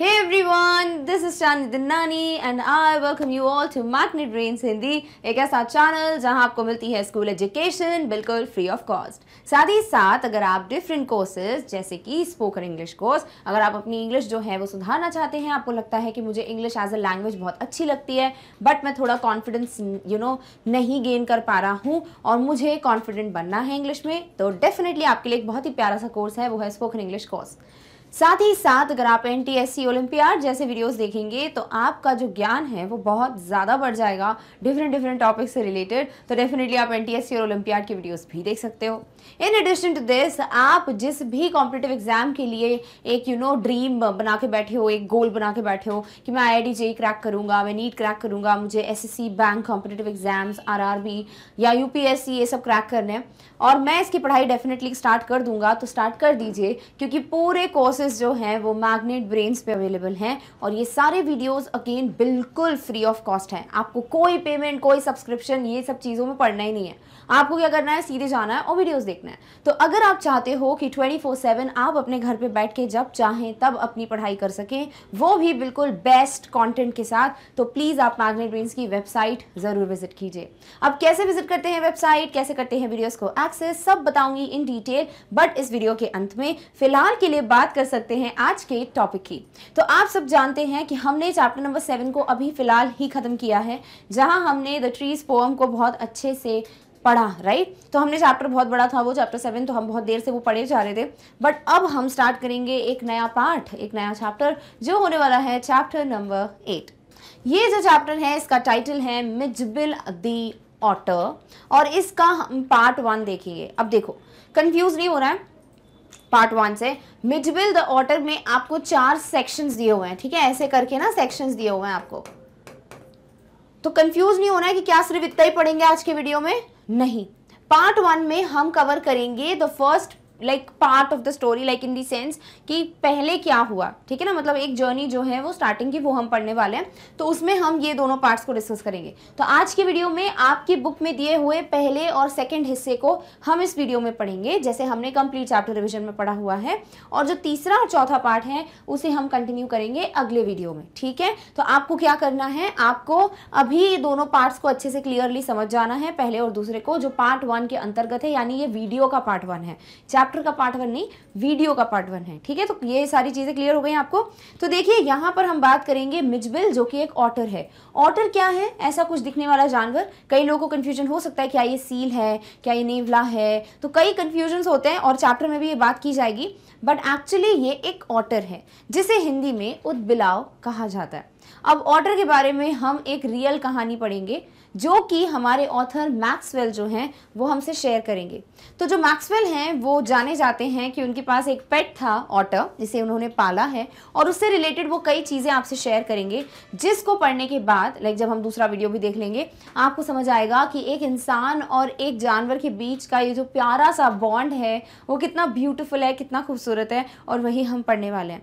Hey everyone, this is Chani Dinnani and I welcome you all to Matinee Brains Hindi, एक ऐसा channel जहां आपको मिलती है स्कूल एजुकेशन बिल्कुल फ्री ऑफ कॉस्ट साथ ही साथ अगर आप डिफरेंट कोर्सेज जैसे कि स्पोकन इंग्लिश कोर्स अगर आप अपनी इंग्लिश जो है वो सुधारना चाहते हैं आपको लगता है कि मुझे इंग्लिश एज अ लैंग्वेज बहुत अच्छी लगती है बट मैं थोड़ा कॉन्फिडेंस यू नो नहीं गेन कर पा रहा हूँ और मुझे कॉन्फिडेंट बनना है इंग्लिश में तो डेफिनेटली आपके लिए एक बहुत ही प्यारा सा कोर्स है वो है स्पोकन इंग्लिश कोर्स साथ ही साथ अगर आप एन टी ओलंपियाड जैसे वीडियोस देखेंगे तो आपका जो ज्ञान है वो बहुत ज़्यादा बढ़ जाएगा डिफरेंट डिफरेंट टॉपिक से रिलेटेड तो डेफिनेटली आप एन टी और ओलंपियाड की वीडियोस भी देख सकते हो इन एडिशन टू दिस आप जिस भी कॉम्पिटेटिव एग्जाम के लिए एक यू नो ड्रीम बना के बैठे हो एक गोल बना के बैठे हो कि मैं आई आई क्रैक करूंगा मैं नीट क्रैक करूंगा मुझे S S C bank competitive exams or या यू ये सब क्रैक करने हैं और मैं इसकी पढ़ाई डेफिनेटली स्टार्ट कर दूंगा तो स्टार्ट कर दीजिए क्योंकि पूरे कोर्सेज जो हैं वो मैग्नेट ब्रेन्स पे अवेलेबल हैं और ये सारे वीडियोस अगेन बिल्कुल फ्री ऑफ कॉस्ट हैं आपको कोई पेमेंट कोई सब्सक्रिप्शन ये सब चीज़ों में पढ़ना ही नहीं है आपको क्या करना है सीधे जाना है और वीडियोस देखना है तो अगर आप चाहते हो कि 24/7 आप अपने घर पे बैठ के जब चाहें तब अपनी पढ़ाई कर सकें वो भी बिल्कुल बेस्ट कंटेंट के साथ तो प्लीज़ आप मैग्नेट ब्रेन्स की वेबसाइट ज़रूर विजिट कीजिए अब कैसे विजिट करते हैं वेबसाइट कैसे करते हैं वीडियोज़ को एक्सेस सब बताऊंगी इन डिटेल बट इस वीडियो के अंत में फिलहाल के लिए बात कर सकते हैं आज के टॉपिक की तो आप सब जानते हैं कि हमने चैप्टर नंबर सेवन को अभी फिलहाल ही ख़त्म किया है जहाँ हमने द ट्रीज पोम को बहुत अच्छे से पढ़ा राइट तो हमने चैप्टर बहुत बड़ा था वो चैप्टर सेवन तो हम बहुत देर से वो पढ़े जा रहे थे बट अब हम स्टार्ट करेंगे एक नया पार्ट एक नया चैप्टर जो होने वाला है चैप्टर नंबर एट ये जो चैप्टर है इसका टाइटल है मिजबिल दी ऑटर और इसका हम पार्ट वन देखेंगे अब देखो कंफ्यूज नहीं हो रहा है पार्ट वन से मिजबिल द ऑटर में आपको चार सेक्शंस दिए हुए हैं ठीक है ऐसे करके ना सेक्शंस दिए हुए हैं आपको तो कंफ्यूज नहीं होना है कि क्या सिर्फ इतना ही पढ़ेंगे आज के वीडियो में नहीं पार्ट वन में हम कवर करेंगे the first like part of the story like in देंस कि पहले क्या हुआ ठीक है ना मतलब एक जर्नी जो है वो स्टार्टिंग की वो हम पढ़ने वाले हैं तो उसमें हम ये दोनों पार्ट्स को डिस्कस करेंगे तो आज की वीडियो में आपकी बुक में दिए हुए पहले और सेकेंड हिस्से को हम इस वीडियो में पढ़ेंगे जैसे हमने कंप्लीट चैप्टर रिविजन में पढ़ा हुआ है और जो तीसरा और चौथा पार्ट है उसे हम कंटिन्यू करेंगे अगले वीडियो में ठीक है तो आपको क्या करना है आपको अभी दोनों पार्ट्स को अच्छे से क्लियरली समझ जाना है पहले और दूसरे को जो पार्ट वन के अंतर्गत है यानी ये वीडियो का पार्ट वन है चैप्टर चैप्टर का पार्ट वन नहीं वीडियो का पार्ट वन है ठीक है तो ये सारी चीज़ें क्लियर हो गई आपको तो देखिए यहाँ पर हम बात करेंगे मिजबिल जो कि एक ऑटर है ऑटर क्या है ऐसा कुछ दिखने वाला जानवर कई लोगों को कन्फ्यूजन हो सकता है क्या ये सील है क्या ये नेवला है तो कई कंफ्यूजन होते हैं और चैप्टर में भी ये बात की जाएगी बट एक्चुअली ये एक ऑटर है जिसे हिंदी में उदबिलाव कहा जाता है अब ऑटर के बारे में हम एक रियल कहानी पढ़ेंगे जो कि हमारे ऑथर मैक्सवेल जो हैं वो हमसे शेयर करेंगे तो जो मैक्सवेल हैं वो जाने जाते हैं कि उनके पास एक पेट था ऑटर जिसे उन्होंने पाला है और उससे रिलेटेड वो कई चीज़ें आपसे शेयर करेंगे जिसको पढ़ने के बाद लाइक जब हम दूसरा वीडियो भी देख लेंगे आपको समझ आएगा कि एक इंसान और एक जानवर के बीच का ये जो प्यारा सा बॉन्ड है वो कितना ब्यूटिफुल है कितना खूबसूरत है और वही हम पढ़ने वाले हैं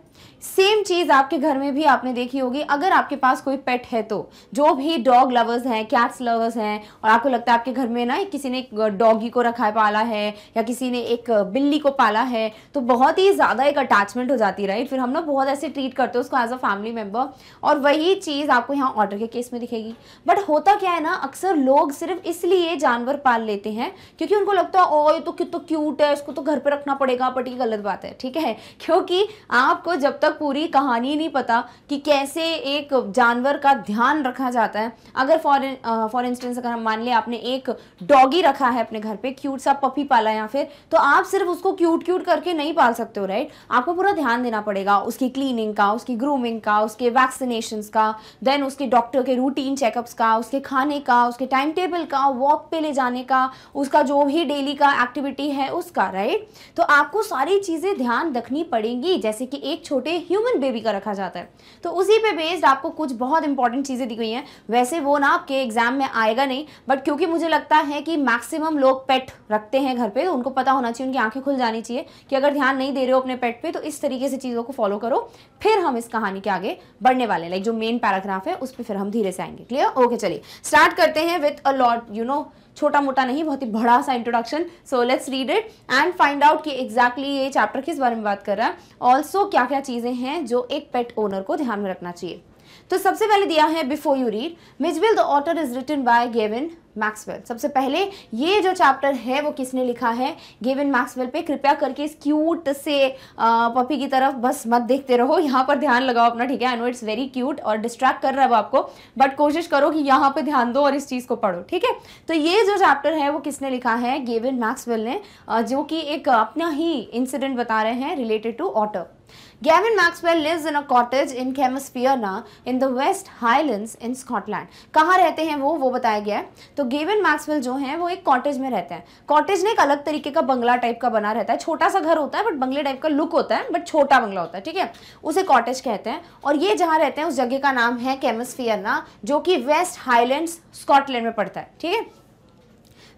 सेम चीज़ आपके घर में भी आपने देखी होगी अगर आपके पास कोई पेट है तो जो भी डॉग लवर्स हैं कैट्स लवर्स हैं और आपको लगता है आपके घर में ना किसी ने एक डॉगी को रखा है पाला है या किसी ने एक बिल्ली को पाला है तो बहुत ही ज़्यादा एक अटैचमेंट हो जाती राइट फिर हम ना बहुत ऐसे ट्रीट करते हैं उसको एज अ फैमिली मेम्बर और वही चीज़ आपको यहाँ ऑर्डर के केस में दिखेगी बट होता क्या है ना अक्सर लोग सिर्फ इसलिए जानवर पाल लेते हैं क्योंकि उनको लगता है ओ ये तो कितना क्यूट तो है इसको तो घर पर रखना पड़ेगा बट ये गलत बात है ठीक है क्योंकि आपको जब तक पूरी कहानी नहीं पता कि कैसे एक जानवर का ध्यान रखा जाता है अगर फॉर फॉर इंस्टेंस अगर हम मान लें आपने एक डॉगी रखा है अपने घर पे क्यूट सा पपी पाला या फिर तो आप सिर्फ उसको क्यूट क्यूट करके नहीं पाल सकते हो राइट आपको पूरा ध्यान देना पड़ेगा उसकी क्लीनिंग का उसकी ग्रूमिंग का उसके वैक्सीनेशन का देन उसके डॉक्टर के रूटीन चेकअप्स का उसके खाने का उसके टाइम टेबल का वॉक पे ले जाने का उसका जो भी डेली का एक्टिविटी है उसका राइट तो आपको सारी चीज़ें ध्यान रखनी पड़ेंगी जैसे कि एक छोटे ह्यूमन बेबी का रखा जाता है तो उसी पे बेस्ड आपको कुछ बहुत इंपॉर्टेंट चीज़ें दी गई हैं वैसे वो ना आपके एग्जाम एग्जाम में आएगा नहीं बट क्योंकि मुझे लगता है कि मैक्सिमम लोग पेट रखते हैं घर पे तो उनको पता होना चाहिए उनकी आंखें खुल जानी चाहिए कि अगर ध्यान नहीं दे रहे हो अपने पेट पे तो इस तरीके से चीज़ों को फॉलो करो फिर हम इस कहानी के आगे बढ़ने वाले लाइक जो मेन पैराग्राफ है उस पर फिर हम धीरे से आएंगे क्लियर ओके चलिए स्टार्ट करते हैं with a lot you know छोटा मोटा नहीं बहुत ही बड़ा सा introduction so let's read it and find out कि एग्जैक्टली exactly ये चैप्टर किस बारे में बात कर रहा है ऑल्सो क्या क्या चीज़ें हैं जो एक पेट ओनर को ध्यान में रखना चाहिए तो सबसे पहले दिया है before you read Mijbil the otter is written by Gavin Maxwell सबसे पहले ये जो चैप्टर है वो किसने लिखा है गेविन मैक्सवेल पे कृपया करके इस क्यूट से पपी की तरफ बस मत देखते रहो यहाँ पर ध्यान लगाओ अपना ठीक है I know it's very cute और डिस्ट्रैक्ट कर रहा है वो आपको बट कोशिश करो कि यहाँ पे ध्यान दो और इस चीज़ को पढ़ो ठीक है तो ये जो चैप्टर है वो किसने लिखा है गेविन मैक्सवेल ने जो कि एक अपना ही इंसिडेंट बता रहे हैं related to otter Gavin Maxwell lives in a cottage in Chemisfierna in the West Highlands in Scotland. कहाँ रहते हैं वो वो बताया गया है तो Gavin Maxwell जो है वो एक cottage में रहते हैं Cottage ने एक अलग तरीके का बंगला type का बना रहता है छोटा सा घर होता है but बंगले type का look होता है but छोटा बंगला होता है ठीक है उसे cottage कहते हैं और ये जहाँ रहते हैं उस जगह का नाम है केमसफियरना जो कि West Highlands Scotland में पड़ता है ठीक है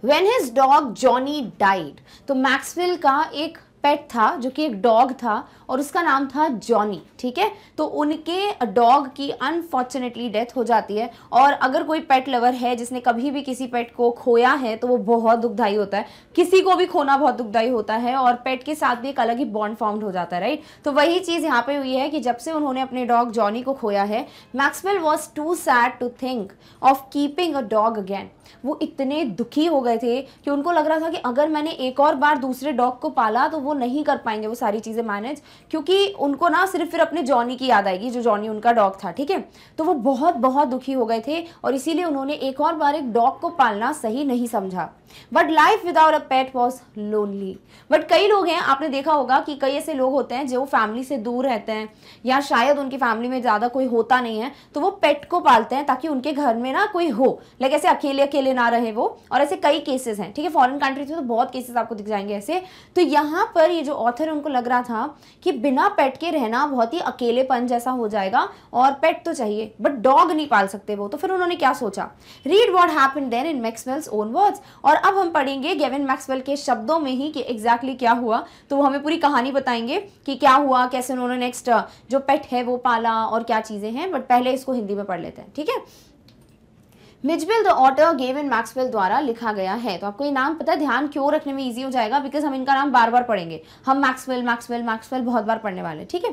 When his dog Johnny died, तो Maxwell का एक पेट था जो कि एक डॉग था और उसका नाम था जॉनी ठीक है तो उनके डॉग की अनफॉर्चुनेटली डेथ हो जाती है और अगर कोई पेट लवर है जिसने कभी भी किसी पेट को खोया है तो वो बहुत दुखदाई होता है किसी को भी खोना बहुत दुखदाई होता है और पेट के साथ भी एक अलग ही बॉन्ड फॉर्म हो जाता है राइट तो वही चीज़ यहाँ पे हुई है कि जब से उन्होंने अपने डॉग जॉनी को खोया है Maxwell was too sad to think of keeping a dog again वो इतने दुखी हो गए थे कि उनको लग रहा था कि अगर मैंने एक और बार दूसरे डॉग को पाला तो वो नहीं कर पाएंगे वो सारी चीज़ें मैनेज क्योंकि उनको ना सिर्फ फिर अपने जॉनी की याद आएगी जो जॉनी उनका डॉग था ठीक है तो वो बहुत बहुत दुखी हो गए थे और इसीलिए उन्होंने एक और बार एक डॉग को पालना सही नहीं समझा but life without a pet was lonely but कई लोग हैं आपने देखा होगा कि कई ऐसे लोग होते हैं जो फैमिली से दूर रहते हैं या शायद उनकी फैमिली में ज़्यादा कोई होता नहीं है तो वो पेट को पालते हैं ताकि उनके घर में ना कोई हो लाइक ऐसे अकेले अकेले ना रहे वो और ऐसे कई केसेस हैं ठीक है फॉरन कंट्रीज में तो बहुत केसेस आपको दिख जाएंगे ऐसे तो यहाँ पर ये जो ऑथर उनको लग रहा था कि बिना पेट के रहना बहुत ही अकेलेपन जैसा हो जाएगा और पेट तो चाहिए बट डॉग नहीं पाल सकते वो तो फिर उन्होंने क्या सोचा read what happen then in Maxwell's own words और और अब हम पढ़ेंगे गेविन मैक्सवेल के शब्दों में ही कि एग्जैक्टली exactly क्या हुआ तो वो हमें पूरी कहानी बताएंगे कि क्या हुआ कैसे उन्होंने नेक्स्ट जो पेट है वो पाला और क्या चीज़ें हैं बट पहले इसको हिंदी में पढ़ लेते हैं ठीक है Mijbil the otter Gavin Maxwell द्वारा लिखा गया है तो आपको ये नाम पता है ध्यान क्यों रखने में इजी हो जाएगा बिकॉज हम इनका नाम बार बार पढ़ेंगे हम मैक्सवेल मैक्सवेल मैक्सवेल बहुत बार पढ़ने वाले ठीक है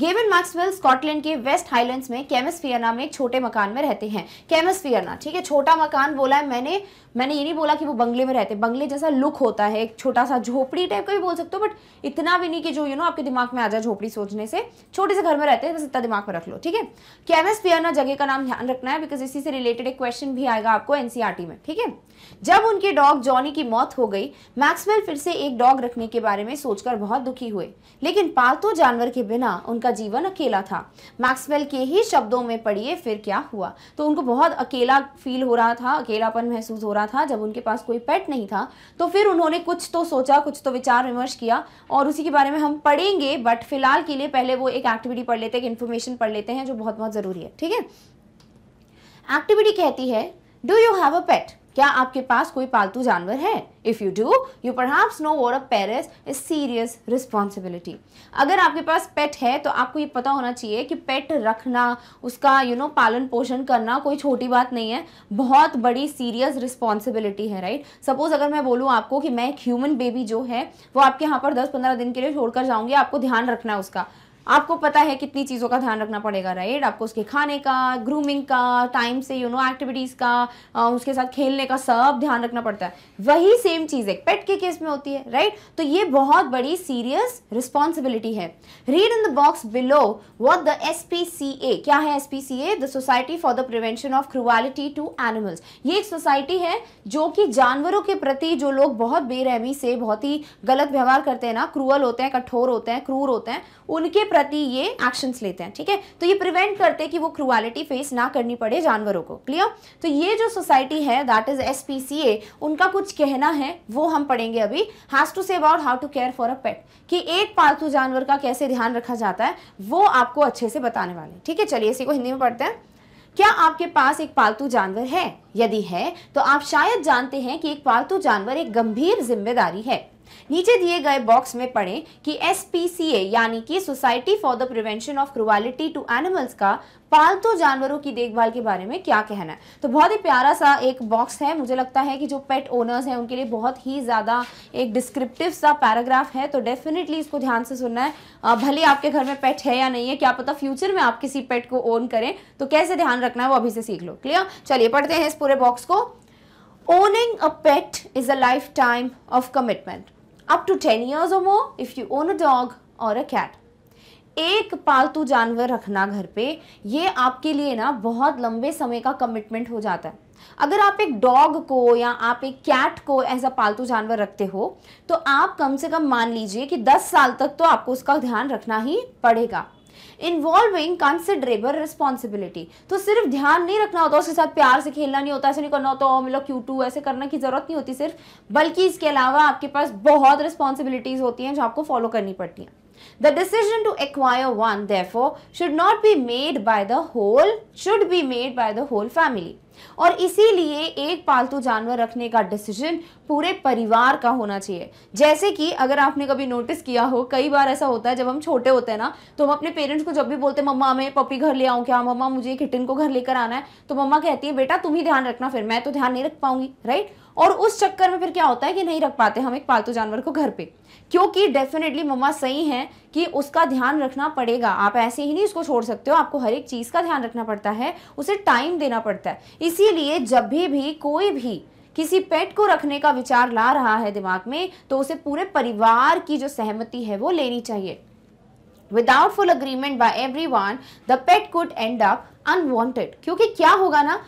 गेवन मैक्सवेल स्कॉटलैंड के वेस्ट हाइलैंड्स में केमस्फियरना में एक छोटे मकान में रहते हैं केमस्फियरना ठीक है छोटा मकान बोला है मैंने मैंने ये नहीं बोला कि वो बंगले में रहते बंगले जैसा लुक होता है एक छोटा सा झोपड़ी टाइप का भी बोल सकते हो बट इतना भी नहीं कि जो यू नो आपके दिमाग में आ जाए झोपड़ी सोचने से छोटे से घर में रहते हैं बस इतना दिमाग में रख लो ठीक है केमस्फियरना जगह का नाम ध्यान रखना है बिकॉज इसी से रिलेटेड एक क्वेश्चन भी आएगा आपको एनसीआरटी में ठीक है जब उनके डॉग जॉनी की मौत हो गई मैक्सवेल फिर से एक डॉग रखने के बारे में सोचकर बहुत दुखी हुए लेकिन पालतू जानवर के बिना उनका जीवन अकेला था मैक्सवेल के ही शब्दों में पढ़िए फिर क्या हुआ तो उनको बहुत अकेला फील हो रहा था अकेलापन महसूस हो रहा था जब उनके पास कोई पेट नहीं था तो फिर उन्होंने कुछ तो सोचा कुछ तो विचार विमर्श किया और उसी के बारे में हम पढ़ेंगे बट फिलहाल के लिए पहले वो एक एक्टिविटी पढ़ लेते हैं इन्फॉर्मेशन पढ़ लेते हैं जो बहुत बहुत ज़रूरी है ठीक है एक्टिविटी कहती है do you have a pet क्या आपके पास कोई पालतू जानवर है if you do you perhaps know वोर अ पेरेस इज सीरियस रिस्पॉन्सिबिलिटी अगर आपके पास पेट है तो आपको ये पता होना चाहिए कि पेट रखना उसका यू you नो know, पालन पोषण करना कोई छोटी बात नहीं है बहुत बड़ी सीरियस रिस्पॉन्सिबिलिटी है राइट right? सपोज अगर मैं बोलूँ आपको कि मैं एक ह्यूमन बेबी जो है वो आपके यहाँ पर दस पंद्रह दिन के लिए छोड़कर जाऊँगी आपको ध्यान रखना है उसका आपको पता है कितनी चीज़ों का ध्यान रखना पड़ेगा राइट आपको उसके खाने का ग्रूमिंग का टाइम से यू नो एक्टिविटीज़ का उसके साथ खेलने का सब ध्यान रखना पड़ता है वही सेम चीज़ एक पेट के केस में होती है राइट तो ये बहुत बड़ी सीरियस रिस्पॉन्सिबिलिटी है read in the box below what the S क्या है S the society for the prevention of cruelty to animals ये एक सोसाइटी है जो कि जानवरों के प्रति जो लोग बहुत बेरहमी से बहुत ही गलत व्यवहार करते हैं ना क्रूअल होते हैं कठोर होते हैं क्रूर होते हैं उनके प्रति ये एक्शंस लेते हैं ठीक है तो ये प्रिवेंट करते हैं कि वो क्रुअलिटी फेस ना करनी पड़े जानवरों को क्लियर तो ये जो सोसाइटी है दैट इज एस उनका कुछ कहना है वो हम पढ़ेंगे अभी has to say about how to care for a pet कि एक पालतू जानवर का कैसे ध्यान रखा जाता है वो आपको अच्छे से बताने वाले ठीक है चलिए इसी को हिंदी में पढ़ते हैं क्या आपके पास एक पालतू जानवर है यदि है तो आप शायद जानते हैं कि एक पालतू जानवर एक गंभीर जिम्मेदारी है नीचे दिए गए बॉक्स में पढ़ें कि एस यानी कि society for the prevention of cruelty to animals का पालतू जानवरों की देखभाल के बारे में क्या कहना है तो बहुत ही प्यारा सा एक बॉक्स है मुझे लगता है कि जो पेट ओनर्स हैं उनके लिए बहुत ही ज़्यादा एक डिस्क्रिप्टिव सा पैराग्राफ है तो डेफिनेटली इसको ध्यान से सुनना है भले आपके घर में पेट है या नहीं है क्या पता फ्यूचर में आप किसी पेट को ओन करें तो कैसे ध्यान रखना है वो अभी से सीख लो क्लियर चलिए पढ़ते हैं इस पूरे बॉक्स को a pet is a lifetime of commitment up to ten years और more if you own a dog और अ कैट एक पालतू जानवर रखना घर पे ये आपके लिए ना बहुत लंबे समय का कमिटमेंट हो जाता है अगर आप एक डॉग को या आप एक कैट को एज अ पालतू जानवर रखते हो तो आप कम से कम मान लीजिए कि 10 साल तक तो आपको उसका ध्यान रखना ही पड़ेगा इन्वॉल्विंग कंसिडरेबल रिस्पॉन्सिबिलिटी तो सिर्फ ध्यान नहीं रखना होता उसके साथ प्यार से खेलना नहीं होता ऐसे नहीं करना होता मिलो क्यू टू ऐसे करने की जरूरत नहीं होती सिर्फ बल्कि इसके अलावा आपके पास बहुत रिस्पॉन्सिबिलिटीज होती हैं जो आपको फॉलो करनी पड़ती हैं The decision to acquire one, therefore, should not be made by the whole, should be made by the whole family. और इसीलिए एक पालतू जानवर रखने का डिसीजन पूरे परिवार का होना चाहिए जैसे कि अगर आपने कभी नोटिस किया हो कई बार ऐसा होता है जब हम छोटे होते हैं ना तो हम अपने पेरेंट्स को जब भी बोलते हैं मम्मा मैं पपी घर ले आऊं क्या मम्मा मुझे किटन को घर लेकर आना है तो मम्मा कहती है बेटा तुम ही ध्यान रखना फिर मैं तो ध्यान नहीं रख पाऊंगी राइट और उस चक्कर में फिर क्या होता है कि नहीं रख पाते हम एक पालतू जानवर को घर पर क्योंकि डेफिनेटली मम्मा सही हैं कि उसका ध्यान रखना पड़ेगा आप ऐसे ही नहीं उसको छोड़ सकते हो आपको हर एक चीज़ का ध्यान रखना पड़ता है उसे टाइम देना पड़ता है इसीलिए जब भी, भी कोई भी किसी पेट को रखने का विचार ला रहा है दिमाग में तो उसे पूरे परिवार की जो सहमति है वो लेनी चाहिए without full agreement by everyone the pet could end up unwanted क्योंकि क्या होगा ना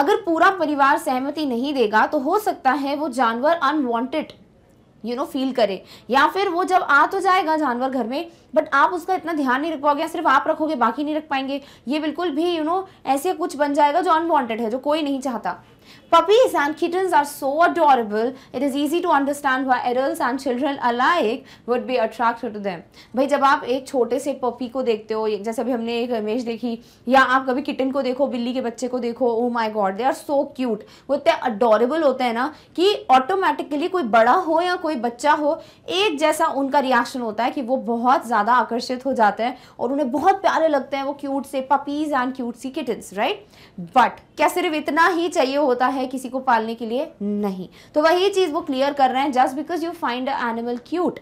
अगर पूरा परिवार सहमति नहीं देगा तो हो सकता है वो जानवर अनवॉन्टेड यू नो फील करे या फिर वो जब आ तो जाएगा जानवर घर में बट आप उसका इतना ध्यान नहीं रख पाओगे सिर्फ आप रखोगे बाकी नहीं रख पाएंगे ये बिल्कुल भी यू you नो know, ऐसे कुछ बन जाएगा जो अनवांटेड है जो कोई नहीं चाहता Puppies and kittens are so adorable, it is easy to understand why adults and children alike would be attracted to them. भाई जब आप एक छोटे से पपी को देखते हो जैसे अभी हमने एक इमेज देखी या आप कभी किटन को देखो बिल्ली के बच्चे को देखो oh my god they are so cute वो इतने अडोरेबल होते हैं ना कि ऑटोमेटिकली कोई बड़ा हो या कोई बच्चा हो एक जैसा उनका रिएक्शन होता है कि वो बहुत ज़्यादा आकर्षित हो जाते हैं और उन्हें बहुत प्यारे लगते हैं वो क्यूट से पपीज़ एंड क्यूट सी किटन्स राइट बट क्या सिर्फ इतना ही चाहिए होता है है किसी को पालने के लिए नहीं तो वही चीज़ वो क्लियर कर रहे हैं just because you find a animal cute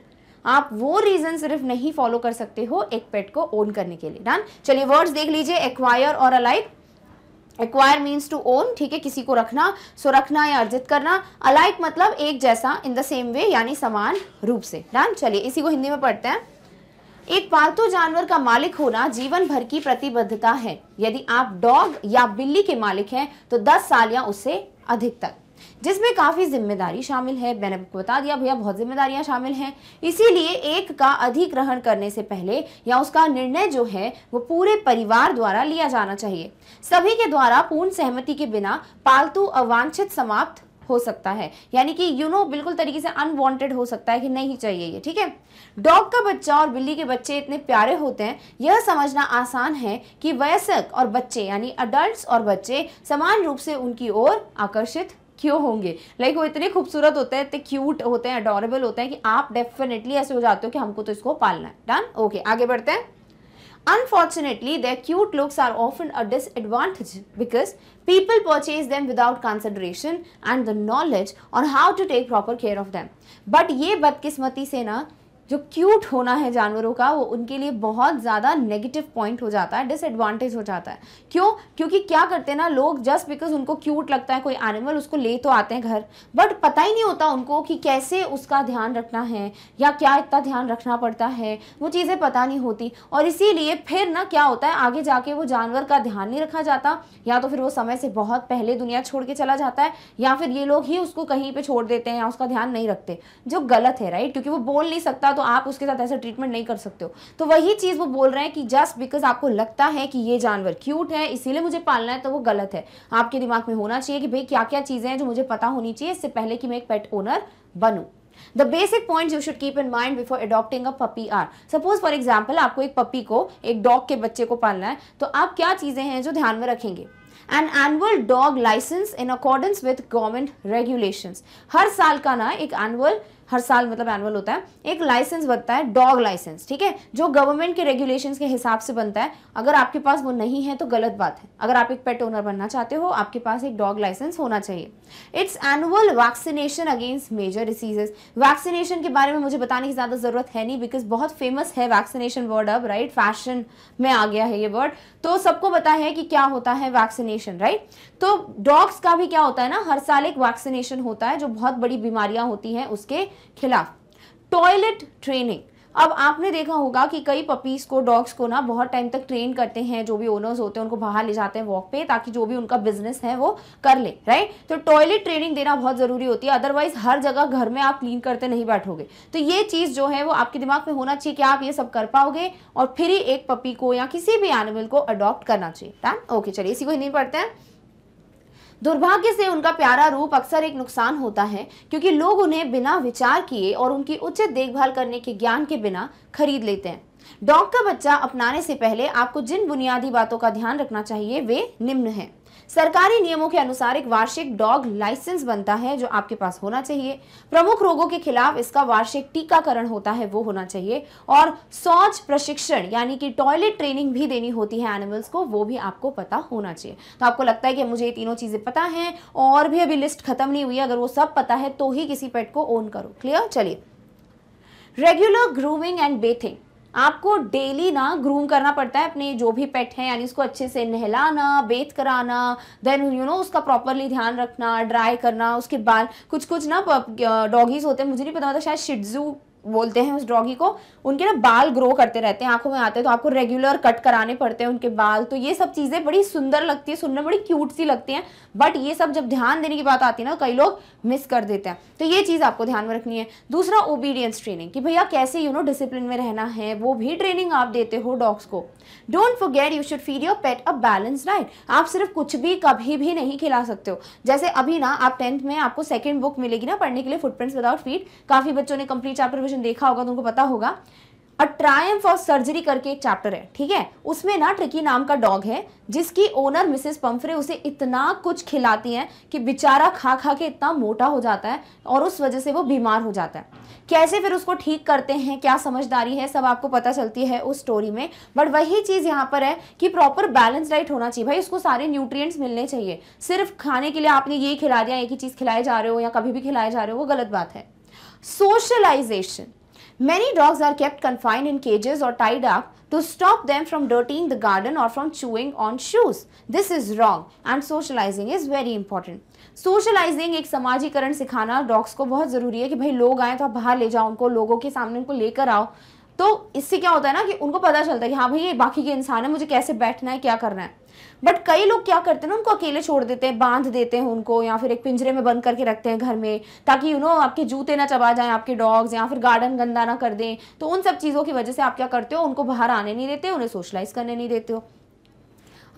आप वो रीजन सिर्फ नहीं फॉलो कर सकते हो एक पेट को ओन करने के लिए डन चलिए वर्ड्स देख लीजिए एक्वायर और alive acquire means to own ठीक है किसी को रखना सो रखना या अर्जित करना अलाइक मतलब एक जैसा इन द सेम वे यानी समान रूप से डन चलिए इसी को हिंदी में पढ़ते हैं एक पालतू जानवर का मालिक होना जीवन भर की प्रतिबद्धता है यदि आप डॉग या बिल्ली के मालिक हैं तो 10 साल या उससे अधिक तक जिसमें काफ़ी जिम्मेदारी शामिल है मैंने बता दिया भैया बहुत जिम्मेदारियां शामिल हैं इसीलिए एक का अधिग्रहण करने से पहले या उसका निर्णय जो है वो पूरे परिवार द्वारा लिया जाना चाहिए सभी के द्वारा पूर्ण सहमति के बिना पालतू अवांछित समाप्त हो सकता है यानी कि यू नो बिल्कुल तरीके से अनवांटेड हो सकता है कि नहीं चाहिए ये ठीक है डॉग का बच्चा और बिल्ली के बच्चे इतने प्यारे होते हैं यह समझना आसान है कि वयस्क और बच्चे यानी अडल्ट और बच्चे समान रूप से उनकी ओर आकर्षित क्यों होंगे लाइक वो इतने खूबसूरत होते हैं इतने क्यूट होते हैं अडोरेबल होते हैं कि आप डेफिनेटली ऐसे हो जाते हो कि हमको तो इसको पालना है डन ओके okay, आगे बढ़ते हैं Unfortunately, their cute looks are often a disadvantage because people purchase them without consideration and the knowledge on how to take proper care of them. But ये बदकिस्मती से ना जो क्यूट होना है जानवरों का वो उनके लिए बहुत ज़्यादा नेगेटिव पॉइंट हो जाता है डिसएडवांटेज हो जाता है क्यों क्योंकि क्या करते हैं ना लोग जस्ट बिकॉज उनको क्यूट लगता है कोई एनिमल उसको ले तो आते हैं घर बट पता ही नहीं होता उनको कि कैसे उसका ध्यान रखना है या क्या इतना ध्यान रखना पड़ता है वो चीज़ें पता नहीं होती और इसीलिए फिर ना क्या होता है आगे जाके वो जानवर का ध्यान नहीं रखा जाता या तो फिर वो समय से बहुत पहले दुनिया छोड़ के चला जाता है या फिर ये लोग ही उसको कहीं पर छोड़ देते हैं या उसका ध्यान नहीं रखते जो गलत है राइट क्योंकि वो बोल नहीं सकता तो तो आप उसके साथ ऐसा ट्रीटमेंट नहीं कर सकते हो तो वही चीज़ वो बोल रहे हैं कि जस्ट बिकॉज आपको लगता है कि ये जानवर क्यूट है इसीलिए मुझे पालना है तो वो गलत है आपके दिमाग में होना चाहिए कि भाई क्या क्या चीज़ें हैं जो मुझे पता होनी चाहिए इससे पहले कि मैं एक पेट ओनर बनू the basic point you should keep in mind before adopting a puppy or suppose for example आपको एक पपी को एक डॉग के बच्चे को पालना है तो आप क्या चीज़ें हैं जो ध्यान में रखेंगे an annual dog license in accordance with government regulations हर साल का ना एक एनुअल हर साल मतलब एनुअल होता है एक लाइसेंस बनता है डॉग लाइसेंस ठीक है जो गवर्नमेंट के रेगुलेशंस के हिसाब से बनता है अगर आपके पास वो नहीं है तो गलत बात है अगर आप एक पेट ओनर बनना चाहते हो आपके पास एक डॉग लाइसेंस होना चाहिए it's annual vaccination against major diseases vaccination के बारे में मुझे बताने की ज़्यादा ज़रूरत है नहीं बिकॉज बहुत फेमस है वैक्सीनेशन वर्ड अब राइट फैशन में आ गया है ये वर्ड तो सबको पता है कि क्या होता है वैक्सीनेशन राइट तो डॉग्स का भी क्या होता है ना हर साल एक वैक्सीनेशन होता है जो बहुत बड़ी बीमारियां होती हैं उसके खिलाफ टॉयलेट ट्रेनिंग अब आपने देखा होगा कि कई पपीज़ को डॉग्स को ना बहुत टाइम तक ट्रेन करते हैं जो भी ओनर्स होते हैं उनको बाहर ले जाते हैं वॉक पे ताकि जो भी उनका बिजनेस है वो कर ले राइट तो टॉयलेट ट्रेनिंग देना बहुत ज़रूरी होती है अदरवाइज हर जगह घर में आप क्लीन करते नहीं बैठोगे तो ये चीज़ जो है वो आपके दिमाग में होना चाहिए कि आप ये सब कर पाओगे और फिर ही एक पपी को या किसी भी एनिमल को अडॉप्ट करना चाहिए ओके चलिए इसी को ही नहीं पढ़ते हैं दुर्भाग्य से उनका प्यारा रूप अक्सर एक नुकसान होता है क्योंकि लोग उन्हें बिना विचार किए और उनकी उचित देखभाल करने के ज्ञान के बिना खरीद लेते हैं डॉग का बच्चा अपनाने से पहले आपको जिन बुनियादी बातों का ध्यान रखना चाहिए वे निम्न हैं सरकारी नियमों के अनुसार एक वार्षिक डॉग लाइसेंस बनता है जो आपके पास होना चाहिए प्रमुख रोगों के खिलाफ इसका वार्षिक टीकाकरण होता है वो होना चाहिए और शौच प्रशिक्षण यानी कि टॉयलेट ट्रेनिंग भी देनी होती है एनिमल्स को वो भी आपको पता होना चाहिए तो आपको लगता है कि मुझे ये तीनों चीज़ें पता है और भी अभी लिस्ट खत्म नहीं हुई अगर वो सब पता है तो ही किसी पेट को ओन करो क्लियर चलिए रेगुलर ग्रूमिंग एंड बेथिंग आपको डेली ना ग्रूम करना पड़ता है अपने जो भी पेट है यानी उसको अच्छे से नहलाना बेथ कराना देन यू नो उसका प्रॉपरली ध्यान रखना ड्राई करना उसके बाल कुछ कुछ ना डॉगीज होते हैं मुझे नहीं पता होता मतलब शायद शिडजू बोलते हैं उस डॉगी को उनके ना बाल ग्रो करते रहते हैं आंखों में आते हैं तो आपको रेगुलर कट कराने पड़ते हैं उनके बाल तो ये सब चीज़ें बड़ी सुंदर लगती है सुनने बड़ी क्यूट सी लगती हैं बट ये सब जब ध्यान देने की बात आती है ना कई लोग मिस कर देते हैं तो ये चीज़ आपको ध्यान में रखनी है दूसरा ओबीडियंस ट्रेनिंग कि भैया कैसे यू नो डिसिप्लिन में रहना है वो भी ट्रेनिंग आप देते हो डॉग्स को don't forget you should feed your pet a balance diet आप सिर्फ कुछ भी कभी भी नहीं खिला सकते हो जैसे अभी ना आप टेंथ में आपको सेकेंड बुक मिलेगी ना पढ़ने के लिए फुटप्रिंट्स विदाउट फीड काफ़ी बच्चों ने कंप्लीट चैप्टर क्वेश्चन देखा होगा तो उनको पता होगा अ ट्रायम्फ ऑफ सर्जरी करके एक चैप्टर है ठीक है उसमें ना ट्रिकी नाम का डॉग है जिसकी ओनर मिसेस पम्फरे उसे इतना कुछ खिलाती हैं कि बेचारा खा खा के इतना मोटा हो जाता है और उस वजह से वो बीमार हो जाता है कैसे फिर उसको ठीक करते हैं क्या समझदारी है सब आपको पता चलती है उस स्टोरी में बट वही चीज़ यहाँ पर है कि प्रॉपर बैलेंस डाइट होना चाहिए भाई उसको सारे न्यूट्रिएंट्स मिलने चाहिए सिर्फ खाने के लिए आपने ये खिला दिया एक ही चीज़ खिलाए जा रहे हो या कभी भी खिलाए जा रहे हो वो गलत बात है Socialization. Many dogs are kept confined in cages or tied up to stop them from dirtying the garden or from chewing on shoes. This is wrong and socializing is very important. सोशलाइजिंग एक समाजीकरण सिखाना dogs को बहुत ज़रूरी है कि भाई लोग आए तो आप बाहर ले जाओ उनको लोगों के सामने उनको लेकर आओ तो इससे क्या होता है ना कि उनको पता चलता है कि हाँ भाई ये बाकी के इंसान है मुझे कैसे बैठना है क्या करना है बट कई लोग क्या करते हैं ना उनको अकेले छोड़ देते हैं बांध देते हैं उनको या फिर एक पिंजरे में बंद करके रखते हैं घर में ताकि यू नो आपके जूते ना चबा जाएं आपके डॉग्स या फिर गार्डन गंदा ना कर दें तो उन सब चीज़ों की वजह से आप क्या करते हो उनको बाहर आने नहीं देते उन्हें सोशलाइज करने नहीं देते हो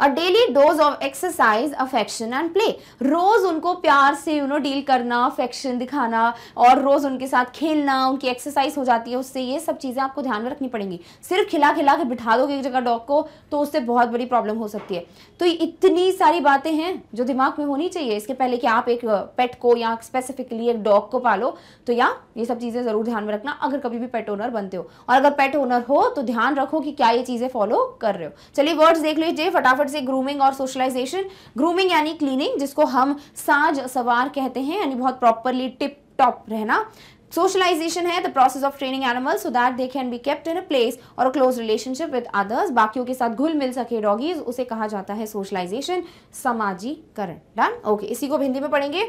और daily dose of exercise affection and play रोज़ उनको प्यार से यू नो डील करना अफेक्शन दिखाना और रोज़ उनके साथ खेलना उनकी एक्सरसाइज हो जाती है उससे ये सब चीज़ें आपको ध्यान में रखनी पड़ेंगी सिर्फ खिला खिला के बिठा दोगे एक जगह डॉग को तो उससे बहुत बड़ी प्रॉब्लम हो सकती है तो इतनी सारी बातें हैं जो दिमाग में होनी चाहिए इसके पहले कि आप एक पेट uh, को या स्पेसिफिकली एक डॉग को पालो तो या ये सब चीज़ें ज़रूर ध्यान में रखना अगर कभी भी पेट ओनर बनते हो और अगर पेट ओनर हो तो ध्यान रखो कि क्या ये चीज़ें फॉलो कर रहे हो चलिए वर्ड्स देख लीजिए फटाफट फटाफट से ग्रूमिंग और सोशलाइजेशन ग्रूमिंग यानी क्लीनिंग जिसको हम साज सवार कहते हैं यानी बहुत प्रॉपरली टिप टॉप रहना सोशलाइजेशन है the process of training animal so that they can be kept in a place और a close relationship with others बाकियों के साथ घुल मिल सके डॉगीज उसे कहा जाता है सोशलाइजेशन समाजीकरण डन ओके इसी को हिंदी में पढ़ेंगे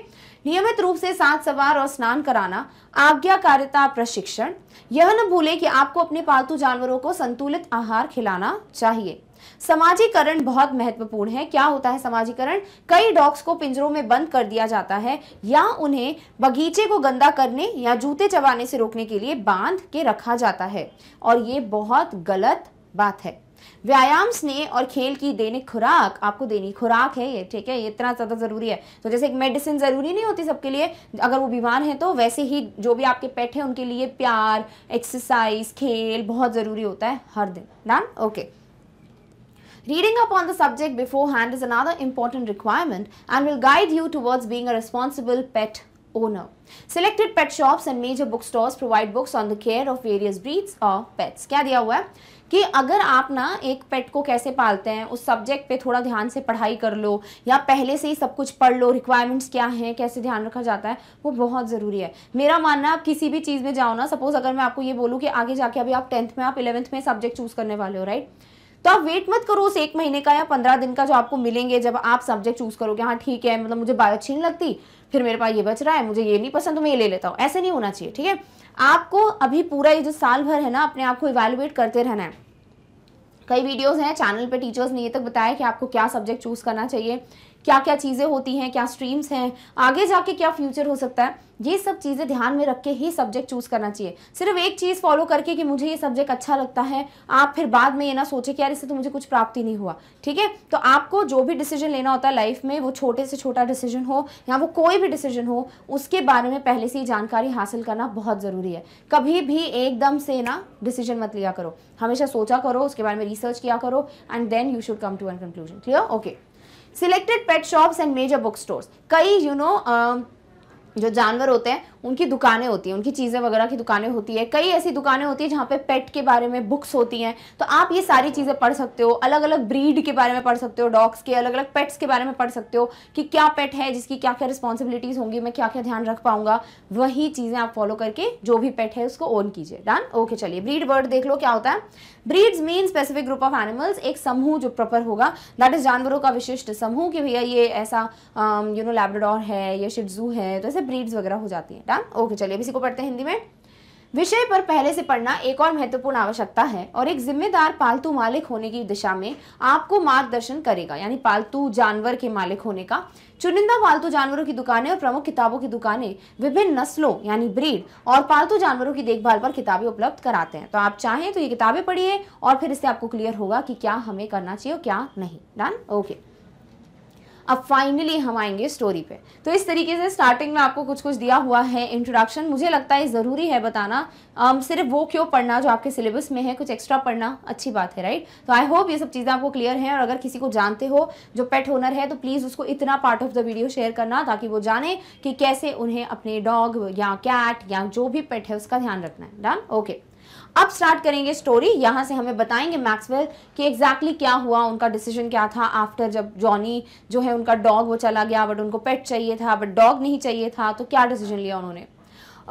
नियमित रूप से सात सवार और स्नान कराना आज्ञाकारिता प्रशिक्षण यह न भूले कि आपको अपने पालतू जानवरों को संतुलित आहार खिलाना चाहिए समाजीकरण बहुत महत्वपूर्ण है क्या होता है समाजीकरण कई डॉग्स को पिंजरों में बंद कर दिया जाता है या उन्हें बगीचे को गंदा करने या जूते चबाने से रोकने के लिए बांध के रखा जाता है और ये बहुत गलत बात है व्यायाम स्नेह और खेल की देने खुराक आपको देनी खुराक है ये ठीक है ये इतना ज़्यादा ज़रूरी है तो जैसे एक मेडिसिन ज़रूरी नहीं होती सबके लिए अगर वो बीमार है तो वैसे ही जो भी आपके पेट है उनके लिए प्यार एक्सरसाइज खेल बहुत ज़रूरी होता है हर दिन done okay Reading up on the subject beforehand is another important requirement and will guide you towards being a responsible pet owner. Selected pet shops and major bookstores provide books on the care of various breeds or pets. क्या दिया हुआ है कि अगर आप ना एक पेट को कैसे पालते हैं उस सब्जेक्ट पे थोड़ा ध्यान से पढ़ाई कर लो या पहले से ही सब कुछ पढ़ लो रिक्वायरमेंट्स क्या हैं कैसे ध्यान रखा जाता है वो बहुत ज़रूरी है मेरा मानना है आप किसी भी चीज़ में जाओ ना सपोज़ अगर मैं आपको ये बोलूँ कि आगे जाके अभी आप टेंथ में आप इलेवंथ में सब्जेक्ट चूज़ करने वाले हो राइट right? तो आप वेट मत करो उस एक महीने का या पंद्रह दिन का जो आपको मिलेंगे जब आप सब्जेक्ट चूज करोगे हाँ ठीक है मतलब मुझे बायो अच्छी नहीं लगती फिर मेरे पास ये बच रहा है मुझे ये नहीं पसंद तो मैं ये ले लेता हूँ ऐसे नहीं होना चाहिए ठीक है आपको अभी पूरा ये जो साल भर है ना अपने आप को इवेलुएट करते रहना है कई वीडियोज हैं चैनल पर टीचर्स ने ये तक बताया कि आपको क्या सब्जेक्ट चूज़ करना चाहिए क्या क्या चीज़ें होती हैं क्या स्ट्रीम्स हैं आगे जाके क्या फ्यूचर हो सकता है ये सब चीज़ें ध्यान में रख के ही सब्जेक्ट चूज़ करना चाहिए सिर्फ एक चीज़ फॉलो करके कि मुझे ये सब्जेक्ट अच्छा लगता है आप फिर बाद में ये ना सोचे कि यार इससे तो मुझे कुछ प्राप्ति नहीं हुआ ठीक है तो आपको जो भी डिसीजन लेना होता है लाइफ में वो छोटे से छोटा डिसीजन हो या वो कोई भी डिसीजन हो उसके बारे में पहले से ही जानकारी हासिल करना बहुत ज़रूरी है कभी भी एकदम से ना डिसीजन मत लिया करो हमेशा सोचा करो उसके बारे में रिसर्च किया करो and then you should come to an conclusion clear okay selected pet shops and major book stores कई you you know know, uh, जो जानवर होते हैं उनकी दुकानें होती हैं उनकी चीज़ें वगैरह की दुकानें होती है कई ऐसी दुकानें होती है जहाँ पे पेट के बारे में बुक्स होती हैं तो आप ये सारी चीज़ें पढ़ सकते हो अलग अलग ब्रीड के बारे में पढ़ सकते हो डॉग्स के अलग अलग पेट्स के बारे में पढ़ सकते हो कि क्या पेट है जिसकी क्या क्या रिस्पॉन्सिबिलिटीज़ होंगी मैं क्या क्या ध्यान रख पाऊंगा वही चीज़ें आप फॉलो करके जो भी पेट है उसको ओन कीजिए डन ओके चलिए ब्रीड वर्ड देख लो क्या होता है breeds mean specific group of animals एक समूह जो प्रॉपर होगा दैट इज जानवरों का विशिष्ट समूह कि भैया ये ऐसा यू नो लेबरेडोर है या शिडजू है तो ऐसे ब्रीड्स वगैरह हो जाती हैं आवश्यकता ओके चलिए अब इसी को पढ़ते हैं हिंदी में विषय पर पहले से पढ़ना एक और महत्वपूर्ण आवश्यकता है और एक जिम्मेदार पालतू मालिक होने की दिशा में आपको मार्गदर्शन करेगा यानी पालतू जानवर के मालिक होने का चुनिंदा पालतू जानवरों की दुकानें और प्रमुख किताबों की दुकानें विभिन्न नस्लों यानी ब्रीड और पालतू जानवरों की देखभाल पर किताबें उपलब्ध कराते हैं तो आप चाहें तो ये किताबें पढ़िए और फिर इससे आपको क्लियर होगा कि क्या हमें करना चाहिए और क्या नहीं डन ओके अब फाइनली हम आएंगे स्टोरी पे तो इस तरीके से स्टार्टिंग में आपको कुछ कुछ दिया हुआ है इंट्रोडक्शन मुझे लगता है ज़रूरी है बताना um, सिर्फ वो क्यों पढ़ना जो आपके सिलेबस में है कुछ एक्स्ट्रा पढ़ना अच्छी बात है राइट तो आई होप ये सब चीज़ें आपको क्लियर हैं और अगर किसी को जानते हो जो पेट ओनर है तो प्लीज़ उसको इतना part of the video share करना ताकि वो जाने कि कैसे उन्हें अपने डॉग या कैट या जो भी पेट है उसका ध्यान रखना है डन ओके okay. अब स्टार्ट करेंगे स्टोरी यहाँ से हमें बताएंगे मैक्सवेल कि एग्जैक्टली exactly क्या हुआ उनका डिसीजन क्या था आफ्टर जब जॉनी जो है उनका डॉग वो चला गया बट उनको पेट चाहिए था बट डॉग नहीं चाहिए था तो क्या डिसीजन लिया उन्होंने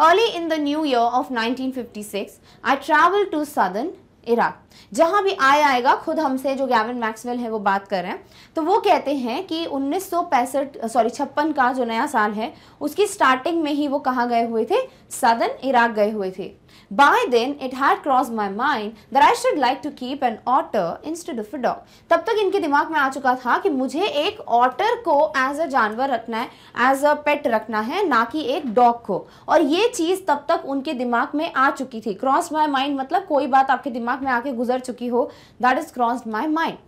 early in the new year of 1956 I travel to southern Iraq जहाँ भी आए आएगा खुद हमसे जो गैविन मैक्सवेल है वो बात कर रहे हैं तो वो कहते हैं कि उन्नीस सॉरी छप्पन का जो नया साल है उसकी स्टार्टिंग में ही वो कहाँ गए हुए थे सदन इराक गए हुए थे By then, it had crossed my mind that I should like to keep an otter instead of a dog. तब तक इनके दिमाग में आ चुका था कि मुझे एक otter को as a जानवर रखना है as a pet रखना है ना कि एक dog को और ये चीज़ तब तक उनके दिमाग में आ चुकी थी क्रॉस माई माइंड मतलब कोई बात आपके दिमाग में आके गुजर चुकी हो that is crossed my mind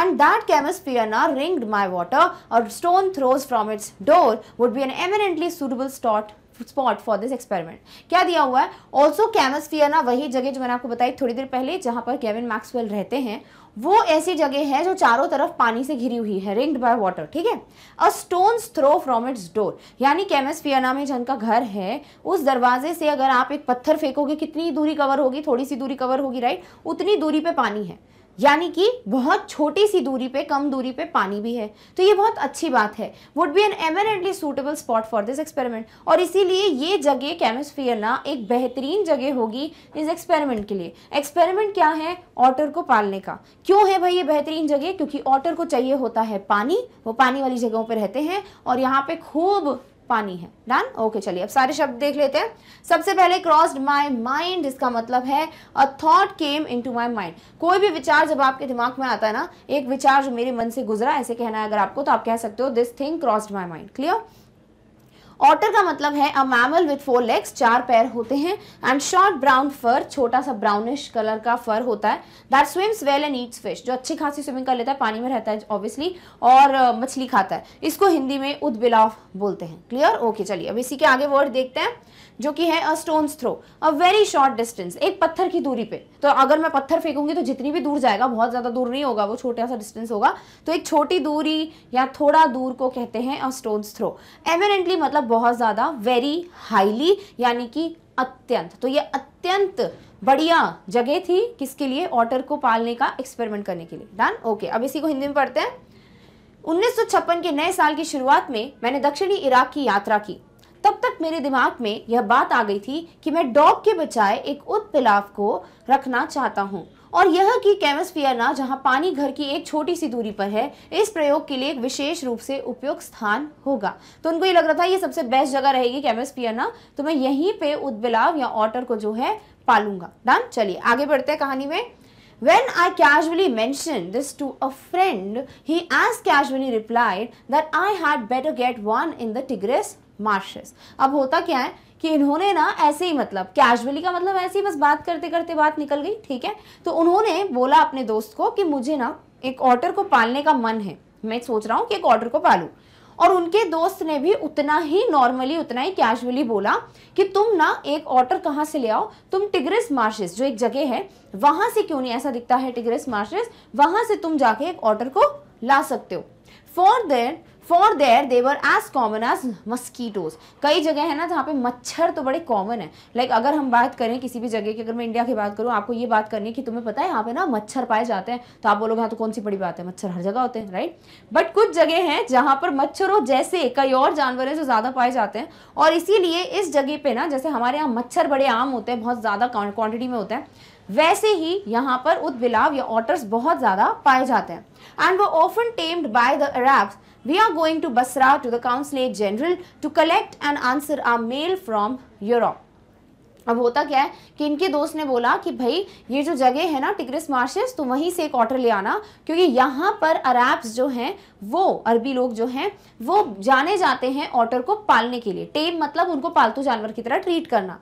and that chemisphere ringed my water a stone throws from its door would be an eminently suitable spot spot for this experiment क्या दिया हुआ है ऑल्सो कैमसफियर ना वही जगह जो मैंने आपको बताई थोड़ी देर पहले जहाँ पर केविन मैक्सवेल रहते हैं वो ऐसी जगह है जो चारों तरफ पानी से घिरी हुई है रिंग्ड बाय वाटर ठीक है a stone throw from its door यानी केमसफियना में जिनका घर है उस दरवाजे से अगर आप एक पत्थर फेंकोगे कितनी दूरी कवर होगी थोड़ी सी दूरी कवर होगी राइट उतनी दूरी पे पानी है यानी कि बहुत छोटी सी दूरी पे कम दूरी पे पानी भी है तो ये बहुत अच्छी बात है would be an eminently suitable spot for this experiment और इसीलिए ये जगह केमोस्फियर ना एक बेहतरीन जगह होगी इस एक्सपेरिमेंट के लिए एक्सपेरिमेंट क्या है ऑटर को पालने का क्यों है भाई ये बेहतरीन जगह क्योंकि ऑटर को चाहिए होता है पानी वो पानी वाली जगहों पर रहते हैं और यहाँ पे खूब पानी है डन ओके चलिए अब सारे शब्द देख लेते हैं सबसे पहले क्रॉस्ड माई माइंड इसका मतलब है a thought came into my mind कोई भी विचार जब आपके दिमाग में आता है ना एक विचार जो मेरे मन से गुजरा ऐसे कहना है अगर आपको तो आप कह सकते हो this thing crossed my mind clear otter का मतलब है a mammal with four legs चार पैर होते हैं एंड शॉर्ट ब्राउन फर छोटा सा ब्राउनिश कलर का फर होता है that swims well and eats fish जो अच्छी खासी स्विमिंग कर लेता है पानी में रहता है ऑब्वियसली और मछली खाता है इसको हिंदी में उदबिलाव बोलते हैं क्लियर ओके चलिए अब इसी के आगे वर्ड देखते हैं जो कि है a stone throw a very short distance एक पत्थर की दूरी पे तो अगर मैं पत्थर फेंकूंगी तो जितनी भी दूर जाएगा बहुत ज़्यादा दूर नहीं होगा वो छोटा सा डिस्टेंस होगा तो एक छोटी दूरी या थोड़ा दूर को कहते हैं अ स्टोन थ्रो एमिनेंटली मतलब बहुत ज़्यादा वेरी हाईली यानी कि अत्यंत तो ये अत्यंत बढ़िया जगह थी किसके लिए ऑटर को पालने का एक्सपेरिमेंट करने के लिए डन ओके अब इसी को हिंदी में पढ़ते हैं उन्नीस के नए साल की शुरुआत में मैंने दक्षिणी इराक की यात्रा की तब तक मेरे दिमाग में यह बात आ गई थी कि मैं डॉग के बजाय एक उत्पिलाव को रखना चाहता हूँ और यह कि कैमस्फियरना जहाँ पानी घर की एक छोटी सी दूरी पर है इस प्रयोग के लिए एक विशेष रूप से उपयुक्त स्थान होगा तो उनको ये लग रहा था ये सबसे बेस्ट जगह रहेगी कैमस्फियरना तो मैं यहीं पे उद्बिलाव या ऑटर को जो है पालूंगा डन चलिए आगे बढ़ते हैं कहानी में When I casually mentioned this to a friend, he as casually replied that I had better get one in the Tigris marshes अब होता क्या है कि इन्होंने ना ऐसे ही मतलब कैजुअली का मतलब ऐसे ही बस बात करते करते बात निकल गई ठीक है तो उन्होंने बोला अपने दोस्त को कि मुझे ना एक ऑर्डर को पालने का मन है मैं सोच रहा हूँ कि एक ऑर्डर को पालू और उनके दोस्त ने भी उतना ही नॉर्मली उतना ही कैजुअली बोला कि तुम ना एक ऑर्डर कहाँ से ले आओ तुम टिग्रिस मार्शेस जो एक जगह है वहां से क्यों नहीं ऐसा दिखता है टिग्रिस मार्शेस वहां से तुम जाके एक ऑर्डर को ला सकते हो for there for there they are as common as mosquitoes कई जगह है ना जहाँ पे मच्छर तो बड़े कॉमन है लाइक like, अगर हम बात करें किसी भी जगह की अगर मैं इंडिया की बात करूँ आपको ये बात करनी है कि तुम्हें पता है यहाँ पे ना मच्छर पाए जाते हैं तो आप बोलोगे यहाँ तो कौन सी बड़ी बात है मच्छर हर जगह होते हैं राइट बट कुछ जगह हैं जहाँ पर मच्छरों जैसे कई और जानवर हैं जो ज़्यादा पाए जाते हैं और इसीलिए इस जगह पर ना जैसे हमारे यहाँ मच्छर बड़े आम होते हैं बहुत ज़्यादा क्वान्टिटी में होते हैं वैसे ही यहाँ पर बिलाव या ऑटर्स बहुत ज़्यादा पाए जाते हैं एंड वो often tamed by the Arabs We are going to Basra to the Consulate General to collect and answer our mail from Europe. अब होता क्या है कि इनके दोस्त ने बोला कि भाई ये जो जगह है ना टिग्रिस मार्शेस तो वहीं से एक ऑर्डर ले आना क्योंकि यहाँ पर अरब्स जो हैं वो अरबी लोग जो हैं वो जाने जाते हैं ऑर्डर को पालने के लिए टेम मतलब उनको पालतू जानवर की तरह ट्रीट करना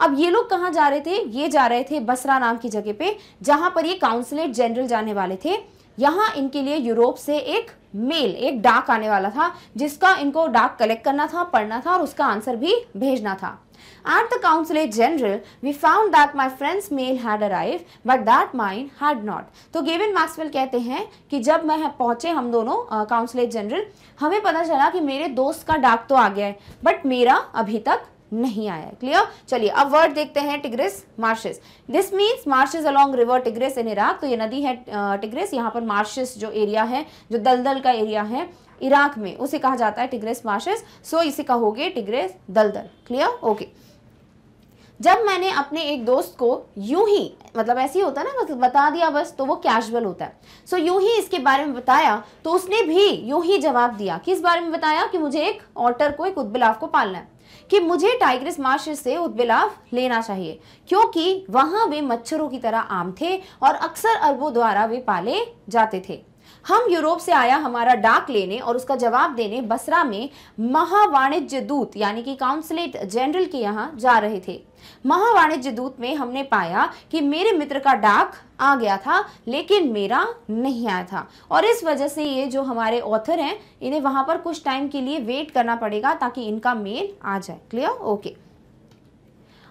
अब ये लोग कहाँ जा रहे थे ये जा रहे थे बसरा नाम की जगह पे जहाँ पर ये काउंसलेट जनरल जाने वाले थे यहाँ इनके लिए यूरोप से एक मेल एक डाक आने वाला था जिसका इनको डाक कलेक्ट करना था पढ़ना था और उसका आंसर भी भेजना था At the consulate general, we found that my friend's mail had arrived, but that mine had not. तो गेविन मैक्सवेल कहते हैं कि जब मैं पहुंचे हम दोनों काउंसलेट जनरल हमें पता चला कि मेरे दोस्त का डाक तो आ गया है बट मेरा अभी तक नहीं आया क्लियर चलिए अब वर्ड देखते हैं Tigris marshes this means marshes along river Tigris in Iraq तो ये नदी है टिग्रिस यहाँ पर मार्शेस जो एरिया है जो दलदल का एरिया है इराक में उसे कहा जाता है टिग्रेस मार्शेस सो इसे कहोगे टिग्रेस दलदल क्लियर ओके जब मैंने अपने एक दोस्त को यूं ही मतलब ऐसे ही होता है ना मतलब बता दिया बस तो वो कैजुअल होता है सो so, यूं ही इसके बारे में बताया तो उसने भी यूं ही जवाब दिया किस बारे में बताया कि मुझे एक ऑटर को एक उद्बिलाव को पालना है कि मुझे टाइग्रिस मार्श से उद्विलाव लेना चाहिए क्योंकि वहां वे मच्छरों की तरह आम थे और अक्सर अरबों द्वारा वे पाले जाते थे हम यूरोप से आया हमारा डाक लेने और उसका जवाब देने बसरा में महावाणिज्य दूत यानी कि काउंसलेट जनरल के यहाँ जा रहे थे महावाणिज्य दूत में हमने पाया कि मेरे मित्र का डाक आ गया था लेकिन मेरा नहीं आया था और इस वजह से ये जो हमारे ऑथर हैं इन्हें वहाँ पर कुछ टाइम के लिए वेट करना पड़ेगा ताकि इनका मेल आ जाए clear okay okay.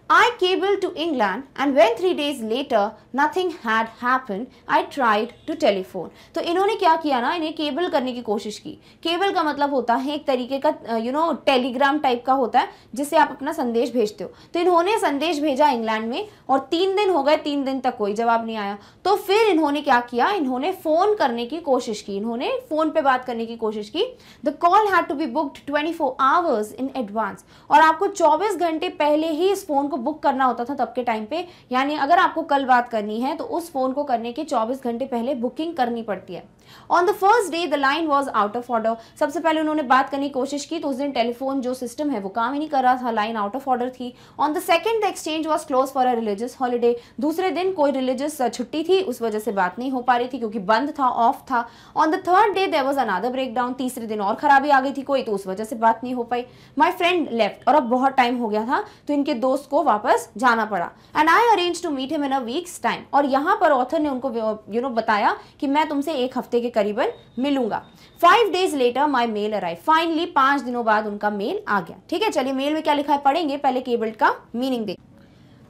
I cabled to England and when three days later nothing had happened, I tried to telephone. तो इन्होंने क्या किया ना इन्हें केबल करने की कोशिश की केबल का मतलब होता है एक तरीके का यू नो टेलीग्राम टाइप का होता है जिससे आप अपना संदेश भेजते हो तो इन्होंने संदेश भेजा इंग्लैंड में और तीन दिन हो गए तीन दिन तक कोई जवाब नहीं आया तो फिर इन्होंने क्या किया इन्होंने फ़ोन करने की कोशिश की इन्होंने फ़ोन पर बात करने की कोशिश की the call had to be booked twenty four hours in advance और आपको चौबीस घंटे पहले ही इस फ़ोन को को बुक करना होता था तब के टाइम पे यानी अगर आपको कल बात करनी है तो उस फ़ोन को करने के 24 घंटे पहले बुकिंग करनी पड़ती है on the first day the line was out of order सबसे पहले उन्होंने बात करने की कोशिश की तो उस दिन टेलीफोन जो सिस्टम है वो काम ही नहीं कर रहा था लाइन आउट ऑफ ऑर्डर थी on the second the exchange was close for a religious holiday दूसरे दिन कोई रिलीजियस uh, छुट्टी थी उस वजह से बात नहीं हो पा रही थी क्योंकि बंद था ऑफ था on the third day there was another down तीसरे दिन और खराबी आ गई थी कोई तो उस वजह से बात नहीं हो पाई माई फ्रेंड लेफ्ट और अब बहुत टाइम हो गया था तो इनके दोस्त को वापस जाना पड़ा and I arrange to meet him in a week's time और यहाँ पर ऑथर ने उनको यू नो बताया कि मैं तुमसे एक हफ्ते के करीबन मिलूंगा five days later my mail arrive finally पांच दिनों बाद उनका मेल आ गया ठीक है चलिए मेल में क्या लिखा है पढ़ेंगे पहले केबल का मीनिंग देख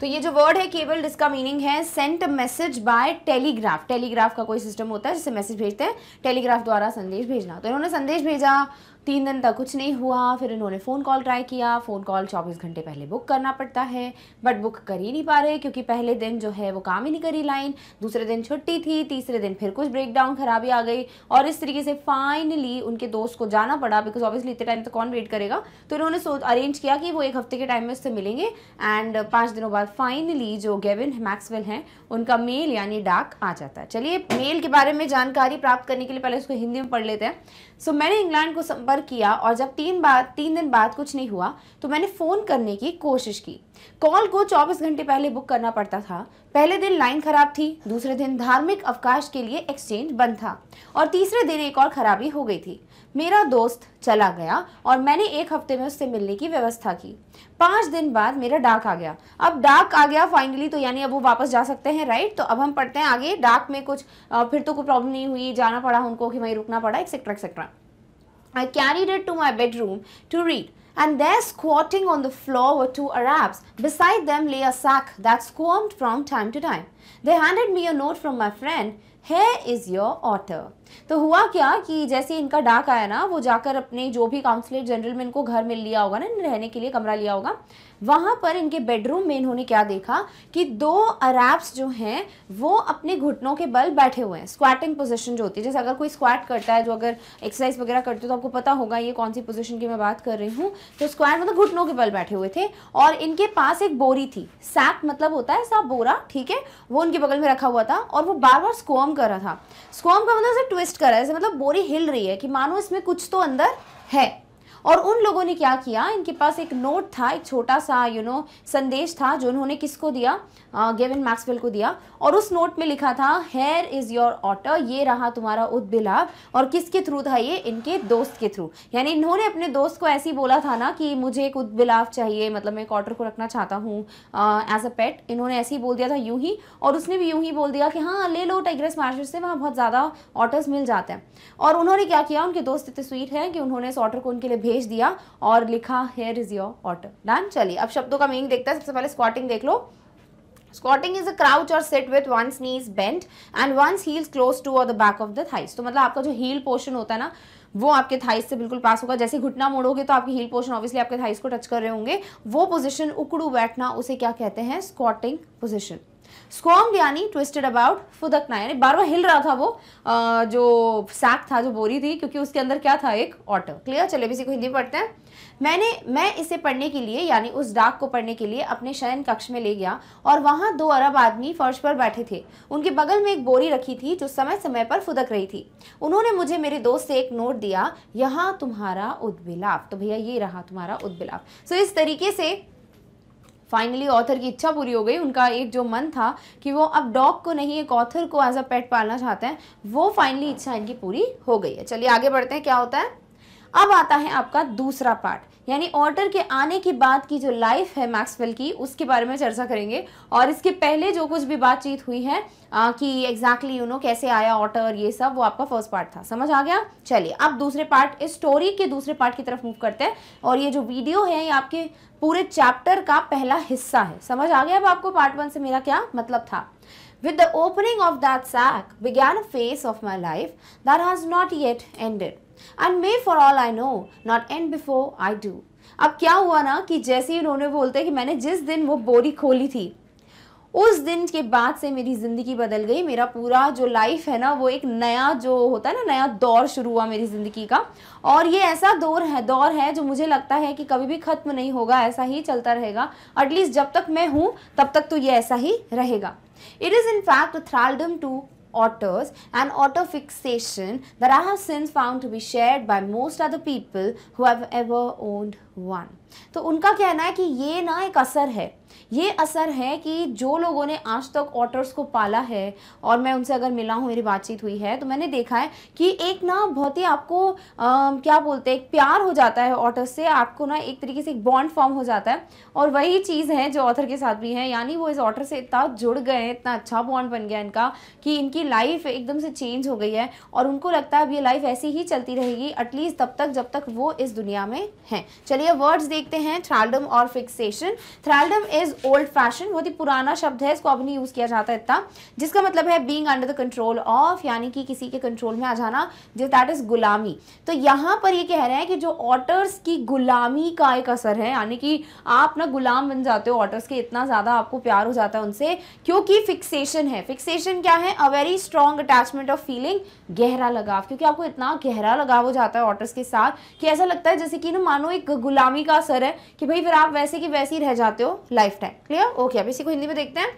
तो ये जो वर्ड है केबल इसका मीनिंग है sent message by telegraph telegraph का कोई सिस्टम होता है जिससे मैसेज भेजते हैं टेलीग्राफ द्वारा संदेश भेजना तो इन्होंने संदेश भेजा तीन दिन तक कुछ नहीं हुआ फिर इन्होंने फ़ोन कॉल ट्राई किया फ़ोन कॉल 24 घंटे पहले बुक करना पड़ता है बट बुक कर ही नहीं पा रहे क्योंकि पहले दिन जो है वो काम ही नहीं करी लाइन दूसरे दिन छुट्टी थी तीसरे दिन फिर कुछ ब्रेकडाउन खराबी आ गई और इस तरीके से फाइनली उनके दोस्त को जाना पड़ा बिकॉज ऑब्वियसली इतने टाइम तक तो कौन वेट करेगा तो इन्होंने सोच अरेंज किया कि वो एक हफ्ते के टाइम में उससे मिलेंगे एंड पाँच दिनों बाद फाइनली जो गेविन मैक्सवेल हैं उनका मेल यानी डाक आ जाता है चलिए मेल के बारे में जानकारी प्राप्त करने के लिए पहले उसको हिंदी में पढ़ लेते हैं सो so, मैंने इंग्लैंड को संपर्क किया और जब तीन बार तीन दिन बाद कुछ नहीं हुआ तो मैंने फ़ोन करने की कोशिश की कॉल को 24 घंटे पहले बुक करना पड़ता था पहले दिन लाइन खराब थी दूसरे दिन धार्मिक अवकाश के लिए एक्सचेंज बंद था और तीसरे दिन एक और खराबी हो गई थी मेरा दोस्त चला गया और मैंने एक हफ्ते में उससे मिलने की व्यवस्था की पांच दिन बाद मेरा डाक आ गया अब डाक आ गया फाइनली तो यानी अब वो वापस जा सकते हैं राइट तो अब हम पढ़ते हैं आगे डाक में कुछ फिर तो कोई प्रॉब्लम नहीं हुई जाना पड़ा उनको कि वहीं रुकना पड़ा etcetera etcetera I carry it to my bedroom to read and there squatting on the floor were two Arabs. Beside them lay a sack that squirmed from time to time. They handed me a note from my friend. Here is your otter. तो हुआ क्या कि जैसे इनका डाक आया ना वो जाकर अपने जो भी काउंसलेट जनरल में इनको घर में लिया होगा ना रहने के लिए कमरा लिया होगा वहाँ पर इनके बेडरूम में इन्होंने क्या देखा कि दो अरैब्स जो हैं वो अपने घुटनों के बल बैठे हुए हैं स्क्वाटिंग पोजीशन जो होती है जैसे अगर कोई स्क्वाट करता है जो अगर एक्सरसाइज वगैरह करते हो तो आपको पता होगा ये कौन सी पोजीशन की मैं बात कर रही हूँ तो स्क्वाट मतलब घुटनों के बल बैठे हुए थे और इनके पास एक बोरी थी सैप मतलब होता है सा बोरा ठीक है वो उनके बगल में रखा हुआ था और वो बार बार स्कोम कर रहा था स्कोम का मतलब ट्विस्ट कर रहा है मतलब बोरी हिल रही है कि मानो इसमें कुछ तो अंदर है और उन लोगों ने क्या किया इनके पास एक नोट था एक छोटा सा यू नो संदेश था जो उन्होंने किसको दिया गेविन मैक्सवेल को दिया और उस नोट में लिखा था हेयर इज़ योर ऑटर ये रहा तुम्हारा उद्बिलाव और किसके थ्रू था ये इनके दोस्त के थ्रू यानी इन्होंने अपने दोस्त को ऐसे ही बोला था ना कि मुझे एक उद्बिलाव चाहिए मतलब मैं एक ऑटर को रखना चाहता हूँ एज अ पेट इन्होंने ऐसे ही बोल दिया था यूं ही और उसने भी यूं ही बोल दिया कि हाँ ले लो टाइग्रेस मार्केट से वहाँ बहुत ज़्यादा ऑटर्स मिल जाते हैं और उन्होंने क्या किया उनके दोस्त इतने स्वीट हैं कि उन्होंने इस ऑटर को उनके लिए भेज भेज दिया और लिखा here is your otter done चलिए अब शब्दों का मीनिंग देखता है सबसे पहले स्क्वाटिंग देख लो squatting is a crouch or set with one's knees bend and one's heels close to or the back of the thighs तो मतलब आपका जो हील पोर्शन होता है ना वो आपके थाइस से बिल्कुल पास होगा जैसे घुटना मोड़ोगे तो आपके हील पोर्शन ऑब्वियसली आपके थाइस को टच कर रहे होंगे वो पोजिशन उकड़ू बैठना उसे क्या कहते हैं स्कॉटिंग पोजिशन स्क्वांग यानी ट्विस्टेड अबाउट फुदकना यानी बार बार हिल रहा था वो जो सैक था जो बोरी थी क्योंकि उसके अंदर क्या था एक ऑटर क्लियर चलिए इसी को हिंदी पढ़ते हैं मैंने मैं इसे पढ़ने के लिए यानी उस डाक को पढ़ने के लिए अपने शयन कक्ष में ले गया और वहाँ दो अरब आदमी फर्श पर बैठे थे उनके बगल में एक बोरी रखी थी जो समय समय पर फुदक रही थी उन्होंने मुझे मेरे दोस्त से एक नोट दिया यहाँ तुम्हारा उद्विलाप तो भैया ये रहा तुम्हारा उद्विलाप सो so, इस तरीके से फाइनली ऑथर की इच्छा पूरी हो गई उनका एक जो मन था कि वो अब डॉग को नहीं एक ऑथर को एज अ पेट पालना चाहते हैं वो फाइनली इच्छा इनकी पूरी हो गई है चलिए आगे बढ़ते हैं क्या होता है अब आता है आपका दूसरा पार्ट यानी ऑर्डर के आने के बाद की जो लाइफ है मैक्सवेल की उसके बारे में चर्चा करेंगे और इसके पहले जो कुछ भी बातचीत हुई है आ, कि एग्जैक्टली यू नो कैसे आया ऑर्डर ये सब वो आपका फर्स्ट पार्ट था समझ आ गया चलिए अब दूसरे पार्ट इस स्टोरी के दूसरे पार्ट की तरफ मूव करते हैं और ये जो वीडियो है ये आपके पूरे चैप्टर का पहला हिस्सा है समझ आ गया अब आपको पार्ट वन से मेरा क्या मतलब था with the opening of that sack विज्ञान phase of my life that has not yet ended and may for all I know not end before I do अब क्या हुआ ना कि जैसे ही उन्होंने बोलते कि मैंने जिस दिन वो बोरी खोली थी उस दिन के बाद से मेरी ज़िंदगी बदल गई मेरा पूरा जो लाइफ है ना वो एक नया जो होता है ना नया दौर शुरू हुआ मेरी ज़िंदगी का और ये ऐसा दौर है दौर है जो मुझे लगता है कि कभी भी ख़त्म नहीं होगा ऐसा ही चलता रहेगा एटलीस्ट जब तक मैं हूँ तब तक तो ये ऐसा ही रहेगा it is in fact thraldom to otters and otter fixation that I have since found to be shared by most other people who have ever owned one तो उनका कहना है कि ये ना एक असर है ये असर है कि जो लोगों ने आज तक ऑटर्स को पाला है और मैं उनसे अगर मिला हूँ मेरी बातचीत हुई है तो मैंने देखा है कि एक ना बहुत ही आपको आ, क्या बोलते हैं प्यार हो जाता है ऑटर्स से आपको ना एक तरीके से एक बॉन्ड फॉर्म हो जाता है और वही चीज़ है जो ऑथर के साथ भी है यानी वो इस ऑटर से इतना जुड़ गए हैं इतना अच्छा बॉन्ड बन गया इनका कि इनकी लाइफ एकदम से चेंज हो गई है और उनको लगता है अब ये लाइफ ऐसी ही चलती रहेगी एटलीस्ट तब तक जब तक वो इस दुनिया में हैं चलिए आइए वर्ड्स देखते हैं थ्रालडम और fixation thraldom is old fashion बहुत ही पुराना शब्द है इसको अब नहीं यूज़ किया जाता इतना जिसका मतलब है being under the control of यानी कि किसी के कंट्रोल में आ जाना जो दैट इज़ गुलामी तो यहाँ पर ये कह रहे हैं कि जो ऑटर्स की गुलामी का एक असर है यानी कि आप ना गुलाम बन जाते हो ऑटर्स के इतना ज़्यादा आपको प्यार हो जाता है उनसे क्योंकि फिक्सेशन है फिक्सेशन क्या है a very strong attachment of feeling गहरा लगाव क्योंकि आपको इतना गहरा लगाव हो जाता है ऑटर्स के साथ कि ऐसा लगता है जैसे कि ना मानो एक गुलाम गुलामी का असर है कि भाई फिर आप वैसे की वैसे ही रह जाते हो लाइफ टाइम क्लियर ओके अब इसी को हिंदी में देखते हैं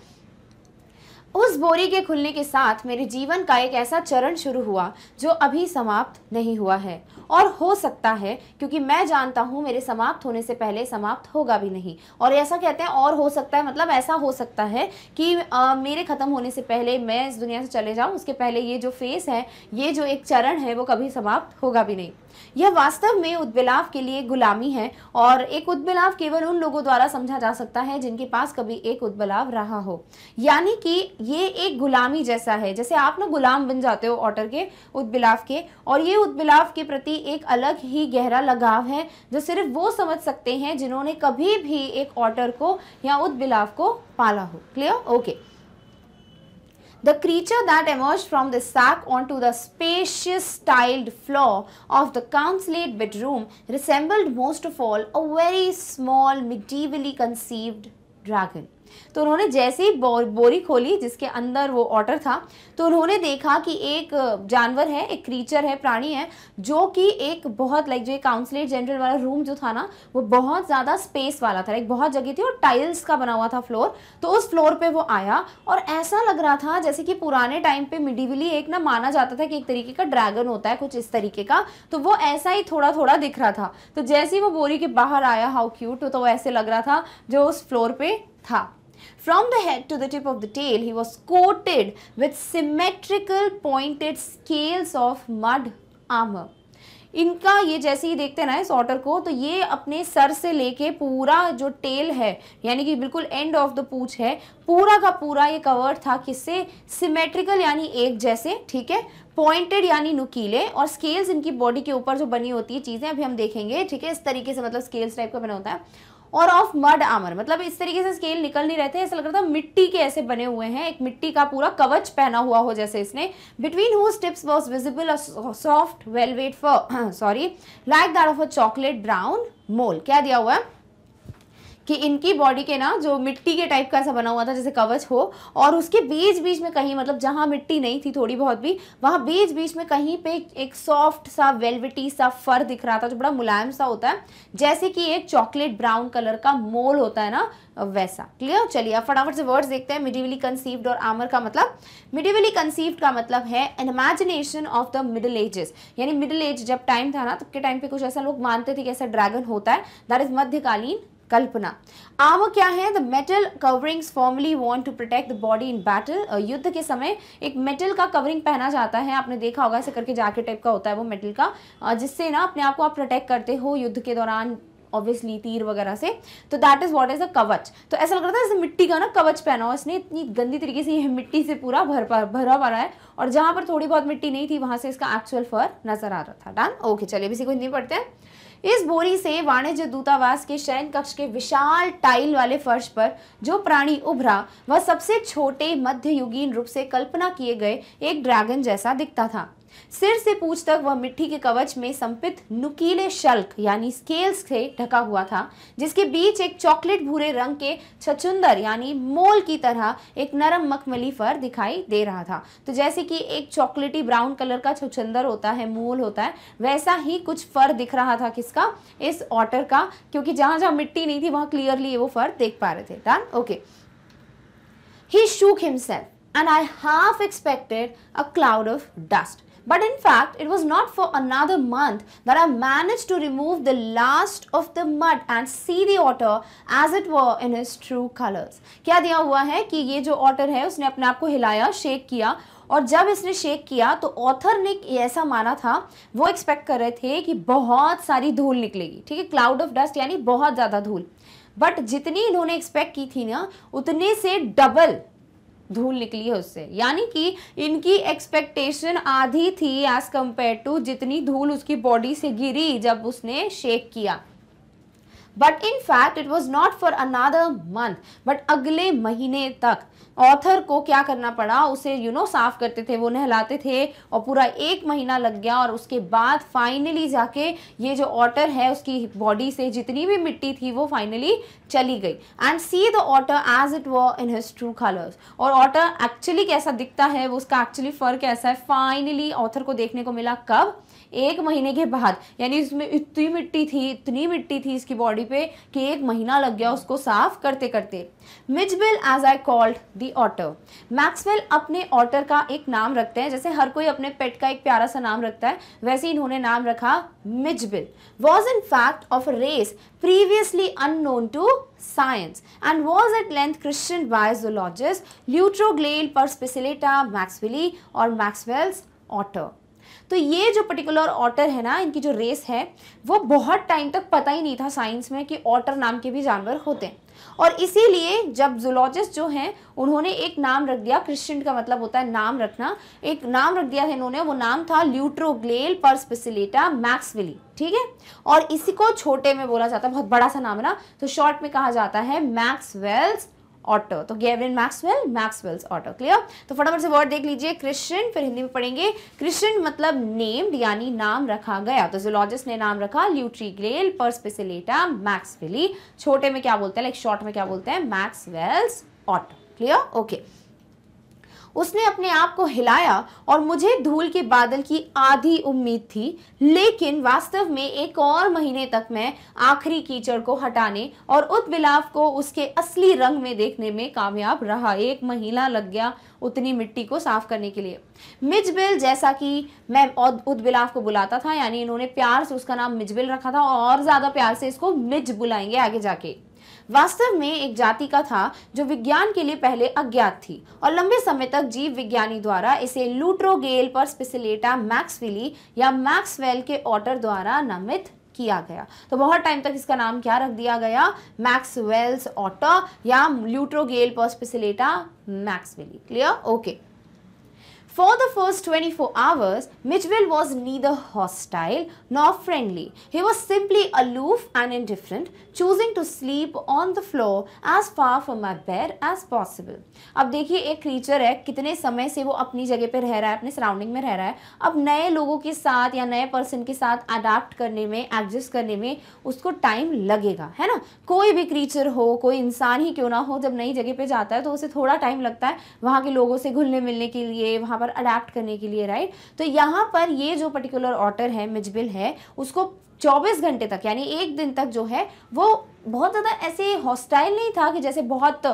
उस बोरी के खुलने के साथ मेरे जीवन का एक ऐसा चरण शुरू हुआ जो अभी समाप्त नहीं हुआ है और हो सकता है क्योंकि मैं जानता हूं मेरे समाप्त होने से पहले समाप्त होगा भी नहीं और ऐसा कहते हैं और हो सकता है मतलब ऐसा हो सकता है कि आ, मेरे ख़त्म होने से पहले मैं इस दुनिया से चले जाऊँ उसके पहले ये जो फेस है ये जो एक चरण है वो कभी समाप्त होगा भी नहीं यह वास्तव में उद्बिलाव के लिए गुलामी है और एक उदबिलाव केवल उन लोगों द्वारा समझा जा सकता है जिनके पास कभी एक उद्बिलाव रहा हो यानी कि ये एक गुलामी जैसा है जैसे आप ना गुलाम बन जाते हो ऑटर के उद्बिलाव के और ये उद्बिलाव के प्रति की एक अलग ही गहरा लगाव है जो सिर्फ वो समझ सकते हैं जिन्होंने कभी भी एक ऑटर को या उद बिलाव को पाला हो clear okay the creature that emerge from the sack on to the spacious tiled floor of the consulate bedroom resembled most of all a very small medievally conceived dragon तो उन्होंने जैसे ही बोरी खोली जिसके अंदर वो ऑटर था तो उन्होंने देखा कि एक जानवर है एक क्रीचर है प्राणी है जो कि एक बहुत लाइक जो एक काउंसलेट जनरल वाला रूम जो था ना वो बहुत ज़्यादा स्पेस वाला था एक बहुत जगह थी और टाइल्स का बना हुआ था फ्लोर तो उस फ्लोर पर वो आया और ऐसा लग रहा था जैसे कि पुराने टाइम पर मिडिवली एक ना माना जाता था कि एक तरीके का ड्रैगन होता है कुछ इस तरीके का तो वो ऐसा ही थोड़ा थोड़ा दिख रहा था तो जैसे ही वो बोरी के बाहर आया हाउ क्यूट तो, वो ऐसे लग रहा था जो उस फ्लोर पर था From the head to the tip of the tail, he was coated with symmetrical pointed scales of mud armor. इनका ये जैसे ही देखते हैं ना इस ऑटर को तो ये अपने सर से लेके पूरा जो टेल है यानी कि बिल्कुल एंड ऑफ द पूछ है पूरा का पूरा ये कवर था किससे सिमेट्रिकल यानी एक जैसे ठीक है पॉइंटेड यानी नुकीले और स्केल्स इनकी बॉडी के ऊपर जो बनी होती है चीज़ें अभी हम देखेंगे ठीक है इस तरीके से मतलब स्केल्स टाइप का बना होता है और ऑफ मड आमर मतलब इस तरीके से स्केल निकल नहीं रहे थे ऐसा लग रहा था मिट्टी के ऐसे बने हुए हैं एक मिट्टी का पूरा कवच पहना हुआ हो जैसे इसने between whose tips was visible soft velvet fur sorry like that of a chocolate brown mole क्या दिया हुआ है कि इनकी बॉडी के ना जो मिट्टी के टाइप का ऐसा बना हुआ था जैसे कवच हो और उसके बीच बीच में कहीं मतलब जहाँ मिट्टी नहीं थी थोड़ी बहुत भी वहाँ बीच बीच में कहीं पे एक सॉफ्ट सा वेलविटी सा फर दिख रहा था जो बड़ा मुलायम सा होता है जैसे कि एक चॉकलेट ब्राउन कलर का मोल होता है ना वैसा क्लियर चलिए अब फटाफट से वर्ड्स देखते हैं मिडिवली कंसीव्ड और आमर का मतलब मिडिवली कंसीव्ड का मतलब है an imagination of the middle ages यानी मिडिल एज जब टाइम था ना तब के टाइम पे कुछ ऐसा लोग मानते थे कि ऐसा ड्रैगन होता है दैट इज मध्यकालीन कल्पना आर्मर क्या है द मेटल कवरिंग्स फॉर्मली वॉन्ट to protect the body in battle युद्ध के समय एक मेटल का कवरिंग पहना जाता है आपने देखा होगा ऐसे करके जैकेट टाइप का होता है वो मेटल का जिससे ना अपने आप को आप प्रोटेक्ट करते हो युद्ध के दौरान ऑब्वियसली तीर वगैरह से तो that is what is a कवच तो ऐसा लग रहा था जैसे मिट्टी का ना कवच पहना हो इसने इतनी गंदी तरीके से यह मिट्टी से पूरा भर भरा भरा है और जहां पर थोड़ी बहुत मिट्टी नहीं थी वहां से इसका एक्चुअल फर नजर आ रहा था डन ओके चलिए अब इसी को हिंदी पढ़ते हैं इस बोरी से वाणिज्य दूतावास के शयन कक्ष के विशाल टाइल वाले फर्श पर जो प्राणी उभरा वह सबसे छोटे मध्ययुगीन रूप से कल्पना किए गए एक ड्रैगन जैसा दिखता था सिर से पूछ तक वह मिट्टी के कवच में संपित नुकीले शल्क यानी स्केल्स से ढका हुआ था जिसके बीच एक चॉकलेट भूरे रंग के छचुंदर यानी मोल की तरह एक नरम मखमली फर दिखाई दे रहा था तो जैसे कि एक चॉकलेटी ब्राउन कलर का छचुंदर होता है मोल होता है वैसा ही कुछ फर दिख रहा था किसका इस ऑटर का क्योंकि जहां जहां मिट्टी नहीं थी वहां क्लियरली वो फर देख पा रहे थे done okay he shook himself and I half expected a cloud of dust But in fact, it was not for another month that I managed to remove the last of the mud and see the otter as it were in his true colors. kya diya hua hai ki ye jo otter hai usne apne aap ko hilaya shake kiya और जब इसने shake किया तो author ने ऐसा माना था वो एक्सपेक्ट कर रहे थे कि बहुत सारी धूल निकलेगी ठीक है क्लाउड ऑफ डस्ट यानी बहुत ज़्यादा धूल बट जितनी इन्होंने एक्सपेक्ट की थी ना उतने से डबल धूल निकली है उससे यानी कि इनकी एक्सपेक्टेशन आधी थी एज कंपेयर टू जितनी धूल उसकी बॉडी से गिरी जब उसने शेक किया but in fact it was not for another month but अगले महीने तक ऑथर को क्या करना पड़ा उसे यू नो साफ करते थे वो नहलाते थे और पूरा एक महीना लग गया और उसके बाद फाइनली जाके ये जो ऑटर है उसकी बॉडी से जितनी भी मिट्टी थी वो फाइनली चली गई and see the otter as it was in his true colours और ऑटर एक्चुअली कैसा दिखता है वो उसका एक्चुअली फर्क कैसा है फाइनली ऑथर को देखने को मिला कब एक महीने के बाद यानी इसमें इतनी मिट्टी थी इतनी मिट्टी थी इसकी बॉडी पे कि एक महीना लग गया उसको साफ करते करते Mijbil as I called the otter Maxwell अपने ऑटर का एक नाम रखते हैं जैसे हर कोई अपने पेट का एक प्यारा सा नाम रखता है वैसे इन्होंने नाम रखा Mijbil was in fact of race previously unknown to science and was at length christened by zoologists पर perspicillata maxwelli or Maxwell's otter. तो ये जो पर्टिकुलर ऑटर है ना इनकी जो रेस है वो बहुत टाइम तक पता ही नहीं था साइंस में कि ऑटर नाम के भी जानवर होते हैं और इसीलिए जब जूलॉजिस्ट जो हैं उन्होंने एक नाम रख दिया क्रिश्चियन का मतलब होता है नाम रखना एक नाम रख दिया है इन्होंने वो नाम था ल्यूट्रोग्लेल परस्पिसिलेटा मैक्सविली ठीक है और इसी को छोटे में बोला जाता है बहुत बड़ा सा नाम है ना तो शॉर्ट में कहा जाता है मैक्सवेल्स ऑटो तो Gavin Maxwell Maxwell's otter clear तो फटाफट से वर्ड देख लीजिए क्रिश्चियन फिर हिंदी में पढ़ेंगे क्रिश्चियन मतलब नेम्ड यानी नाम रखा गया तो जोलॉजिस्ट ने नाम रखा ल्यूट्री ग्रेल पर स्पेसिलेटा मैक्सवेली छोटे में क्या बोलते हैं लाइक शॉर्ट में क्या बोलते हैं मैक्सवेल्स ऑटो क्लियर ओके उसने अपने आप को हिलाया और मुझे धूल के बादल की आधी उम्मीद थी लेकिन वास्तव में एक और महीने तक मैं आखिरी कीचड़ को हटाने और उत्बिलाफ को उसके असली रंग में देखने में कामयाब रहा एक महीना लग गया उतनी मिट्टी को साफ करने के लिए मिजबिल जैसा कि मैं उदबिलाफ को बुलाता था यानी इन्होंने प्यार से उसका नाम मिजबिल रखा था और ज़्यादा प्यार से इसको मिज बुलाएंगे आगे जाके वास्तव में एक जाति का था जो विज्ञान के लिए पहले अज्ञात थी और लंबे समय तक जीव विज्ञानी द्वारा इसे लूट्रोगेल पर स्पेसिलेटा मैक्सविली या मैक्सवेल के ऑर्डर द्वारा नामित किया गया तो बहुत टाइम तक इसका नाम क्या रख दिया गया मैक्सवेल्स ऑटर या Lutrogale perspicillata maxwelli clear okay For the first 24 hours, Mitchell was neither hostile nor friendly. He was simply aloof and indifferent, choosing to sleep on the floor as far from my bed as possible अब देखिए एक creature है कितने समय से वो अपनी जगह पे रह रहा है अपने सराउंडिंग में रह रहा है अब नए लोगों के साथ या नए पर्सन के साथ अडाप्ट करने में एडजस्ट करने में उसको टाइम लगेगा है ना कोई भी क्रीचर हो कोई इंसान ही क्यों ना हो जब नई जगह पर जाता है तो उसे थोड़ा टाइम लगता है वहाँ के लोगों से घुलने मिलने के लिए वहाँ पर अडाप्ट करने के लिए राइट तो यहाँ पर ये जो पर्टिकुलर ऑटर है मिजबिल है उसको 24 घंटे तक यानी एक दिन तक जो है वो बहुत ज़्यादा ऐसे हॉस्टाइल नहीं था कि जैसे बहुत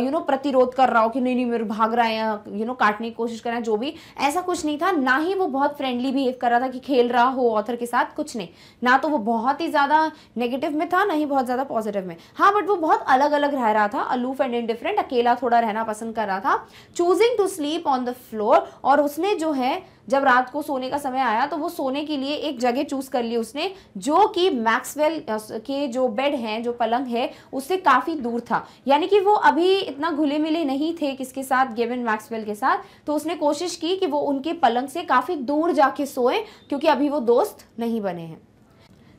यू नो प्रतिरोध कर रहा हो कि नहीं नहीं मेरे भाग रहा है या यू नो काटने की कोशिश कर रहा है जो भी ऐसा कुछ नहीं था ना ही वो बहुत फ्रेंडली बिहेव कर रहा था कि खेल रहा हो ऑथर के साथ कुछ नहीं ना तो वो बहुत ही ज़्यादा नेगेटिव में था ना ही बहुत ज़्यादा पॉजिटिव में हाँ बट वो बहुत अलग अलग रह रहा था अलूफ एंड इनडिफरेंट अकेला थोड़ा रहना पसंद कर रहा था choosing to sleep on the floor और उसने जो है जब रात को सोने का समय आया तो वो सोने के लिए एक जगह चूज कर ली उसने जो कि मैक्सवेल के जो बेड हैं जो पलंग है उससे काफी दूर था यानी कि वो अभी इतना घुले मिले नहीं थे किसके साथ गेविन मैक्सवेल के साथ तो उसने कोशिश की कि वो उनके पलंग से काफी दूर जाके सोए क्योंकि अभी वो दोस्त नहीं बने हैं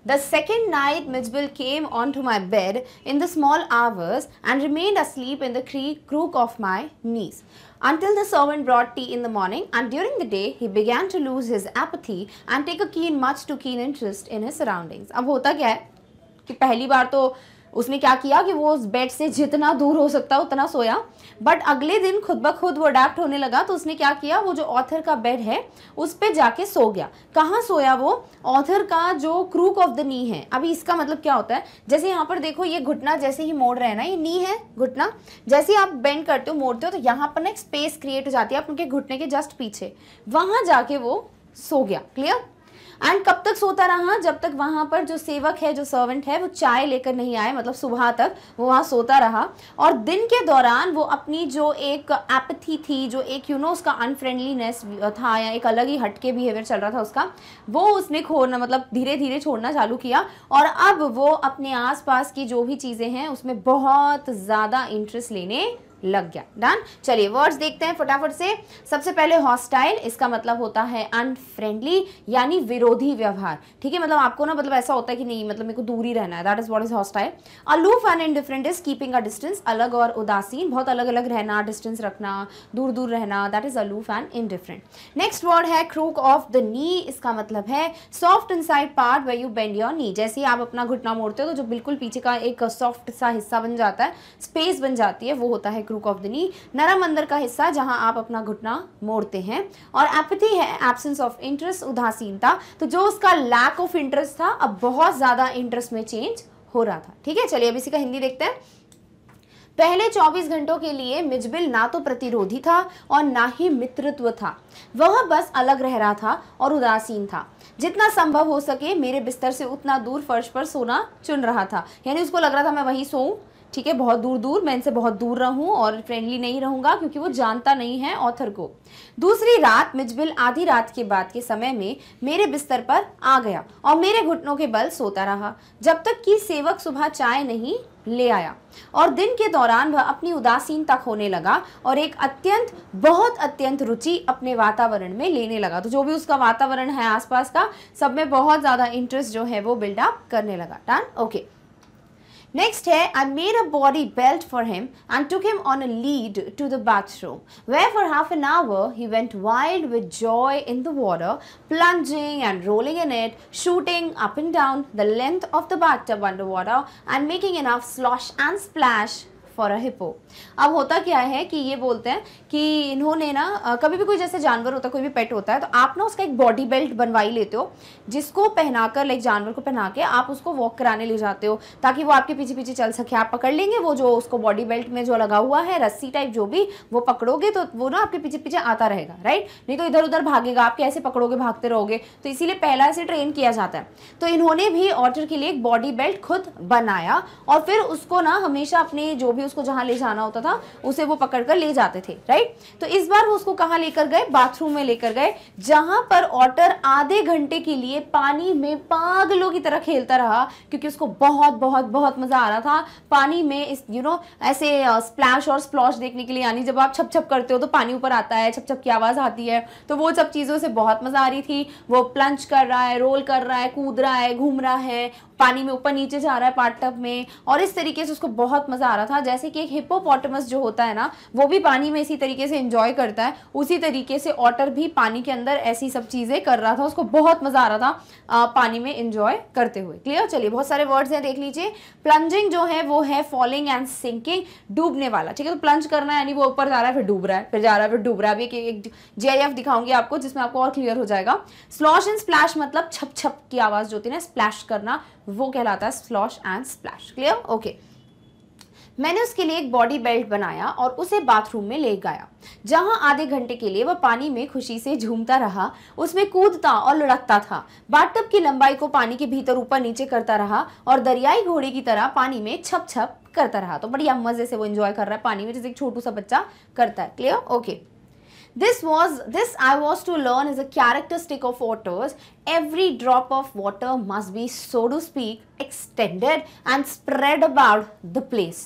the second night Mijbil came on to my bed in the small hours and remain asleep in the crook of my knees until the servant brought tea in the morning and during the day he began to lose his apathy and take a keen much too keen interest in his surroundings अब होता क्या है कि पहली बार तो उसने क्या किया कि वो उस बेड से जितना दूर हो सकता उतना सोया बट अगले दिन खुद ब खुद वो अडेप्ट होने लगा तो उसने क्या किया वो जो ऑथर का बेड है उस पर जाके सो गया कहाँ सोया वो ऑथर का जो क्रूक ऑफ द नी है अभी इसका मतलब क्या होता है जैसे यहाँ पर देखो ये घुटना जैसे ही मोड़ रहे हैं ना ये नी है घुटना जैसे ही आप बेंड करते हो मोड़ते हो तो यहाँ पर ना एक स्पेस क्रिएट हो जाती है आप उनके घुटने के जस्ट पीछे वहाँ जाके वो सो गया क्लियर एंड कब तक सोता रहा जब तक वहाँ पर जो सेवक है जो सर्वेंट है वो चाय लेकर नहीं आए मतलब सुबह तक वो वहाँ सोता रहा और दिन के दौरान वो अपनी जो एक एपथी थी जो एक यू नो उसका अनफ्रेंडलीनेस था या एक अलग ही हटके बिहेवियर चल रहा था उसका वो उसने खोना मतलब धीरे धीरे छोड़ना चालू किया और अब वो अपने आसपास की जो भी चीज़ें हैं उसमें बहुत ज़्यादा इंटरेस्ट लेने लग गया डन चलिए वर्ड्स देखते हैं फटाफट से सबसे पहले हॉस्टाइल इसका मतलब होता है अनफ्रेंडली यानी विरोधी व्यवहार ठीक है मतलब आपको ना मतलब ऐसा होता है कि नहीं मतलब मेरे को दूरी रहना है that is what is hostile aloof and indifferent is keeping a distance अलग और उदासीन बहुत अलग अलग रहना डिस्टेंस रखना दूर दूर रहना that is aloof and indifferent next word है क्रूक ऑफ द नी इसका मतलब है soft inside part way you bend your knee जैसे ही आप अपना घुटना मोड़ते हो तो जो बिल्कुल पीछे का एक सॉफ्ट सा हिस्सा बन जाता है स्पेस बन जाती है वो होता है क्रूक ऑफ द नी नरम अंदर का हिस्सा जहां आप अपना घुटना मोड़ते हैं और एपथी है एबसेंस ऑफ इंटरेस्ट उदासीनता तो जो उसका लैक ऑफ इंटरेस्ट था अब बहुत ज़्यादा इंटरेस्ट में चेंज हो रहा था ठीक है चलिए अब इसी का हिंदी देखते हैं पहले 24 घंटों के लिए मिजबिल ना तो प्रतिरोधी था और ना ही मित्रत्व था वह बस अलग रह रहा था और उदासीन था जितना संभव हो सके मेरे बिस्तर से उतना दूर फर्श पर सोना चुन रहा था यानी उसको लग रहा था मैं वहीं सोऊं ठीक है बहुत दूर दूर मैं इनसे बहुत दूर रहूं और फ्रेंडली नहीं रहूंगा क्योंकि वो जानता नहीं है ऑथर को दूसरी रात मिजबिल आधी रात के बाद के समय में मेरे बिस्तर पर आ गया और मेरे घुटनों के बल सोता रहा जब तक कि सेवक सुबह चाय नहीं ले आया और दिन के दौरान वह अपनी उदासीनता खोने लगा और एक अत्यंत बहुत अत्यंत रुचि अपने वातावरण में लेने लगा तो जो भी उसका वातावरण है आसपास का सब में बहुत ज़्यादा इंटरेस्ट जो है वो बिल्डअप करने लगा done okay okay. Next day, I made a body belt for him and took him on a lead to the bathroom, where for half an hour he went wild with joy in the water, plunging and rolling in it, shooting up and down the length of the bathtub underwater and making enough slosh and splash for a hippo अब होता क्या है कि ये बोलते हैं कि इन्होंने ना कभी भी कोई जैसे जानवर होता है कोई भी पेट होता है तो आप ना उसका एक बॉडी बेल्ट बनवाई लेते हो जिसको पहनाकर लाइक जानवर को पहना के आप उसको वॉक कराने ले जाते हो ताकि वो आपके पीछे पीछे चल सके आप पकड़ लेंगे वो जो उसको बॉडी बेल्ट में जो लगा हुआ है रस्सी टाइप जो भी वो पकड़ोगे तो वो ना आपके पीछे पीछे आता रहेगा राइट नहीं तो इधर उधर भागेगा आप कैसे पकड़ोगे भागते रहोगे तो इसीलिए पहला ऐसे ट्रेन किया जाता है तो इन्होंने भी ऑर्डर के लिए एक बॉडी बेल्ट खुद बनाया और फिर उसको ना हमेशा अपने जो भी भी उसको जहाँ ले जाना होता था उसे वो पकड़ कर ले जाते थे राइट तो इस बार वो उसको कहाँ लेकर गए बाथरूम में लेकर गए जहाँ पर ऑटर आधे घंटे के लिए पानी में पागलों की तरह खेलता रहा क्योंकि उसको बहुत बहुत बहुत मज़ा आ रहा था पानी में इस यू नो ऐसे स्प्लैश और स्प्लॉश देखने के लिए यानी जब आप छप छप करते हो तो पानी ऊपर आता है छप छप की आवाज़ आती है तो वो सब चीज़ों से बहुत मज़ा आ रही थी वो प्लंच कर रहा है रोल कर रहा है कूद रहा है घूम रहा है पानी में ऊपर नीचे जा रहा है पार्ट टब में और इस तरीके से उसको बहुत मज़ा आ रहा था जैसे कि एक हिप्पोपोटमस जो होता है ना वो भी पानी में इसी तरीके से इंजॉय करता है उसी तरीके से ऑटर भी पानी के अंदर ऐसी सब चीज़ें कर रहा था उसको बहुत मज़ा आ रहा था पानी में इंजॉय करते हुए क्लियर चलिए बहुत सारे वर्ड्स हैं देख लीजिए प्लंजिंग जो है वो है फॉलिंग एंड सिंकिंग डूबने वाला ठीक है तो प्लंज करना यानी वो ऊपर जा रहा है फिर डूब रहा है फिर जा रहा है फिर डूब रहा है अभी एक जे दिखाऊंगी आपको जिसमें आपको और क्लियर हो जाएगा स्लॉश एंड स्प्लैश मतलब छप छप की आवाज़ जो होती है ना स्प्लैश करना वो कहलाता है slosh and splash clear okay okay. मैंने उसके लिए एक बॉडी बेल्ट बनाया और उसे बाथरूम में ले गया जहां आधे घंटे के लिए वह पानी में खुशी से झूमता रहा उसमें कूदता और लुढ़कता था बाथटब की लंबाई को पानी के भीतर ऊपर नीचे करता रहा और दरियाई घोड़े की तरह पानी में छप छप करता रहा तो बढ़िया मज़े से वो इंजॉय कर रहा है पानी में जैसे एक छोटू सा बच्चा करता है clear okay this this was this i was to learn is a characteristic of otters every drop of water must be so to speak extended and spread about the place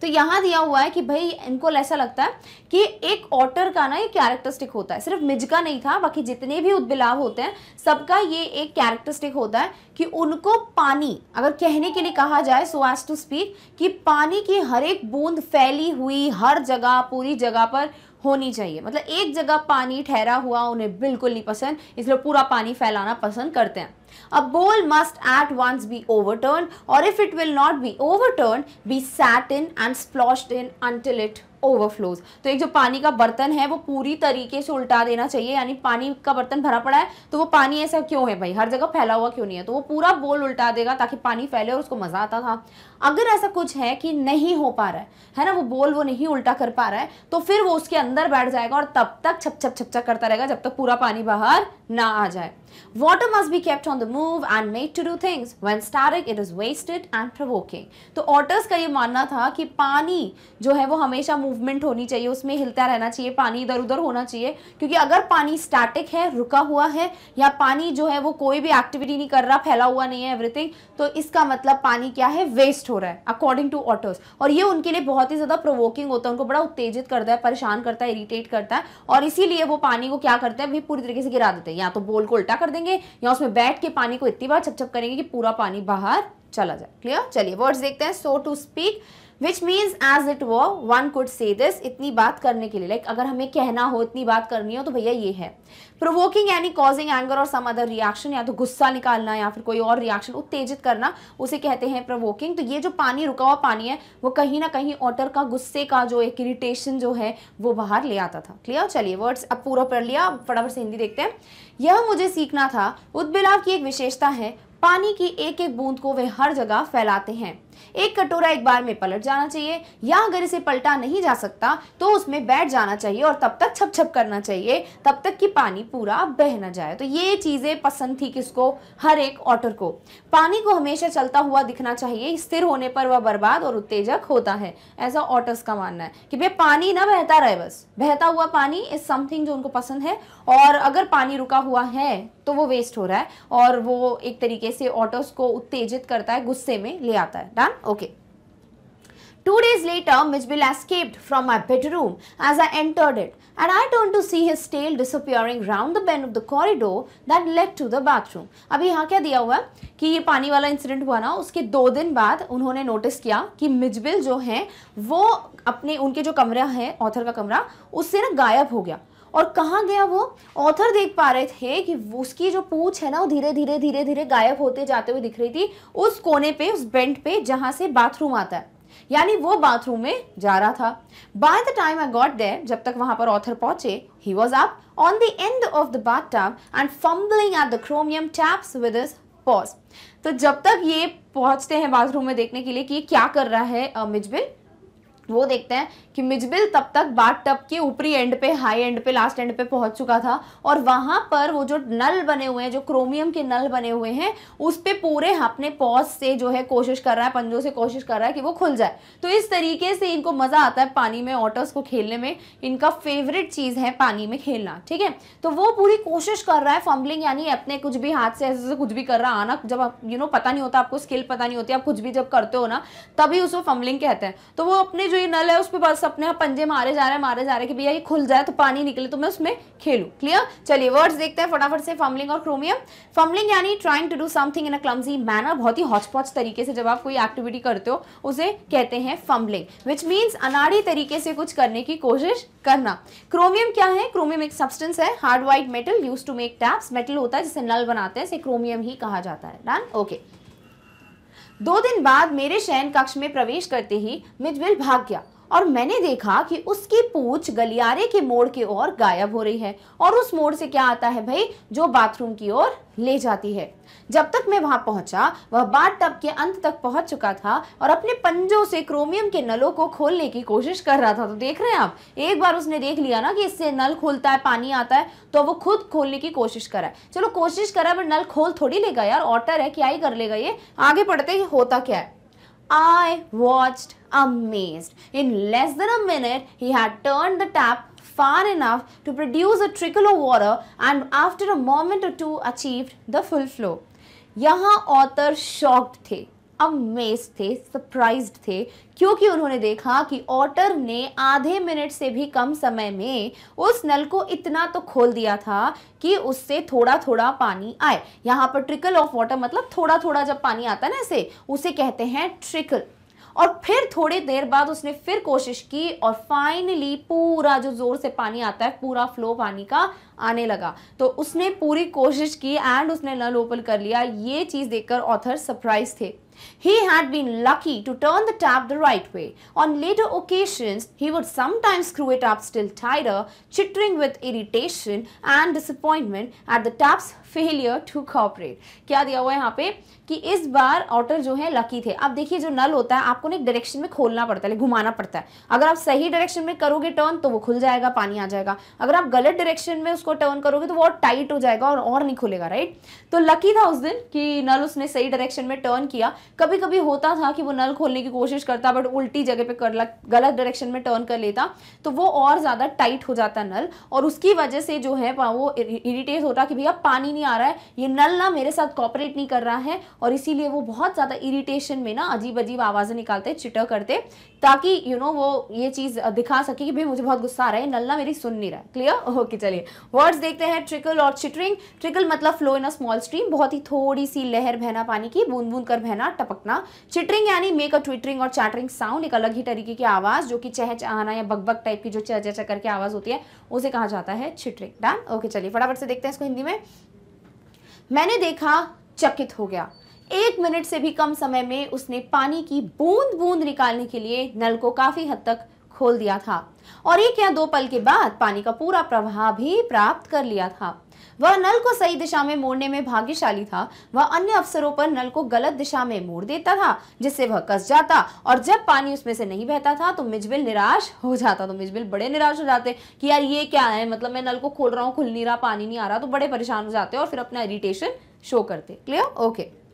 तो यहाँ दिया हुआ है कि भाई इनको ऐसा लगता है कि एक ऑटर का ना ये कैरेक्टरिस्टिक होता है सिर्फ मिज का नहीं था बाकी जितने भी उद्बिलाव होते हैं सबका ये एक कैरेक्टरिस्टिक होता है कि उनको पानी अगर कहने के लिए कहा जाए सो एज टू स्पीक कि पानी की हर एक बूंद फैली हुई हर जगह पूरी जगह पर होनी चाहिए मतलब एक जगह पानी ठहरा हुआ उन्हें बिल्कुल नहीं पसंद इसलिए पूरा पानी फैलाना पसंद करते हैं A bowl must at once be overturned or if it will not be overturned, be sat in and splashed in until it overflows तो एक जो पानी का बर्तन है वो पूरी तरीके से उल्टा देना चाहिए यानी पानी का बर्तन भरा पड़ा है तो वो पानी ऐसा क्यों है भाई हर जगह फैला हुआ क्यों नहीं है तो वो पूरा बोल उल्टा देगा ताकि पानी फैले और उसको मज़ा आता था अगर ऐसा कुछ है कि नहीं हो पा रहा है है ना वो बोल वो नहीं उल्टा कर पा रहा है तो फिर वो उसके अंदर बैठ जाएगा और तब तक छप छप छप छप करता रहेगा जब तक पूरा पानी बाहर ना आ जाए water must be kept on the move and made to do things when static it is wasted and provoking तो ऑटर्स का ये मानना था कि पानी जो है वो हमेशा मूवमेंट होनी चाहिए उसमें हिलता रहना चाहिए पानी इधर उधर होना चाहिए क्योंकि अगर पानी स्टैटिक है रुका हुआ है या पानी जो है वो कोई भी एक्टिविटी नहीं कर रहा फैला हुआ नहीं है एवरीथिंग तो इसका मतलब पानी क्या है वेस्ट हो रहा है अकॉर्डिंग टू ऑटर्स और ये उनके लिए बहुत ही ज़्यादा प्रोवोकिंग होता है उनको बड़ा उत्तेजित करता है परेशान करता है इरीटेट करता है और इसीलिए वो पानी को क्या करते हैं भी पूरी तरीके से गिरा देते हैं या तो बोल को उल्टा कर देंगे या उसमें बैठ के पानी को इतनी बार छप छप करेंगे कि पूरा पानी बाहर चला जाए क्लियर चलिए वर्ड्स देखते हैं so to speak which means as it were one could say this इतनी बात करने के लिए लाइक like, अगर हमें कहना हो इतनी बात करनी हो तो भैया ये है प्रोवोकिंग यानी कॉजिंग एंगर और सम अदर रिएक्शन या तो गुस्सा निकालना या फिर कोई और रिएक्शन उत्तेजित करना उसे कहते हैं प्रोवोकिंग तो ये जो पानी रुका हुआ पानी है वो कहीं ना कहीं ऑटर का गुस्से का जो एक इरिटेशन जो है वो बाहर ले आता था क्लियर चलिए वर्ड्स अब पूरा पढ़ लिया फटाफट से हिंदी देखते हैं यह मुझे सीखना था उद्बिलाव की एक विशेषता है पानी की एक एक बूंद को वे हर जगह फैलाते हैं एक कटोरा एक बार में पलट जाना चाहिए या अगर इसे पलटा नहीं जा सकता तो उसमें बैठ जाना चाहिए और तब तक छप छप करना चाहिए तब तक कि पानी पूरा बह ना जाए तो ये चीज़ें पसंद थी किसको हर एक ऑटर को पानी को हमेशा चलता हुआ दिखना चाहिए स्थिर होने पर वह बर्बाद और उत्तेजक होता है ऐसा ऑटर्स का मानना है कि भाई पानी ना बहता रहे बस बहता हुआ पानी इज समथिंग जो उनको पसंद है और अगर पानी रुका हुआ है तो वो वेस्ट हो रहा है और वो एक तरीके से ऑटर्स को उत्तेजित करता है गुस्से में ले आता है done? Okay. Two days later, Miss Bill escaped from my bedroom as I entered it and I turned to see his tail disappearing round the bend of the corridor that led to the bathroom. अभी यहाँ क्या दिया हुआ कि ये पानी वाला incident हुआ ना उसके दो दिन बाद उन्होंने नोटिस किया कि मिजबिल जो हैं वो अपने उनके जो कमरा है ऑथर का कमरा उससे ना गायब हो गया और कहाँ गया वो ऑथर देख पा रहे थे कि उसकी जो पूछ है ना वो धीरे धीरे धीरे धीरे गायब होते जाते हुए दिख रही थी उस कोने पे उस बेंट पे जहाँ से बाथरूम आता है यानी वो बाथरूम में जा रहा था by the time I got there जब तक वहां पर ऑथर पहुंचे he was up on the end of the bath tub and fumbling at the chromium taps with his paws तो जब तक ये पहुंचते हैं बाथरूम में देखने के लिए कि ये क्या कर रहा है मिजबिल वो देखते हैं कि मिजबिल तब तक बाट टप के ऊपरी एंड पे हाई एंड पे लास्ट एंड पे पहुंच चुका था और वहां पर वो जो नल बने हुए हैं जो क्रोमियम के नल बने हुए हैं उस पर पूरे अपने पॉज से जो है कोशिश कर रहा है पंजों से कोशिश कर रहा है कि वो खुल जाए तो इस तरीके से इनको मज़ा आता है पानी में ऑटर्स को खेलने में इनका फेवरेट चीज़ है पानी में खेलना ठीक है तो वो पूरी कोशिश कर रहा है फम्बलिंग यानी अपने कुछ भी हाथ से ऐसे कुछ भी कर रहा आना जब आप यू नो पता नहीं होता आपको स्किल पता नहीं होती आप कुछ भी जब करते हो ना तभी उसको फम्बलिंग कहते हैं तो वो अपने जो ये नल है उस पर बस अपने पंजे मारे जा रहे हैं मारे जा रहे हैं कि भैया ये खुल जाए तो पानी निकले तो मैं उसमें खेलूँ क्लियर चलिए वर्ड्स देखते हैं फटाफट से फमलिंग और क्रोमियम फमलिंग यानी trying to do something in a clumsy manner बहुत ही हॉचपॉच तरीके से जब आप कोई एक्टिविटी करते हो उसे कहते हैं फमलिंग विच मीन्स अनाड़ी तरीके से कुछ करने की कोशिश करना क्रोमियम क्या है क्रोमियम एक सब्सटेंस है hard white metal use to make taps metal होता है जिसे नल बनाते हैं इसे क्रोमियम ही कहा जाता है डन ओके okay. दो दिन बाद मेरे शयन कक्ष में प्रवेश करते ही मिजविल भाग गया और मैंने देखा कि उसकी पूछ गलियारे के मोड़ की ओर गायब हो रही है और उस मोड़ से क्या आता है भाई जो बाथरूम की ओर ले जाती है जब तक मैं वहां पहुंचा वह बाट टब के अंत तक पहुंच चुका था और अपने पंजों से क्रोमियम के नलों को खोलने की कोशिश कर रहा था तो देख रहे हैं आप एक बार उसने देख लिया ना कि इससे नल खुलता है पानी आता है तो वो खुद खोलने की कोशिश करा चलो कोशिश करा पर नल खोल थोड़ी लेगा यार ऑटर है क्या ही कर लेगा ये आगे पढ़ते होता क्या है I watched amazed. In less than a minute, he had turned the tap far enough to produce a trickle of water and after a moment or two achieved the full flow. Yaha author shocked the, amazed the, surprised the. क्योंकि उन्होंने देखा कि otter ने आधे minute से भी कम समय में उस नल को इतना तो खोल दिया था कि उससे थोड़ा थोड़ा पानी आए यहाँ पर ट्रिकल ऑफ वाटर मतलब थोड़ा थोड़ा जब पानी आता है ना इसे उसे कहते हैं ट्रिकल और फिर थोड़ी देर बाद उसने फिर कोशिश की और फाइनली पूरा जो जोर से पानी आता है पूरा फ्लो पानी का आने लगा तो उसने पूरी कोशिश की एंड उसने नल ओपन कर लिया ये चीज़ देखकर ऑथर सरप्राइज थे He had been lucky to turn the tap the right way. On later occasions, he would sometimes screw it up still tighter, chittering with irritation and disappointment at the tap's failure to cooperate क्या दिया हुआ है यहाँ पे कि इस बार otter जो है लकी थे अब देखिए जो नल होता है आपको ना एक डायरेक्शन में खोलना पड़ता है घुमाना पड़ता है अगर आप सही डायरेक्शन में करोगे टर्न तो वो खुल जाएगा पानी आ जाएगा अगर आप गलत डायरेक्शन में उसको टर्न करोगे तो वो टाइट हो जाएगा और और नहीं खुलेगा राइट तो लकी था उस दिन कि नल उसने सही डायरेक्शन में टर्न किया कभी कभी होता था कि वो नल खोलने की कोशिश करता बट उल्टी जगह पे कर गलत डायरेक्शन में टर्न कर लेता तो वो और ज़्यादा टाइट हो जाता नल और उसकी वजह से जो है वो इरिटेट होता कि भैया पानी नहीं नहीं आ रहा है ये नल ना मेरे साथ कॉपरेट नहीं कर रहा है और इसीलिए वो बहुत ज़्यादा इरिटेशन में ना अजीब अजीब आवाज़ें निकालते चिटर करते ताकि यू you नो know, वो ये चीज़ दिखा सके कि भाई मुझे बहुत गुस्सा आ रहा है नल ना मेरी सुन नहीं रहा है क्लियर ओके चलिए वर्ड्स देखते हैं ट्रिकल और चिटरिंग ट्रिकल मतलब flow in a small stream बहुत ही थोड़ी सी लहर बहना पानी की बूंद बूंद कर बहना टपकना चिटरिंग यानी मेक अ ट्विटरिंग और चैटरिंग साउंड एक अलग ही तरीके की आवाज़ जो कि चह चहाना या बकबक टाइप की जो चह चह करके आवाज़ होती है उसे कहा जाता है छिटरिंग डन ओके चलिए फटाफट से देखते हैं इसको हिंदी में मैंने देखा चकित हो गया एक मिनट से भी कम समय में उसने पानी की बूंद बूंद निकालने के लिए नल को काफी हद तक खोल दिया था और एक या दो पल के बाद पानी का पूरा प्रवाह भी प्राप्त कर लिया था वह नल को सही दिशा में मोड़ने में भाग्यशाली था वह अन्य अवसरों पर नल को गलत दिशा में मोड़ देता था जिससे वह कस जाता और जब पानी उसमें से नहीं बहता था तो मिजबिल निराश हो जाता तो मिजबिल बड़े निराश हो जाते कि यार ये क्या है मतलब मैं नल को खोल रहा हूँ खुल नहीं रहा पानी नहीं आ रहा तो बड़े परेशान हो जाते और फिर अपना इरिटेशन शो करते clear okay okay.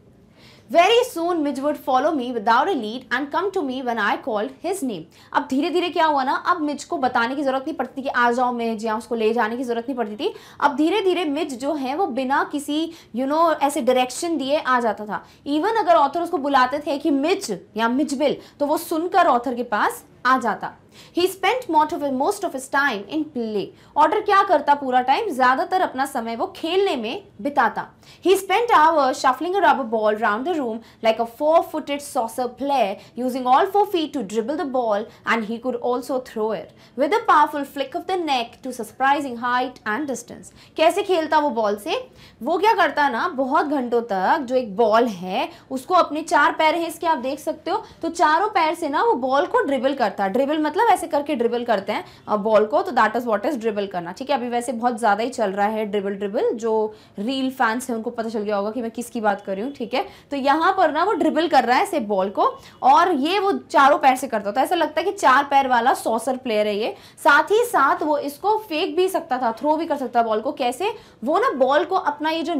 Very soon Mij would follow me without a lead and come to me when I called his name अब धीरे धीरे क्या हुआ ना अब मिज को बताने की जरूरत नहीं पड़ती कि आ जाओ मिज या उसको ले जाने की जरूरत नहीं पड़ती थी अब धीरे धीरे मिज जो है वो बिना किसी यू you नो know, ऐसे डायरेक्शन दिए आ जाता था इवन अगर ऑथर उसको बुलाते थे कि मिज या मिजबिल तो वो सुनकर ऑथर के पास आ जाता he spent most of his time in play order क्या करता पूरा टाइम ज्यादातर अपना समय वो खेलने में बिताता he spent hour shuffling rubber ball round the room like a four footed soccer player using all four feet to dribble the ball and he could also throw it with a powerful flick of the neck to surprising height and distance कैसे खेलता वो ball से वो क्या करता ना बहुत घंटों तक जो एक बॉल है उसको अपने चार पैर हैं इसके आप देख सकते हो तो चारों पैर से ना वो बॉल को ड्रिबल करता है ड्रिबल मतलब ऐसे करके ड्रिबल करते हैं बॉल को तो that is what is dribble करना ठीक है अभी वैसे बहुत ज़्यादा ही चल रहा है ड्रिबल ड्रिबल जो रील फैंस है उनको पता चल गया होगा कि मैं किसकी बात कर रही हूँ ठीक है तो यहाँ पर ना वो ड्रिबल कर रहा है ऐसे बॉल को और ये वो चारों पैर से करता था तो ऐसा लगता है कि चार पैर वाला सॉसर प्लेयर है ये साथ ही साथ वो इसको फेंक भी सकता था थ्रो भी कर सकता बॉल को कैसे वो ना बॉल को अपना ये जो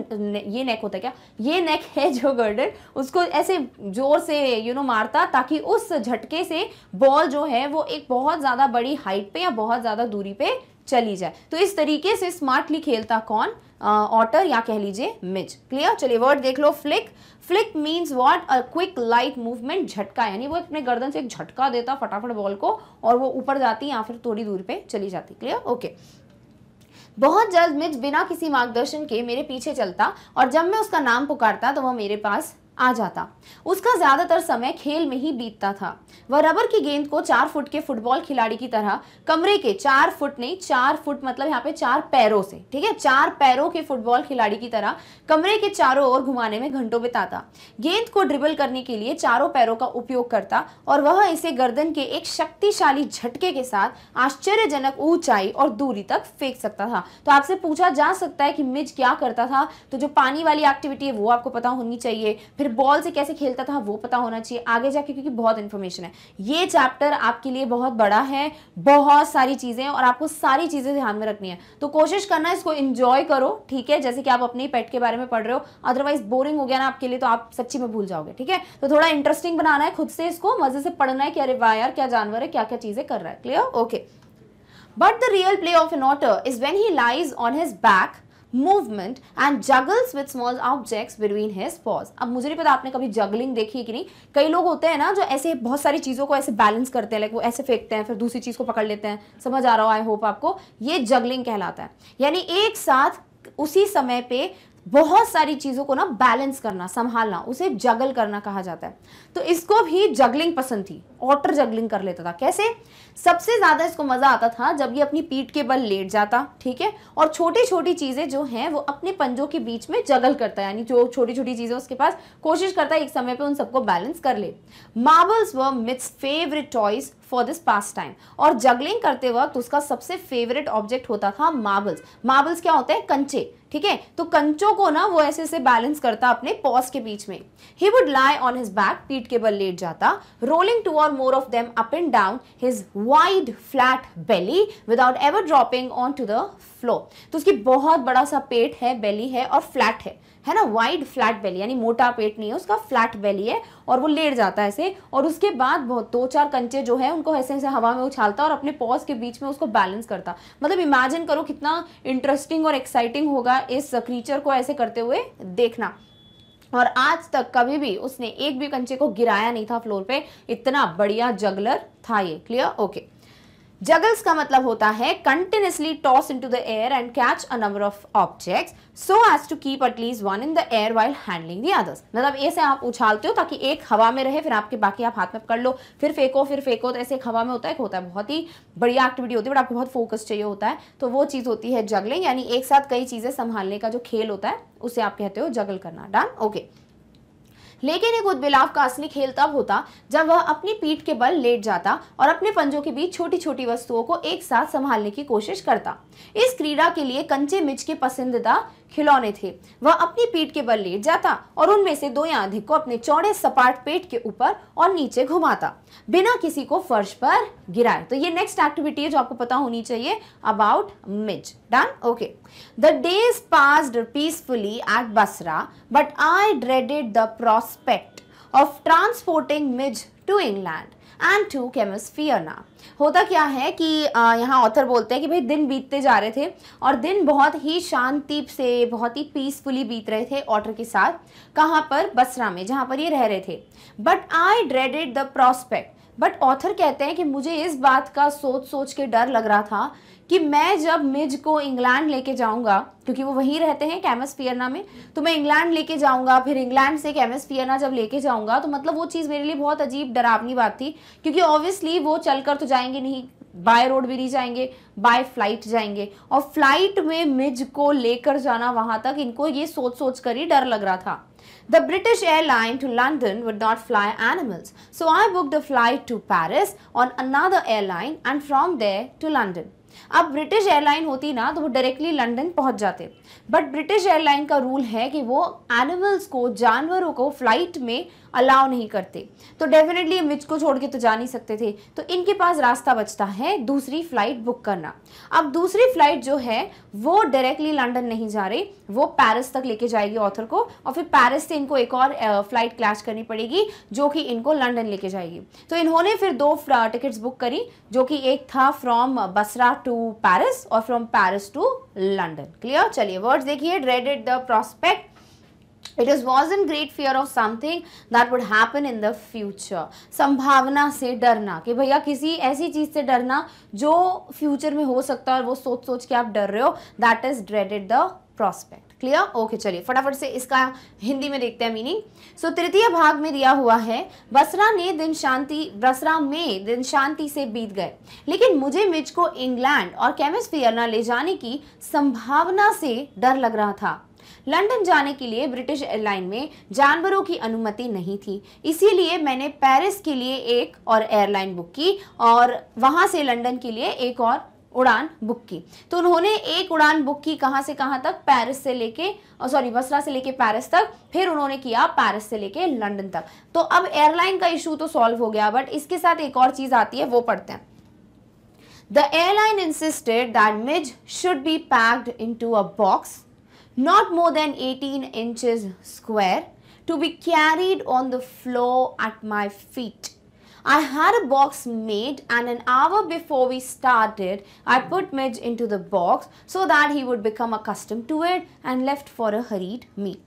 ये नेक होता है क्या ये नेक है जो गर्डन उसको ऐसे जोर से यू you नो know, मारता ताकि उस झटके से बॉल जो है वो एक बहुत ज़्यादा बड़ी हाइट पे या बहुत ज़्यादा दूरी पे चली जाए तो इस तरीके से स्मार्टली खेलता कौन ऑटर या कह लीजिए मिच क्लियर चलिए वर्ड देख लो flick flick means what a quick light movement झटका यानी वो अपने गर्दन से एक झटका देता फटाफट बॉल को और वो ऊपर जाती या फिर थोड़ी दूर पे चली जाती क्लियर ओके okay. बहुत जल्द मिज बिना किसी मार्गदर्शन के मेरे पीछे चलता और जब मैं उसका नाम पुकारता तो वह मेरे पास आ जाता उसका ज़्यादातर समय खेल में ही बीतता था वह रबर की गेंद को चार फुट के फुटबॉल खिलाड़ी की तरह कमरे के चार फुट नहीं चार फुट मतलब यहाँ पे चार पैरों से ठीक है चार पैरों के फुटबॉल खिलाड़ी की तरह कमरे के चारों ओर घुमाने में घंटों बिताता गेंद को ड्रिबल करने के लिए चारों पैरों का उपयोग करता और वह इसे गर्दन के एक शक्तिशाली झटके के साथ आश्चर्यजनक ऊंचाई और दूरी तक फेंक सकता था तो आपसे पूछा जा सकता है कि मिज क्या करता था तो जो पानी वाली एक्टिविटी है वो आपको पता होनी चाहिए फिर बॉल से कैसे खेलता था वो पता होना चाहिए आगे जाके क्योंकि बहुत इन्फॉर्मेशन है ये चैप्टर आपके लिए बहुत बड़ा है बहुत सारी चीज़ें और आपको सारी चीज़ें ध्यान में रखनी है तो कोशिश करना इसको इन्जॉय करो ठीक है जैसे कि आप अपने पेट के बारे में पढ़ रहे हो अदरवाइज बोरिंग हो गया ना आपके लिए तो आप सच्ची में भूल जाओगे ठीक है तो थोड़ा इंटरेस्टिंग बनाना है खुद से इसको मज़े से पढ़ना है कि अरे वाह यार क्या जानवर है क्या क्या चीज़ें कर रहा है clear okay but the real play of an otter is when he lies on his back movement and juggles with small objects between his paws अब मुझे नहीं पता आपने कभी जगलिंग देखी है कि नहीं कई लोग होते हैं ना जो ऐसे बहुत सारी चीज़ों को ऐसे बैलेंस करते हैं लाइक वो ऐसे फेंकते हैं फिर दूसरी चीज़ को पकड़ लेते हैं समझ आ रहा हो आई होप आपको ये जगलिंग कहलाता है यानी एक साथ उसी समय पे बहुत सारी चीज़ों को ना बैलेंस करना संभालना उसे जगल करना कहा जाता है तो इसको भी जगलिंग पसंद थी ऑटर जगलिंग कर लेता था कैसे सबसे ज़्यादा इसको मज़ा आता था जब ये अपनी पीठ के बल लेट जाता ठीक है और छोटी छोटी चीज़ें जो हैं वो अपने पंजों के बीच में जगल करता यानी जो छोटी छोटी चीज़ें उसके पास कोशिश करता है एक समय पर उन सबको बैलेंस कर ले marbles were Mij's favourite toys for this pastime और जगलिंग करते वक्त उसका सबसे फेवरेट ऑब्जेक्ट होता था मार्बल्स मार्बल्स क्या होते हैं कंचे ठीक है तो कंचों को ना वो ऐसे से बैलेंस करता अपने पॉज के बीच में he would lie on his back पीठ के बल लेट जाता rolling two or or more of them up and down his wide flat belly without ever dropping onto the floor. to uski bahut bada sa pet hai belly hai aur flat hai है ना wide flat बेली यानी मोटा पेट नहीं है उसका flat बेली है और वो लेट जाता है ऐसे और उसके बाद बहुत दो चार कंचे जो है उनको ऐसे ऐसे हवा में उछालता और अपने पॉज के बीच में उसको बैलेंस करता मतलब इमेजिन करो कितना इंटरेस्टिंग और एक्साइटिंग होगा इस क्रीचर को ऐसे करते हुए देखना और आज तक कभी भी उसने एक भी कंचे को गिराया नहीं था फ्लोर पे इतना बढ़िया जगलर था ये क्लियर ओके जगल्स का मतलब होता है continuously toss to the air and catch a number of objects so as to keep at least one in the air while handling the others मतलब ऐसे आप उछालते हो ताकि एक हवा में रहे फिर आपके बाकी आप हाथ में पकड़ लो फिर फेंको फिर फेंको तो ऐसे एक हवा में होता है एक होता है बहुत ही बढ़िया एक्टिविटी होती है बट आपको बहुत फोकस चाहिए होता है तो वो चीज़ होती है जगलिंग यानी एक साथ कई चीज़ें संभालने का जो खेल होता है उसे आप कहते हो जगल करना डन ओके okay. लेकिन एक उदबिलाव का असली खेल तब होता जब वह अपनी पीठ के बल लेट जाता और अपने पंजों के बीच छोटी छोटी वस्तुओं को एक साथ संभालने की कोशिश करता इस क्रीड़ा के लिए कंचे मिर्च के पसंदीदा खिलौने थे वह अपनी पीठ के बल लेट जाता और उनमें से दो या अधिक को अपने चौड़े सपाट पेट के ऊपर और नीचे घुमाता बिना किसी को फर्श पर गिराए तो ये नेक्स्ट एक्टिविटी है जो आपको पता होनी चाहिए about Mij done okay the days pass peacefully at Basra but I dreaded the prospect of transporting Mij to England and to Camusfearna ना होता क्या है कि यहाँ ऑथर बोलते हैं कि भाई दिन बीतते जा रहे थे और दिन बहुत ही शांति से बहुत ही पीसफुली बीत रहे थे ऑटर के साथ कहाँ पर बसरा में जहाँ पर ये रह रहे थे but I dreaded the prospect but author कहते हैं कि मुझे इस बात का सोच सोच के डर लग रहा था कि मैं जब मिज को इंग्लैंड लेके जाऊंगा क्योंकि वो वहीं रहते हैं कैमस पियरना में तो मैं इंग्लैंड लेके जाऊंगा फिर इंग्लैंड से कैमस पियरना जब लेके जाऊंगा तो मतलब वो चीज़ मेरे लिए बहुत अजीब डरावनी बात थी क्योंकि ऑब्वियसली वो चलकर तो जाएंगे नहीं बाय रोड भी नहीं जाएंगे बाय फ्लाइट जाएंगे और फ्लाइट में मिज को लेकर जाना वहां तक इनको ये सोच सोच कर ही डर लग रहा था The British airline to London would not fly animals, so I booked a flight to Paris on another airline and from there to London. अब ब्रिटिश एयरलाइन होती ना तो वो डायरेक्टली लंदन पहुंच जाते बट ब्रिटिश एयरलाइन का rule है कि वो एनिमल्स को जानवरों को फ्लाइट में अलाउ नहीं करते तो डेफिनेटली मिच को छोड़ के तो जा नहीं सकते थे तो इनके पास रास्ता बचता है दूसरी फ्लाइट बुक करना अब दूसरी फ्लाइट जो है वो डायरेक्टली लंडन नहीं जा रही वो पैरिस तक लेके जाएगी ऑथर को और फिर पैरिस से इनको एक और फ्लाइट क्लैश करनी पड़ेगी जो कि इनको लंडन लेके जाएगी तो इन्होंने फिर दो टिकट्स बुक करी जो कि एक था फ्रॉम बसरा टू पैरिस और from Paris to London clear चलिए वर्ड्स देखिए dreaded the prospect it is was in great fear of something that would happen in the future संभावना से डरना कि भैया किसी ऐसी चीज से डरना जो फ्यूचर में हो सकता है और वो सोच सोच के आप डर रहे हो that is dreaded the prospect clear okay चलिए फटाफट से इसका हिंदी में देखते हैं मीनिंग सो so, तृतीय भाग में दिया हुआ है बसरा ने दिन शांति बसरा में दिन शांति से बीत गए लेकिन मुझे मिज को इंग्लैंड और केमिस्फियर ना ले जाने की संभावना से डर लग रहा था लंदन जाने के लिए ब्रिटिश एयरलाइन में जानवरों की अनुमति नहीं थी इसीलिए मैंने पेरिस के लिए एक और एयरलाइन बुक की और वहां से लंदन के लिए एक और उड़ान बुक की तो उन्होंने एक उड़ान बुक की कहाँ से कहाँ तक पेरिस से लेके सॉरी बसरा से लेके पेरिस तक फिर उन्होंने किया पेरिस से लेके लंदन तक तो अब एयरलाइन का इशू तो सॉल्व हो गया बट इसके साथ एक और चीज़ आती है वो पढ़ते हैं The airline insisted that midge should be packed into a box not more than 18 inches square to be carried on the floor at my feet. I had a box made and an hour before we started, I put Midge into the box so that he would become accustomed to it and left for a hurried meal.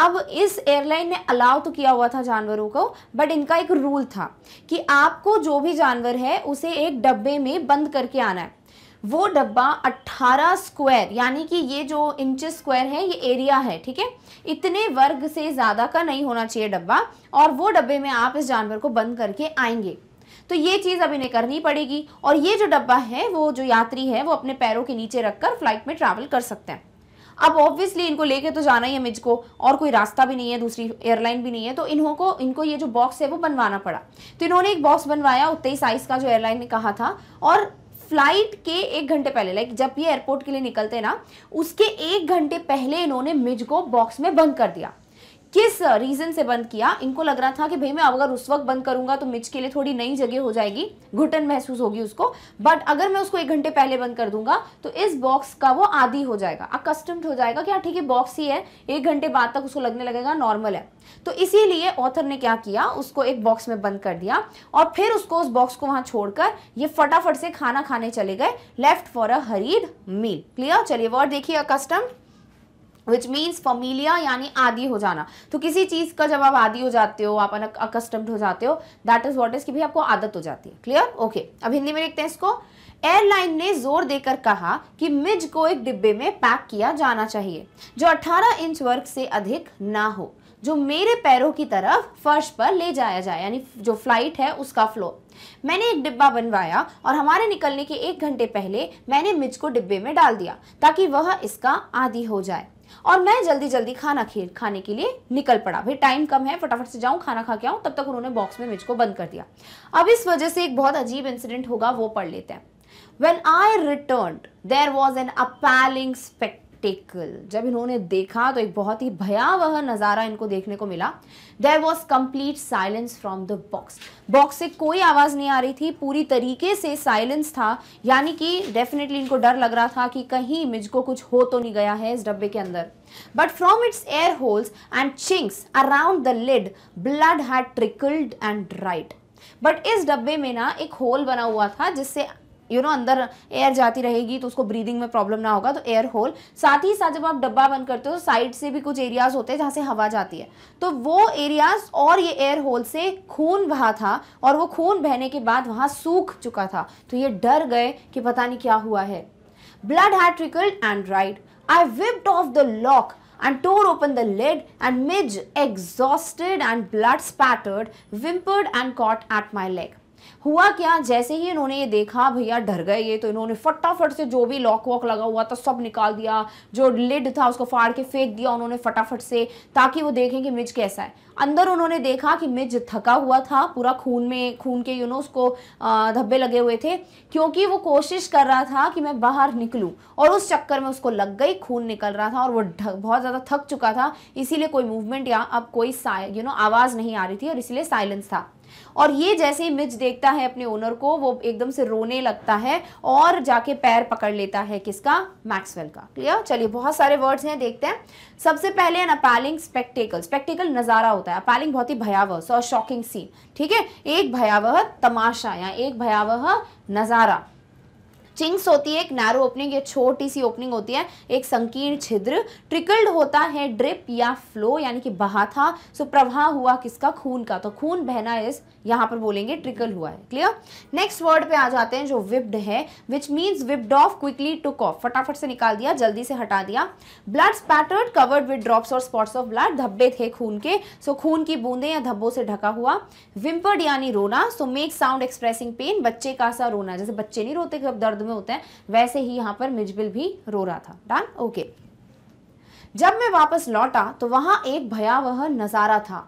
अब इस airline ने allow तो किया हुआ था जानवरों को but इनका एक रूल था कि आपको जो भी जानवर है उसे एक डब्बे में बंद करके आना है वो डब्बा 18 स्क्वायर यानी कि ये जो इंच स्क्वायर है ये एरिया है ठीक है इतने वर्ग से ज़्यादा का नहीं होना चाहिए डब्बा और वो डब्बे में आप इस जानवर को बंद करके आएंगे तो ये चीज़ अब इन्हें करनी पड़ेगी और ये जो डब्बा है वो जो यात्री है वो अपने पैरों के नीचे रखकर फ्लाइट में ट्रैवल कर सकते हैं अब ऑब्वियसली इनको लेके तो जाना ही है मिज को और कोई रास्ता भी नहीं है दूसरी एयरलाइन भी नहीं है तो इन्हों को इनको ये जो बॉक्स है वो बनवाना पड़ा तो इन्होंने एक बॉक्स बनवाया उतने ही साइज़ का जो एयरलाइन ने कहा था और फ्लाइट के एक घंटे पहले लाइक जब ये एयरपोर्ट के लिए निकलते ना उसके एक घंटे पहले इन्होंने मिज को बॉक्स में बंद कर दिया किस रीजन से बंद किया इनको लग रहा था कि भाई मैं अगर उस वक्त बंद करूंगा तो मिर्च के लिए थोड़ी नई जगह हो जाएगी घुटन महसूस होगी उसको बट अगर मैं उसको एक घंटे पहले बंद कर दूंगा तो इस बॉक्स का वो आदि हो जाएगा अकस्टम्ड हो जाएगा कि हाँ ठीक है बॉक्स ही है एक घंटे बाद तक उसको लगने लगेगा नॉर्मल है तो इसीलिए ऑथर ने क्या किया उसको एक बॉक्स में बंद कर दिया और फिर उसको उस बॉक्स को वहां छोड़कर ये फटाफट से खाना खाने चले गए left for a hurried meal clear चलिए वर्ड देखिए अकस्टम्ड विच मीन्स फमीलिया यानी आदि हो जाना तो किसी चीज़ का जब आप आदि हो जाते हो आप अकस्टम्ड हो जाते हो दैट इज वॉट इज की भी आपको आदत हो जाती है क्लियर ओके okay. अब हिंदी में लिखते हैं इसको एयरलाइन ने जोर देकर कहा कि मिज को एक डिब्बे में पैक किया जाना चाहिए जो 18 इंच वर्ग से अधिक ना हो जो मेरे पैरों की तरफ फर्श पर ले जाया जाए यानी जो फ्लाइट है उसका फ्लो मैंने एक डिब्बा बनवाया और हमारे निकलने के एक घंटे पहले मैंने मिज को डिब्बे में डाल दिया ताकि वह इसका आदि हो जाए और मैं जल्दी जल्दी खाना खेल खाने के लिए निकल पड़ा भाई टाइम कम है फटाफट से जाऊं खाना खा के आऊं तब तक उन्होंने बॉक्स में मुझको बंद कर दिया अब इस वजह से एक बहुत अजीब इंसिडेंट होगा वो पढ़ लेते हैं when I return there was an appalling स्पेक्ट स्पेक्टेकल जब इन्होंने देखा तो एक बहुत ही भयावह नज़ारा इनको देखने को मिला there was complete silence from the box box से कोई आवाज़ नहीं आ रही थी पूरी तरीके से साइलेंस था यानी कि डेफिनेटली इनको डर लग रहा था कि कहीं मिज को कुछ हो तो नहीं गया है इस डब्बे के अंदर but from its air holes and chinks around the lid blood had trickled and dried but इस डब्बे में ना एक होल बना हुआ था जिससे यू नो अंदर एयर जाती रहेगी तो उसको ब्रीदिंग में प्रॉब्लम ना होगा तो एयर होल साथ ही साथ जब आप डब्बा बंद करते हो तो साइड से भी कुछ एरियाज होते हैं जहाँ से हवा जाती है तो वो एरियाज और ये एयर होल से खून बहा था और वो खून बहने के बाद वहाँ सूख चुका था तो ये डर गए कि पता नहीं क्या हुआ है blood had trickled and right I whipped off the lock and tore open the lid and Midge, exhausted and blood spattered, whimpered and caught at my leg. हुआ क्या जैसे ही इन्होंने ये देखा भैया डर गए ये तो इन्होंने फटाफट से जो भी लॉक वॉक लगा हुआ था सब निकाल दिया जो लिड था उसको फाड़ के फेंक दिया उन्होंने फटाफट से ताकि वो देखें कि मिर्च कैसा है अंदर उन्होंने देखा कि मिर्च थका हुआ था पूरा खून में खून के यू नो उसको धब्बे लगे हुए थे क्योंकि वो कोशिश कर रहा था कि मैं बाहर निकलूं और उस चक्कर में उसको लग गई खून निकल रहा था और वो बहुत ज़्यादा थक चुका था इसीलिए कोई मूवमेंट या अब कोई यू नो आवाज़ नहीं आ रही थी और इसलिए साइलेंस था और ये जैसे ही मिच देखता है अपने ओनर को वो एकदम से रोने लगता है और जाके पैर पकड़ लेता है किसका मैक्सवेल का क्लियर चलिए बहुत सारे वर्ड्स हैं देखते हैं सबसे पहले एन अपैलिंग स्पेक्टेकल स्पेक्टेकल नज़ारा होता है पैलिंग बहुत ही भयावह और शॉकिंग सीन ठीक है एक भयावह तमाशा या एक भयावह नज़ारा चिंग्स होती है एक नैरो ओपनिंग या छोटी सी ओपनिंग होती है एक संकीर्ण छिद्र ट्रिकल्ड होता है ड्रिप या फ्लो यानी कि बहा था सो प्रवाह हुआ किसका खून का तो खून बहना इस यहाँ पर बोलेंगे ट्रिकल हुआ है क्लियर नेक्स्ट वर्ड पे आ जाते हैं जो विप्ड है which means whipped off quickly took off फटाफट से निकाल दिया जल्दी से हटा दिया blood spattered covered with drops और स्पॉट्स ऑफ ब्लड धब्बे थे खून के सो खून की बूंदे या धब्बों से ढका हुआ विम्पर्ड यानी रोना so make sound expressing pain बच्चे का सा रोना जैसे बच्चे नहीं रोते दर्द में में होता है वैसे ही यहाँ पर मिजबिल भी रो रहा था डन ओके जब मैं वापस लौटा तो वहां एक भयावह नजारा था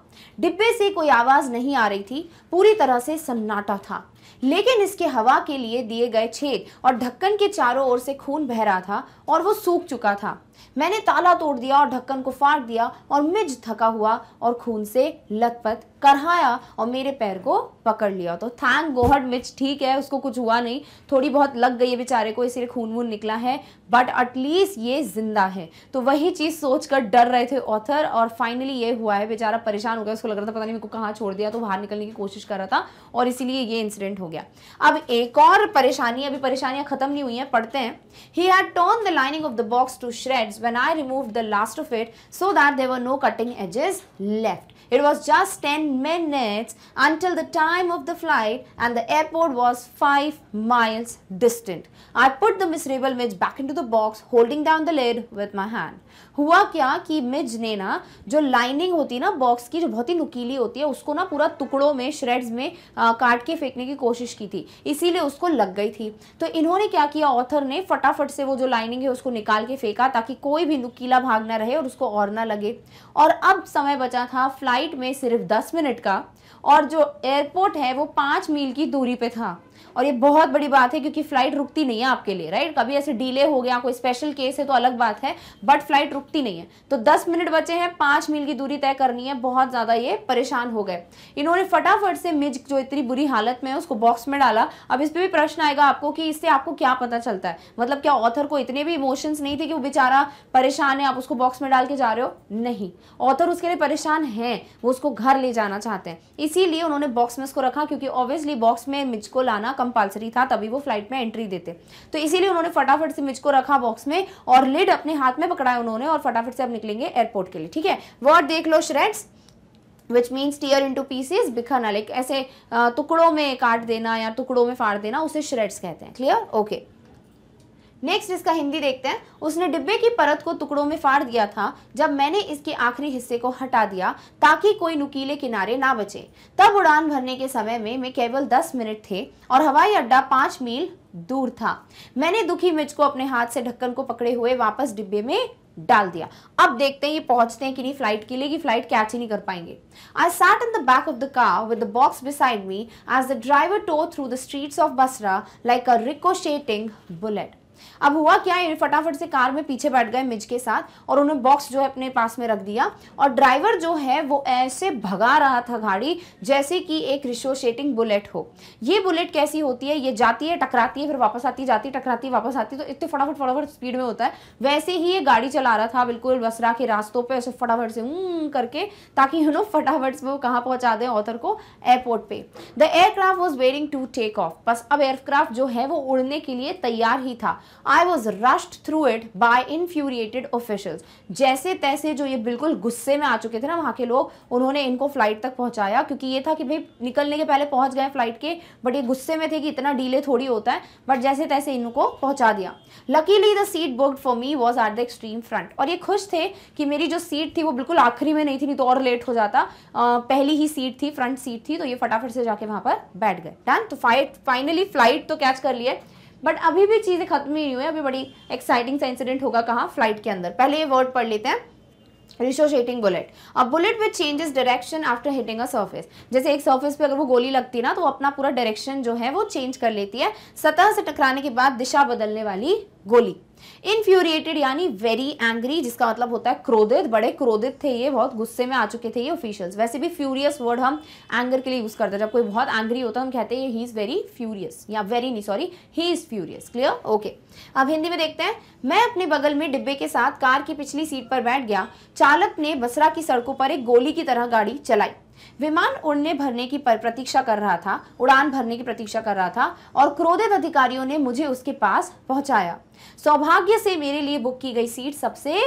डिब्बे से कोई आवाज नहीं आ रही थी पूरी तरह से सन्नाटा था लेकिन इसके हवा के लिए दिए गए छेद और ढक्कन के चारों ओर से खून बह रहा था और वो सूख चुका था मैंने ताला तोड़ दिया और ढक्कन को फाड़ दिया और मिज थका हुआ और खून से लथपथ करहाया और मेरे पैर को पकड़ लिया तो थैंक गोहड मिज ठीक है उसको कुछ हुआ नहीं थोड़ी बहुत लग गई है बेचारे को इसलिए खून वून निकला है बट एटलीस्ट ये जिंदा है तो वही चीज़ सोच कर डर रहे थे ऑथर और फाइनली ये हुआ है बेचारा परेशान हो गया उसको लग रहा था पता नहीं मेरे को कहाँ छोड़ दिया तो बाहर निकलने की कोशिश कर रहा था और इसीलिए ये इंसिडेंट हो गया अब एक और परेशानी अभी परेशानियां खत्म नहीं हुई है पढ़ते हैं he had the lining of the box to shred threads when I removed the last of it so that there were no cutting edges left. It was just 10 minutes until the time of the flight and the airport was 5 miles distant. I put the miserable midge back into the box holding down the lid with my hand. हुआ क्या कि मिज ने ना जो lining होती है ना box की जो बहुत ही नुकीली होती है उसको ना पूरा टुकड़ों में श्रेड्स में आ, काट के फेंकने की कोशिश की थी इसीलिए उसको लग गई थी तो इन्होंने क्या किया ऑथर ने फटाफट से वो जो लाइनिंग है उसको निकाल के फेंका ताकि कोई भी नुकीला भाग ना रहे और उसको और ना लगे और अब समय बचा था फ्लाइट में सिर्फ दस मिनट का और जो एयरपोर्ट है वो पाँच मील की दूरी पे था और ये बहुत बड़ी बात है क्योंकि फ्लाइट रुकती नहीं है आपके लिए राइट कभी ऐसे डिले हो गया कोई स्पेशल केस है तो अलग बात है बट फ्लाइट रुकती नहीं है तो दस मिनट बचे हैं पाँच मील की दूरी तय करनी है बहुत ज़्यादा ये परेशान हो गए इन्होंने फटाफट से मिज जो इतनी बुरी हालत में है उसको बॉक्स में डाला अब इस पर भी प्रश्न आएगा आपको कि इससे आपको क्या पता चलता है मतलब क्या ऑथर को इतने भी इमोशंस नहीं थे कि वो बेचारा परेशान है आप उसको बॉक्स में डाल के जा रहे हो नहीं ऑथर उसके लिए परेशान है वो उसको घर ले जाना चाहते हैं इसीलिए उन्होंने बॉक्स में उसको रखा क्योंकि ऑब्वियसली बॉक्स में मिज को लाना कंपलसरी था तभी वो फ्लाइट में एंट्री देते तो इसीलिए उन्होंने फटाफट से मिर्च को रखा बॉक्स में और लिड अपने हाथ में पकड़ा उन्होंने और फटाफट से अब निकलेंगे एयरपोर्ट के लिए ठीक है वर्ड देख लो shreds which means tear into pieces बिखरना लाइक ऐसे टुकड़ों में काट देना या टुकड़ों में फाड़ देना उसे श्रेड्स कहते हैं क्लियर ओके okay. नेक्स्ट इसका हिंदी देखते हैं उसने डिब्बे की परत को टुकड़ों में फाड़ दिया था जब मैंने इसके आखिरी हिस्से को हटा दिया ताकि कोई नुकीले किनारे ना बचे तब उड़ान भरने के समय में मैं केवल 10 मिनट थे और हवाई अड्डा पाँच मील दूर था मैंने दुखी मिर्च को अपने हाथ से ढक्कन को पकड़े हुए वापस डिब्बे में डाल दिया अब देखते हैं ये पहुंचते हैं कि नहीं फ्लाइट के लिए कि फ्लाइट कैच ही नहीं कर पाएंगे I sat in the back of the car with the box beside me as the driver tore through the streets of Basra like a ricocheting bullet अब हुआ क्या है फटाफट से कार में पीछे बैठ गए मिज के साथ और उन्हें बॉक्स जो है अपने पास में रख दिया और ड्राइवर जो है वो ऐसे भगा रहा था गाड़ी जैसे कि एक रिशोशेटिंग बुलेट हो ये बुलेट कैसी होती है ये जाती है टकराती है फिर वापस आती जाती टकराती वापस आती तो इतने फटाफट फटाफट स्पीड में होता है वैसे ही ये गाड़ी चला रहा था बिल्कुल बसरा के रास्तों पर फटाफट से करके ताकि यू नो फटाफट से वो कहाँ पहुँचा दें ऑथर को एयरपोर्ट पे the aircraft was waiting to take off बस अब एयरक्राफ्ट जो है वो उड़ने के लिए तैयार ही था I was rushed through it by infuriated officials जैसे तैसे जो ये बिल्कुल गुस्से में आ चुके थे ना वहाँ के लोग उन्होंने इनको फ्लाइट तक पहुँचाया क्योंकि ये था कि भाई निकलने के पहले पहुँच गए फ्लाइट के बट ये गुस्से में थे कि इतना डीले थोड़ी होता है बट जैसे तैसे इनको पहुँचा दिया luckily the seat booked for me was at the extreme front और ये खुश थे कि मेरी जो सीट थी वो बिल्कुल आखिरी में नहीं थी नहीं तो और लेट हो जाता आ, पहली ही सीट थी फ्रंट सीट थी तो ये फटाफट से जाके वहाँ पर बैठ गए डन तो फाइट फाइनली फ्लाइट तो कैच कर लिया बट अभी भी चीज़ें खत्म ही नहीं हुई अभी बड़ी एक्साइटिंग सा इंसिडेंट होगा कहाँ फ्लाइट के अंदर पहले ये वर्ड पढ़ लेते हैं रिशोशेटिंग बुलेट अब bullet which changes direction after hitting a surface जैसे एक सर्फेस पे अगर वो गोली लगती है ना तो अपना पूरा डायरेक्शन जो है वो चेंज कर लेती है सतह से टकराने के बाद दिशा बदलने वाली गोली इनफ्यूरिएटेड यानी वेरी एंग्री जिसका मतलब होता है क्रोधित बड़े क्रोधित थे ये बहुत गुस्से में आ चुके थे ये ऑफिशियल्स वैसे भी फ्यूरियस वर्ड हम एंगर के लिए यूज़ करते हैं जब कोई बहुत एंग्री होता है हम कहते हैं ही इज़ वेरी फ्यूरियस या वेरी नहीं sorry he is furious clear okay अब हिंदी में देखते हैं मैं अपने बगल में डिब्बे के साथ कार की पिछली सीट पर बैठ गया चालक ने बसरा की सड़कों पर एक गोली की तरह गाड़ी चलाई विमान उड़ने भरने की प्रतीक्षा कर रहा था उड़ान भरने की प्रतीक्षा कर रहा था और क्रोधित अधिकारियों ने मुझे उसके पास पहुंचाया सौभाग्य से मेरे लिए बुक की गई सीट सबसे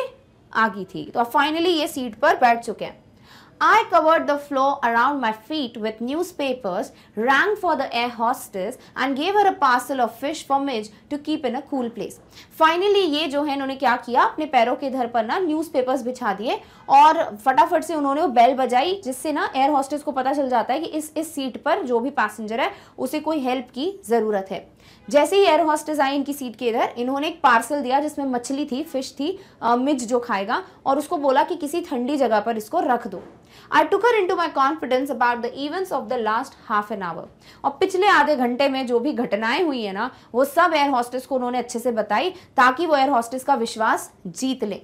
आगे थी तो अब फाइनली ये सीट पर बैठ चुके हैं I covered the floor around my feet with newspapers, rang for the air hostess and gave her a parcel of fish for Midge to keep in a cool place. Finally ये जो है उन्होंने क्या किया अपने पैरों के धर पर ना न्यूज न्यूज़पेपर्स बिछा दिए और फटाफट से उन्होंने वो बेल बजाई जिससे ना एयर हॉस्टेस को पता चल जाता है कि इस इस सीट पर जो भी पैसेंजर है उसे कोई हेल्प की ज़रूरत है जैसे ही एयर हॉस्टेस आई इनकी सीट के इधर इन्होंने एक पार्सल दिया जिसमें मछली थी फिश थी मिज जो खाएगा और उसको बोला कि किसी ठंडी जगह पर इसको रख दो I took her into my confidence about the events of the last half an hour और पिछले आधे घंटे में जो भी घटनाएं हुई है ना वो सब एयर हॉस्टेस को उन्होंने अच्छे से बताई ताकि वो एयर हॉस्टेस का विश्वास जीत ले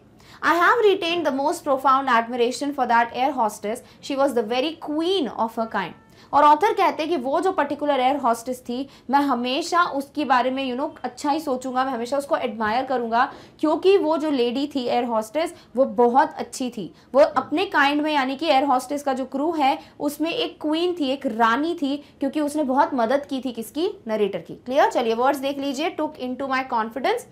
I have retained the most profound admiration for that air hostess. She was the very queen of her kind. और ऑथर कहते हैं कि वो जो पर्टिकुलर एयर हॉस्टेस थी मैं हमेशा उसके बारे में यू you नो know, अच्छा ही सोचूंगा मैं हमेशा उसको एडमायर करूंगा क्योंकि वो जो लेडी थी एयर हॉस्टेस वो बहुत अच्छी थी वो अपने काइंड में यानी कि एयर हॉस्टेस का जो क्रू है उसमें एक क्वीन थी एक रानी थी क्योंकि उसने बहुत मदद की थी किसकी नरेटर की क्लियर चलिए वर्ड्स देख लीजिए took in my confidence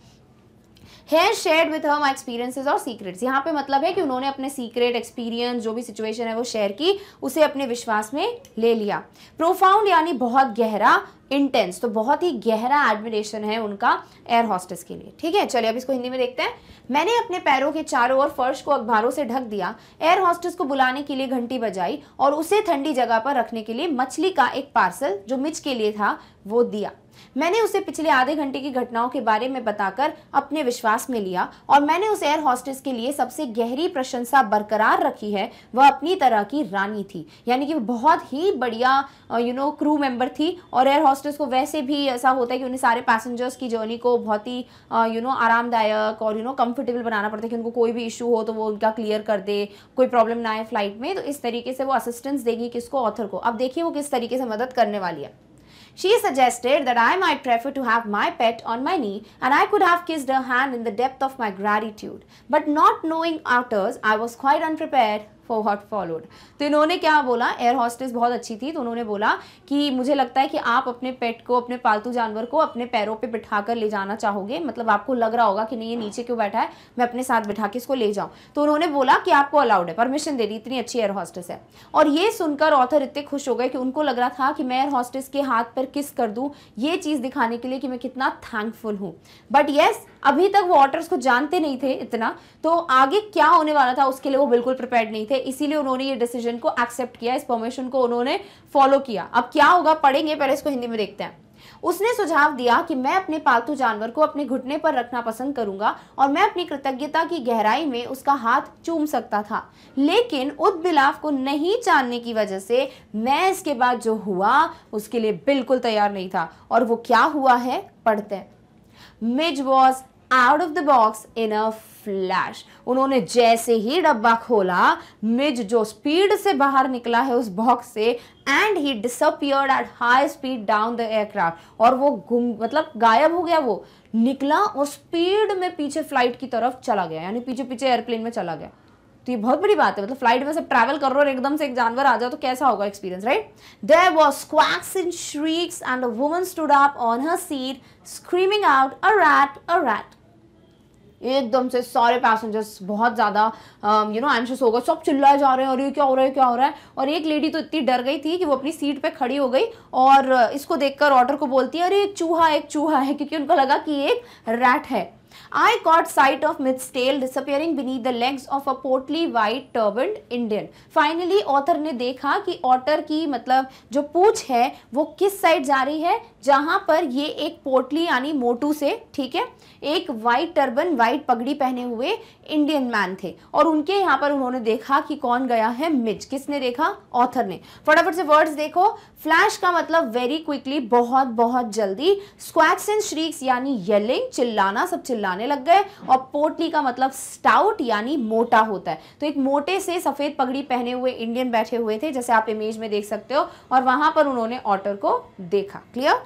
here share with her my और सीक्रेट्स यहाँ पे मतलब है कि उन्होंने अपने सीक्रेट एक्सपीरियंस जो भी सिचुएशन है वो शेयर की उसे अपने विश्वास में ले लिया प्रोफाउंड यानी बहुत गहरा इंटेंस तो बहुत ही गहरा एडमिनेशन है उनका एयर हॉस्टेस के लिए ठीक है चलिए अब इसको हिंदी में देखते हैं मैंने अपने पैरों के चारों ओर फर्श को अखबारों से ढक दिया एयर हॉस्टेस को बुलाने के लिए घंटी बजाई और उसे ठंडी जगह पर रखने के लिए मछली का एक पार्सल जो मिच के लिए था वो दिया मैंने उसे पिछले आधे घंटे की घटनाओं के बारे में बताकर अपने विश्वास में लिया और मैंने उस एयर हॉस्टेस के लिए सबसे गहरी प्रशंसा बरकरार रखी है वह अपनी तरह की रानी थी यानी कि बहुत ही बढ़िया यू नो क्रू मेंबर थी और एयर हॉस्टेस को वैसे भी ऐसा होता है कि उन्हें सारे पैसेंजर्स की जर्नी को बहुत ही यू नो आरामदायक और यू नो कम्फर्टेबल बनाना पड़ता है कि उनको कोई भी इशू हो तो वो उनका क्लियर कर दे कोई प्रॉब्लम ना आए फ्लाइट में तो इस तरीके से वो असिस्टेंस देगी किसको ऑथर को अब देखिए वो किस तरीके से मदद करने वाली है She suggested that I might prefer to have my pet on my knee and I could have kissed her hand in the depth of my gratitude. But not knowing otters, I was quite unprepared. What followed तो इन्होंने क्या बोला air hostess बहुत अच्छी थी तो उन्होंने बोला कि मुझे लगता है कि आप अपने पेट को अपने पालतू जानवर को अपने पैरों पे बिठा कर ले जाना चाहोगे मतलब आपको लग रहा होगा कि नहीं ये नीचे क्यों बैठा है मैं अपने साथ बिठा के इसको ले जाऊँ तो उन्होंने बोला कि आपको अलाउड है परमिशन दे दी इतनी अच्छी एयर हॉस्टेस है और ये सुनकर ऑथर इतने खुश हो गए कि उनको लग रहा था कि मैं एयर हॉस्टेस के हाथ पर किस कर दूँ ये चीज़ दिखाने के लिए कि मैं कितना थैंकफुल हूँ बट येस अभी तक वो वॉटर्स को जानते नहीं थे इतना तो आगे क्या होने वाला था उसके लिए वो बिल्कुल प्रिपेयर नहीं थे इसीलिए उन्होंने ये डिसीजन को एक्सेप्ट किया इस परमिशन को उन्होंने फॉलो किया अब क्या होगा पढ़ेंगे पहले इसको हिंदी में देखते हैं उसने सुझाव दिया कि मैं अपने पालतू जानवर को अपने घुटने पर रखना पसंद करूंगा और मैं अपनी कृतज्ञता की गहराई में उसका हाथ चूम सकता था लेकिन बिलाफ को नहीं जानने की वजह से मैं इसके बाद जो हुआ उसके लिए बिल्कुल तैयार नहीं था और वो क्या हुआ है पढ़ते हैं Mij was out of the box in a flash उन्होंने जैसे ही डब्बा खोला मिज जो स्पीड से बाहर निकला है उस बॉक्स से and he disappeared at high speed down the aircraft और वो गुम मतलब गायब हो गया वो निकला और स्पीड में पीछे फ्लाइट की तरफ चला गया यानी पीछे पीछे एयरप्लेन में चला गया तो ये बहुत बड़ी बात है मतलब फ्लाइट में सब ट्रैवल कर रहे हो एकदम से एक जानवर आ जाओ तो कैसा होगा experience right there was squawks in shrieks and a woman stood up on her seat screaming out a rat a rat एकदम से सारे पैसेंजर्स बहुत ज़्यादा यू नो एंशियस हो गए सब चिल्लाए जा रहे हैं और ये क्या हो रहा है क्या हो रहा है और एक लेडी तो इतनी डर गई थी कि वो अपनी सीट पे खड़ी हो गई और इसको देखकर ऑर्डर को बोलती है अरे एक चूहा एक चूहा है क्योंकि उनको लगा कि एक रैट है I caught sight of Myth's tail disappearing beneath the legs of a portly white turbaned Indian. Finally, author ने देखा कि otter की मतलब जो पूछ है वो किस साइड जा रही है जहाँ पर ये एक पोटली यानी मोटू से ठीक है एक वाइट टर्बन वाइट पगड़ी पहने हुए इंडियन मैन थे और उनके यहाँ पर उन्होंने देखा कि कौन गया है मिच किसने देखा ऑथर ने फटाफट से वर्ड्स देखो फ्लैश का मतलब वेरी क्विकली बहुत बहुत जल्दी स्क्वैक्स एंड श्रीक्स यानी येलिंग चिल्लाना सब चिल्ला बुलाने लग गए और पोटली का मतलब स्टाउट यानी मोटा होता है तो एक मोटे से सफ़ेद पगड़ी पहने हुए इंडियन बैठे हुए थे जैसे आप इमेज में देख सकते हो और वहां पर उन्होंने ऑटर को देखा क्लियर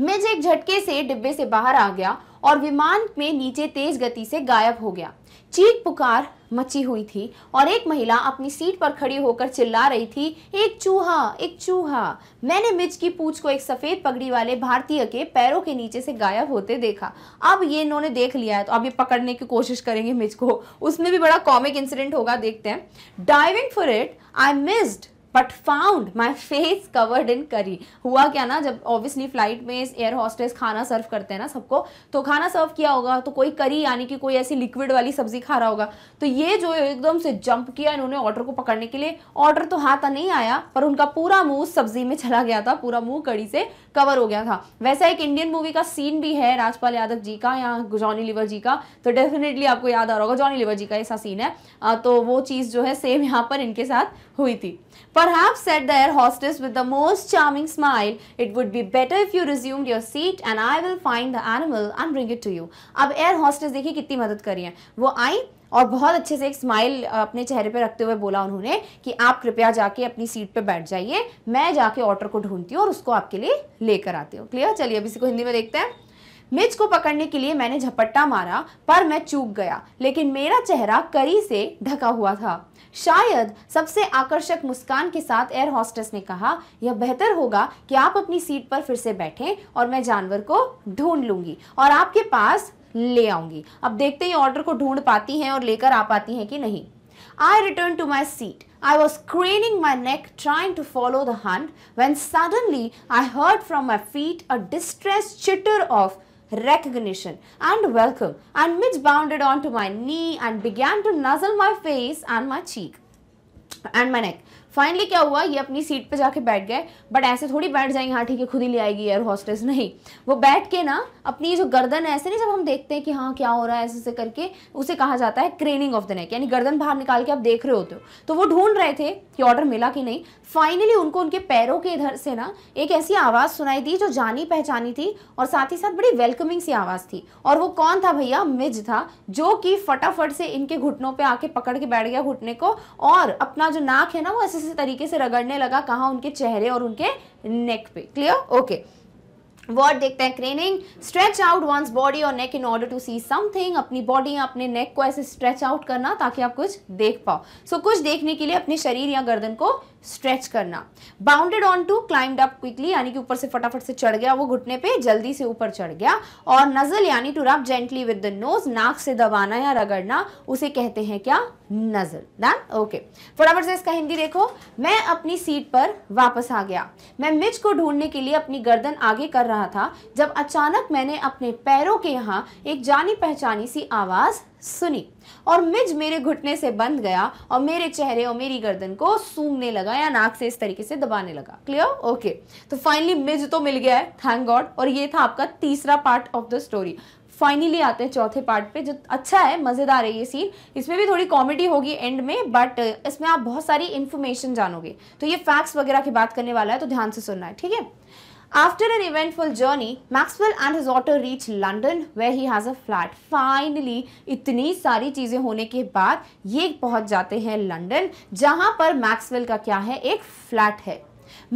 मिज एक झटके से डिब्बे से बाहर आ गया और विमान में नीचे तेज गति से गायब हो गया चीख पुकार मची हुई थी और एक महिला अपनी सीट पर खड़ी होकर चिल्ला रही थी एक चूहा एक चूहा मैंने मिर्च की पूछ को एक सफ़ेद पगड़ी वाले भारतीय के पैरों के नीचे से गायब होते देखा अब ये इन्होंने देख लिया है तो अब ये पकड़ने की कोशिश करेंगे मिर्च को उसमें भी बड़ा कॉमिक इंसिडेंट होगा देखते हैं diving for it I missed but found my face covered in curry हुआ क्या ना जब ऑब्वियसली फ्लाइट में एयर हॉस्टेस खाना सर्व करते हैं ना सबको तो खाना सर्व किया होगा तो कोई करी यानी कि कोई ऐसी लिक्विड वाली सब्जी खा रहा होगा तो ये जो एकदम से जंप किया इन्होंने ऑर्डर को पकड़ने के लिए ऑर्डर तो हाथ नहीं आया पर उनका पूरा मुंह सब्जी में चला गया था पूरा मुंह कड़ी से कवर हो गया था वैसा एक इंडियन मूवी का सीन भी है राजपाल यादव जी का या जॉनी लिवर जी का तो डेफिनेटली आपको याद आ रहा होगा जॉनी लिवर जी का ऐसा सीन है तो वो चीज़ जो है सेम यहाँ पर इनके साथ हुई थी Perhaps, said the air hostess with the most charming smile, it would be better if you resumed your seat and I will find the animal and bring it to you. अब air hostess देखिए कितनी मदद कर रही है वो आई और बहुत अच्छे से एक स्माइल अपने चेहरे पे रखते हुए बोला उन्होंने कि आप कृपया जाके अपनी सीट पे बैठ जाइए मैं जाके ऑटर को ढूंढती हूँ और उसको आपके लिए लेकर आती हूँ क्लियर चलिए अब इसी को हिंदी में देखते हैं मिर्च को पकड़ने के लिए मैंने झपट्टा मारा पर मैं चूक गया लेकिन मेरा चेहरा करी से ढका हुआ था शायद सबसे आकर्षक मुस्कान के साथ एयर हॉस्टेस ने कहा यह बेहतर होगा कि आप अपनी सीट पर फिर से बैठें और मैं जानवर को ढूंढ लूंगी और आपके पास ले आऊंगी अब देखते ही ऑर्डर को ढूंढ पाती हैं और लेकर आ पाती हैं कि नहीं I returned to my seat. I was craning my neck trying to follow the hunt when suddenly I heard from my feet a distressed chitter of recognition and welcome and Mitch bounded onto my knee and began to nuzzle my face and my cheek and my neck. Finally क्या हुआ ये अपनी seat पे जाके बैठ गए but ऐसे थोड़ी बैठ जाएंगे हाँ ठीक है खुद ही ले आएगी एयर हॉस्टेस नहीं वो बैठ के ना अपनी जो गर्दन है ऐसे नहीं जब हम देखते हैं कि हाँ क्या हो रहा है ऐसे ऐसे करके उसे कहा जाता है क्रेनिंग ऑफ द नेक यानी गर्दन बाहर निकाल के आप देख रहे होते हो तो वो ढूंढ रहे थे कि ऑर्डर मिला कि नहीं फाइनली उनको उनके पैरों के इधर से ना एक ऐसी आवाज़ सुनाई दी जो जानी पहचानी थी और साथ ही साथ बड़ी वेलकमिंग सी आवाज़ थी और वो कौन था भैया मिज था जो कि फटाफट से इनके घुटनों पर आके पकड़ के बैठ गया घुटने को और अपना जो नाक है ना वो ऐसे से तरीके से रगड़ने लगा कहा उनके चेहरे और उनके नेक पे क्लियर ओके वर्ड देखते हैं craning stretch out one's body और neck in order to see something अपनी बॉडी या अपने नेक को ऐसे स्ट्रेच आउट करना ताकि आप कुछ देख पाओ सो so, कुछ देखने के लिए अपने शरीर या गर्दन को स्ट्रेच करना bounded on to climb up quickly यानी कि ऊपर से फटाफट से चढ़ गया वो घुटने पे जल्दी से ऊपर चढ़ गया और नजल यानी to rub gently with the nose नाक से दबाना या रगड़ना उसे कहते हैं क्या नजल डन ओके फटाफट से इसका हिंदी देखो मैं अपनी सीट पर वापस आ गया मैं मिर्च को ढूंढने के लिए अपनी गर्दन आगे कर रहा था जब अचानक मैंने अपने पैरों के यहाँ एक जानी पहचानी सी आवाज़ सुनी और मिज मेरे घुटने से बंध गया और मेरे चेहरे और मेरी गर्दन को सूंघने लगा या नाक से इस तरीके से दबाने लगा क्लियर ओके okay. तो फाइनली मिज तो मिल गया है थैंक गॉड और ये था आपका तीसरा part of the story finally आते हैं चौथे पार्ट पे जो अच्छा है मज़ेदार है ये सीन इसमें भी थोड़ी कॉमेडी होगी एंड में बट इसमें आप बहुत सारी इन्फॉर्मेशन जानोगे तो ये फैक्ट्स वगैरह की बात करने वाला है तो ध्यान से सुनना है ठीक है After an eventful journey, Maxwell and his auto reach London where he has a flat. Finally, इतनी सारी चीज़ें होने के बाद ये पहुंच जाते हैं लंदन जहां पर मैक्सवेल का क्या है एक फ्लैट है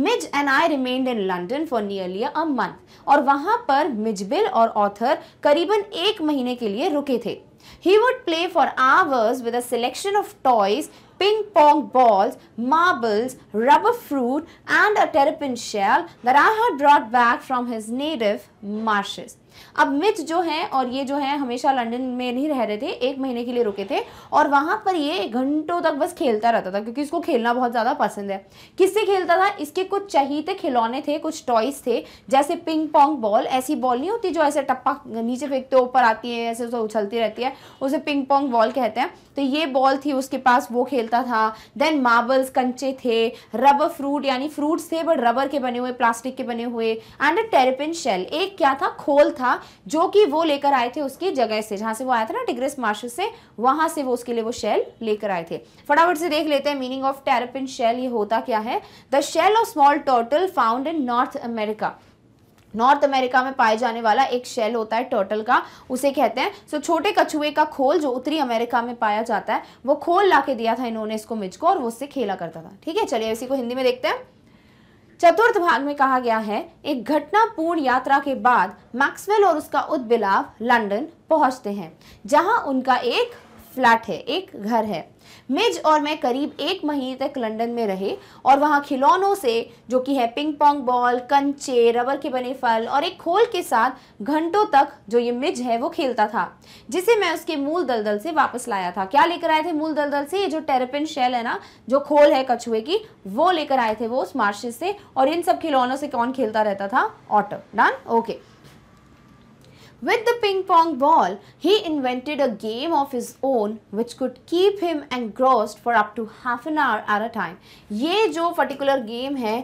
Mij and I remained in London for nearly a month और वहां पर मिजबिल और ऑथर करीबन एक महीने के लिए रुके थे he would play for hours with a selection of toys ping pong balls, marbles, rubber fruit and a terrapin shell that I had brought back from his native marshes. अब Mitch जो है और ये जो है हमेशा लंदन में नहीं रह रहे थे एक महीने के लिए रुके थे और वहाँ पर ये घंटों तक बस खेलता रहता था क्योंकि इसको खेलना बहुत ज़्यादा पसंद है किससे खेलता था इसके कुछ चहीते खिलौने थे कुछ टॉयज थे जैसे पिंग पोंग बॉल ऐसी बॉल नहीं होती जो ऐसे टप्पा नीचे फेंकते ऊपर आती है ऐसे उसे उछलती रहती है उसे पिंग पोंग बॉल कहते हैं तो ये बॉल थी उसके पास वो खेलता था देन मार्बल्स कंचे थे रबर फ्रूट यानी फ्रूट्स थे बट रबर के बने हुए प्लास्टिक के बने हुए एंड अ टेरेपिन शेल एक क्या था खोल था जो कि वो लेकर आए थे उसकी जगह से जहाँ से वो आया था ना टिग्रेस मार्श से वहाँ से वो उसके लिए वो शेल लेकर आए थे फटाफट से देख लेते हैं मीनिंग ऑफ टेरेपिन शेल ये होता क्या है the shell of small turtle found in North America North America में पाए जाने वाला एक शेल होता है टर्टल का उसे कहते हैं सो छोटे कछुए का खोल जो उत्तरी अमेरिका में पाया जाता है वो खोल ला के दिया था इन्होंने इसको मिज को और वो उससे खेला करता था ठीक है चलिए इसी को हिंदी में देखते हैं चतुर्थ भाग में कहा गया है एक घटनापूर्ण यात्रा के बाद मैक्सवेल और उसका उद्बिलाव लंडन पहुंचते हैं जहां उनका एक फ्लैट है एक घर है मिज और मैं करीब एक महीने तक लंदन में रहे और वहाँ खिलौनों से जो कि है पिंग पोंग बॉल कंचे रबर के बने फल और एक खोल के साथ घंटों तक जो ये मिज है वो खेलता था जिसे मैं उसके मूल दलदल से वापस लाया था क्या लेकर आए थे मूल दलदल से ये जो टेरेपिन शेल है ना जो खोल है कछुए की वो लेकर आए थे वो उस मार्शेस से और इन सब खिलौनों से कौन खेलता रहता था otter done okay With the ping pong ball, he invented a game of his own which could keep him engrossed for up to half an hour at a time. ये जो particular game है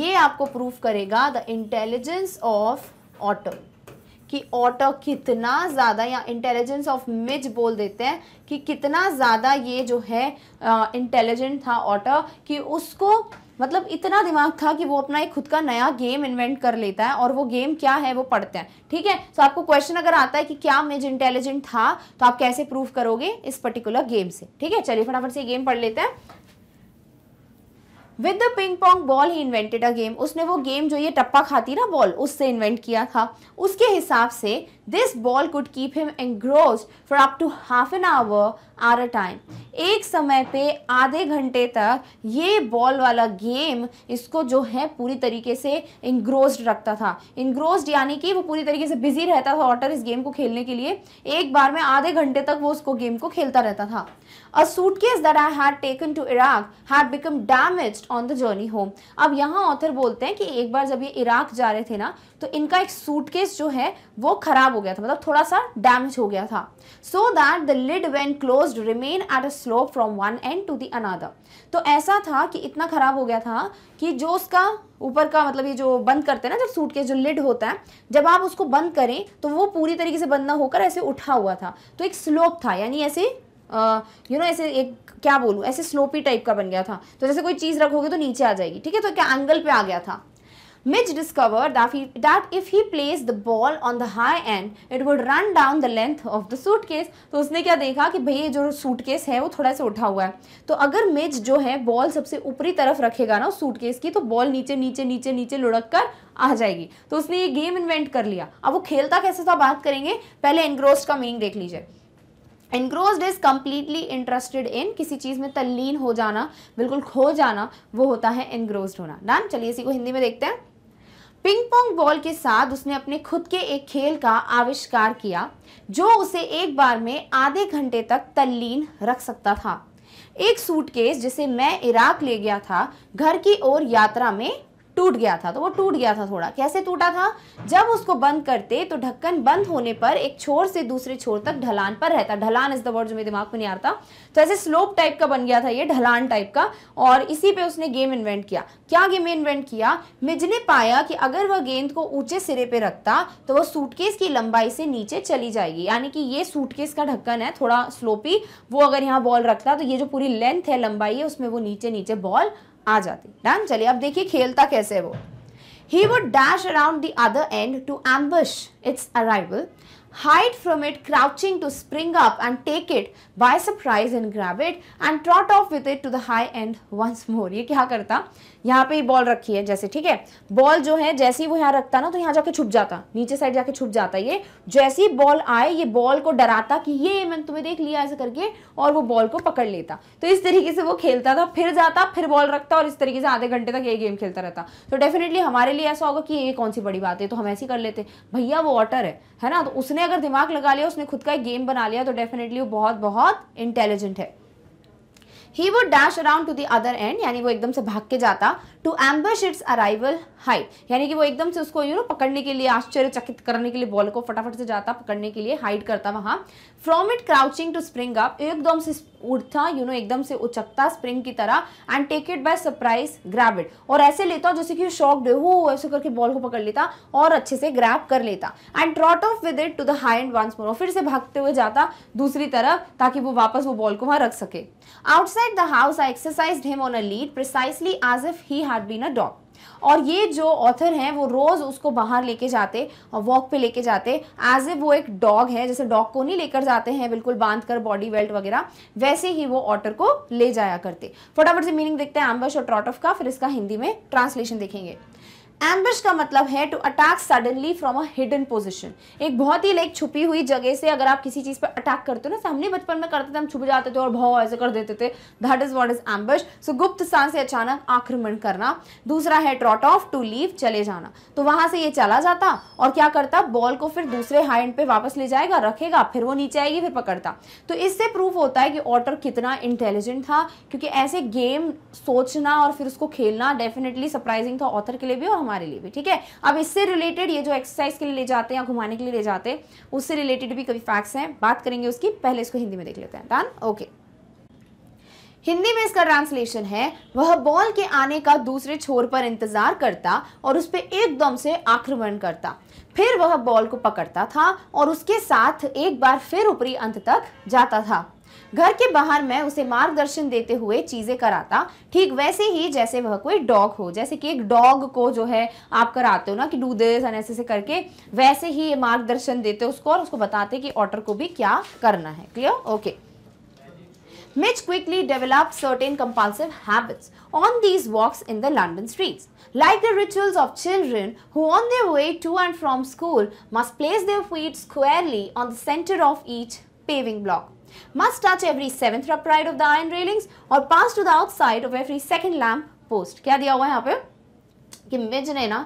ये आपको prove करेगा the intelligence of otter. कि otter कितना ज़्यादा या इंटेलिजेंस ऑफ मिज बोल देते हैं कि कितना ज़्यादा ये जो है intelligent था otter कि उसको मतलब इतना दिमाग था कि वो अपना एक खुद का नया गेम इन्वेंट कर लेता है और वो गेम क्या है वो पढ़ते हैं ठीक है तो आपको क्वेश्चन अगर आता है कि क्या मिज इंटेलिजेंट था तो आप कैसे प्रूव करोगे इस पर्टिकुलर गेम से ठीक है चलिए फटाफट से गेम पढ़ लेते हैं with the ping pong ball he invented a game उसने वो गेम जो ये टप्पा खाती ना बॉल उससे इन्वेंट किया था उसके हिसाब से this ball could keep him engrossed for up to half an hour are a time एक समय पे आधे घंटे तक ये बॉल वाला गेम इसको जो है पूरी तरीके से इंग्रोज रखता था इंग्रोज यानी कि वो पूरी तरीके से बिजी रहता था ऑटर इस गेम को खेलने के लिए एक बार में आधे घंटे तक वो उसको गेम को खेलता रहता था A suitcase that I had taken to Iraq had become damaged on the journey home. अब यहाँ author बोलते हैं कि एक बार जब ये इराक जा रहे थे ना तो इनका एक सूटकेस जो है वो खराब हो गया था मतलब थोड़ा सा डैमेज हो गया था so that the lid when close remain at a slope from one end to the another तो ऐसा था कि इतना खराब हो गया था कि जो उसका ऊपर का मतलब ये जो बंद करते हैं ना जब सूट के जो लिड होता है जब आप उसको बंद करें तो वो पूरी तरीके से बंद ना होकर ऐसे उठा हुआ था तो एक स्लोप था यानी ऐसे यू नो ऐसे एक क्या बोलूँ ऐसे स्लोपी टाइप का बन गया था तो जैसे कोई चीज़ रखोगे तो नीचे आ जाएगी ठीक है तो क्या एंगल पे आ गया था Mitch discover that if he place the ball on the high end it would run down the length of the of तो उसने क्या देखा कि ये जो सूटकेस है वो थोड़ा सा उठा हुआ है तो अगर मिज जो है बॉल सबसे ऊपरी तरफ रखेगा ना उस सूटकेस की तो बॉल नीचे नीचे नीचे नीचे लुढ़क कर आ जाएगी तो उसने ये गेम इन्वेंट कर लिया अब वो खेलता कैसे था बात करेंगे पहले एनग्रोस्ट का मीनिंग देख लीजिए engrossed is completely interested in किसी चीज़ में तल्लीन हो जाना बिल्कुल खो जाना वो होता है इनग्रोस्ड होना डन चलिए इसी को हिंदी में देखते हैं पिंग पोंग बॉल के साथ उसने अपने खुद के एक खेल का आविष्कार किया जो उसे एक बार में आधे घंटे तक तल्लीन रख सकता था एक सूटकेस जिसे मैं इराक ले गया था घर की ओर यात्रा में टूट गया था तो वो टूट गया था थोड़ा कैसे टूटा था जब उसको बंद करते तो ढक्कन बंद होने पर एक छोर से दूसरे छोर तक ढलान पर रहता ढलान इज द वर्ड जो मेरे दिमाग में नहीं आता तो ऐसे स्लोप टाइप का बन गया था ये ढलान टाइप का और इसी पे उसने गेम इन्वेंट किया क्या गेम इन्वेंट किया मिज ने पाया कि अगर वह गेंद को ऊंचे सिरे पर रखता तो वह सूटकेस की लंबाई से नीचे चली जाएगी यानी कि ये सूटकेस का ढक्कन है थोड़ा स्लोपी वो अगर यहाँ बॉल रखता तो ये जो पूरी लेंथ है लंबाई है उसमें वो नीचे नीचे बॉल आ जाती डन चलिए अब देखिए खेलता कैसे वो he would dash around the other end to ambush its arrival hide from it crouching to spring up and take it by surprise in grab it and trot off with it to the high end once more ये क्या करता यहाँ पे ही ball रखी है जैसे ठीक है बॉल जो है जैसे ही वो यहाँ रखता ना तो यहाँ जाके छुप जाता नीचे साइड जाके छुप जाता ये जैसे ही बॉल आए ये बॉल को डराता कि ये मैंने तुम्हें देख लिया ऐसे करके और वो बॉल को पकड़ लेता तो इस तरीके से वो खेलता था फिर जाता फिर बॉल रखता और इस तरीके से आधे घंटे तक ये गेम खेलता रहता तो डेफिनेटली हमारे लिए ऐसा होगा कि ये कौन सी बड़ी बात है तो हम ऐसी कर लेते भैया वो ऑटर है है ना तो उसने अगर दिमाग लगा लिया उसने खुद का एक गेम बना लिया तो डेफिनेटली वो बहुत बहुत इंटेलिजेंट है he would dash around to the other end यानी वो एकदम से भाग के जाता to ambush its arrival hide यानी कि वो एकदम से उसको यू नो पकड़ने के लिए आश्चर्यचकित करने के लिए बॉल को फटाफट से जाता पकड़ने के लिए हाइड करता वहाँ from it crouching to spring up एकदम से उठता यू नो एकदम से उचकता स्प्रिंग की तरह and take it by surprise grab it और ऐसे लेता जैसे कि शॉक डे हो ऐसे करके बॉल को पकड़ लेता और अच्छे से ग्रैब कर लेता and trot off with it to the high end once more फिर से भागते हुए जाता दूसरी तरफ ताकि वो वापस वो बॉल को वहां रख सके outside the house I exercise him on a lead precisely as if he had been a dog और ये जो ऑथर हैं वो रोज़ उसको बाहर लेके जाते और वॉक पे लेके जाते एज ए वो एक डॉग है जैसे डॉग को नहीं लेकर जाते हैं बिल्कुल बांध कर बॉडी बेल्ट वगैरह वैसे ही वो ऑटर को ले जाया करते फटाफट से मीनिंग देखते हैं एम्बश और ट्रॉटफ का फिर इसका हिंदी में ट्रांसलेशन देखेंगे एम्बिश का मतलब है to attack suddenly from a hidden position एक बहुत ही लाइक छुपी हुई जगह से अगर आप किसी चीज़ पर अटैक करते हो ना सामने बचपन में करते थे हम छुप जाते थे और भाव ऐसे कर देते थे that is what is ambush so गुप्त स्थान से अचानक आक्रमण करना दूसरा है ट्रॉट ऑफ टू लीव चले जाना तो वहां से ये चला जाता और क्या करता बॉल को फिर दूसरे हाई एंड पे वापस ले जाएगा रखेगा फिर वो नीचे आएगी फिर पकड़ता तो इससे प्रूफ होता है कि ऑटर कितना इंटेलिजेंट था क्योंकि ऐसे गेम सोचना और फिर उसको खेलना डेफिनेटली सरप्राइजिंग था ऑथर के लिए भी और हमारे लिए भी ठीक है अब इससे रिलेटेड ये जो एक्सरसाइज के लिए ले जाते हैं या घुमाने के लिए ले जाते हैं उससे रिलेटेड भी कभी फैक्ट्स हैं बात करेंगे उसकी पहले इसको हिंदी में देख लेते हैं डन ओके हिंदी में इसका ट्रांसलेशन है वह बॉल के आने का दूसरे छोर पर इंतजार करता और उस पर एकदम से आक्रमण करता फिर वह बॉल को पकड़ता था और उसके साथ एक बार फिर ऊपरी अंत तक जाता था घर के बाहर मैं उसे मार्गदर्शन देते हुए चीज़ें कराता ठीक वैसे ही जैसे वह कोई डॉग हो जैसे कि एक डॉग को जो है आप कराते हो ना कि डू दिस एंड ऐसे करके वैसे ही मार्गदर्शन देते हो उसको और उसको बताते कि ऑटर को भी क्या करना है clear okay okay. Mitch quickly developed certain compulsive habits on these walks in the London streets. Like the rituals of children who on their way to and from school must place their feet squarely on the center of each paving block. Must touch every seventh upright of the iron railings or pass to the outside of every second lamp post. kya diya hua hai yahan pe कि मिज ने ना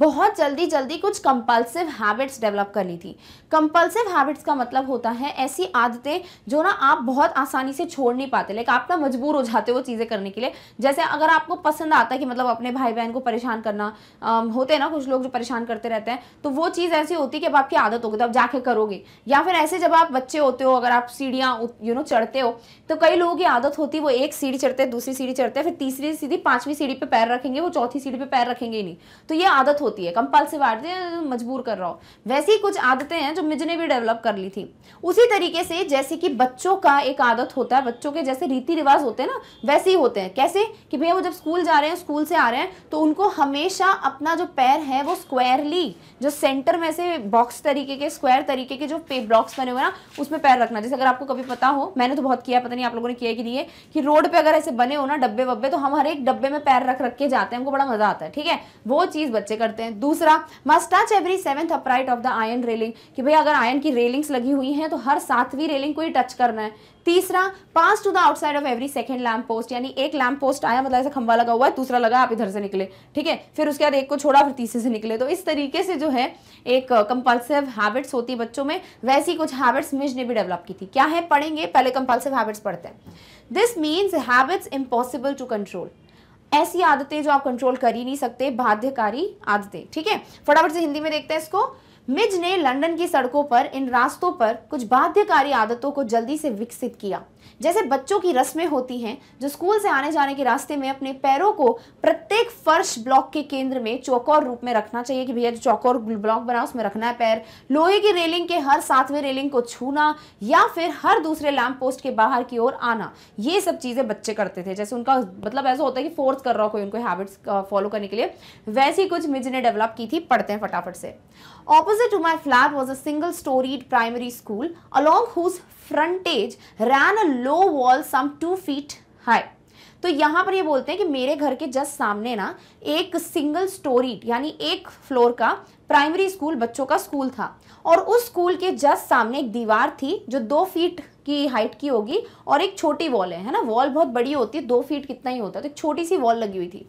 बहुत जल्दी जल्दी कुछ compulsive habits develop कर ली थी compulsive habits का मतलब होता है ऐसी आदतें जो ना आप बहुत आसानी से छोड़ नहीं पाते लाइक आप ना मजबूर हो जाते हो चीज़ें करने के लिए जैसे अगर आपको पसंद आता है कि मतलब अपने भाई बहन को परेशान करना आ, होते हैं ना कुछ लोग जो परेशान करते रहते हैं तो वो चीज़ ऐसी होती है कि अब आपकी आदत होगी तो आप जाके करोगे या फिर ऐसे जब आप बच्चे होते हो अगर आप सीढ़ियाँ यू नो चढ़ते हो तो कई लोगों की आदत होती है वो एक सीढ़ी चढ़ते हैं दूसरी सीढ़ी चढ़ते हैं फिर तीसरी सीढ़ी पाँचवीं सीढ़ी पर पैर रखेंगे वो चौथी सीढ़ी पर पैर रखेंगे ही नहीं तो ये आदत होती है कंपल्सिव आदतें मजबूर कर रहा हो वैसी कुछ आदतें हैं जो मुझे ने भी डेवलप कर ली थी उसी तरीके से जैसे कि बच्चों का एक आदत होता है बच्चों के जैसे रीति रिवाज होते हैं ना वैसे ही होते हैं कैसे कि भैया वो जब स्कूल जा रहे हैं स्कूल से आ रहे हैं तो उनको हमेशा अपना जो पैर है वो स्क्वायरली जो सेंटर में से बॉक्स तरीके के स्क्वायर तरीके के जो पे ब्लॉक्स बने हुए ना उसमें पैर रखना जैसे अगर आपको कभी पता हो मैंने तो बहुत किया पता नहीं आप लोगों ने किया कि नहीं है कि रोड पे अगर ऐसे बने हो ना डब्बे वब्बे तो हम हर एक डब्बे में पैर रख रख के जाते हैं हमको बड़ा मजा आता है ठीक है वो चीज़ बच्चे करते हैं दूसरा must touch every seventh upright of the iron railing कि भाई अगर आयन की रेलिंग्स लगी हुई हैं तो हर सातवीं रेलिंग को ही टच करना है तीसरा pass to the outside of every second lamp post यानी एक लैम्प पोस्ट आया मतलब ऐसा खंबा लगा हुआ है दूसरा लगा आप इधर से निकले ठीक है फिर उसके बाद एक को छोड़ा फिर तीसरे से निकले तो इस तरीके से जो है एक कंपल्सिव हैबिट्स होती है बच्चों में वैसी कुछ हैबिट्स मिज ने भी डेवलप की थी क्या है पढ़ेंगे पहले कंपल्सिव हैबिट्स पढ़ते हैं this means habits impossible to control ऐसी आदतें जो आप कंट्रोल कर ही नहीं सकते बाध्यकारी आदतें ठीक है फटाफट से हिंदी में देखते हैं इसको मिज ने लंदन की सड़कों पर इन रास्तों पर कुछ बाध्यकारी आदतों को जल्दी से विकसित किया जैसे बच्चों की रस्में होती हैं जो स्कूल से आने जाने के रास्ते में अपने पैरों को प्रत्येक फर्श ब्लॉक के केंद्र में चौकोर रूप में रखना चाहिए कि भैया जो चौकोर ब्लॉक बना उसमें रखना है पैर लोहे की रेलिंग के हर सातवें रेलिंग को छूना या फिर हर दूसरे लैंप पोस्ट के बाहर की ओर आना ये सब चीज़ें बच्चे करते थे जैसे उनका मतलब ऐसा होता है कि फोर्स कर रहा हो कोई उनको हैबिट्स फॉलो करने के लिए वैसी कुछ मिज ने डेवलप की थी पढ़ते हैं फटाफट से Opposite to my flat was a single-storied primary school along whose frontage ran a low wall some two feet high. तो यहाँ पर ये बोलते हैं कि मेरे घर के जस्ट सामने ना एक सिंगल स्टोरी यानी एक फ्लोर का प्राइमरी स्कूल बच्चों का स्कूल था और उस स्कूल के जस्ट सामने एक दीवार थी जो दो फीट की हाइट की होगी और एक छोटी वॉल है, है ना वॉल बहुत बड़ी होती है दो फीट कितना ही होता है तो एक छोटी सी वॉल लगी हुई थी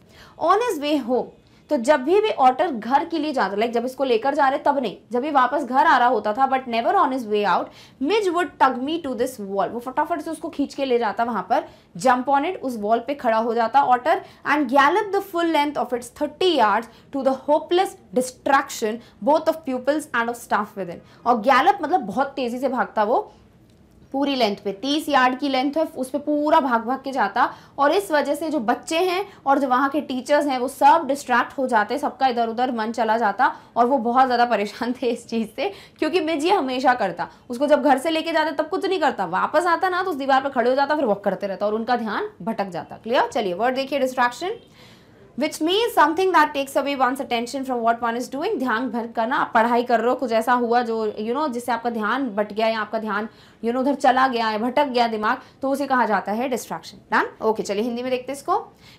ऑन इज वे होम तो जब भी भी ऑटर घर के लिए जाता लाइक जब इसको लेकर जा रहे तब नहीं जब भी वापस घर आ रहा होता था but never on his way out Midge would tug me to this wall वो फटाफट से उसको खींच के ले जाता वहां पर जंप ऑन इट उस वॉल पे खड़ा हो जाता otter and gallop the full length of its thirty yards to the hopeless distraction both of peoples and of staff with in और गैलप मतलब बहुत तेजी से भागता वो पूरी लेंथ पे तीस यार्ड की लेंथ है उस पर पूरा भाग भाग के जाता और इस वजह से जो बच्चे हैं और जो वहाँ के टीचर्स हैं वो सब डिस्ट्रैक्ट हो जाते सबका इधर उधर मन चला जाता और वो बहुत ज़्यादा परेशान थे इस चीज़ से क्योंकि मिर्ज ये हमेशा करता उसको जब घर से लेके जाते तब कुछ नहीं करता वापस आता ना तो उस दीवार पर खड़े हो जाता फिर वॉक करते रहता और उनका ध्यान भटक जाता क्लियर चलिए वर्ड देखिए distraction which mean something that takes away one's attention from what one is doing ध्यान भर करना आप पढ़ाई कर रहे हो कुछ ऐसा हुआ जो यू you नो know, जिससे आपका ध्यान बट गया या आपका ध्यान यू नो उधर चला गया है भटक गया दिमाग तो उसे कहा जाता है डिस्ट्रैक्शन डन ओके चलिए हिंदी में देखते इसको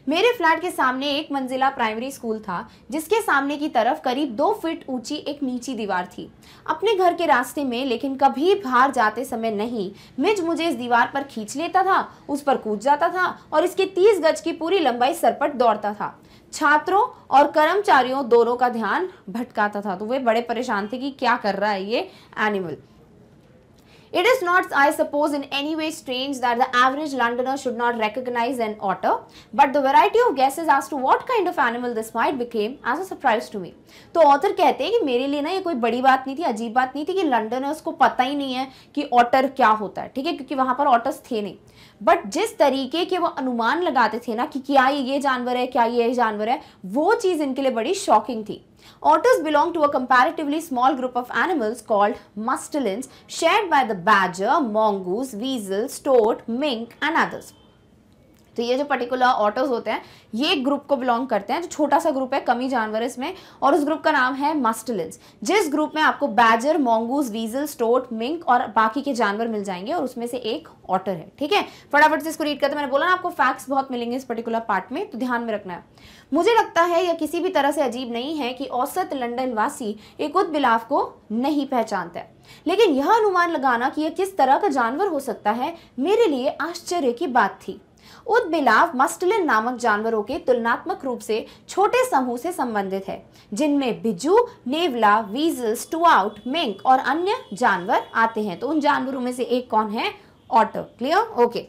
मेरे फ्लैट के सामने एक मंजिला प्राइमरी स्कूल था जिसके सामने की तरफ करीब दो फिट ऊंची एक नीची दीवार थी अपने घर के रास्ते में लेकिन कभी बाहर जाते समय नहीं मिज मुझे इस दीवार पर खींच लेता था उस पर कूद जाता था और इसके तीस गज की पूरी लंबाई सरपट दौड़ता था छात्रों और कर्मचारियों दोनों का ध्यान भटकाता था तो वे बड़े परेशान थे कि क्या कर रहा है ये animal It is not, I suppose, in any way strange that the average Londoner should not recognize an otter, but the variety of guesses as to what kind of animal this might became as a surprise to me. तो author कहते हैं कि मेरे लिए ना ये कोई बड़ी बात नहीं थी अजीब बात नहीं थी कि Londoners को पता ही नहीं है कि otter क्या होता है ठीक है क्योंकि वहाँ पर otters थे नहीं बट जिस तरीके के वो अनुमान लगाते थे ना कि क्या ये जानवर है क्या ये जानवर है वो चीज़ इनके लिए बड़ी शॉकिंग थी Otters belong to a comparatively small group of animals called mustelins shared by the badger, mongoose, weasel, stoat, mink and others. तो ये जो पर्टिकुलर ऑटोज होते हैं ये एक ग्रुप को बिलोंग करते हैं जो छोटा सा ग्रुप है कमी जानवर इसमें और उस ग्रुप का नाम है मस्टलिन्स जिस ग्रुप में आपको badger mongoose weasel stoat mink और बाकी के जानवर मिल जाएंगे और उसमें से एक ऑटर है ठीक है फटाफट से इसको रीड करते मैंने बोला ना आपको फैक्ट्स बहुत मिलेंगे इस पर्टिकुलर पार्ट में तो ध्यान में रखना है मुझे लगता है यह किसी भी तरह से अजीब नहीं है कि औसत लंडन वासी एक उद बिलाफ को नहीं पहचानता लेकिन यह अनुमान लगाना कि यह किस तरह का जानवर हो सकता है मेरे लिए आश्चर्य की बात थी उदबिलाव मस्टलिन नामक जानवरों के तुलनात्मक रूप से छोटे समूह से संबंधित है जिनमें बिजू नेवला वीजल स्टूआउट मिंक और अन्य जानवर आते हैं तो उन जानवरों में से एक कौन है otter clear okay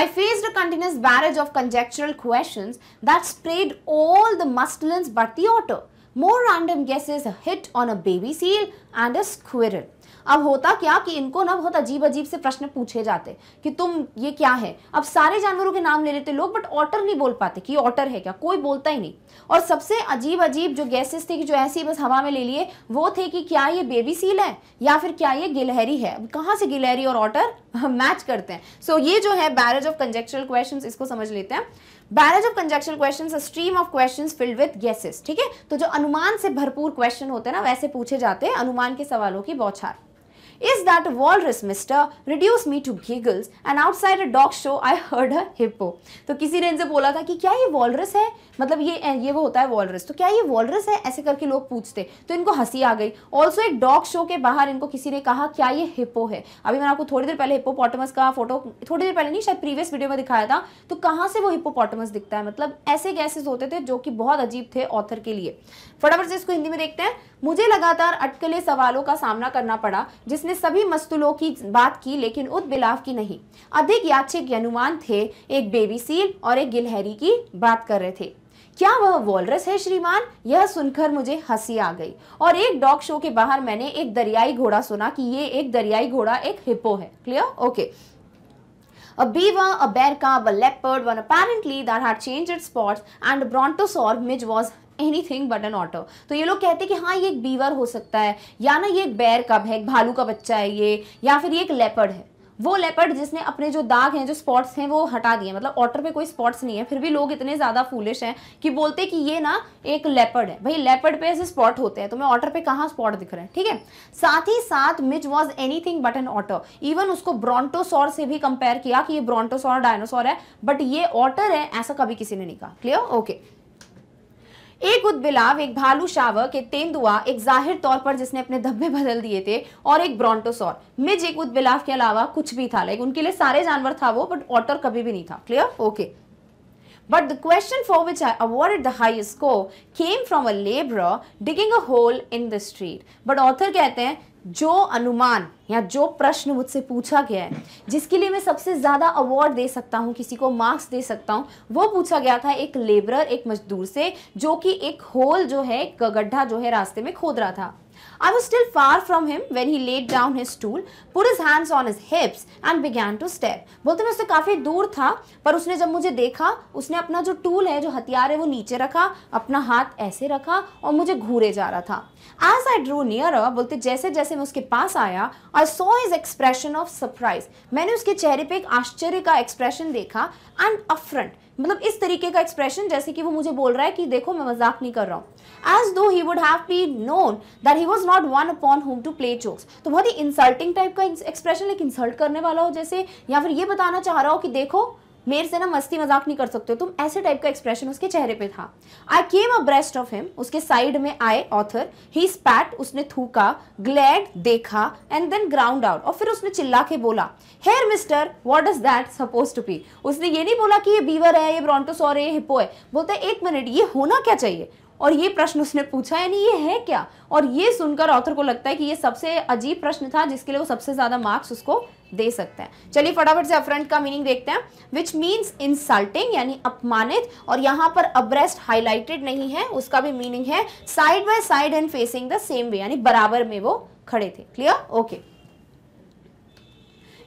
I faced a continuous barrage of conjectural questions that sprayed all the mustelins but the otter. More random guesses hit on a baby seal and a squirrel. अब होता क्या कि इनको ना बहुत अजीब अजीब से प्रश्न पूछे जाते कि तुम ये क्या है अब सारे जानवरों के नाम ले लेते लोग बट ऑटर नहीं बोल पाते कि ऑटर है क्या कोई बोलता ही नहीं और सबसे अजीब अजीब जो गैसेस थे कि जो ऐसी बस हवा में ले लिए वो थे कि क्या ये बेबी सील है या फिर क्या ये गिलहरी है कहाँ से गिलहरी और ऑटर मैच करते हैं सो so, ये जो है बैरेज ऑफ कंजेक्चुरल क्वेश्चन इसको समझ लेते हैं barrage of conjecture question stream of question filled with guesses ठीक है तो जो अनुमान से भरपूर क्वेश्चन होते हैं ना वैसे पूछे जाते हैं अनुमान के सवालों की बौछार is that a walrus, mister, reduced me to giggles and outside a dog show I heard a hippo. तो किसी ने इनसे बोला था कि क्या ये वॉलरस है मतलब ये ये वो होता है वॉलरस तो क्या ये वॉलरस है ऐसे करके लोग पूछते तो इनको हंसी आ गई ऑल्सो एक डॉग शो के बाहर इनको किसी ने कहा क्या ये हिप्पो है अभी मैंने आपको थोड़ी देर पहले हिप्पोपोटमस का फोटो थोड़ी देर पहले नहीं शायद प्रीवियस वीडियो में दिखाया था तो कहाँ से वो हिप्पोपोटमस दिखता है मतलब ऐसे गैसेस होते थे जो कि बहुत अजीब थे ऑथर के लिए फटाफट से इसको हिंदी में देखते हैं मुझे लगातार अटकले सवालों का सामना करना पड़ा जिसने ने सभी मस्तूलों की बात की लेकिन उद बिलाव की नहीं अधिक याचिक अनुमान थे एक बेबी सील और एक गिलहरी की बात कर रहे थे क्या वह वॉलरस है श्रीमान यह सुनकर मुझे हंसी आ गई और एक डॉग शो के बाहर मैंने एक दरियाई घोड़ा सुना कि ये एक दरियाई घोड़ा एक हिप्पो है clear okay a beaver, a bear cub, a leopard were apparently that had changed its spots and a brontosaur which was anything but an otter तो ये लोग कहते हैं कि हाँ ये एक बीवर हो सकता है या ना ये एक बैर कब है एक भालू का बच्चा है ये या फिर ये एक लेपर्ड है वो लेपर्ड जिसने अपने जो दाग हैं जो स्पॉट्स हैं वो हटा दिए मतलब ऑटर पे कोई स्पॉट्स नहीं है फिर भी लोग इतने ज़्यादा फूलिश हैं कि बोलते कि ये ना एक लेपर्ड है भाई लेपर्ड पे ऐसे स्पॉट होते हैं तो मैं ऑटर पे कहाँ स्पॉट दिख रहे हैं ठीक है साथ ही साथ Midge was anything but an otter even उसको ब्रॉन्टोसॉर से भी कंपेयर किया कि ये ब्रॉन्टोसॉर डायनोसॉर है बट ये ऑटर है ऐसा कभी किसी ने नहीं कहा क्लियर ओके okay. एक उदबिलाव एक भालू शावक एक तेंदुआ एक जाहिर तौर पर जिसने अपने धब्बे बदल दिए थे और एक ब्रॉन्टोसॉर मिज एक उदबिलाव के अलावा कुछ भी था लाइक उनके लिए सारे जानवर था वो बट ऑटर कभी भी नहीं था clear okay but the question for which I award the highest को came from a labour digging a hole in the street but author कहते हैं जो अनुमान या जो प्रश्न मुझसे पूछा गया है जिसके लिए मैं सबसे ज़्यादा अवार्ड दे सकता हूँ किसी को मार्क्स दे सकता हूँ वो पूछा गया था एक लेबरर एक मजदूर से जो कि एक होल जो है गड्ढा जो है रास्ते में खोद रहा था I was still far from him when he laid down his stool, put his hands on his hips and began to step. बोलते मैं उससे काफ़ी दूर था पर उसने जब मुझे देखा उसने अपना जो टूल है जो हथियार है वो नीचे रखा अपना हाथ ऐसे रखा और मुझे घूरे जा रहा था एज आई ड्रू नियर बोलते जैसे जैसे मैं उसके पास आया I saw his expression of surprise मैंने उसके चेहरे पे एक आश्चर्य का एक्सप्रेशन देखा एंड अफ्रंट मतलब इस तरीके का एक्सप्रेशन जैसे कि वो मुझे बोल रहा है कि देखो मैं मजाक नहीं कर रहा हूँ as though he would have been known that he was not one upon whom to play jokes तो बहुत ही इंसल्टिंग टाइप का एक्सप्रेशन लाइक इंसल्ट करने वाला हो जैसे या फिर ये बताना चाह रहा हो कि देखो मेरे से ना मस्ती मजाक नहीं कर सकते हो तुम ऐसे टाइप का एक्सप्रेशन उसके चेहरे पे था I came abreast of him उसके साइड में आए ऑथर ही स्पैट उसने थूका ग्लैड देखा एंड देन ग्राउंड आउट और फिर उसने चिल्ला के बोला here mister what is that suppose to be उसने ये नहीं बोला कि ये बीवर है ये ब्रॉन्टोसोर है ये हिपो है बोलते एक मिनट ये होना क्या चाहिए और ये प्रश्न उसने पूछा यानी ये है क्या और ये सुनकर ऑथर को लगता है कि ये सबसे अजीब प्रश्न था जिसके लिए वो सबसे ज़्यादा मार्क्स उसको दे सकता है चलिए फटाफट से अफ्रंट का मीनिंग देखते हैं विच मीन्स इंसल्टिंग यानी अपमानित और यहाँ पर अब्रेस्ट हाईलाइटेड नहीं है उसका भी मीनिंग है side by side and facing the same way यानी बराबर में वो खड़े थे क्लियर ओके okay.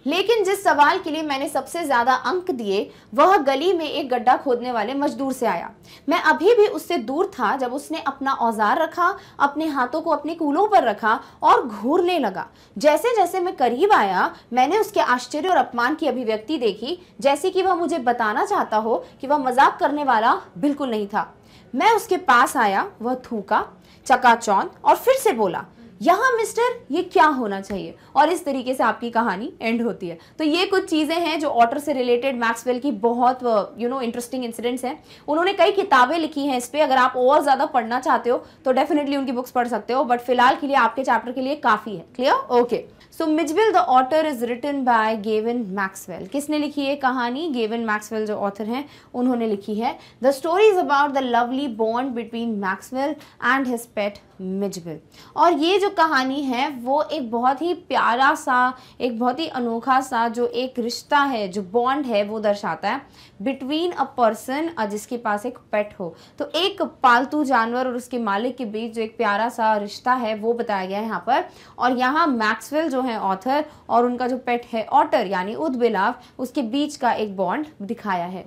लेकिन जिस सवाल के लिए मैंने सबसे ज़्यादा अंक दिए वह गली में एक गड्ढा खोदने वाले मजदूर से आया मैं अभी भी उससे दूर था जब उसने अपना औजार रखा अपने हाथों को अपने कूलों पर रखा और घूरने लगा जैसे जैसे मैं करीब आया मैंने उसके आश्चर्य और अपमान की अभिव्यक्ति देखी जैसे कि वह मुझे बताना चाहता हो कि वह मजाक करने वाला बिल्कुल नहीं था मैं उसके पास आया वह थूका चकाचौंध और फिर से बोला यहाँ मिस्टर ये क्या होना चाहिए और इस तरीके से आपकी कहानी एंड होती है तो ये कुछ चीज़ें हैं जो ऑटर से रिलेटेड मैक्सवेल की बहुत यू नो इंटरेस्टिंग इंसिडेंट्स हैं उन्होंने कई किताबें लिखी हैं इस पर अगर आप और ज़्यादा पढ़ना चाहते हो तो डेफिनेटली उनकी बुक्स पढ़ सकते हो बट फिलहाल के लिए आपके चैप्टर के लिए काफ़ी है clear okay so Mijbil the otter is written by Gavin Maxwell किसने लिखी है कहानी गेविन मैक्सवेल जो ऑथर हैं उन्होंने लिखी है the story is about the lovely bond between Maxwell and his pet Mijbil और ये जो कहानी है वो एक बहुत ही प्यारा सा एक बहुत ही अनोखा सा जो एक रिश्ता है जो बॉन्ड है वो दर्शाता है बिटवीन अ पर्सन जिसके पास एक पेट हो तो एक पालतू जानवर और उसके मालिक के बीच जो एक प्यारा सा रिश्ता है वो बताया गया है यहाँ पर और यहाँ मैक्सवेल जो है ऑथर और उनका जो पेट है ऑटर यानी उदबिलाव उसके बीच का एक बॉन्ड दिखाया है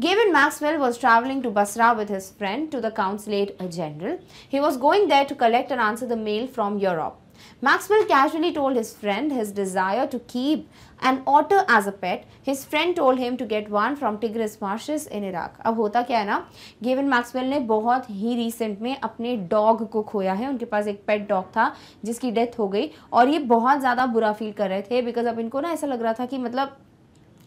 Gavin Maxwell was traveling to Basra with his friend to the Consulate General. He was going there to collect and answer the mail from Europe. Maxwell casually told his friend his desire to keep an otter as a pet. His friend told him to get one from Tigris marshes in Iraq. अब होता क्या है ना given Maxwell ने बहुत ही recent में अपने dog को खोया है उनके पास एक pet dog था जिसकी death हो गई और ये बहुत ज़्यादा बुरा feel कर रहे थे because अब इनको ना ऐसा लग रहा था कि मतलब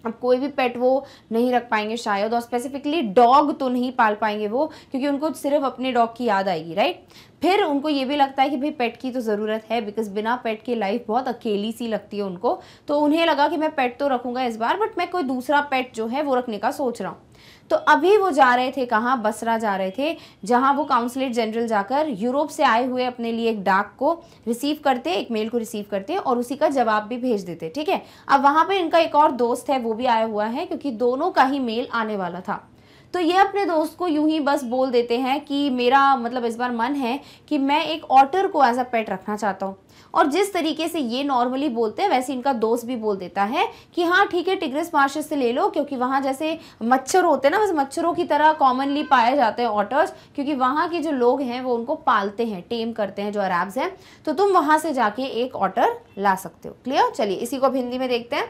अब कोई भी पेट वो नहीं रख पाएंगे शायद और स्पेसिफिकली डॉग तो नहीं पाल पाएंगे वो क्योंकि उनको सिर्फ अपने डॉग की याद आएगी राइट फिर उनको ये भी लगता है कि भाई पेट की तो ज़रूरत है बिकॉज बिना पेट के लाइफ बहुत अकेली सी लगती है उनको तो उन्हें लगा कि मैं पेट तो रखूँगा इस बार बट मैं कोई दूसरा पेट जो है वो रखने का सोच रहा हूँ तो अभी वो जा रहे थे कहाँ बसरा जा रहे थे जहाँ वो काउंसलेट जनरल जाकर यूरोप से आए हुए अपने लिए एक डाक को रिसीव करते एक मेल को रिसीव करते और उसी का जवाब भी भेज देते ठीक है अब वहाँ पर इनका एक और दोस्त है वो भी आया हुआ है क्योंकि दोनों का ही मेल आने वाला था तो ये अपने दोस्त को यूं ही बस बोल देते हैं कि मेरा मतलब इस बार मन है कि मैं एक ऑटर को एज अ पेट रखना चाहता हूँ और जिस तरीके से ये नॉर्मली बोलते हैं वैसे इनका दोस्त भी बोल देता है कि हाँ ठीक है टिग्रिस मार्शेस से ले लो क्योंकि वहाँ जैसे मच्छर होते हैं ना वैसे मच्छरों की तरह कॉमनली पाए जाते हैं ऑटर्स क्योंकि वहाँ के जो लोग हैं वो उनको पालते हैं टेम करते हैं जो अराब्स हैं तो तुम वहाँ से जाके एक ऑटर ला सकते हो क्लियर चलिए इसी को हिंदी में देखते हैं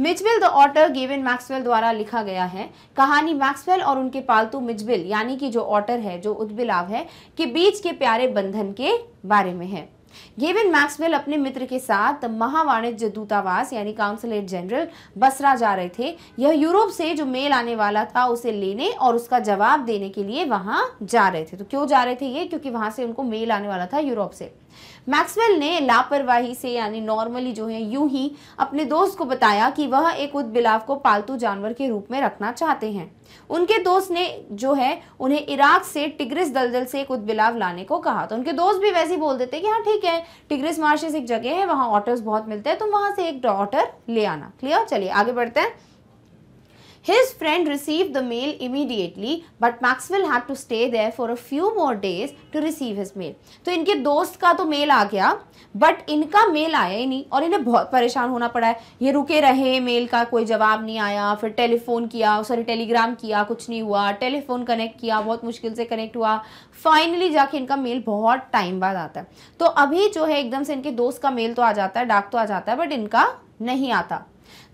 Mijbil the otter Gavin Maxwell द्वारा लिखा गया है कहानी मैक्सवेल और उनके पालतू मिजबिल यानी कि जो ऑटर है जो उद्बिलाव है के बीच के प्यारे बंधन के बारे में है गेविन मैक्सवेल अपने मित्र के साथ महावाणिज्य दूतावास यानी काउंसलेट जनरल बसरा जा रहे थे यह यूरोप से जो मेल आने वाला था उसे लेने और उसका जवाब देने के लिए वहां जा रहे थे तो क्यों जा रहे थे ये क्योंकि वहां से उनको मेल आने वाला था यूरोप से मैक्सवेल ने लापरवाही से यानी नॉर्मली जो है यूं ही अपने दोस्त को बताया कि वह एक उदबिलाव को पालतू जानवर के रूप में रखना चाहते हैं उनके दोस्त ने जो है उन्हें इराक से टिग्रिस दलदल से एक उदबिलाव लाने को कहा तो उनके दोस्त भी वैसे ही बोल देते कि हाँ ठीक है टिग्रिस मार्शेस एक जगह है वहाँ ऑटर्स बहुत मिलते हैं तुम वहाँ से एक ऑटर ले आना क्लियर चलिए आगे बढ़ते हैं His friend received the mail immediately, but Maxwell had to stay there for a few more days to receive his mail. तो इनके दोस्त का तो मेल आ गया बट इनका मेल आया ही नहीं और इन्हें बहुत परेशान होना पड़ा है ये रुके रहे मेल का कोई जवाब नहीं आया फिर टेलीफोन किया सॉरी टेलीग्राम किया कुछ नहीं हुआ टेलीफोन कनेक्ट किया बहुत मुश्किल से कनेक्ट हुआ फाइनली जाके इनका मेल बहुत टाइम बाद आता है तो अभी जो है एकदम से इनके दोस्त का मेल तो आ जाता है डाक तो आ जाता है बट इनका नहीं आता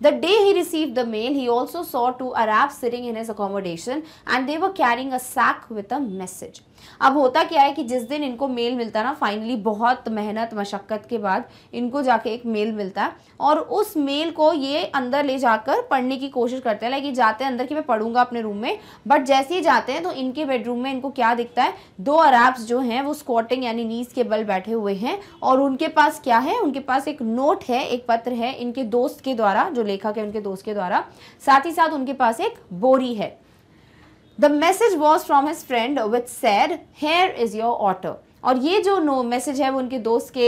The day he received the mail, he also saw two Arabs sitting in his accommodation and they were carrying a sack with a message. अब होता क्या है कि जिस दिन इनको मेल मिलता ना फाइनली बहुत मेहनत मशक्क़त के बाद इनको जाके एक मेल मिलता है और उस मेल को ये अंदर ले जाकर पढ़ने की कोशिश करते हैं लेकिन जाते हैं अंदर कि मैं पढ़ूंगा अपने रूम में बट जैसे ही जाते हैं तो इनके बेडरूम में इनको क्या दिखता है दो अरैब्स जो हैं वो स्कॉटिंग यानी नीस के बल बैठे हुए हैं और उनके पास क्या है उनके पास एक नोट है एक पत्र है इनके दोस्त के द्वारा जो लेखक है उनके दोस्त के द्वारा साथ ही साथ उनके पास एक बोरी है the message was from his friend with said here is your otter और ये जो नो मैसेज है वो उनके दोस्त के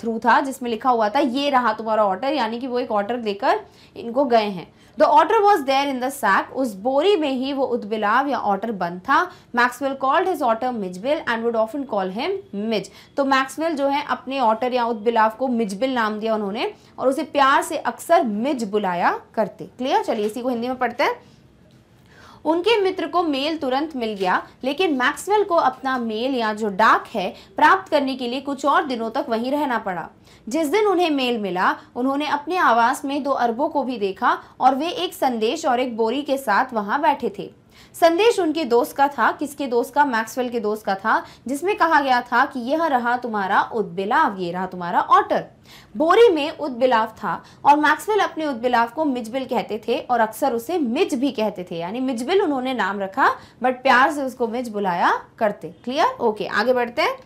थ्रू था जिसमें लिखा हुआ था ये रहा तुम्हारा ऑर्डर यानी कि वो एक ऑर्डर देकर इनको गए हैं the otter was there in the sack उस बोरी में ही वो उदबिलाव या ऑर्डर बंद था Maxwell called his otter Mijbil and would often call him Midge तो मैक्सवेल जो है अपने ऑर्डर या उदबिलाव को मिजबिल नाम दिया उन्होंने और उसे प्यार से अक्सर मिज बुलाया करते क्लियर चलिए इसी को हिंदी में पढ़ते हैं उनके मित्र को मेल तुरंत मिल गया लेकिन मैक्सवेल को अपना मेल या जो डाक है प्राप्त करने के लिए कुछ और दिनों तक वहीं रहना पड़ा जिस दिन उन्हें मेल मिला उन्होंने अपने आवास में दो अरबों को भी देखा और वे एक संदेश और एक बोरी के साथ वहां बैठे थे संदेश उनके दोस्त का था किसके दोस्त का मैक्सवेल के दोस्त का था जिसमें कहा गया था कि यह रहा तुम्हारा उद्बिलाव ये रहा तुम्हारा ऑटर बोरी में उद्बिलाव था और मैक्सवेल अपने उद्बिलाव को मिजबिल कहते थे और अक्सर उसे मिज भी कहते थे यानी मिजबिल उन्होंने नाम रखा बट प्यार से उसको मिज बुलाया करते क्लियर ओके आगे बढ़ते हैं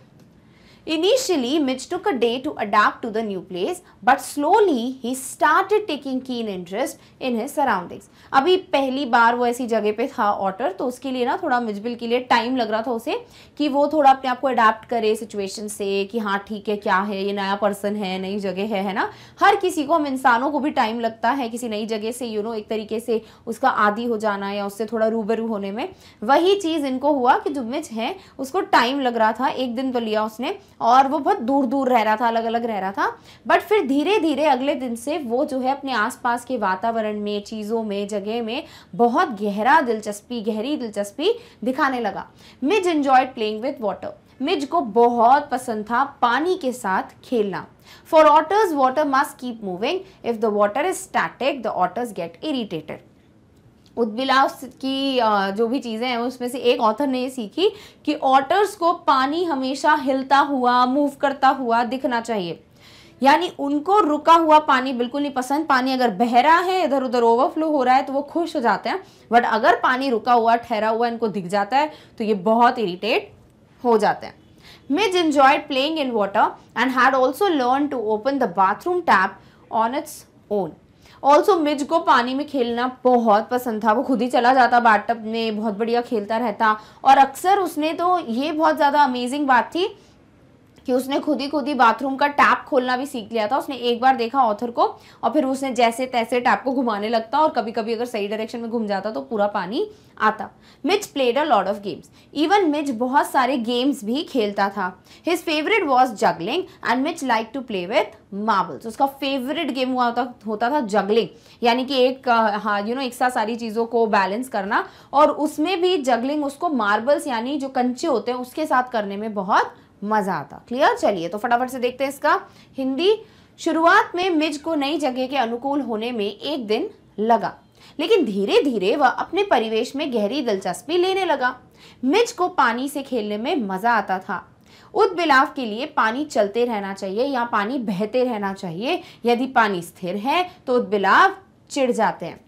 Initially, Mitch took a day to adapt to the new place, but slowly he started taking keen interest in his surroundings. अभी पहली बार वो ऐसी जगह पे था ऑटर तो उसके लिए ना थोड़ा मिजबिल के लिए टाइम लग रहा था उसे कि वो थोड़ा अपने आप को अडेप्ट करे सिचुएशन से कि हाँ ठीक है क्या है ये नया पर्सन है नई जगह है है ना हर किसी को हम इंसानों को भी टाइम लगता है किसी नई जगह से यू you नो know, एक तरीके से उसका आदि हो जाना या उससे थोड़ा रूबरू होने में वही चीज़ इनको हुआ कि जो मिच है उसको टाइम लग रहा था एक दिन तो लिया उसने और वो बहुत दूर दूर रह रहा था अलग अलग रह रहा था बट फिर धीरे धीरे अगले दिन से वो जो है अपने आसपास के वातावरण में चीज़ों में जगह में बहुत गहरा दिलचस्पी गहरी दिलचस्पी दिखाने लगा Midge enjoyed playing with water Midge को बहुत पसंद था पानी के साथ खेलना for otters water must keep moving if the water is static the otters get irritated उद्विलास की जो भी चीज़ें हैं उसमें से एक ऑथर ने ये सीखी कि ऑटर्स को पानी हमेशा हिलता हुआ मूव करता हुआ दिखना चाहिए यानी उनको रुका हुआ पानी बिल्कुल नहीं पसंद पानी अगर बह रहा है इधर उधर ओवरफ्लो हो रहा है तो वो खुश हो जाते हैं बट अगर पानी रुका हुआ ठहरा हुआ इनको दिख जाता है तो ये बहुत इरीटेट हो जाते हैं Midge enjoyed playing in water and had also learn to open the bathroom tap on its own also Midge को पानी में खेलना बहुत पसंद था वो खुद ही चला जाता बाटअप में बहुत बढ़िया खेलता रहता और अक्सर उसने तो ये बहुत ज़्यादा अमेजिंग बात थी कि उसने खुद ही खुद ही बाथरूम का टैप खोलना भी सीख लिया था उसने एक बार देखा ऑथर को और फिर उसने जैसे तैसे टैप को घुमाने लगता और कभी कभी अगर सही डायरेक्शन में घूम जाता तो पूरा पानी आता Midge played a lot of games even Midge बहुत सारे गेम्स भी खेलता था his favourite was juggling and Midge like to play with marbles उसका फेवरेट गेम हुआ होता होता था जगलिंग यानी कि एक हाँ यू नो एक साथ सारी चीज़ों को बैलेंस करना और उसमें भी जगलिंग उसको मार्बल्स यानी जो कंचे होते हैं उसके साथ करने में बहुत मजा आता क्लियर चलिए तो फटाफट से देखते हैं इसका हिंदी शुरुआत में मिज को नई जगह के अनुकूल होने में एक दिन लगा लेकिन धीरे धीरे वह अपने परिवेश में गहरी दिलचस्पी लेने लगा मिज को पानी से खेलने में मजा आता था उदबिलाव के लिए पानी चलते रहना चाहिए या पानी बहते रहना चाहिए यदि पानी स्थिर है तो उदबिलाव चिढ़ जाते हैं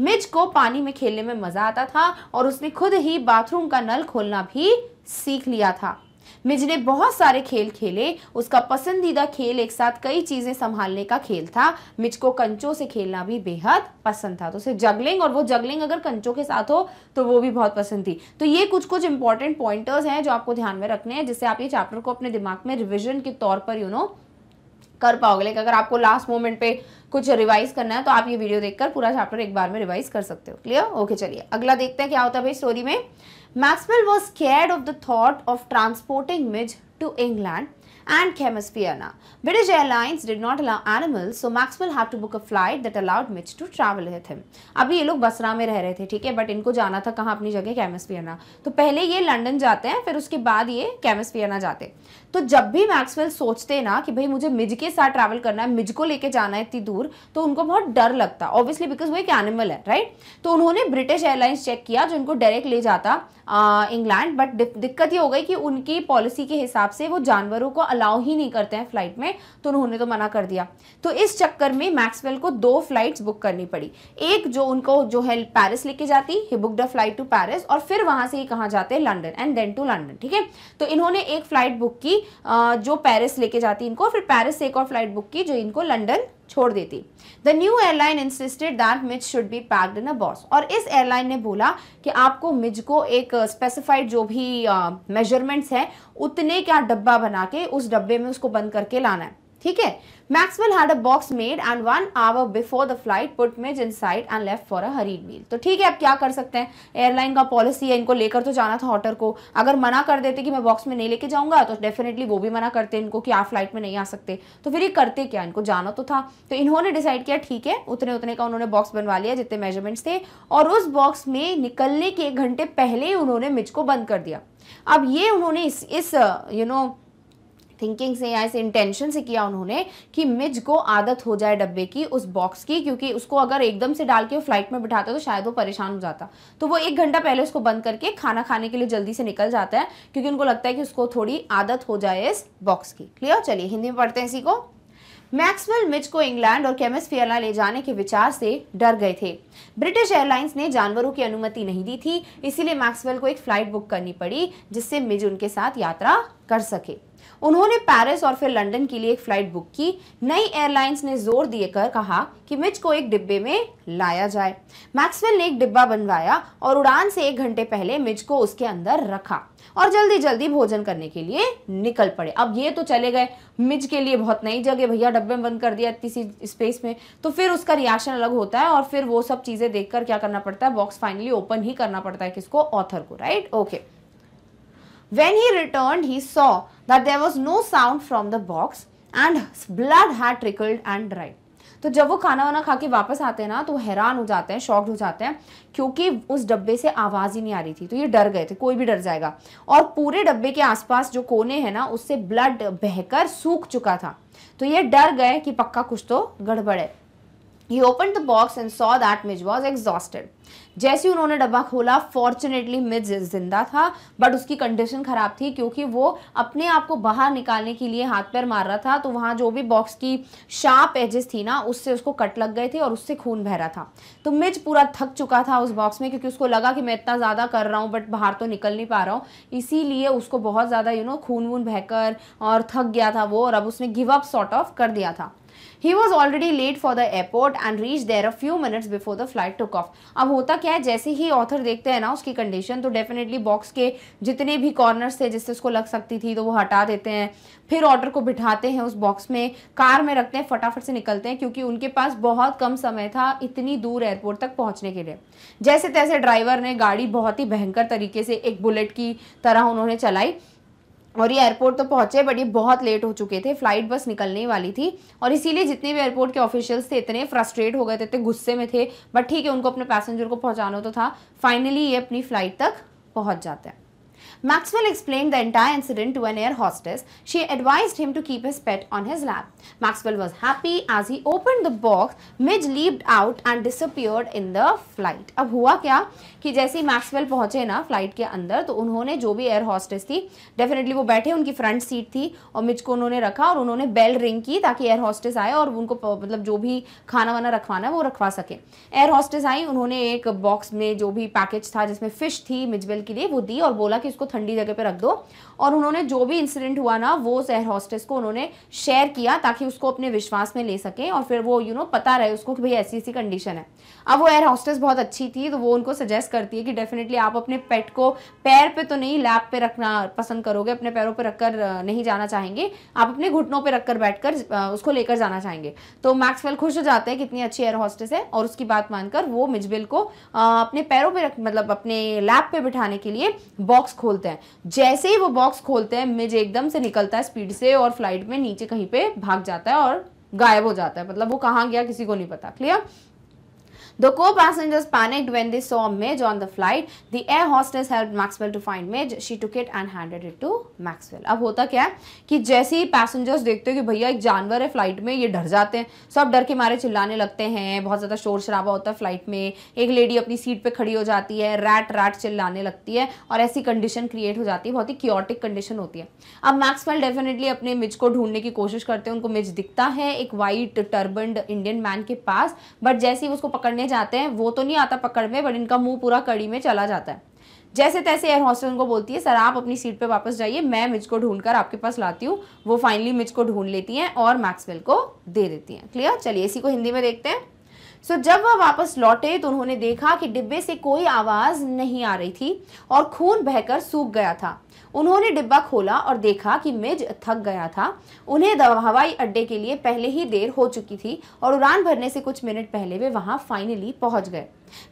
मिज को पानी में खेलने में मजा आता था और उसने खुद ही बाथरूम का नल खोलना भी सीख लिया था मिज ने बहुत सारे खेल खेले उसका पसंदीदा खेल एक साथ कई चीज़ें संभालने का खेल था मिज को कंचों से खेलना भी बेहद पसंद था तो उसे जगलिंग और वो जगलिंग अगर कंचों के साथ हो तो वो भी बहुत पसंद थी तो ये कुछ कुछ इंपॉर्टेंट पॉइंटर्स हैं जो आपको ध्यान में रखने हैं जिससे आप ये चैप्टर को अपने दिमाग में रिविजन के तौर पर यू नो कर पाओगे लेकिन अगर आपको लास्ट मोमेंट पे कुछ रिवाइज करना है तो आप ये वीडियो देखकर पूरा चैप्टर एक बार में रिवाइज कर सकते हो क्लियर ओके चलिए अगला देखते हैं क्या होता है भाई स्टोरी में Maxwell was scared of the thought of transporting midge to England and Chemispiana. British Airlines did not allow animals, so Maxwell had to book a flight that allowed Mitch to travel with him. अभी ये लोग बसरा में रह रहे थे ठीक है but इनको जाना था कहाँ अपनी जगह कैमस्पियना तो पहले ये लंदन जाते हैं फिर उसके बाद ये कैमस्पियना जाते तो जब भी मैक्सवेल सोचते ना कि भाई मुझे मिज के साथ ट्रैवल करना है मिज को लेके जाना है इतनी दूर तो उनको बहुत डर लगता ऑब्वियसली बिकॉज वो एक एनिमल है राइट तो उन्होंने ब्रिटिश एयरलाइंस चेक किया जो उनको डायरेक्ट ले जाता इंग्लैंड बट दिक्कत ये हो गई कि उनकी पॉलिसी के हिसाब से वो जानवरों को अलाउ ही नहीं करते हैं फ्लाइट में तो उन्होंने तो मना कर दिया तो इस चक्कर में मैक्सवेल को दो फ्लाइट्स बुक करनी पड़ी एक जो उनको जो है पेरिस लेके जाती he book the flight to Paris और फिर वहां से ही कहाँ जाते हैं London and then to London ठीक है तो इन्होंने एक फ्लाइट बुक की की जो पेरिस लेके जाती इनको फिर पेरिस से एक और फ्लाइट बुक की जो इनको लंडन छोड़ देती the new airline insisted that Midge should be packed in a box और इस एयरलाइन ने बोला कि आपको मिज को एक स्पेसिफाइड जो भी मेजरमेंट्स हैं उतने क्या डब्बा बना के उस डब्बे में उसको बंद करके लाना है ठीक है Maxwell had a box made and one hour before the flight put Midge inside and left for a hurried meal तो ठीक है अब क्या कर सकते हैं एयरलाइन का पॉलिसी है इनको लेकर तो जाना था हॉटर को अगर मना कर देते कि मैं बॉक्स में नहीं लेके जाऊंगा तो डेफिनेटली वो भी मना करते इनको कि आप फ्लाइट में नहीं आ सकते तो फिर ये करते क्या इनको जाना तो था तो इन्होंने डिसाइड किया ठीक है उतने उतने का उन्होंने बॉक्स बनवा लिया जितने मेजरमेंट्स थे और उस बॉक्स में निकलने के एक घंटे पहले ही उन्होंने मिज को बंद कर दिया अब ये उन्होंने इस you know you know, thinking से या इस इंटेंशन से किया उन्होंने कि मिज को आदत हो जाए डब्बे की उस बॉक्स की क्योंकि उसको अगर एकदम से डाल के वो फ्लाइट में बिठाता तो शायद वो परेशान हो जाता तो वो एक घंटा पहले उसको बंद करके खाना खाने के लिए जल्दी से निकल जाता है क्योंकि उनको लगता है कि उसको थोड़ी आदत हो जाए इस बॉक्स की क्लियर चलिए हिंदी में पढ़ते हैं इसी को मैक्सवेल मिच को इंग्लैंड और केमिस्फियरला ले जाने के विचार से डर गए थे ब्रिटिश एयरलाइंस ने जानवरों की अनुमति नहीं दी थी इसीलिए मैक्सवेल को एक फ्लाइट बुक करनी पड़ी जिससे मिज उनके साथ यात्रा कर सके उन्होंने पेरिस और फिर लंदन के लिए एक फ्लाइट बुक की नई एयरलाइंस ने जोर देकर कहा कि मिच को एक डिब्बे में लाया जाए मैक्सवेल ने एक डिब्बा बनवाया और उड़ान से एक घंटे पहले मिच को उसके अंदर रखा और जल्दी जल्दी भोजन करने के लिए निकल पड़े अब ये तो चले गए मिज के लिए बहुत नई जगह भैया डब्बे में बंद कर दिया इतनी सी स्पेस में तो फिर उसका रिएक्शन अलग होता है और फिर वो सब चीज़ें देखकर क्या करना पड़ता है बॉक्स फाइनली ओपन ही करना पड़ता है किसको ऑथर को right okay okay. When he returned, he saw that there was no sound from the box and blood had trickled and dried. तो जब वो खाना वाना खा के वापस आते हैं ना तो हैरान हो जाते हैं शॉक्ड हो जाते हैं क्योंकि उस डब्बे से आवाज़ ही नहीं आ रही थी तो ये डर गए थे कोई भी डर जाएगा और पूरे डब्बे के आसपास जो कोने हैं ना उससे ब्लड बहकर सूख चुका था तो ये डर गए कि पक्का कुछ तो गड़बड़ है he open the box and saw that Midge was exhausted जैसे उन्होंने डब्बा खोला फॉर्चुनेटली मिज जिंदा था बट उसकी कंडीशन ख़राब थी क्योंकि वो अपने आप को बाहर निकालने के लिए हाथ पैर मार रहा था तो वहाँ जो भी बॉक्स की शार्प एजेस थी ना उससे उसको कट लग गए थे और उससे खून बह रहा था तो मिज पूरा थक चुका था उस बॉक्स में क्योंकि उसको लगा कि मैं इतना ज़्यादा कर रहा हूँ बट बाहर तो निकल नहीं पा रहा हूँ इसीलिए उसको बहुत ज़्यादा यू नो खून वून बहकर और थक गया था वो और अब उसने गिव अप सॉर्ट ऑफ कर दिया था he was already late for the airport and reach there a few minutes before the flight took off अब होता क्या है जैसे ही ऑथर देखते हैं ना उसकी कंडीशन तो डेफिनेटली बॉक्स के जितने भी कॉर्नर्स थे जिससे उसको लग सकती थी तो वो हटा देते हैं फिर ऑर्डर को बिठाते हैं उस बॉक्स में कार में रखते हैं फटाफट से निकलते हैं क्योंकि उनके पास बहुत कम समय था इतनी दूर एयरपोर्ट तक पहुंचने के लिए जैसे तैसे ड्राइवर ने गाड़ी बहुत ही भयंकर तरीके से एक बुलेट की तरह उन्होंने चलाई और ये एयरपोर्ट तो पहुंचे बट ये बहुत लेट हो चुके थे फ्लाइट बस निकलने वाली थी और इसीलिए जितने भी एयरपोर्ट के ऑफिशियल्स थे इतने फ्रस्ट्रेट हो गए थे इतने गुस्से में थे बट ठीक है उनको अपने पैसेंजर को पहुंचाना तो था फाइनली ये अपनी फ्लाइट तक पहुंच जाते हैं Maxwell explain the entire incident to an air hostess she advise him to keep his pet on his lap Maxwell was happy as he opened the box. Midge leaped out and disappeared in the flight. अब हुआ क्या कि जैसे ही Maxwell पहुंचे ना flight के अंदर तो उन्होंने जो भी एयर हॉस्टेस थी डेफिनेटली वो बैठे उनकी फ्रंट सीट थी और मिज को उन्होंने रखा और उन्होंने बेल रिंग की ताकि एयर हॉस्टेस आए और उनको मतलब जो भी खाना वाना रखवाना वो रखवा सके एयर हॉस्टेस आई उन्होंने एक बॉक्स में जो भी पैकेज था जिसमें फ़िश थी मिजवेल के लिए वो दी और बोला कि इसको ठंडी जगह पर रख दो और उन्होंने जो भी इंसिडेंट हुआ ना वो एयर हॉस्टेस को उन्होंने शेयर किया ताकि ताकि उसको अपने विश्वास में ले सकें और फिर वो यू you नो know, पता रहे उसको कि भाई ऐसी ऐसी कंडीशन है अब वो एयर हॉस्टेस बहुत अच्छी थी तो वो उनको सजेस्ट करती है कि डेफिनेटली आप अपने पेट को पैर पे तो नहीं लैब पे रखना पसंद करोगे अपने पैरों पे रखकर नहीं जाना चाहेंगे आप अपने घुटनों पे रखकर बैठकर उसको लेकर जाना चाहेंगे तो मैक्सवेल खुश हो जाते हैं कितनी अच्छी एयर हॉस्टेस है और उसकी बात मानकर वो मिजबिल को अपने पैरों पर मतलब अपने लैब पे बिठाने के लिए बॉक्स खोलते हैं जैसे ही वो बॉक्स खोलते हैं मिज एकदम से निकलता है स्पीड से और फ्लाइट में नीचे कहीं पे भाग जाता है और गायब हो जाता है मतलब वो कहाँ गया किसी को नहीं पता clear The co-passengers panicked when they saw Midge on the flight. The air hostess helped Maxwell to find Midge. She took it and handed it to Maxwell. अब होता क्या है कि जैसे ही passengers देखते हैं कि भैया एक जानवर है flight में ये डर जाते हैं सब डर के मारे चिल्लाने लगते हैं बहुत ज़्यादा शोर शराबा होता है फ्लाइट में एक लेडी अपनी सीट पर खड़ी हो जाती है रैट रैट चिल्लाने लगती है और ऐसी कंडीशन क्रिएट हो जाती है बहुत ही क्योटिक कंडीशन होती है अब मैक्सवेल डेफिनेटली अपने मिज को ढूंढने की कोशिश करते हैं उनको मिज दिखता है एक वाइट टर्बन्ड इंडियन मैन के पास बट जैसे ही उसको पकड़ने में जाते हैं वो तो नहीं आता पकड़ में बट इनका मुंह पूरा कड़ी में चला जाता है जैसे तैसे एयर हॉस्टल उनको बोलती है सर आप अपनी सीट पे वापस जाइए मैं मिज को ढूंढकर आपके पास लाती हूँ वो फाइनली मिज को ढूंढ लेती हैं और मैक्सवेल को दे देती हैं क्लियर चलिए इसी को हिंदी में देखते हैं सो so, जब वह वापस लौटे तो उन्होंने देखा कि डिब्बे से कोई आवाज़ नहीं आ रही थी और खून बहकर सूख गया था उन्होंने डिब्बा खोला और देखा कि मिज थक गया था उन्हें हवाई अड्डे के लिए पहले ही देर हो चुकी थी और उड़ान भरने से कुछ मिनट पहले वे वहां फाइनली पहुंच गए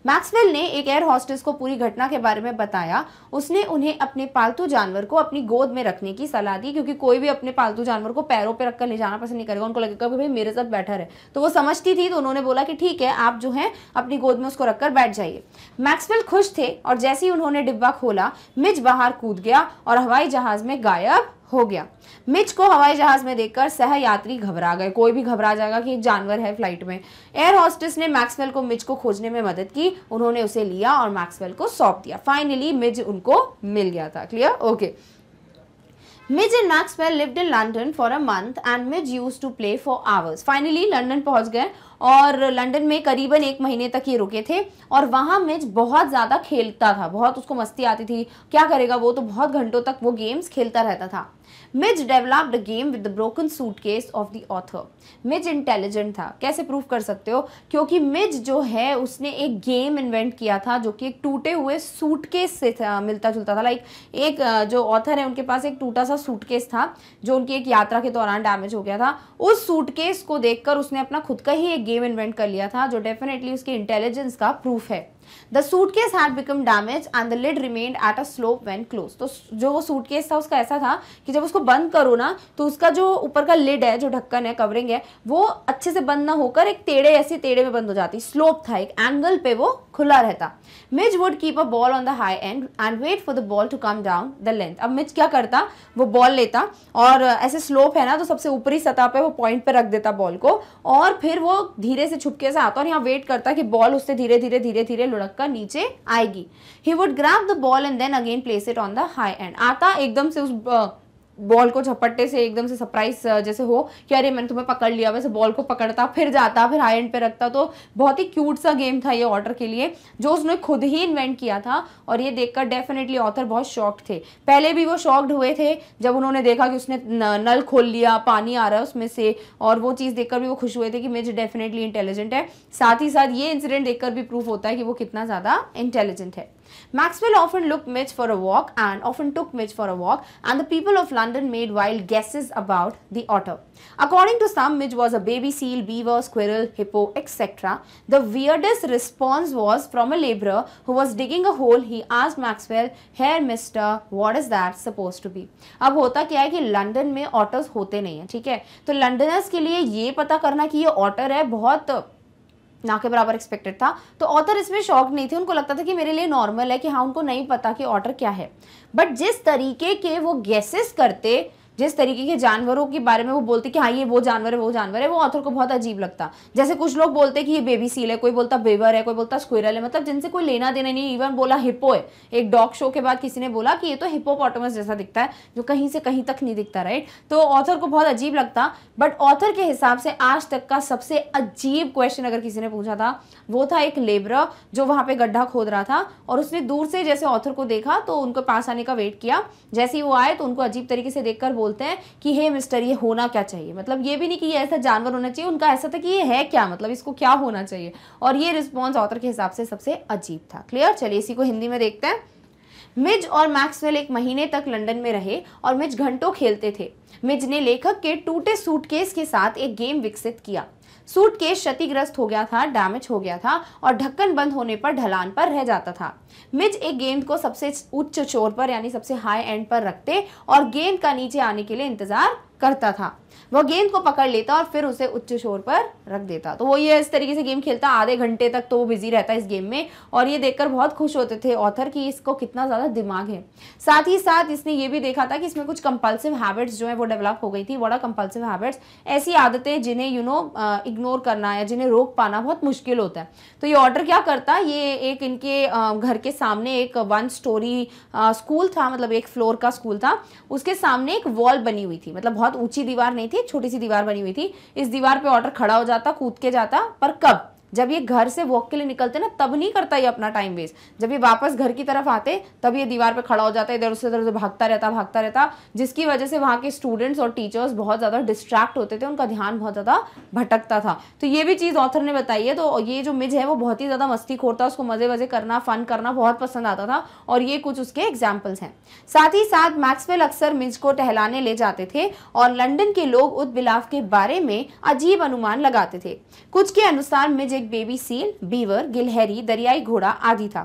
मैक्सवेल ने एक एयर हॉस्टेस को पूरी घटना के बारे में बताया उसने उन्हें अपने पालतू जानवर को अपनी गोद में रखने की सलाह दी क्योंकि कोई भी अपने पालतू जानवर को पैरों पर पे रखकर ले जाना पसंद नहीं करेगा उनको लगेगा कि भाई मेरे साथ बेटर है तो वो समझती थी तो उन्होंने बोला कि ठीक है आप जो है अपनी गोद में उसको रखकर बैठ जाइए मैक्सवेल खुश थे और जैसे ही उन्होंने डिब्बा खोला मिज बाहर कूद गया और हवाई जहाज में गायब हो गया मिच को हवाई जहाज में देखकर सह यात्री घबरा गए कोई भी घबरा जाएगा कि जानवर है फ्लाइट में एयर हॉस्टेस ने मैक्सवेल को मिच को खोजने में मदद की उन्होंने उसे लिया और मैक्सवेल को सौंप दिया फाइनली मिज उनको मिल गया था clear okay okay. Midge Maxwell Maxwell in London for a month and Midge use to play for hours finally London पहुंच गए और लंदन में करीबन एक महीने तक ये रुके थे और वहाँ मैच बहुत ज़्यादा खेलता था बहुत उसको मस्ती आती थी क्या करेगा वो तो बहुत घंटों तक वो गेम्स खेलता रहता था Midge developed game with the broken suitcase of the author Midge intelligent था कैसे प्रूव कर सकते हो क्योंकि मिज जो है उसने एक गेम इन्वेंट किया था जो कि एक टूटे हुए सूटकेस से था, मिलता जुलता था लाइक एक जो ऑथर है उनके पास एक टूटा सा सूटकेस था जो उनकी एक यात्रा के दौरान डैमेज हो गया था उस सूटकेस को देखकर उसने अपना खुद का ही एक गेम इन्वेंट कर लिया था जो डेफिनेटली उसकी इंटेलिजेंस का प्रूफ है the suitcase had become damage and the lid remained at a slope when close तो जो वो सूटकेस था उसका ऐसा था कि जब उसको बंद करो ना तो उसका जो ऊपर का लिड है जो ढक्कन है कवरिंग है वो अच्छे से बंद ना होकर एक टेढ़े ऐसे टेढ़े में बंद हो जाती स्लोप था एक एंगल पे वो खुला रहता Midge would keep a ball on the high end and wait for the ball to come down the length अब मिज क्या करता वो बॉल लेता और ऐसे स्लोप है ना तो सबसे ऊपरी सतह पे वो पॉइंट पे रख देता बॉल को और फिर वो धीरे से छुपके से आता और यहाँ वेट करता कि बॉल उससे धीरे धीरे धीरे धीरे लुढ़क कर आपका नीचे आएगी he would grab the ball and then again place it on the high end आता एकदम से उस uh, बॉल को झपट्टे से एकदम से सरप्राइज जैसे हो कि अरे मैंने तुम्हें पकड़ लिया वैसे बॉल को पकड़ता फिर जाता फिर हाई एंड पे रखता तो बहुत ही क्यूट सा गेम था ये ऑर्डर के लिए जो उसने खुद ही इन्वेंट किया था और ये देखकर डेफिनेटली ऑथर बहुत शॉक्ड थे पहले भी वो शॉक्ड हुए थे जब उन्होंने देखा कि उसने नल खोल लिया पानी आ रहा है उसमें से और वो चीज़ देखकर भी वो खुश हुए थे कि मेज डेफिनेटली इंटेलिजेंट है साथ ही साथ ये इंसिडेंट देखकर भी प्रूफ होता है कि वो कितना ज़्यादा इंटेलिजेंट है Maxwell often looked Mitch for a walk and often took Mitch for a walk and the people of London made wild guesses about the otter. According to some, Mitch was a baby seal, beaver, squirrel, hippo, etc. The weirdest response was from a laborer who was digging a hole. He asked Maxwell, Here mister, what is that supposed to be? Now, what is that in London? में are होते नहीं हैं ठीक है तो लंडनर्स के लिए ये पता करना कि ये ऑटर है ना के बराबर एक्सपेक्टेड था तो ऑथर इसमें शॉक नहीं थे उनको लगता था कि मेरे लिए नॉर्मल है कि हाँ उनको नहीं पता कि ऑर्डर क्या है बट जिस तरीके के वो गैसेस करते जिस तरीके के जानवरों के बारे में वो बोलते कि हाँ ये वो जानवर है वो जानवर है वो ऑथर को बहुत अजीब लगता जैसे कुछ लोग बोलते कि ये बेबी सील है कोई बोलता बेबर है कोई बोलता स्क्विरल है मतलब जिनसे कोई लेना देना नहीं इवन बोला हिप्पो है एक डॉग शो के बाद किसी ने बोला कि ये तो हिप्पोपोटमस जैसा दिखता है जो कहीं से कहीं तक नहीं दिखता राइट तो ऑथर को बहुत अजीब लगता बट ऑथर के हिसाब से आज तक का सबसे अजीब क्वेश्चन अगर किसी ने पूछा था वो था एक लेबर जो वहाँ पे गड्ढा खोद रहा था और उसने दूर से जैसे ऑथर को देखा तो उनको पास आने का वेट किया जैसे ही वो आए तो उनको अजीब तरीके से देखकर बोलते हैं कि हे मिस्टर ये होना क्या चाहिए मतलब ये भी नहीं कि ये ऐसा जानवर होना चाहिए उनका ऐसा था कि ये है क्या मतलब इसको क्या होना चाहिए और ये रिस्पॉन्स ऑथर के हिसाब से सबसे अजीब था क्लियर चलिए इसी को हिंदी में देखते हैं मिज और मैक्सवेल एक महीने तक लंदन में रहे और मिज घंटों खेलते थे मिज ने लेखक के टूटे सूटकेस के साथ एक गेम विकसित किया सूट के क्षतिग्रस्त हो गया था डैमेज हो गया था और ढक्कन बंद होने पर ढलान पर रह जाता था मिज एक गेंद को सबसे उच्च चोर पर यानी सबसे हाई एंड पर रखते और गेंद का नीचे आने के लिए इंतजार करता था वह गेंद को पकड़ लेता और फिर उसे उच्च शोर पर रख देता तो वो ये इस तरीके से गेम खेलता आधे घंटे तक तो वो बिजी रहता इस गेम में और ये देखकर बहुत खुश होते थे ऑथर कि इसको कितना ज़्यादा दिमाग है साथ ही साथ इसने ये भी देखा था कि इसमें कुछ कंपल्सिव हैबिट्स जो है वो डेवलप हो गई थी बड़ा कंपल्सिव हैबिट्स ऐसी आदतें जिन्हें यू नो इग्नोर करना या जिन्हें रोक पाना बहुत मुश्किल होता है तो ये ऑर्डर क्या करता ये एक इनके घर के सामने एक वन स्टोरी स्कूल था मतलब एक फ्लोर का स्कूल था उसके सामने एक वॉल बनी हुई थी मतलब बहुत ऊंची दीवार नहीं थी छोटी सी दीवार बनी हुई थी इस दीवार पे ऑर्डर खड़ा हो जाता कूद के जाता पर कब जब ये घर से वॉक के लिए निकलते ना तब नहीं करता ये अपना टाइम वेस्ट जब ये वापस घर की तरफ आते तब ये दीवार पर खड़ा हो जाता है इधर से उधर भागता रहता भागता रहता जिसकी वजह से वहाँ के स्टूडेंट्स और टीचर्स बहुत ज़्यादा डिस्ट्रैक्ट होते थे उनका ध्यान बहुत ज़्यादा भटकता था तो ये भी चीज़ ऑथर ने बताई है तो ये जो मिज है वो बहुत ही ज़्यादा मस्ती खोरता उसको मज़े वजे करना फन करना बहुत पसंद आता था और ये कुछ उसके एग्जाम्पल्स हैं साथ ही साथ मैक्सवेल अक्सर मिज को टहलाने ले जाते थे और लंडन के लोग उद बिलाफ के बारे में अजीब अनुमान लगाते थे कुछ के अनुसार मिज एक एक बेबी सील बीवर गिलहरी दरियाई घोड़ा आदि था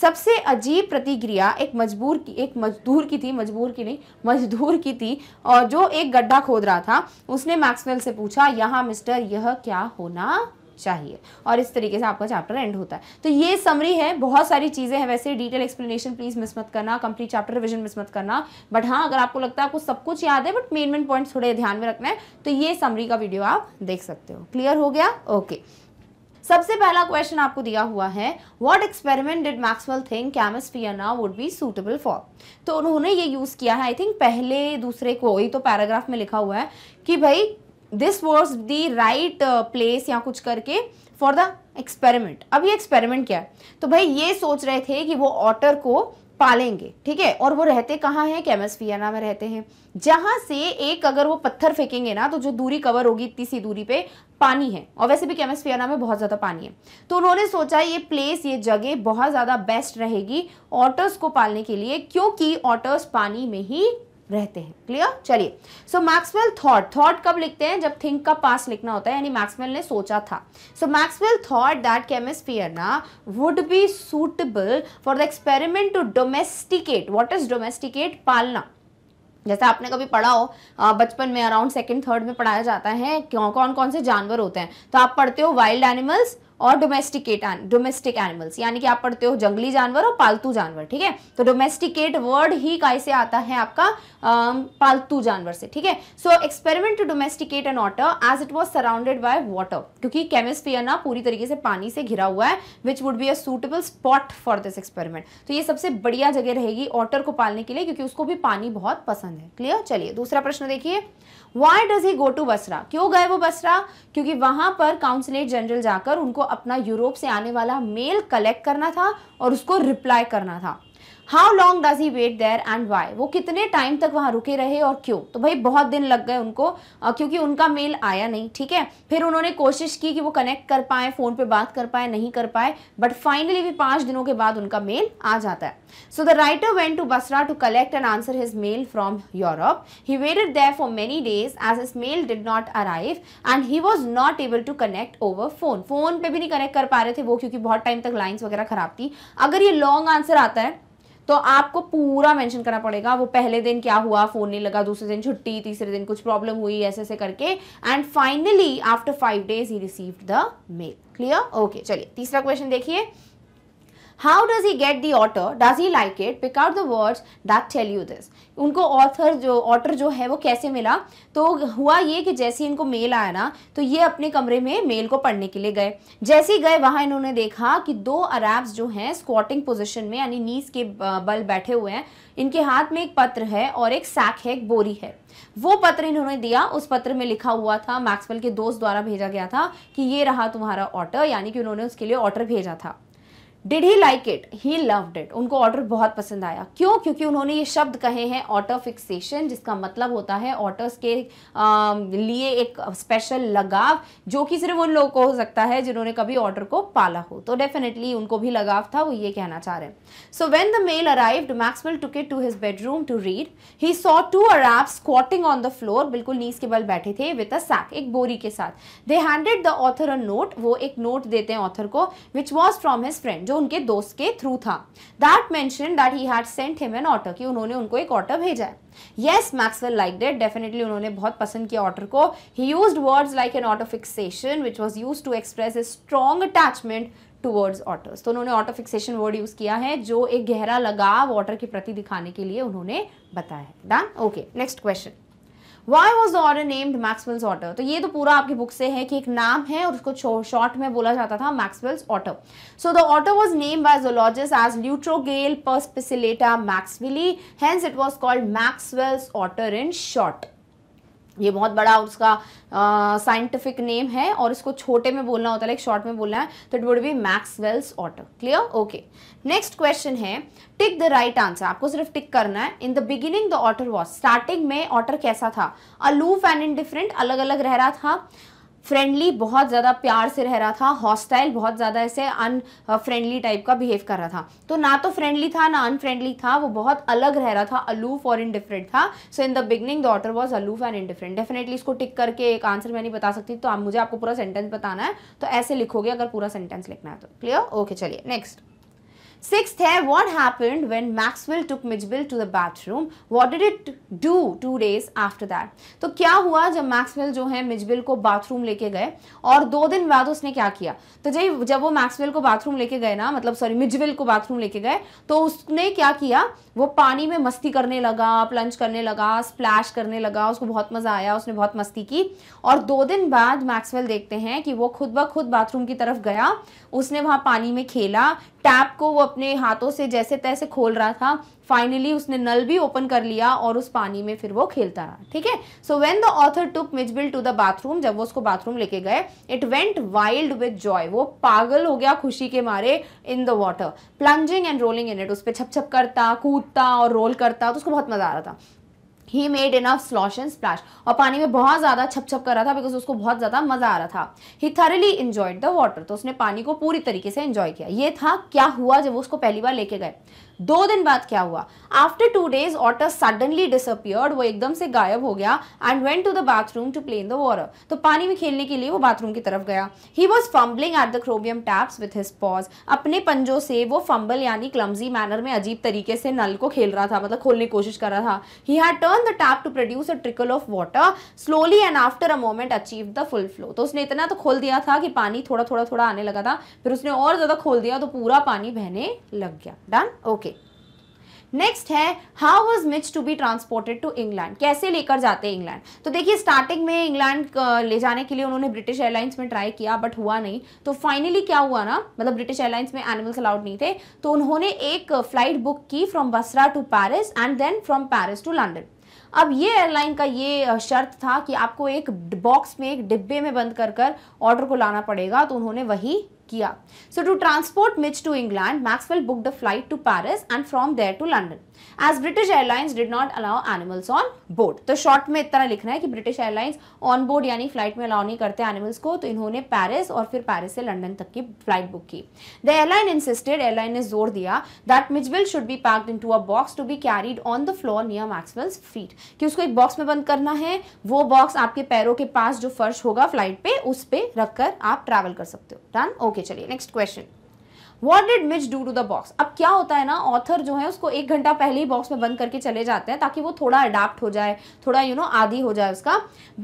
सबसे अजीब प्रतिक्रिया एक मजबूर की एक मजदूर की थी मजबूर की नहीं मजदूर की थी और जो एक गड्ढा खोद रहा था उसने मैक्सवेल से पूछा यहाँ मिस्टर यह क्या होना चाहिए और इस तरीके से आपका चैप्टर एंड होता है तो ये समरी है बहुत सारी चीज़ें हैं वैसे डिटेल एक्सप्लेनेशन प्लीज़ मिस मत करना कंप्लीट चैप्टर रिवीजन मिस मत करना बट हाँ अगर आपको लगता है आपको सब कुछ याद है बट मेन मेन पॉइंट्स थोड़े ध्यान में रखना है तो ये समरी का वीडियो आप देख सकते हो क्लियर हो गया ओके okay. सबसे पहला क्वेश्चन आपको दिया हुआ है what experiment did Maxwell think Camusfearna would be suitable for तो उन्होंने ये यूज़ किया है आई थिंक पहले दूसरे को ही तो पैराग्राफ में लिखा हुआ है कि भाई this was the right place या कुछ करके फॉर द एक्सपेरिमेंट अब ये एक्सपेरिमेंट क्या है तो भाई ये सोच रहे थे कि वो ऑटर को पालेंगे ठीक है और वो रहते कहाँ हैं कैमसफियाना में रहते हैं जहाँ से एक अगर वो पत्थर फेंकेंगे ना तो जो दूरी कवर होगी इतनी सी दूरी पे पानी है और वैसे भी फियाना में बहुत ज़्यादा पानी है तो उन्होंने सोचा ये प्लेस ये जगह बहुत ज़्यादा बेस्ट रहेगी ऑटर्स को पालने के लिए क्योंकि ऑटर्स पानी में ही रहते हैं क्लियर चलिए सो मैक्सवेल थॉट थॉट कब लिखते हैं जब थिंक का पास लिखना होता है यानी मैक्सवेल ने सोचा था so Maxwell thought that Camusfearna would be suitable for the experiment to domesticate what is domesticate पालना जैसे आपने कभी पढ़ा हो बचपन में अराउंड सेकंड थर्ड में पढ़ाया जाता है कौन कौन कौन से जानवर होते हैं तो आप पढ़ते हो वाइल्ड एनिमल्स और डोमेस्टिकेट डोमेस्टिक एनिमल्स यानी कि आप पढ़ते हो जंगली जानवर और पालतू जानवर ठीक है तो डोमेस्टिकेट वर्ड ही कैसे आता है आपका पालतू जानवर से ठीक है so experiment to domesticate an otter as it was surrounded by water क्योंकि केमिस्फियर ना पूरी तरीके से पानी से घिरा हुआ है which would be a suitable spot for this experiment तो ये सबसे बढ़िया जगह रहेगी ऑटर को पालने के लिए क्योंकि उसको भी पानी बहुत पसंद है क्लियर चलिए दूसरा प्रश्न देखिए why does he go to Basra क्यों गए वो बसरा क्योंकि वहां पर काउंसिलेट जनरल जाकर उनको अपना यूरोप से आने वाला मेल कलेक्ट करना था और उसको रिप्लाई करना था how long does he wait there and why वो कितने टाइम तक वहाँ रुके रहे और क्यों तो भाई बहुत दिन लग गए उनको क्योंकि उनका मेल आया नहीं ठीक है फिर उन्होंने कोशिश की कि वो कनेक्ट कर पाए फ़ोन पे बात कर पाए नहीं कर पाए बट फाइनली भी पाँच दिनों के बाद उनका मेल आ जाता है so the writer went to Basra to collect and answer his mail from Europe he waited there for many days as his mail did not arrive and he was not able to connect over phone phone पे भी नहीं connect कर पा रहे थे वो क्योंकि बहुत टाइम तक लाइन्स वगैरह खराब थी अगर ये लॉन्ग आंसर आता है तो आपको पूरा मेंशन करना पड़ेगा वो पहले दिन क्या हुआ फोन नहीं लगा दूसरे दिन छुट्टी तीसरे दिन कुछ प्रॉब्लम हुई ऐसे ऐसे करके and finally after five days he received the mail clear okay चलिए तीसरा क्वेश्चन देखिए how does he get the otter does he like it pick out the words that tell you this उनको author जो otter जो है वो कैसे मिला तो हुआ ये कि जैसे इनको मेल आया ना तो ये अपने कमरे में मेल को पढ़ने के लिए गए जैसे ही गए वहाँ इन्होंने देखा कि दो अरैब्स जो हैं स्क्वाटिंग पोजिशन में यानी नीस के बल बैठे हुए हैं इनके हाथ में एक पत्र है और एक सैक है एक बोरी है वो पत्र इन्होंने दिया उस पत्र में लिखा हुआ था मैक्सवेल के दोस्त द्वारा भेजा गया था कि ये रहा तुम्हारा ऑटर यानी कि उन्होंने उसके लिए ऑर्डर भेजा था did he like it he loved it उनको ऑटर बहुत पसंद आया क्यों क्योंकि उन्होंने ये शब्द कहे हैं ऑटो फिक्सेशन जिसका मतलब होता है ऑटर्स के आ, लिए एक स्पेशल लगाव जो कि सिर्फ उन लोगों को हो सकता है जिन्होंने कभी ऑटर को पाला हो तो डेफिनेटली उनको भी लगाव था वो ये कहना चाह रहे हैं so when the mail arrived Maxwell took it to his bedroom to read he saw two Arab squatting on the floor बिल्कुल नीस के बल बैठे थे विद अ सैक एक बोरी के साथ they handed the author a note वो एक नोट देते हैं ऑथर को which was from his friend जो उनके दोस्त के थ्रू था that mention that he had sent him an otter कि उन्होंने उनको एक ऑर्डर भेजा है yes Maxwell like that definitely उन्होंने बहुत पसंद किया ऑर्डर को he use words like an otter fixation which was use to express a strong attachment towards otters तो उन्होंने ऑटो फिक्सेशन वर्ड यूज़ किया है जो एक गहरा लगाव ऑटर के प्रति दिखाने के लिए उन्होंने बताया done okay next question why was the otter named Maxwell's otter तो ये तो पूरा आपकी बुक से है कि एक नाम है और उसको शॉर्ट में बोला जाता था Maxwell's otter so the otter was name by zoologist as Lutrogale perspicillata maxwelli hence it was called Maxwell's otter in short ये बहुत बड़ा उसका साइंटिफिक नेम है और इसको छोटे में बोलना होता है लाइक शॉर्ट में बोलना है तो it would be Maxwell's otter clear okay next question है टिक द राइट आंसर आपको सिर्फ टिक करना है in the beginning the otter was starting में ऑटर कैसा था अलूफ एंड डिफरेंट अलग अलग रह रहा था फ्रेंडली बहुत ज़्यादा प्यार से रह रहा था हॉस्टाइल बहुत ज़्यादा ऐसे अनफ्रेंडली टाइप uh, का बिहेव कर रहा था तो ना तो फ्रेंडली था ना अनफ्रेंडली था वो बहुत अलग रह रहा था अलूफ और इनडिफरेंट था so in the beginning the otter was aloof and indifferent definitely इसको टिक करके एक आंसर मैं नहीं बता सकती तो आप मुझे आपको पूरा सेंटेंस बताना है तो ऐसे लिखोगे अगर पूरा सेंटेंस लिखना है तो क्लियर ओके चलिए नेक्स्ट Sixth है what happened when Maxwell took Midgeville to the bathroom? What did it do two days after that? तो क्या हुआ जब मैक्सवेल जो है मिजबिल को बाथरूम लेके गए और दो दिन बाद उसने क्या किया तो जब जब वो मैक्सवेल को बाथरूम लेके गए ना मतलब सॉरी मिजबिल को बाथरूम लेके गए तो उसने क्या किया वो पानी में मस्ती करने लगा प्लंज करने लगा स्प्लैश करने लगा उसको बहुत मज़ा आया उसने बहुत मस्ती की और दो दिन बाद मैक्सवेल देखते हैं कि वो खुद ब खुद बाथरूम की तरफ गया उसने वहाँ पानी में खेला टैप को वो अपने हाथों से जैसे तैसे खोल रहा था फाइनली उसने नल भी ओपन कर लिया और उस पानी में फिर वो खेलता रहा ठीक है so when the author took Mijbil to the bathroom जब वो उसको बाथरूम लेके गए it went wild with joy वो पागल हो गया खुशी के मारे in the water plunging and rolling in it उस पर छप छप करता कूदता और रोल करता तो उसको बहुत मजा आ रहा था he made of slosh and splash और पानी में बहुत ज़्यादा छप छप कर रहा था बिकॉज उसको बहुत ज़्यादा मज़ा आ रहा था he thoroughly enjoyed the water तो उसने पानी को पूरी तरीके से इन्जॉय किया ये था क्या हुआ जब वो उसको पहली बार लेके गए दो दिन बाद क्या हुआ after two days otter suddenly disappeared वो एकदम से गायब हो गया and went to the bathroom to play in the water तो पानी में खेलने के लिए वो बाथरूम की तरफ गया he was fumbling at the chromium taps with his paws अपने पंजों से वो फम्बल यानी क्लम्जी मैनर में अजीब तरीके से नल को खेल रहा था मतलब खोलने की कोशिश कर रहा था he had turn the tap to produce a trickle of water slowly and after a moment achieve the full flow तो उसने इतना तो खोल दिया था कि पानी थोड़ा थोड़ा थोड़ा आने लगा था फिर उसने और ज़्यादा खोल दिया तो पूरा पानी बहने लग गया डन ओके नेक्स्ट है how was Mij to be transported to England कैसे लेकर जाते हैं इंग्लैंड तो देखिए स्टार्टिंग में इंग्लैंड uh, ले जाने के लिए उन्होंने ब्रिटिश एयरलाइंस में ट्राई किया बट हुआ नहीं तो फाइनली क्या हुआ ना मतलब ब्रिटिश एयरलाइंस में एनिमल्स अलाउड नहीं थे तो उन्होंने एक फ्लाइट uh, बुक की from Basra to Paris and then from Paris to London अब ये एयरलाइन का ये uh, शर्त था कि आपको एक बॉक्स में एक डिब्बे में बंद कर कर ऑर्डर को लाना पड़ेगा तो उन्होंने वही so to transport Mitch to England Maxwell booked a flight to Paris and from there to London as British Airlines did not allow animals on board तो शॉर्ट में इतना लिखना है कि ब्रिटिश एयरलाइंस ऑन बोर्ड यानी flight में allow नहीं करते एनिमल्स को तो इन्होंने पैरिस और फिर पैरिस से लंडन तक की फ्लाइट बुक की द एयरलाइन इंसिस्टेड एयरलाइन ने जोर दिया that Mijbil should be packed into a box to be carried on the floor near Maxwell's feet कि उसको एक बॉक्स में बंद करना है वो बॉक्स आपके पैरों के पास जो फर्श होगा फ्लाइट पे उस पर रखकर आप ट्रैवल कर सकते हो डन ओके चलिए next question what did Mij do to the box अब क्या होता है ना ऑथर जो है उसको एक घंटा पहले ही बॉक्स में बंद करके चले जाते हैं ताकि वो थोड़ा अडाप्ट हो जाए थोड़ा यू नो आदि हो जाए उसका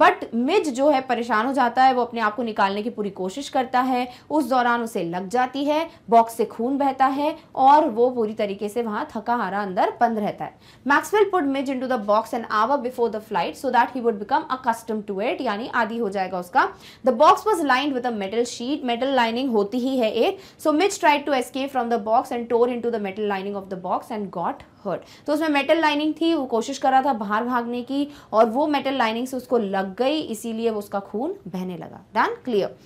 बट मिज जो है परेशान हो जाता है वो अपने आप को निकालने की पूरी कोशिश करता है उस दौरान उसे लग जाती है बॉक्स से खून बहता है और वो पूरी तरीके से वहाँ थका हारा अंदर बंद रहता है Maxwell put Mij into the box an hour before the flight so that he would become accustomed to it यानी आदि हो जाएगा उसका the box was lined with a metal sheet metal lining होती ही है एक so Mij tried to escape from the box and tore into the metal lining of the box and got hurt. तो उसमें metal lining थी वो कोशिश कर रहा था बाहर भागने की और वो metal lining से उसको लग गई इसीलिए वो उसका खून बहने लगा डन क्लियर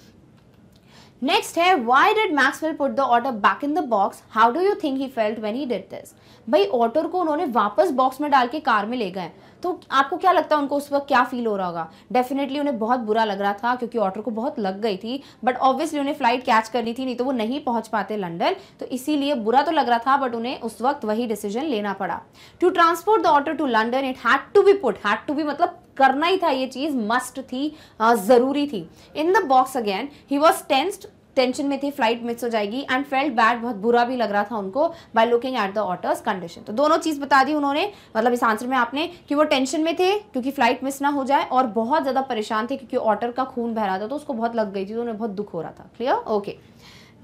नेक्स्ट है why did Maxwell put the otter back in the box how do you think he felt when he did this भाई ऑटो को उन्होंने वापस बॉक्स में डाल के कार में ले गए तो आपको क्या लगता है उनको उस वक्त क्या फील हो रहा होगा डेफिनेटली उन्हें बहुत बुरा लग रहा था क्योंकि ऑटो को बहुत लग गई थी बट ऑब्वियसली उन्हें फ्लाइट कैच करनी थी नहीं तो वो नहीं पहुंच पाते लंडन तो इसीलिए बुरा तो लग रहा था बट उन्हें उस वक्त वही डिसीजन लेना पड़ा to transport the otter to London it had to be put had to be मतलब करना ही था ये चीज़ मस्ट थी हाँ, ज़रूरी थी in the box again he was tensed tension में थे फ्लाइट मिस हो जाएगी एंड फेल्ट बैड बहुत बुरा भी लग रहा था उनको by looking at the otter's condition तो दोनों चीज़ बता दी उन्होंने मतलब इस आंसर में आपने कि वो टेंशन में थे क्योंकि फ्लाइट मिस ना हो जाए और बहुत ज़्यादा परेशान थे क्योंकि ऑटर का खून बह रहा था तो उसको बहुत लग गई थी तो उन्हें बहुत दुख हो रहा था क्लियर ओके okay.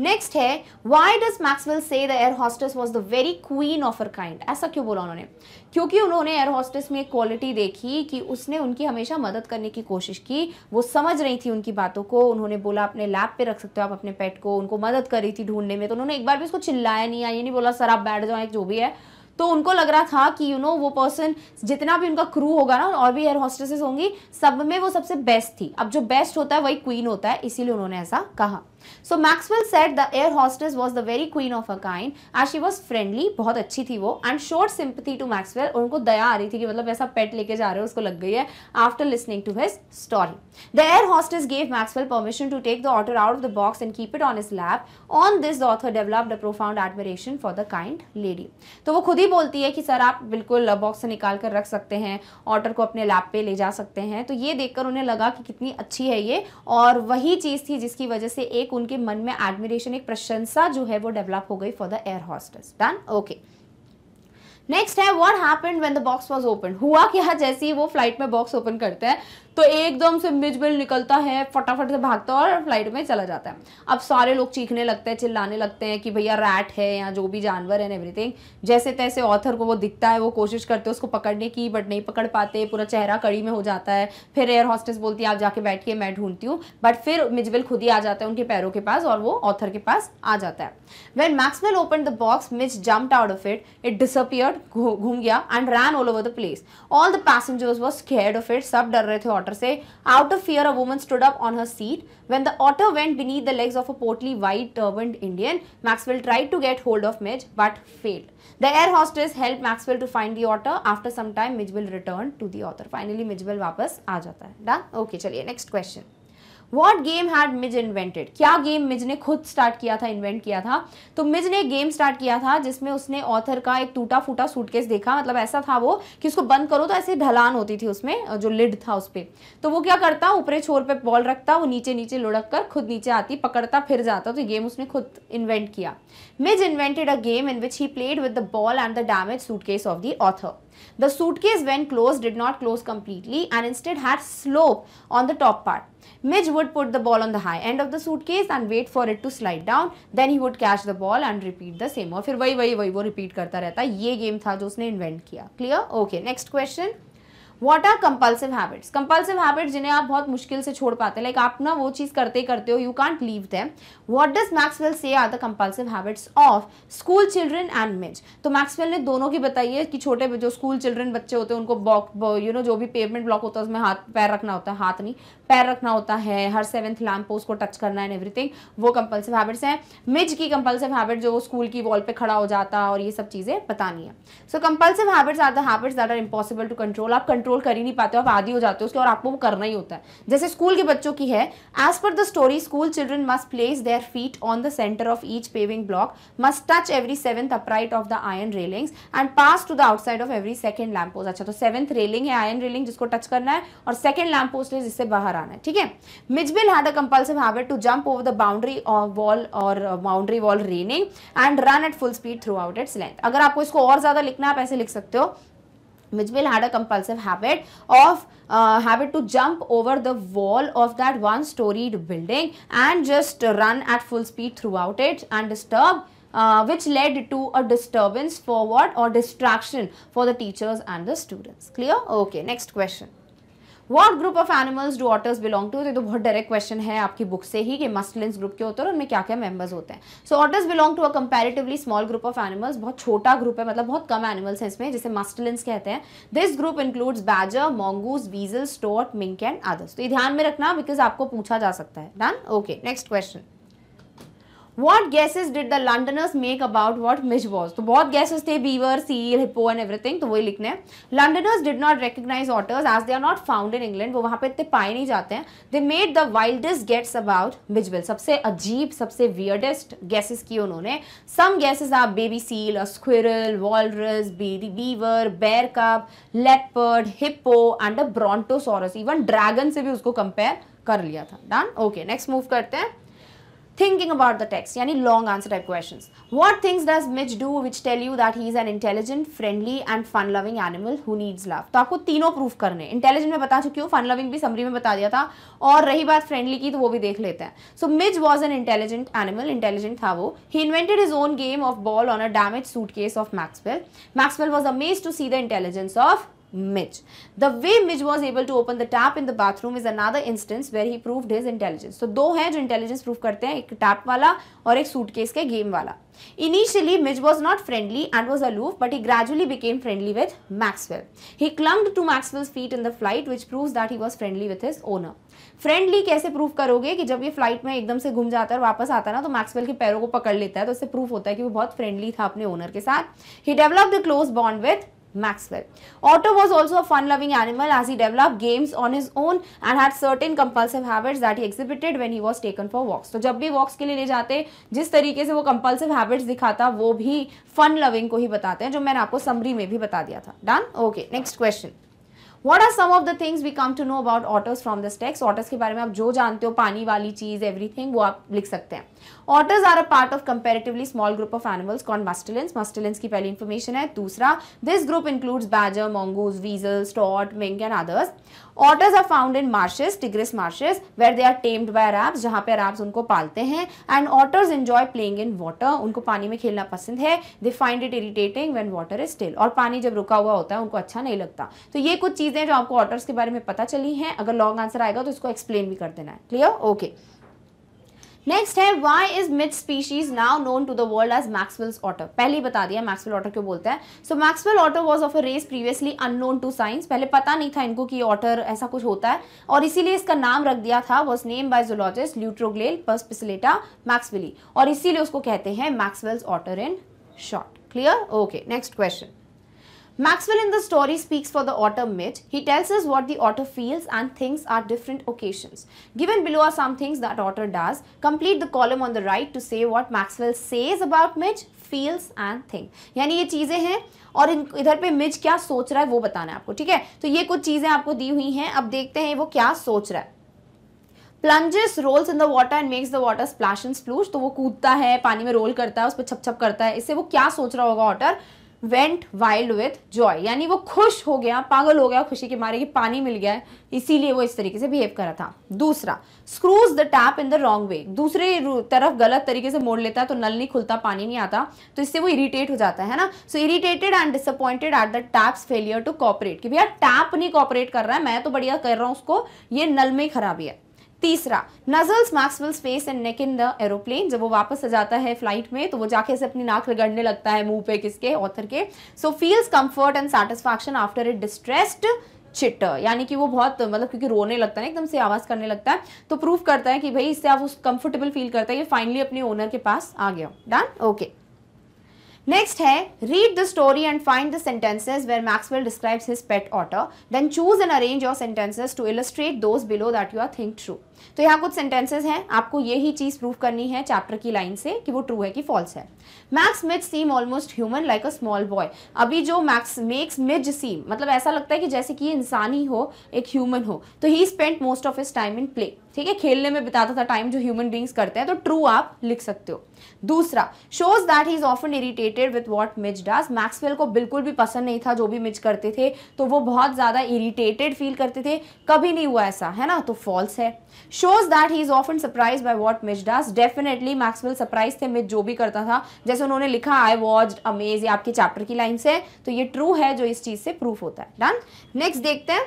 नेक्स्ट है why does Maxwell say the air hostess was the very queen of her kind ऐसा क्यों बोला उन्होंने क्योंकि उन्होंने एयर हॉस्टेस में एक क्वालिटी देखी कि उसने उनकी हमेशा मदद करने की कोशिश की वो समझ रही थी उनकी बातों को उन्होंने बोला अपने लैब पे रख सकते हो आप अपने पेट को उनको मदद कर रही थी ढूंढने में तो उन्होंने एक बार भी उसको चिल्लाया नहीं आया ये नहीं बोला सर आप बैठ जाओ जो भी है तो उनको लग रहा था कि यू you नो know, वो पर्सन जितना भी उनका क्रू होगा ना और भी एयर हॉस्टेसेस होंगी सब में वो सबसे बेस्ट थी अब जो बेस्ट होता है वही क्वीन होता है इसीलिए उन्होंने ऐसा कहा so Maxwell said the air hostess was the very queen of a kind and she was friendly बहुत अच्छी थी वो एंड शोर सिंपथी टू मैक्सवेल और उनको दया आ रही थी कि मतलब ऐसा पेट लेके जा रहे हो उसको लग गई है after listening to his story the air hostess gave Maxwell permission to take the otter out of the box and keep it on his lap on this author developed a profound admiration for the kind lady तो वो खुद ही बोलती है कि sir आप बिल्कुल box से निकाल कर रख सकते हैं ऑर्डर को अपने लैब पे ले जा सकते हैं तो ये देखकर उन्हें लगा कि कितनी अच्छी है ये और वही चीज़ थी जिसकी वजह से एक उनके उनके मन में एडमिरेशन एक प्रशंसा जो है वो डेवलप हो गई for the air hostess done okay next है what happened when the box was open हुआ क्या जैसे ही वो फ्लाइट में बॉक्स ओपन करते हैं तो एकदम से मिजबिल निकलता है फटाफट से भागता है और फ्लाइट में चला जाता है अब सारे लोग चीखने लगते हैं चिल्लाने लगते हैं कि भैया रैट है या जो भी जानवर है एवरीथिंग जैसे तैसे ऑथर को वो दिखता है वो कोशिश करते हैं उसको पकड़ने की बट नहीं पकड़ पाते पूरा चेहरा कड़ी में हो जाता है फिर एयर हॉस्टेस बोलती है आप जाके बैठिए मैं ढूंढती हूँ बट फिर मिजबिल खुद ही आ जाता है उनके पैरों के पास और वो ऑथर के पास आ जाता है when Maxwell open the box Mij jump out of it it disappeared घूम गया and ran all over the place all the passengers was scared of it सब डर रहे थे say, out of fear, a woman stood up on her seat. When the otter went beneath the legs of a portly white turbaned Indian, Maxwell tried to get hold of Midge but failed. The air hostess helped Maxwell to find the otter. After some time, Midge will return to the author. Finally, Midge will vapas आ जाता है done okay next question. What game had Mij invented क्या game Mij ने खुद start किया था invent किया था तो मिज ने एक गेम स्टार्ट किया था जिसमें उसने ऑथर का एक टूटा फूटा सूटकेस देखा मतलब ऐसा था वो कि उसको बंद करो तो ऐसे ढलान होती थी उसमें जो लिड था उस पर तो वो क्या करता ऊपरे छोर पर बॉल रखता वो नीचे नीचे लुढ़क कर खुद नीचे आती पकड़ता फिर जाता तो गेम उसने खुद इन्वेंट किया Mij invented a game in which he played with the ball and the damage suitcase of the author The suitcase when close did not close completely and instead had slope on the top part Midge would put the ball on the high end of the suitcase and wait for it to slide down. Then he would catch the ball and repeat the same. और फिर वही वही वही वो repeat करता रहता है ये game था जो उसने invent किया Clear? Okay, next question. What are compulsive habits compulsive habits जिन्हें आप बहुत मुश्किल से छोड़ पाते हैं like आप ना वो चीज़ करते करते हो you can't leave them what does Maxwell say are the compulsive habits of school children and Mij तो मैक्सवेल ने दोनों की बताई है कि छोटे जो स्कूल चिल्ड्रन बच्चे होते हैं उनको ब्लॉक यू नो जो भी पेमेंट ब्लॉक होता है उसमें हाथ पैर रखना होता है हाथ नहीं पैर रखना होता है हर सेवेंथ लैम्प पोस्ट को टच करना एंड एवरीथिंग वो कंपल्सिव हैबिट्स हैं मिज की कंपल्सिव हैबिट जो स्कूल की वॉल पे खड़ा हो जाता है और ये सब चीज़ें बतानी है so compulsive habits are the habits that are impossible to control आप कंट्रोल कर ही नहीं पाते हो आप आदि हो जाते हो उसके और आपको वो करना ही होता है जैसे स्कूल के बच्चों की है as per the story school children must place their feet on the centre of each paving block must touch every seventh upright of the iron railings and pass to the outside of every second lamp post अच्छा तो seventh railing है iron railing जिसको touch करना है और second lamp post है जिससे बाहर कराना है ठीक है Mij had a compulsive habit to jump over the boundary wall और boundary wall running and run at full speed throughout its length अगर आपको इसको और ज्यादा लिखना है आप ऐसे लिख सकते हो Mij had a compulsive habit of habit to jump over the wall of that one storeyed building and just run at full speed throughout it and disturb Uh, which led to a disturbance forward or distraction for the teachers and the students clear okay next question what group of animals do otters belong to ये तो बहुत direct question है आपकी book से ही कि मस्टलिन्स group के होते हैं और उनमें क्या क्या मेंबर्स होते हैं so otters belong to a comparatively small group of animals बहुत छोटा ग्रुप है मतलब बहुत कम एनिमल्स हैं इसमें जिसे मस्टलिन कहते हैं this group includes badger mongoose weasel stoat mink and others तो ये ध्यान में रखना बिकॉज आपको पूछा जा सकता है done okay next question what guesses did the Londoners make about what Mij was तो बहुत गैसेज थे beaver seal hippo and everything तो वही लिखने Londoners did not recognise otters as they are not found in England वो वहाँ पे इतने पाए नहीं जाते हैं they made the wildest guesses about Mijbil सबसे अजीब सबसे वियर्डेस्ट गैसेज किए उन्होंने सम गैसेज आप baby seal squirrel walrus beaver bear cub leopard hippo and a brontosaurus even dragon से भी उसको कंपेयर कर लिया था डन ओके नेक्स्ट मूव करते हैं thinking about the text yani long answer type questions what things does Mitch do which tell you that he is an intelligent friendly and fun loving animal who needs love to aapko तीनों proof करने intelligent mein bata chuki hu fun loving bhi summary mein bata diya tha aur rahi baat friendly ki to wo bhi dekh lete hain so Mitch was an intelligent animal intelligent tha wo he invented his own game of ball on a damaged suitcase of Maxwell Maxwell was amazed to see the intelligence of Midge. The way Midge was able to open the tap in the bathroom is another instance where he proved his intelligence. So दो हैं जो intelligence prove करते हैं एक tap वाला और एक suitcase के game वाला. Initially, Midge was not friendly and was aloof, but he gradually became friendly with Maxwell. He clung to Maxwell's feet in the flight, which proves that he was friendly with his owner. Friendly कैसे proof करोगे कि जब ये flight में एकदम से घूम जाता है और वापस आता ना तो मैक्सवेल के पैरों को पकड़ लेता है तो इससे प्रूफ होता है कि वो बहुत फ्रेंडली था अपने ओनर के साथ he developed close bond with Maxwell. Otto was also a fun-loving animal as he developed games on his own and had certain compulsive habits that he exhibited when he was taken for walks. So, जब भी walks के लिए ले जाते जिस तरीके से वो compulsive habits दिखाता वो भी fun-loving को ही बताते हैं जो मैंने आपको summary में भी बता दिया था Done? Okay. Next question. What are some of the things we come to know about otters from this text otters के बारे में आप जो जानते हो पानी वाली चीज एवरीथिंग वो आप लिख सकते हैं otters are a part of comparatively small group of animals con mustelines mustelines की पहली इन्फॉर्मेशन है दूसरा this group includes badger mongoose weasel stoat mink and others otters are found in marshes Tigris marshes where they are tamed by Arabs जहाँ पे Arabs उनको पालते हैं and otters enjoy playing in water उनको पानी में खेलना पसंद है they find it irritating when water is still और पानी जब रुका हुआ होता है उनको अच्छा नहीं लगता तो ये कुछ चीज़ें जो आपको ऑटर्स के बारे में पता चली हैं अगर लॉन्ग आंसर आएगा तो इसको एक्सप्लेन भी कर देना है क्लियर ओके okay. नेक्स्ट है why is Mij species now known to the world as Maxwell's otter पहले ही बता दिया मैक्सवेल ऑटो क्यों बोलते हैं so Maxwell otter was of a race previously unknown to science पहले पता नहीं था इनको कि ऑटर ऐसा कुछ होता है और इसीलिए इसका नाम रख दिया था was name by zoologist Lutrogale perspicillata maxwelli और इसीलिए उसको कहते हैं Maxwell's otter in short clear okay next question Maxwell in the story speaks for the otter myth. He tells us what the otter feels and thinks at different occasions. Given below are some things that otter does. Complete the column on the right to say what Maxwell says about Mitch, feels and think. यानी ये चीज़ें हैं और इधर पे Mitch क्या सोच रहा है वो बताना है आपको ठीक है तो ये कुछ चीज़ें आपको दी हुई हैं अब देखते हैं वो क्या सोच रहा है Plunges, rolls in the water and makes the water splash and स्प्लूश तो वो कूदता है पानी में रोल करता है उस पर छप छप करता है इससे वो क्या सोच रहा होगा water went wild with joy यानी वो खुश हो गया पागल हो गया खुशी के मारे कि पानी मिल गया है इसीलिए वो इस तरीके से बिहेव करा था दूसरा screws the tap in the wrong way दूसरे तरफ गलत तरीके से मोड़ लेता है तो नल नहीं खुलता पानी नहीं आता तो इससे वो इरीटेट हो जाता है ना so irritated and disappointed at the tap's failure to cooperate कि भैया टैप नहीं कॉपरेट कर रहा है मैं तो बढ़िया कर रहा हूँ उसको ये नल में खराबी है तीसरा nuzzles Maxwell face and neck in the aeroplane जब वो वापस आ जाता है फ्लाइट में तो वो जाके से अपनी नाक रगड़ने लगता है मुंह पे किसके ऑथर के so feels comfort and satisfaction after it distressed chitter यानी कि वो बहुत मतलब क्योंकि रोने लगता है एकदम से आवाज़ करने लगता है तो प्रूफ करता है कि भाई इससे आप उस कंफर्टेबल फील करता है ये फाइनली अपने ओनर के पास आ गया डन ओके okay. नेक्स्ट है read the story and find the sentences where Maxwell describes his pet otter then choose and arrange your sentences to illustrate those below that you are think true तो यहाँ कुछ sentences हैं आपको ये ही चीज़ prove करनी है chapter की line से कि वो ट्रू है कि फॉल्स है makes Mij seem almost human like a small boy अभी जो मैक्स मेक्स मिज सीम मतलब ऐसा लगता है कि जैसे कि इंसान ही हो एक ह्यूमन हो तो he spend most of his time in play ठीक है खेलने में बिताता था टाइम जो ह्यूमन बींग्स करते हैं तो ट्रू आप लिख सकते हो दूसरा shows that he is often irritated with what Mij does Maxwell को बिल्कुल भी पसंद नहीं था जो भी मिच करते थे तो वो बहुत ज़्यादा इरिटेटेड फील करते थे कभी नहीं हुआ ऐसा है ना तो फॉल्स है shows that he is often surprise by what Mij does definitely Maxwell surprise थे मिच जो भी करता था जैसे उन्होंने लिखा आई वॉज अमेज आपके चैप्टर की लाइन से तो ये ट्रू है जो इस चीज़ से प्रूफ होता है डन नेक्स्ट देखते हैं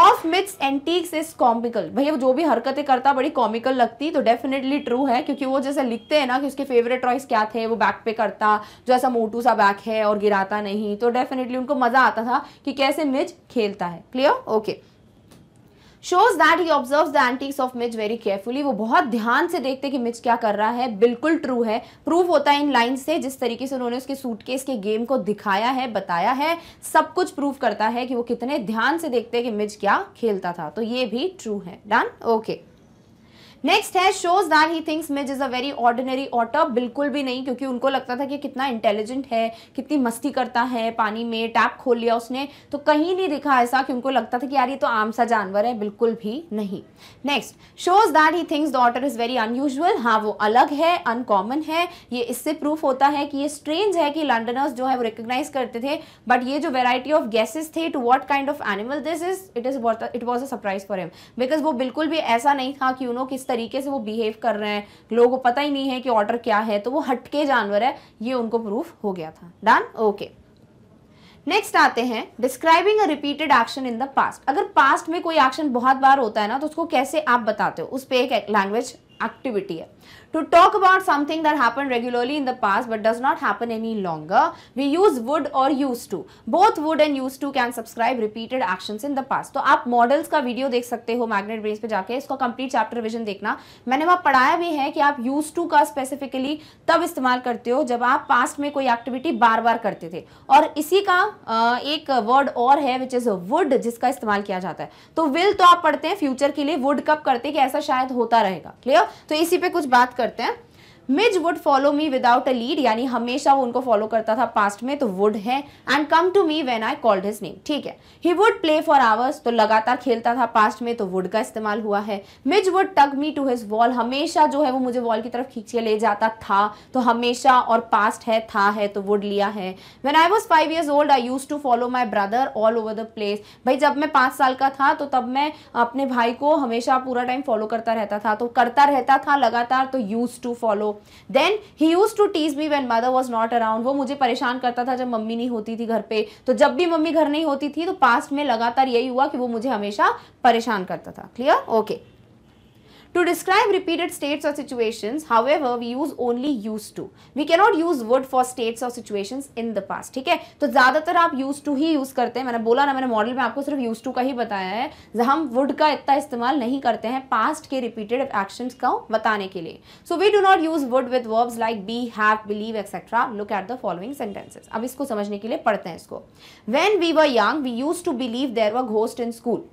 of Mij's antics is comical भैया जो भी हरकतें करता बड़ी कॉमिकल लगती तो डेफिनेटली ट्रू है क्योंकि वो जैसे लिखते हैं ना कि उसके फेवरेट ट्रॉइस क्या थे वो बैक पे करता जो ऐसा मोटू सा बैक है और गिराता नहीं तो डेफिनेटली उनको मज़ा आता था कि कैसे मिच खेलता है clear okay okay. Shows that he observe the antics of Mij very carefully वो बहुत ध्यान से देखते कि मिच क्या कर रहा है बिल्कुल ट्रू है प्रूफ होता है इन लाइन से जिस तरीके से उन्होंने उसके सूटकेस के गेम को दिखाया है बताया है सब कुछ प्रूफ करता है कि वो कितने ध्यान से देखते हैं कि मिच क्या खेलता था तो ये भी ट्रू है डन ओके okay. नेक्स्ट है shows that he thinks Mij is a very ordinary otter बिल्कुल भी नहीं क्योंकि उनको लगता था कि कितना इंटेलिजेंट है कितनी मस्ती करता है पानी में टैप खोल लिया उसने तो कहीं नहीं दिखा ऐसा कि उनको लगता था कि यार ये तो आम सा जानवर है बिल्कुल भी नहीं next shows that he thinks the otter is very unusual हाँ वो अलग है अनकॉमन है ये इससे प्रूफ होता है कि ये स्ट्रेंज है कि लंडनर्स जो है वो रिकोगनाइज करते थे बट ये जो वेराइटी ऑफ गैसेज थे to what kind of animal this is it is it was a surprise for him because वो बिल्कुल भी ऐसा नहीं था कि उन्होंने किस तरीके से वो बिहेव कर रहे हैं लोगों को पता ही नहीं है कि ऑर्डर क्या है तो वो हटके जानवर है ये उनको प्रूफ हो गया था डन ओके नेक्स्ट आते हैं describing a repeated action in the past अगर पास्ट में कोई एक्शन बहुत बार होता है ना तो उसको कैसे आप बताते हो उस पर एक लैंग्वेज एक्टिविटी है To talk about something that happened regularly in the past but does not happen any longer, we use would or used to. Both would and used to can subscribe repeated actions in the past. तो आप models का video देख सकते हो magnet brains पे जाके इसका complete chapter revision देखना मैंने वहाँ पढ़ाया भी है कि आप यूज टू का स्पेसिफिकली तब इस्तेमाल करते हो जब आप पास्ट में कोई एक्टिविटी बार बार करते थे और इसी का एक वर्ड और है विच इज़ वुड जिसका इस्तेमाल किया जाता है तो विल तो आप पढ़ते हैं फ्यूचर के लिए वुड कब करते कि ऐसा शायद होता रहेगा क्लियर तो इसी पे कुछ बात कर करते हैं Mij would follow me without a lead यानी हमेशा वो उनको फॉलो करता था पास्ट में तो वुड है and come to me when I called his name ठीक है he would play for hours तो लगातार खेलता था पास्ट में तो वुड का इस्तेमाल हुआ है मिज वुड टक मी टू हिज वॉल हमेशा जो है वो मुझे वॉल की तरफ खींच के ले जाता था तो हमेशा और पास्ट है था है तो वुड लिया है when I was five years old I use to follow my brother all over the place भाई जब मैं पाँच साल का था तो तब मैं अपने भाई को हमेशा पूरा टाइम फॉलो करता रहता था तो करता रहता था लगातार तो use to follow then he use to tease me when mother was not around वो मुझे परेशान करता था जब मम्मी नहीं होती थी घर पे तो जब भी मम्मी घर नहीं होती थी तो पास्ट में लगातार यही हुआ कि वो मुझे हमेशा परेशान करता था clear okay okay. To describe repeated states or situations, however, we use only used to. We cannot use would for states or situations in the past. ठीक है तो ज़्यादातर आप used to ही use करते हैं मैंने बोला ना मैंने मॉडल में आपको सिर्फ used to का ही बताया है हम would का इतना इस्तेमाल नहीं करते हैं पास्ट के रिपीटेड एक्शंस का बताने के लिए so we do not use would with verbs like be have believe etcetera look at the following sentences अब इसको समझने के लिए पढ़ते हैं इसको when we were young we use to believe there were ghost in school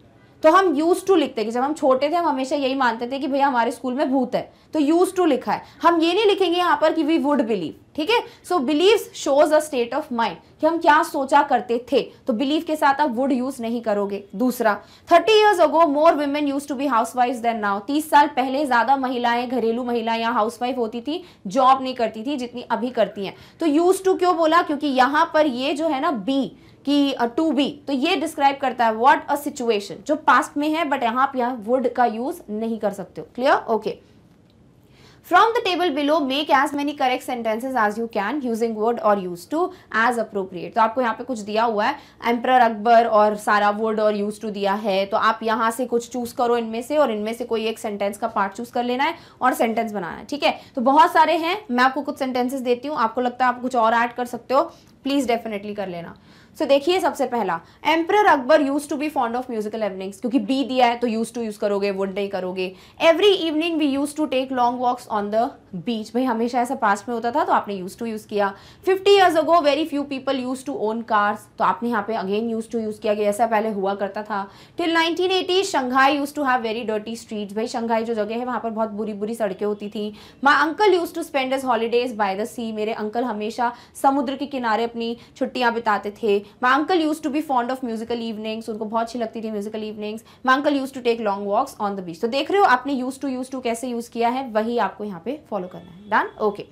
तो हम यूज टू लिखते कि जब हम छोटे थे हम हमेशा यही मानते थे कि भैया हमारे स्कूल में भूत है तो यूज टू लिखा है हम ये नहीं लिखेंगे यहाँ पर कि वी वुड बिलीव ठीक है सो believe shows a state of mind कि हम क्या सोचा करते थे तो बिलीव के साथ आप वुड यूज नहीं करोगे दूसरा thirty years ago more women use to be housewife then now तीस साल पहले ज्यादा महिलाएं घरेलू महिलाएं या हाउस वाइफ होती थी जॉब नहीं करती थी जितनी अभी करती हैं तो यूज टू क्यों बोला क्योंकि यहाँ पर ये जो है ना बी कि टू uh, बी तो ये डिस्क्राइब करता है व्हाट अ सिचुएशन जो पास्ट में है बट यहां आप यहां वुड का यूज नहीं कर सकते हो clear okay from the table below make as many correct sentences as you can using would और यूज टू एज अप्रोप्रिएट तो आपको यहाँ पे कुछ दिया हुआ है एम्प्रर अकबर और सारा वर्ड और यूज टू दिया है तो आप यहाँ से कुछ चूज करो इनमें से और इनमें से कोई एक सेंटेंस का पार्ट चूज कर लेना है और सेंटेंस बनाना है ठीक है तो बहुत सारे हैं मैं आपको कुछ सेंटेंसेस देती हूँ आपको लगता है आप कुछ और ऐड कर सकते हो प्लीज़ डेफिनेटली कर लेना सो देखिए सबसे पहला emperor Akbar use to be fond of musical evenings क्योंकि बी दिया है तो यूज टू यूज करोगे वुड नहीं करोगे every evening we use to take long walks on the beach भाई हमेशा ऐसा पास्ट में होता था तो आपने यूज़ टू यूज़ किया fifty years ago very few people use to own cars तो आपने यहाँ पे अगेन यूज़ टू यूज़ किया कि ऐसा पहले हुआ करता था till 1980 Shanghai use to have very dirty streets भाई शंघाई जो जगह है वहाँ पर बहुत बुरी बुरी सड़कें होती थी my uncle use to spend his holidays by the sea मेरे अंकल हमेशा समुद्र के किनारे अपनी छुट्टियाँ बिताते थे my uncle use to be fond of musical evenings उनको बहुत अच्छी लगती थी musical evenings my uncle use to take long walks on the beach तो देख रहे हो आपने यूज़ टू यूज़ टू कैसे यूज़ किया है वही आपको यहाँ पे follow follow karna hai done okay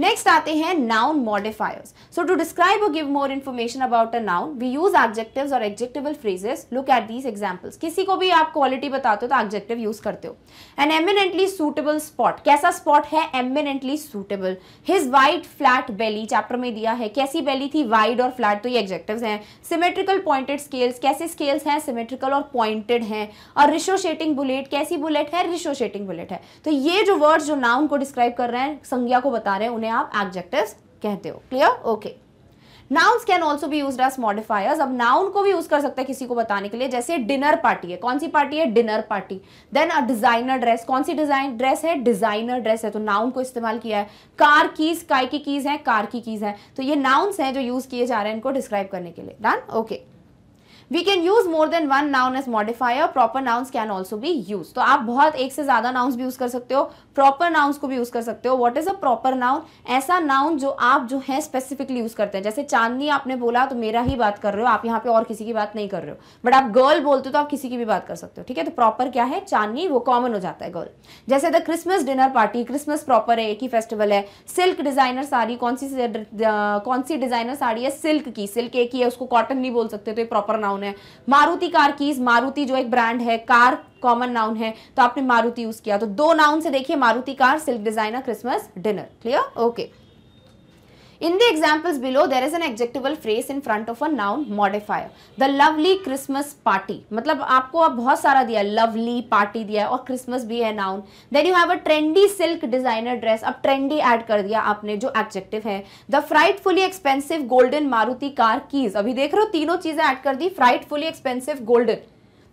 next आते हैं noun modifiers so to describe और give more information about a noun we use objective और adjectival phrases look at these examples किसी को भी आप क्वालिटी बताते हो तो एब्जेक्टिव यूज करते हो एन एमिनेंटली सूटेबल स्पॉट कैसा स्पॉट है eminently suitable his wide flat belly chapter में दिया है कैसी बेली थी वाइड और फ्लैट तो ये एग्जेक्टिव हैं सिमेट्रिकल पॉइंटेड स्केल्स कैसे स्केल्स हैं सिमेट्रिकल और पॉइंटेड हैं और रिशोशेटिंग बुलेट कैसी बुलेट है रिशोशेटिंग बुलेट है तो ये जो वर्ड्स जो नाउन को डिस्क्राइब कर रहे हैं संज्ञा को बता रहे हैं उन्हें आप एडजेक्टिव कहते हो clear okay nouns can also भी यूज एस मॉडिफायर्स अब नाउन को भी यूज कर सकते हैं किसी को बताने के लिए जैसे डिनर पार्टी है कौन सी पार्टी है dinner party then a designer dress कौन सी डिजाइन ड्रेस है डिजाइनर ड्रेस है तो नाउन को इस्तेमाल किया है कार कीज काय की कीज है कार की कीज है तो ये नाउन्स हैं जो यूज किए जा रहे हैं इनको डिस्क्राइब करने के लिए done okay okay. We can use more than one noun as modifier proper nouns can also be use तो आप बहुत एक से ज्यादा नाउन्स भी यूज कर सकते हो प्रॉपर नाउन्स को भी यूज कर सकते हो what is a proper noun ऐसा नाउन जो आप जो है स्पेसिफिकली यूज करते हैं जैसे चांदनी आपने बोला तो मेरा ही बात कर रहे हो आप यहाँ पे और किसी की बात नहीं कर रहे हो बट आप गर्ल बोलते हो तो आप किसी की भी बात कर सकते हो ठीक है तो प्रॉपर क्या है चांदनी वो कॉमन हो जाता है गर्ल जैसे the Christmas dinner party Christmas proper है एक ही फेस्टिवल है सिल्क डिजाइनर साड़ी कौन सी कौन सी डिजाइनर साड़ी है सिल्क की सिल्क एक ही है उसको कॉटन नहीं बोल सकते तो ये प्रॉपर नाउन है मारुति कार कीज मारुति जो एक ब्रांड है कार कॉमन नाउन है तो आपने मारुति यूज किया तो दो नाउन से देखिए Maruti car silk designer Christmas dinner clear okay in the examples below there is an adjectival phrase in front of a noun modifier the lovely Christmas party मतलब आपको अब बहुत सारा दिया लवली पार्टी दिया और क्रिसमस भी है noun then you have a trendy silk designer dress अब ट्रेंडी एड कर दिया आपने जो एब्जेक्टिव है the frightfully expensive golden Maruti car keys अभी देख रहे हो तीनों चीजें एड कर दी फ्राइट फुली एक्सपेंसिव गोल्डन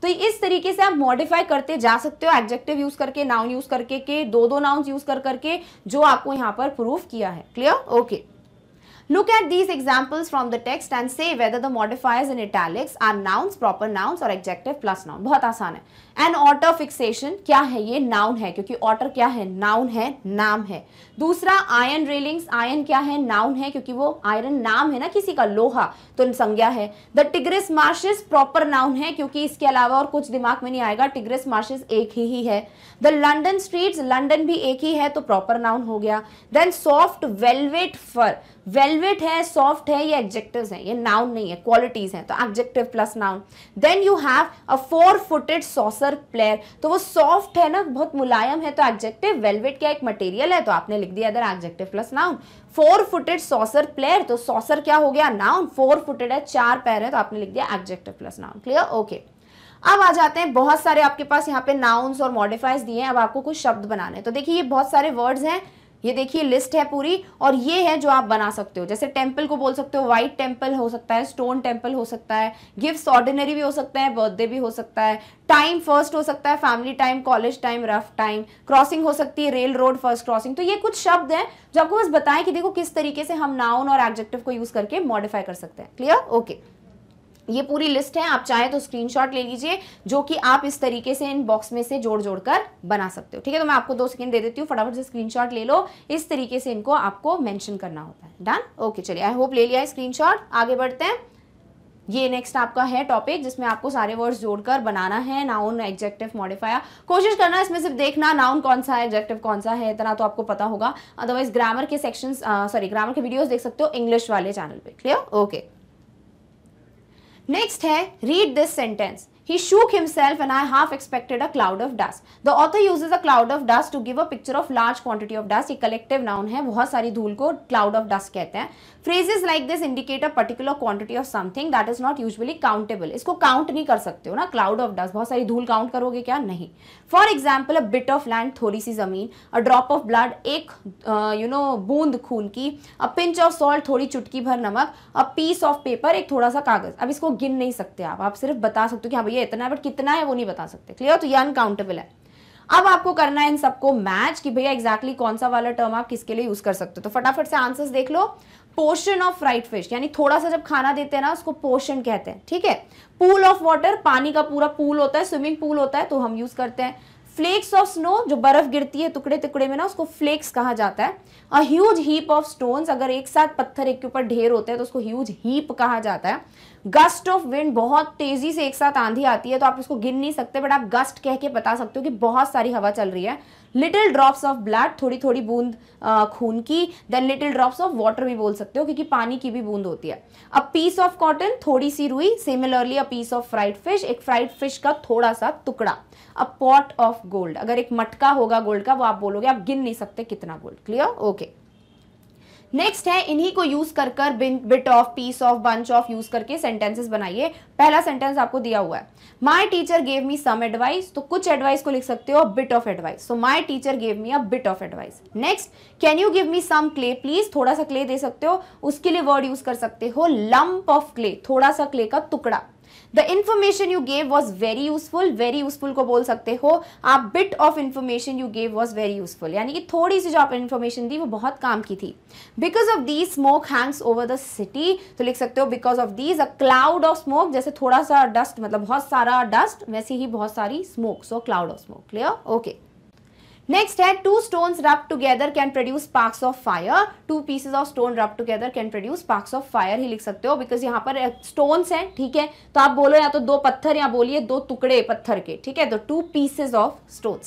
तो इस तरीके से आप मॉडिफाई करते जा सकते हो एडजेक्टिव यूज करके नाउन यूज करके के दो दो नाउन यूज कर करके जो आपको यहां पर प्रूफ किया है clear okay look at these examples from the text and say whether the modifiers in italics are noun proper nouns और एग्जेक्टिव प्लस नाउन बहुत आसान है एंड ऑटर फिक्सेशन क्या है ये नाउन है क्योंकि ऑटर क्या है नाउन है नाम है दूसरा आयन रेलिंग्स आयन क्या है नाउन है क्योंकि वो आयरन नाम है ना किसी का लोहा तो संज्ञा है the Tigris marshes proper noun है क्योंकि इसके अलावा और कुछ दिमाग में नहीं आएगा टिग्रेस मार्शेस एक ही, ही है द लंडन स्ट्रीट लंडन भी एक ही है तो प्रॉपर नाउन हो गया then soft velvet fur velvet है सॉफ्ट है ये एग्जेक्टिव है ये नाउन नहीं है क्वालिटीज है तो adjective plus noun then you have a four footed soccer player तो वो सॉफ्ट है ना बहुत मुलायम है तो एग्जेक्टिव वेलवेट क्या एक मटेरियल है तो आपने लिख लिख दिया other adjective plus noun four footed soccer player तो सॉसर क्या हो गया नाउन फोर फुटेड है चार पैर है तो आपने लिख दिया adjective plus noun clear okay अब आ जाते हैं बहुत सारे आपके पास यहाँ पे नाउन्स और मॉडिफाइज दिए हैं अब आपको कुछ शब्द बनाने तो देखिए ये बहुत सारे वर्ड्स हैं ये देखिए लिस्ट है पूरी और ये है जो आप बना सकते हो जैसे टेम्पल को बोल सकते हो व्हाइट टेम्पल हो सकता है स्टोन टेम्पल हो सकता है गिफ्ट ऑर्डिनरी भी हो सकता है बर्थडे भी हो सकता है टाइम फर्स्ट हो सकता है family time college time rough time crossing हो सकती है रेल रोड फर्स्ट क्रॉसिंग तो ये कुछ शब्द हैं जो आपको बस बताएं कि देखो किस तरीके से हम नाउन और एब्जेक्टिव को यूज करके मॉडिफाई कर सकते हैं क्लियर ओके okay. ये पूरी लिस्ट है आप चाहें तो स्क्रीनशॉट ले लीजिए जो कि आप इस तरीके से इन बॉक्स में से जोड़ जोड़ कर बना सकते हो ठीक है तो मैं आपको दो सेकंड दे देती हूँ फटाफट से स्क्रीन ले लो इस तरीके से इनको आपको मैंशन करना होता है डन ओके चलिए आई होप ले लिया है स्क्रीनशॉट आगे बढ़ते हैं ये नेक्स्ट आपका है टॉपिक जिसमें आपको सारे वर्ड्स जोड़कर बनाना है नाउन एग्जेक्टिव मॉडिफायर कोशिश करना इसमें सिर्फ देखना नाउन कौन सा है एग्जेक्टिव कौन सा है इतना तो आपको पता होगा अदरवाइज ग्रामर के सेक्शंस सॉरी ग्रामर के वीडियोस देख सकते हो इंग्लिश वाले चैनल पे क्लियर ओके okay. नेक्स्ट है read this sentence he shook himself and I half expected a cloud of dust the author use a cloud of dust to give a picture of large quantity of dust ये collective noun है बहुत सारी धूल को cloud of dust कहते हैं phrases like this indicate a particular quantity of something that is not usually countable इसको count नहीं कर सकते हो ना क्लाउड ऑफ डस्ट बहुत सारी धूल काउंट करोगे क्या नहीं for example a bit of land थोड़ी सी जमीन अ ड्रॉप ऑफ ब्लड एक यू नो बूंद खून की अ पिंच ऑफ सॉल्ट थोड़ी चुटकी भर नमक अ पीस ऑफ पेपर एक थोड़ा सा कागज अब इसको गिन नहीं सकते आप आप सिर्फ बता सकते हो कि हाँ भैया इतना है बट कितना है वो नहीं बता सकते क्लियर तो ये अनकाउंटेबल है अब आपको करना है इन सबको मैच कि भैया एग्जैक्टली exactly कौन सा वाला टर्म आप किसके लिए यूज कर सकते हो तो फटाफट से आंसर्स देख लो पोर्शन ऑफ फ्राइड फिश यानी थोड़ा सा जब खाना देते हैं ना उसको पोर्शन कहते हैं ठीक है पूल ऑफ वाटर पानी का पूरा पूल होता है स्विमिंग पूल होता है तो हम यूज करते हैं फ्लेक्स ऑफ स्नो जो बर्फ गिरती है टुकड़े टुकड़े में ना उसको फ्लेक्स कहा जाता है a huge heap of stones अगर एक साथ पत्थर एक के ऊपर ढेर होते हैं तो उसको ह्यूज हीप कहा जाता है गस्ट ऑफ विंड बहुत तेजी से एक साथ आंधी आती है तो आप उसको गिन नहीं सकते बट आप गस्ट कह के बता सकते हो कि बहुत सारी हवा चल रही है लिटिल ड्रॉप्स ऑफ ब्लड थोड़ी थोड़ी बूंद खून की then little drops of water भी बोल सकते हो क्योंकि पानी की भी बूंद होती है अ पीस ऑफ कॉटन थोड़ी सी रुई similarly a piece of fried fish एक फ्राइड फिश का थोड़ा सा टुकड़ा अ पॉट ऑफ गोल्ड अगर एक मटका होगा गोल्ड का वो आप बोलोगे आप गिन नहीं सकते कितना gold clear okay okay. Next है इन्हीं को यूज कर कर bit of piece of bunch of use करके सेंटेंसेस बनाइए पहला सेंटेंस आपको दिया हुआ है my teacher gave me some advice तो कुछ एडवाइस को लिख सकते हो bit of advice so my teacher gave me a bit of advice next can you give me some clay please थोड़ा सा क्ले दे सकते हो उसके लिए वर्ड यूज कर सकते हो लंप ऑफ क्ले थोड़ा सा क्ले का टुकड़ा the information you gave was very useful very useful को बोल सकते हो आप bit of information you gave was very useful यानी कि थोड़ी सी जो आप इन्फॉर्मेशन दी वो बहुत काम की थी because of the smoke hangs over the city तो लिख सकते हो because of these a cloud of smoke जैसे थोड़ा सा डस्ट मतलब बहुत सारा डस्ट वैसे ही बहुत सारी smoke so cloud of smoke clear okay next है two stone rub together can produce sparks of fire two pieces of stone rub together can produce sparks of fire ही लिख सकते हो बिकॉज यहाँ पर स्टोन्स uh, है ठीक है तो आप बोलो या तो दो पत्थर या बोलिए दो टुकड़े पत्थर के ठीक है तो two pieces of stone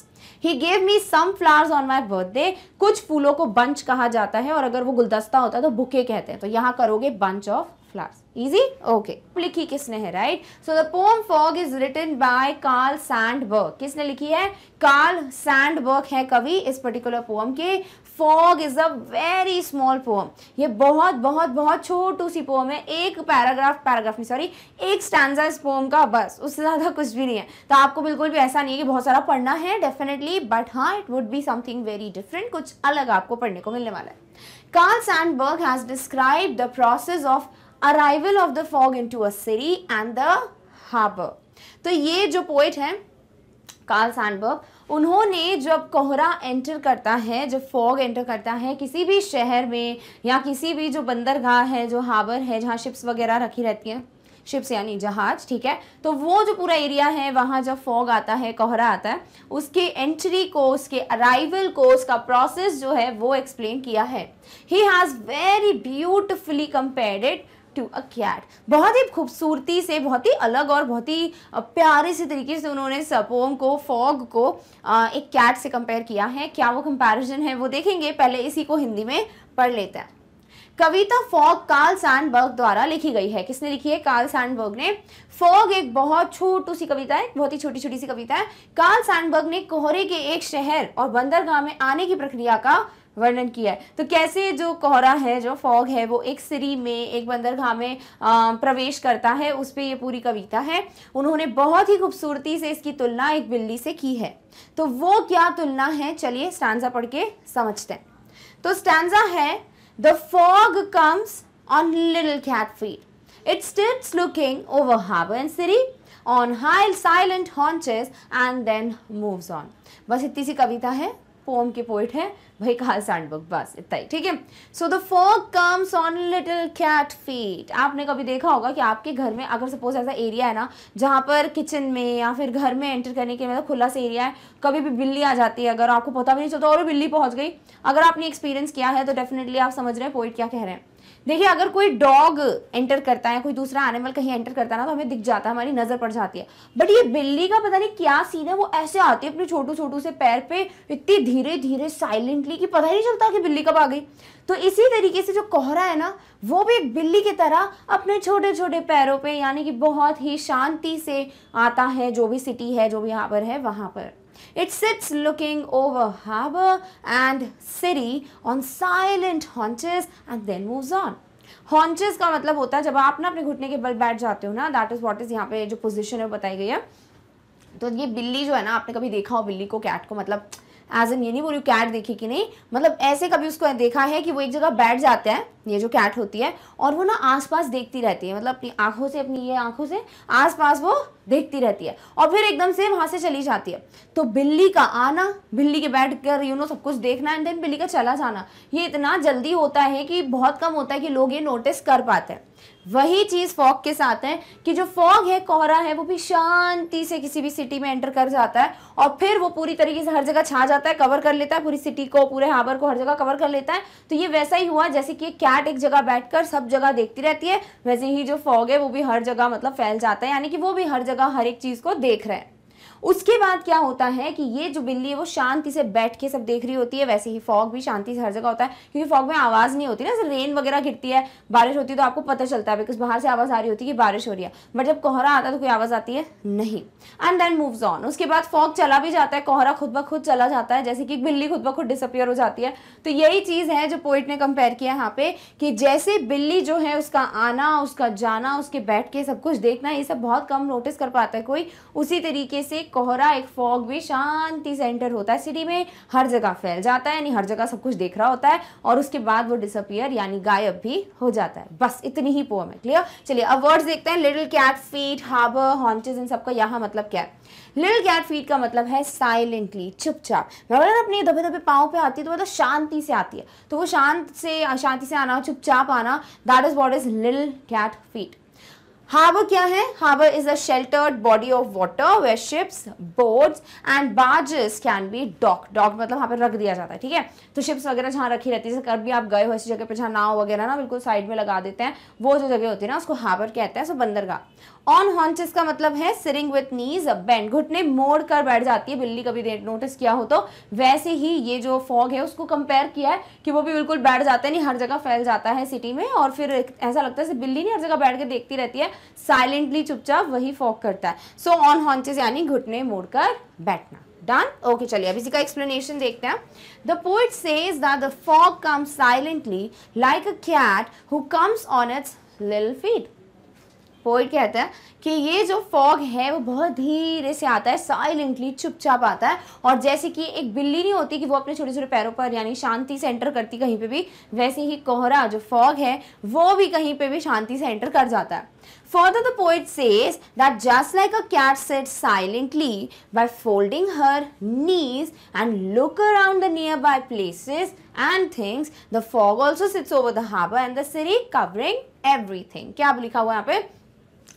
he gave me some flowers on my birthday कुछ फूलों को बंच कहा जाता है और अगर वो गुलदस्ता होता है तो बुके कहते हैं तो यहाँ करोगे bunch of flowers. Easy? Okay. लिखी किसने है right so the poem fog is written by Carl Sandburg किसने लिखी है कार्ल सैंडबर्ग है कवि इस पर्टिकुलर पोम के fog is a very small poem ये बहुत बहुत बहुत छोटू सी पोम है एक पैराग्राफ पैराग्राफ में सॉरी एक स्टैंडा इस पोम का बस उससे ज़्यादा कुछ भी नहीं है तो आपको बिल्कुल भी ऐसा नहीं है कि बहुत सारा पढ़ना है डेफिनेटली बट हाँ it would be something very different कुछ अलग आपको पढ़ने को मिलने वाला है Carl Sandburg has describe the process of arrival of the fog in a city and the harbour तो ये जो पोइट है कार्ल सैंडबर्ग उन्होंने जब कोहरा एंटर करता है जब फॉग एंटर करता है किसी भी शहर में या किसी भी जो बंदरगाह है जो हाबर है जहाँ शिप्स वगैरह रखी रहती हैं शिप्स यानी जहाज ठीक है तो वो जो पूरा एरिया है वहाँ जब फॉग आता है कोहरा आता है उसके एंट्री को उसके अराइवल को उसका प्रोसेस जो है वो एक्सप्लेन किया है he has very beautifully compared it to a cat बहुत ही खूबसूरती से बहुत ही अलग और बहुत ही प्यारे से तरीके से उन्होंने सपोम को फॉग को एक कैट से कंपेयर किया है क्या वो कंपैरिजन है वो देखेंगे पहले इसी को हिंदी में पढ़ लेते हैं कविता फॉग कार्ल सैंडबर्ग द्वारा लिखी गई है किसने लिखी है कार्ल सैंडबर्ग ने फॉग एक बहुत छोटू सी कविता है बहुत ही छोटी छोटी सी कविता है कार्ल सैंडबर्ग ने कोहरे के एक शहर और बंदरगाह में आने की प्रक्रिया का वर्णन किया है तो कैसे जो कोहरा है जो फॉग है वो एक सिरी में एक बंदरगाह में प्रवेश करता है उस पर ये पूरी कविता है उन्होंने बहुत ही खूबसूरती से इसकी तुलना एक बिल्ली से की है तो वो क्या तुलना है चलिए स्टैंडा पढ़ के समझते हैं तो स्टैंडा है the fog comes on little cat feet it sits looking over harbour and city on high silent haunches and then moves on बस इतनी सी कविता है पोम के पोइट हैं भाई कहा सैंडबुक बस इतना ही ठीक है so the fog comes on little cat feet आपने कभी देखा होगा कि आपके घर में अगर सपोज ऐसा एरिया है ना जहाँ पर किचन में या फिर घर में एंटर करने के मतलब खुला सा एरिया है कभी भी बिल्ली आ जाती है अगर आपको पता भी नहीं चलता और बिल्ली पहुँच गई अगर आपने एक्सपीरियंस किया है तो डेफिनेटली आप समझ रहे हैं पोइट क्या कह रहे हैं देखिए अगर कोई डॉग एंटर करता है कोई दूसरा एनिमल कहीं एंटर करता है ना तो हमें दिख जाता है हमारी नज़र पड़ जाती है बट ये बिल्ली का पता नहीं क्या सीन है वो ऐसे आती है अपने छोटू छोटू से पैर पे इतनी धीरे धीरे साइलेंटली कि पता नहीं चलता कि बिल्ली कब आ गई तो इसी तरीके से जो कोहरा है ना वो भी एक बिल्ली की तरह अपने छोटे छोटे पैरों पर यानी कि बहुत ही शांति से आता है जो भी सिटी है जो भी यहाँ पर है वहाँ पर It sits looking over harbour and city on silent haunches and then moves on. Haunches का मतलब होता है जब आप ना अपने घुटने के बल बैठ जाते हो ना दैट इज़ वॉट इज़ यहाँ पे जो पोजिशन है बताई गई है तो ये बिल्ली जो है ना आपने कभी देखा हो बिल्ली को कैट को मतलब एज एन ये नहीं बोलू कैट देखी कि नहीं मतलब ऐसे कभी उसको देखा है कि वो एक जगह बैठ जाता है ये जो कैट होती है और वो ना आसपास देखती रहती है मतलब अपनी आंखों से अपनी ये आंखों से आसपास वो देखती रहती है और फिर एकदम से वहाँ से चली जाती है तो बिल्ली का आना बिल्ली के बैठ कर यू नो सब कुछ देखना एंड देन बिल्ली का चला जाना ये इतना जल्दी होता है कि बहुत कम होता है कि लोग ये नोटिस कर पाते हैं वही चीज़ फॉग के साथ है कि जो फॉग है कोहरा है वो भी शांति से किसी भी सिटी में एंटर कर जाता है और फिर वो पूरी तरीके से हर जगह छा जाता है कवर कर लेता है पूरी सिटी को पूरे हार्बर को हर जगह कवर कर लेता है तो ये वैसा ही हुआ जैसे कि कैट एक जगह बैठकर सब जगह देखती रहती है वैसे ही जो फॉग है वो भी हर जगह मतलब फैल जाता है यानी कि वो भी हर जगह हर एक चीज़ को देख रहे हैं उसके बाद क्या होता है कि ये जो बिल्ली है वो शांति से बैठ के सब देख रही होती है वैसे ही फॉग भी शांति से हर जगह होता है क्योंकि फॉग में आवाज़ नहीं होती ना रेन वगैरह गिरती है बारिश होती है तो आपको पता चलता है बिकॉज बाहर से आवाज़ आ रही होती है कि बारिश हो रही है बट जब कोहरा आता है तो कोई आवाज़ आती है नहीं एंड देन मूव ऑन उसके बाद फॉग चला भी जाता है कोहरा खुद ब खुद चला जाता है जैसे कि बिल्ली खुद ब खुद डिसअपियर हो जाती है तो यही चीज़ है जो पोइट ने कंपेयर किया यहाँ पे कि जैसे बिल्ली जो है उसका आना उसका जाना उसके बैठ के सब कुछ देखना ये सब बहुत कम नोटिस कर पाता है कोई उसी तरीके से कोहरा एक फॉग भी शांति से एंटर होता है सिटी में हर जगह फैल जाता है यानी हर जगह सब कुछ देख रहा होता है और उसके बाद वो डिसअपियर यानी गायब भी हो जाता है बस इतनी ही पोम है क्लियर चलिए अब वर्ड्स देखते हैं little cat feet harbour haunches इन सबका यहाँ मतलब क्या है लिटिल कैट फीट का मतलब है साइलेंटली चुपचाप मैडम अपने दबे दबे पाँव पे आती है तो मतलब शांति से आती है तो वो शांत से शांति से आना चुपचाप आना that is what is little cat feet Harbour क्या है Harbour is a sheltered body of water where ships boats and barges can be dock dock मतलब वहां पर रख दिया जाता है ठीक है तो शिप्स वगैरह जहां रखी रहती है जैसे कभी आप गए हो ऐसी जगह पे जहाँ नाव वगैरह ना बिल्कुल साइड में लगा देते हैं वो जो जगह होती है ना उसको हार्बर कहते हैं सो बंदरगाह ऑन हॉन्चेस का मतलब है सिरिंग विथ नीज बेंड घुटने मोड़ कर बैठ जाती है बिल्ली कभी नोटिस किया हो तो वैसे ही ये जो फॉग है उसको कंपेयर किया है कि वो भी बिल्कुल बैठ जाता है नहीं हर जगह फैल जाता है सिटी में और फिर ऐसा लगता है बिल्ली नहीं हर जगह बैठ के देखती रहती है साइलेंटली चुपचाप वही फॉग करता है सो ऑन हॉन्चेस यानी घुटने मोड़ कर बैठना डन ओके चलिए अब इसी का एक्सप्लेनेशन देखते हैं the poet says that the fog comes silently like a cat who comes on its लिल फीट पोइट कहता है कि ये जो फॉग है वो बहुत धीरे से आता है साइलेंटली चुपचाप आता है और जैसे कि एक बिल्ली नहीं होती कि वो अपने छोटे छोटे पैरों पर यानी शांति एंटर करती कहीं पे भी वैसे ही कोहरा जो फॉग है वो भी कहीं पे भी शांति से एंटर कर जाता है for the poet says that just like a cat sat silently by folding her knees and look around the nearby places and things the fog also sits over the harbour and the city covering everything क्या लिखा हुआ यहाँ पे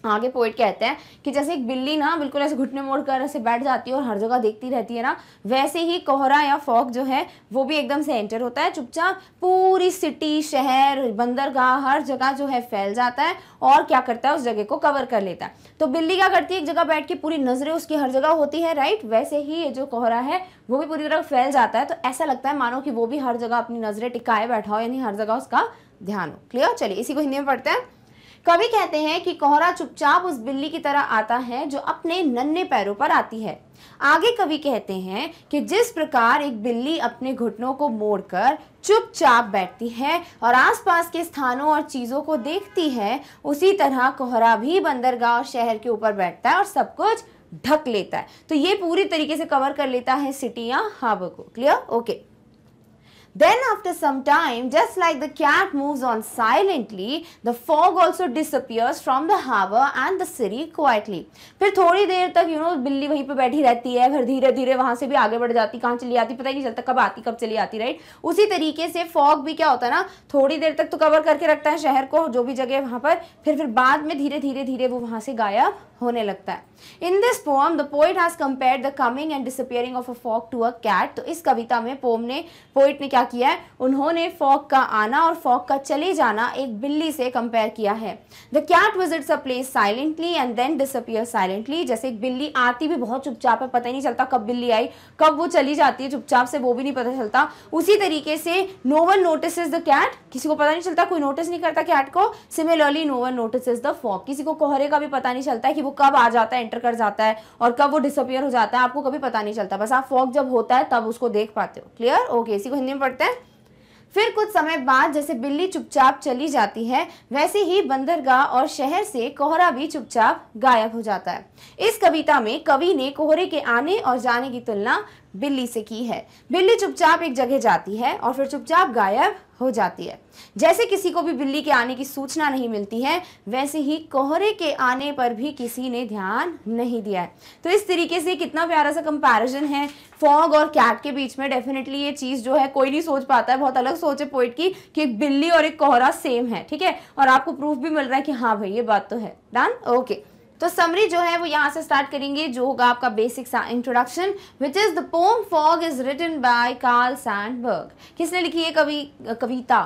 आगे poet कहते हैं कि जैसे एक बिल्ली ना बिल्कुल ऐसे घुटने मोड़ कर ऐसे बैठ जाती है और हर जगह देखती रहती है ना वैसे ही कोहरा या फॉग जो है वो भी एकदम से एंटर होता है चुपचाप पूरी सिटी शहर बंदरगाह हर जगह जो है फैल जाता है और क्या करता है उस जगह को कवर कर लेता है तो बिल्ली क्या करती है एक जगह बैठ के पूरी नज़रें उसकी हर जगह होती है राइट वैसे ही ये जो कोहरा है वो भी पूरी तरह फैल जाता है तो ऐसा लगता है मानो कि वो भी हर जगह अपनी नज़रें टिकाए बैठा हो यानी हर जगह उसका ध्यान हो क्लियर चलिए इसी को हिंदी में पढ़ते हैं कवि कहते हैं कि कोहरा चुपचाप उस बिल्ली की तरह आता है जो अपने नन्हे पैरों पर आती है आगे कवि कहते हैं कि जिस प्रकार एक बिल्ली अपने घुटनों को मोड़कर चुपचाप बैठती है और आसपास के स्थानों और चीज़ों को देखती है उसी तरह कोहरा भी बंदरगाह और शहर के ऊपर बैठता है और सब कुछ ढक लेता है तो ये पूरी तरीके से कवर कर लेता है सिटी या हाब को clear okay Then after some time, just like the cat moves on silently, the fog also disappears from the harbor and the city quietly. फिर थोड़ी देर तक यू नो बिल्ली वहीं पे बैठी रहती है फिर धीरे धीरे वहाँ से भी आगे बढ़ जाती कहाँ चली आती पता ही नहीं चलता कब आती कब चली आती राइट उसी तरीके से फॉग भी क्या होता है ना थोड़ी देर तक तो कवर करके रखता है शहर को जो भी जगह वहाँ पर फिर फिर बाद में धीरे धीरे धीरे वो वहाँ से गायब होने लगता है in this poem the poet has compare the coming and disappearing of a fog to a cat तो इस कविता में पोम ने पोइट ने क्या किया है उन्होंने फॉग का आना और फॉग का चले जाना एक बिल्ली से कंपेयर किया है the cat visits a place silently and then disappear silently जैसे एक बिल्ली आती भी बहुत चुपचाप है पता ही नहीं चलता कब बिल्ली आई कब वो चली जाती है चुपचाप से वो भी नहीं पता चलता उसी तरीके से no one notice the cat किसी को पता नहीं चलता कोई नोटिस नहीं करता कैट को similarly no one notice the fog किसी को कोहरे का भी पता नहीं चलता है कि वो कब आ जाता है एंटर कर जाता है और कब वो डिसअपियर हो जाता है आपको कभी पता नहीं चलता बस आप फॉग जब होता है तब उसको देख पाते हो क्लियर ओके इसी को हिंदी में पड़ता है फिर कुछ समय बाद जैसे बिल्ली चुपचाप चली जाती है वैसे ही बंदरगाह और शहर से कोहरा भी चुपचाप गायब हो जाता है इस कविता में कवि ने कोहरे के आने और जाने की तुलना बिल्ली से की है बिल्ली चुपचाप एक जगह जाती है और फिर चुपचाप गायब हो जाती है जैसे किसी को भी बिल्ली के आने की सूचना नहीं मिलती है वैसे ही कोहरे के आने पर भी किसी ने ध्यान नहीं दिया है तो इस तरीके से कितना प्यारा सा कंपैरिजन है फॉग और कैट के बीच में डेफिनेटली ये चीज़ जो है कोई नहीं सोच पाता है बहुत अलग सोच है पोइट की कि एक बिल्ली और एक कोहरा सेम है ठीक है और आपको प्रूफ भी मिल रहा है कि हाँ भाई ये बात तो है डन ओके तो समरी जो है वो यहाँ से स्टार्ट करेंगे जो होगा आपका बेसिक सा introduction which is the poem fog is written by Carl Sandburg किसने लिखी है कवि कविता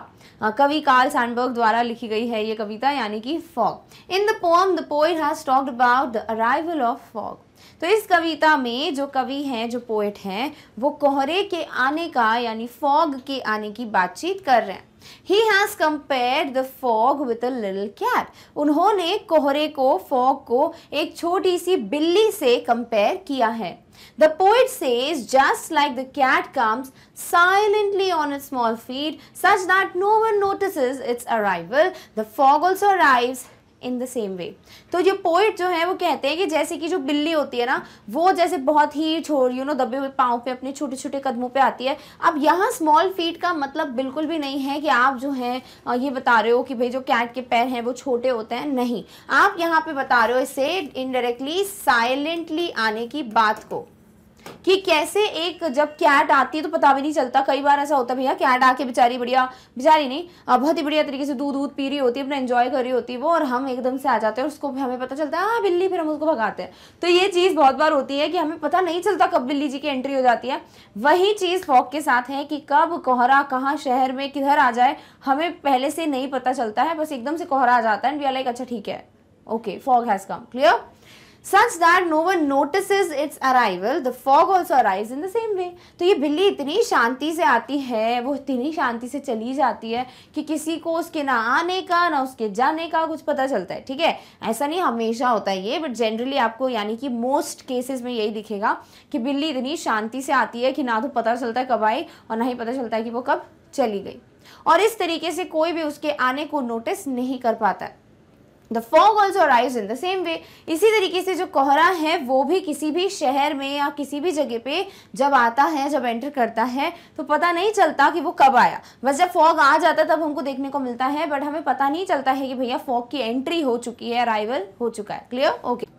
कवि कार्ल सैंडबर्ग द्वारा लिखी गई है ये कविता यानी कि fog in the poem the poet has talked about the arrival of fog तो इस कविता में जो कवि हैं जो पोइट हैं वो कोहरे के आने का यानी फॉग के आने की बातचीत कर रहे हैं He has compared the fog with a little cat. उन्होंने कोहरे को फॉग को एक छोटी सी बिल्ली से कंपेयर किया है The poet says, just like the cat comes silently on its small feet, such that no one notices its arrival, the fog also arrives in the same way. तो जो पोइट जो है वो कहते हैं कि जैसे कि जो बिल्ली होती है ना वो जैसे बहुत ही छोड़ यू नो दबे हुए पाँव पे अपने छोटे छोटे कदमों पे आती है अब यहाँ स्मॉल फीट का मतलब बिल्कुल भी नहीं है कि आप जो हैं ये बता रहे हो कि भाई जो कैट के पैर हैं वो छोटे होते हैं नहीं आप यहाँ पे बता रहे हो इसे इनडायरेक्टली साइलेंटली आने की बात को कि कैसे एक जब कैट आती है तो पता भी नहीं चलता कई बार ऐसा होता भैया कैट आके बेचारी बढ़िया बेचारी नहीं बहुत ही बढ़िया तरीके से दूध दूध पी रही होती है अपना एंजॉय कर रही होती है वो और हम एकदम से आ जाते हैं और उसको हमें पता चलता है हाँ बिल्ली फिर हम उसको भगाते हैं तो ये चीज़ बहुत बार होती है कि हमें पता नहीं चलता कब बिल्ली जी की एंट्री हो जाती है वही चीज़ फॉक के साथ है कि कब कोहरा कहाँ शहर में किधर आ जाए हमें पहले से नहीं पता चलता है बस एकदम से कोहरा आ जाता है एंड वी आर लाइक अच्छा ठीक है okay fog has come clear such that no one notice its arrival the fog also arrive in the same way तो ये बिल्ली इतनी शांति से आती है वो इतनी शांति से चली जाती है कि किसी को उसके ना आने का ना उसके जाने का कुछ पता चलता है ठीक है ऐसा नहीं हमेशा होता है ये बट जनरली आपको यानी कि मोस्ट केसेस में यही दिखेगा कि बिल्ली इतनी शांति से आती है कि ना तो पता चलता है कब आई और ना ही पता चलता है कि वो कब चली गई और इस तरीके से कोई भी उसके आने को नोटिस नहीं कर पाता है the fog also rise in the same way इसी तरीके से जो कोहरा है वो भी किसी भी शहर में या किसी भी जगह पे जब आता है जब एंटर करता है तो पता नहीं चलता कि वो कब आया बस जब फॉग आ जाता तब हमको देखने को मिलता है बट हमें पता नहीं चलता है कि भैया फॉग की एंट्री हो चुकी है अराइवल हो चुका है क्लियर ओके okay.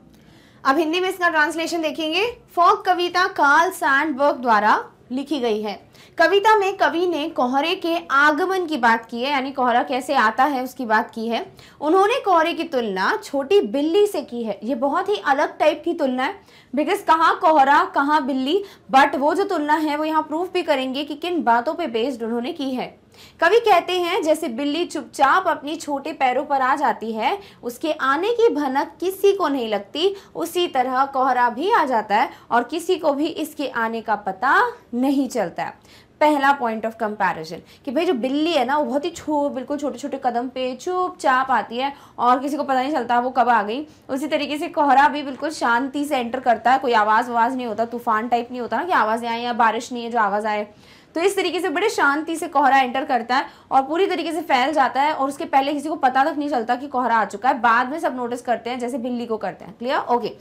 अब हिंदी में इसका ट्रांसलेशन देखेंगे फॉग कविता कार्ल सैंडबर्ग द्वारा लिखी गई है कविता में कवि ने कोहरे के आगमन की बात की है यानी कोहरा कैसे आता है उसकी बात की है उन्होंने कोहरे की तुलना छोटी बिल्ली से की है ये बहुत ही अलग टाइप की तुलना है बिकॉज कहाँ कोहरा कहाँ बिल्ली बट वो जो तुलना है वो यहाँ प्रूफ भी करेंगे कि किन बातों पर बेस्ड उन्होंने की है कवि कहते हैं जैसे बिल्ली चुपचाप अपनी छोटे पैरों पर आ जाती है उसके आने की भनक किसी को नहीं लगती उसी तरह कोहरा भी आ जाता है और किसी को भी इसके आने का पता नहीं चलता है पहला पॉइंट ऑफ कंपैरिजन कि भाई जो बिल्ली है ना वो बहुत ही छो बिल्कुल छोटे छोटे कदम पे चुपचाप आती है और किसी को पता नहीं चलता वो कब आ गई उसी तरीके से कोहरा भी बिल्कुल शांति से एंटर करता है कोई आवाज़ आवाज़ नहीं होता तूफान टाइप नहीं होता ना कि आवाज़ें आए या बारिश नहीं है जो आवाज़ आए तो इस तरीके से बड़े शांति से कोहरा एंटर करता है और पूरी तरीके से फैल जाता है और उसके पहले किसी को पता तक नहीं चलता कि कोहरा आ चुका है बाद में सब नोटिस करते हैं जैसे बिल्ली को करते हैं clear okay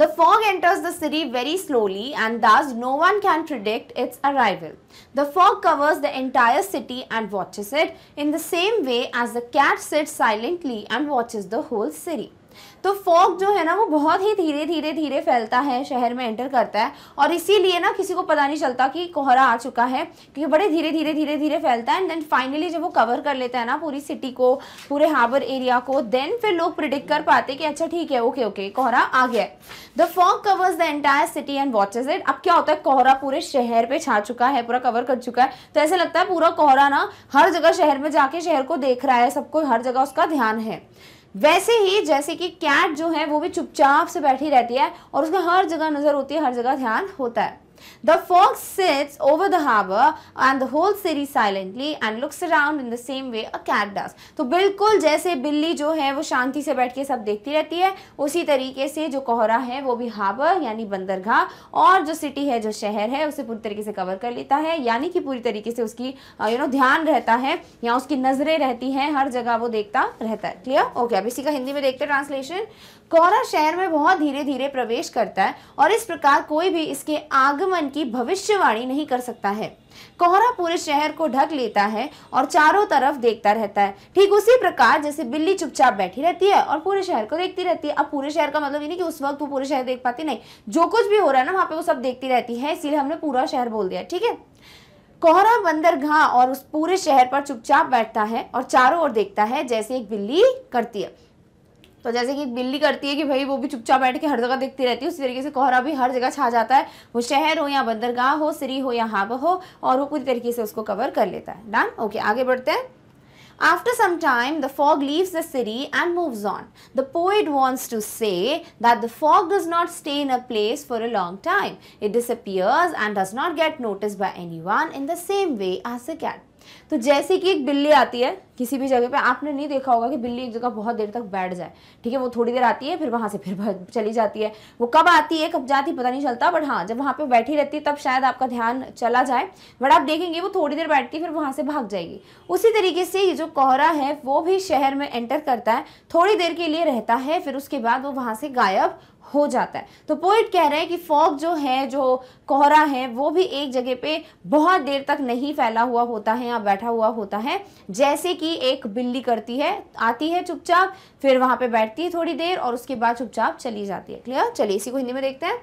The fog enters the city very slowly and thus no one can predict its arrival. The fog covers the entire city and watches it in the same way as the cat sits silently and watches the whole city. तो fog जो है ना वो बहुत ही धीरे धीरे धीरे फैलता है शहर में एंटर करता है और इसीलिए ना किसी को पता नहीं चलता कि कोहरा आ चुका है क्योंकि बड़े धीरे धीरे धीरे धीरे फैलता है एंड देन फाइनली जब वो कवर कर लेता है ना पूरी सिटी को पूरे हार्बर एरिया को देन फिर लोग प्रिडिक्ट कर पाते कि अच्छा ठीक है ओके ओके कोहरा आ गया the fog covers the entire city and watches it अब क्या होता है कोहरा पूरे शहर पर छा चुका है पूरा कवर कर चुका है तो ऐसा लगता है पूरा कोहरा ना हर जगह शहर में जाके शहर को देख रहा है सबको हर जगह उसका ध्यान है वैसे ही जैसे कि कैट जो है वो भी चुपचाप से बैठी रहती है और उसका हर जगह नज़र होती है हर जगह ध्यान होता है The fox sits over the harbour and the whole city silently and looks around in the same way a cat does. तो बिल्कुल जैसे बिल्ली जो है वो शांति से बैठ के सब देखती रहती है उसी तरीके से जो कोहरा है वो भी हार्बर यानी बंदरगाह और जो सिटी है जो शहर है उसे पूरी तरीके से कवर कर लेता है यानी कि पूरी तरीके से उसकी यू नो ध्यान रहता है या उसकी नज़रें रहती हैं हर जगह वो देखता रहता है क्लियर ओके अब इसी का हिंदी में देखते ट्रांसलेशन कोहरा शहर में बहुत धीरे धीरे प्रवेश करता है और इस प्रकार कोई भी इसके आगमन की भविष्यवाणी नहीं कर सकता है कोहरा पूरे शहर को ढक लेता है और चारों तरफ देखता रहता है ठीक उसी प्रकार जैसे बिल्ली चुपचाप बैठी रहती है और पूरे शहर को देखती रहती है अब पूरे शहर का मतलब ये नहीं कि उस वक्त वो पूरे शहर देख पाती नहीं जो कुछ भी हो रहा है ना वहाँ पे वो सब देखती रहती है इसीलिए हमने पूरा शहर बोल दिया ठीक है कोहरा बंदरगाह और उस पूरे शहर पर चुपचाप बैठता है और चारों ओर देखता है जैसे एक बिल्ली करती है तो जैसे कि बिल्ली करती है कि भाई वो भी चुपचाप बैठ के हर जगह देखती रहती है उसी तरीके से कोहरा भी हर जगह छा जाता है वो शहर हो या बंदरगाह हो सिरी हो या हाब हो और वो पूरी तरीके से उसको कवर कर लेता है डन ओके आगे बढ़ते हैं After some time, the fog leaves the city and moves on. The poet wants to say that the fog does not stay in a place for a long time. It disappears and does not get noticed by anyone in the same way as a cat. तो जैसे कि एक बिल्ली आती है किसी भी जगह पे आपने नहीं देखा होगा कि बिल्ली एक जगह बहुत देर तक बैठ जाए ठीक है वो थोड़ी देर आती है फिर वहाँ से फिर चली जाती है वो कब आती है कब जाती है पता नहीं चलता बट हाँ जब वहाँ पे बैठी रहती है तब शायद आपका ध्यान चला जाए बट आप देखेंगे वो थोड़ी देर बैठती है फिर वहाँ से भाग जाएगी उसी तरीके से ये जो कोहरा है वो भी शहर में एंटर करता है थोड़ी देर के लिए रहता है फिर उसके बाद वो वहाँ से गायब हो जाता है तो पोइट कह रहे हैं कि फॉग जो है जो कोहरा है वो भी एक जगह पे बहुत देर तक नहीं फैला हुआ होता है या बैठा हुआ होता है जैसे कि एक बिल्ली करती है आती है चुपचाप फिर वहां पे बैठती है थोड़ी देर और उसके बाद चुपचाप चली जाती है क्लियर चलिए इसी को हिंदी में देखते हैं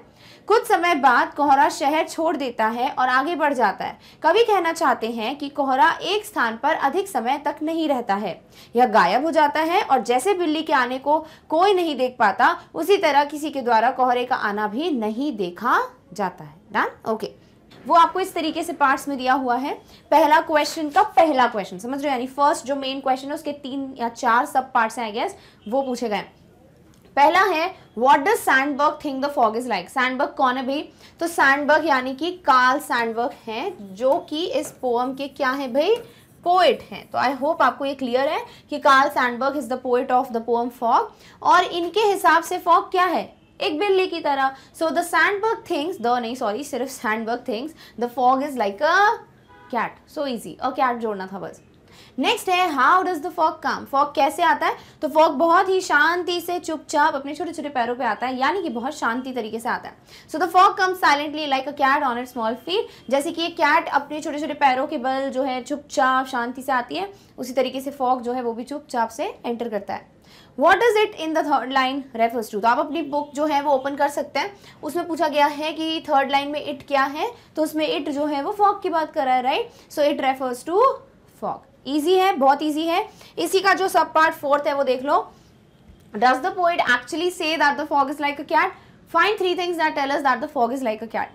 कुछ समय बाद कोहरा शहर छोड़ देता है और आगे बढ़ जाता है कवि कहना चाहते हैं कि कोहरा एक स्थान पर अधिक समय तक नहीं रहता है यह गायब हो जाता है और जैसे बिल्ली के आने को कोई नहीं देख पाता उसी तरह किसी के द्वारा कोहरे का आना भी नहीं देखा जाता है डन ओके वो आपको इस तरीके से पार्ट्स में दिया हुआ है पहला क्वेश्चन का पहला क्वेश्चन समझ रहे हो यानी फर्स्ट जो मेन क्वेश्चन है उसके तीन या चार सब पार्ट्स हैं आई गेस वो पूछे गए पहला है what does Sandburg think the fog is like Sandburg कौन है भाई तो सैंडबर्ग यानी कि कार्ल सैंडबर्ग हैं जो कि इस पोएम के क्या है भाई पोएट हैं तो आई होप आपको ये क्लियर है कि Carl Sandburg is the poet of the poem fog और इनके हिसाब से फॉग क्या है एक बिल्ली की तरह so the Sandburg thinks the नहीं सॉरी सिर्फ Sandburg thinks the fog is like a cat so easy a cat जोड़ना था बस नेक्स्ट है how does the fog come fog कैसे आता है तो फॉग बहुत ही शांति से चुपचाप अपने छोटे छोटे पैरों पे आता है यानी कि बहुत शांति तरीके से आता है so the fog come silently like a cat on it small feet जैसे कि ये कैट अपने छोटे छोटे पैरों के बल जो है चुपचाप शांति से आती है उसी तरीके से फॉग जो है वो भी चुपचाप से एंटर करता है what is it in the third line refers to तो आप अपनी बुक जो है वो ओपन कर सकते हैं उसमें पूछा गया है कि थर्ड लाइन में इट क्या है तो उसमें इट जो है वो फॉग की बात कर रहा है right so it refers to fog easy है बहुत इजी है इसी का जो सब पार्ट फोर्थ है वो देख लो does the poet actually say that the fog is like a cat find three things that tell us that the fog is like a cat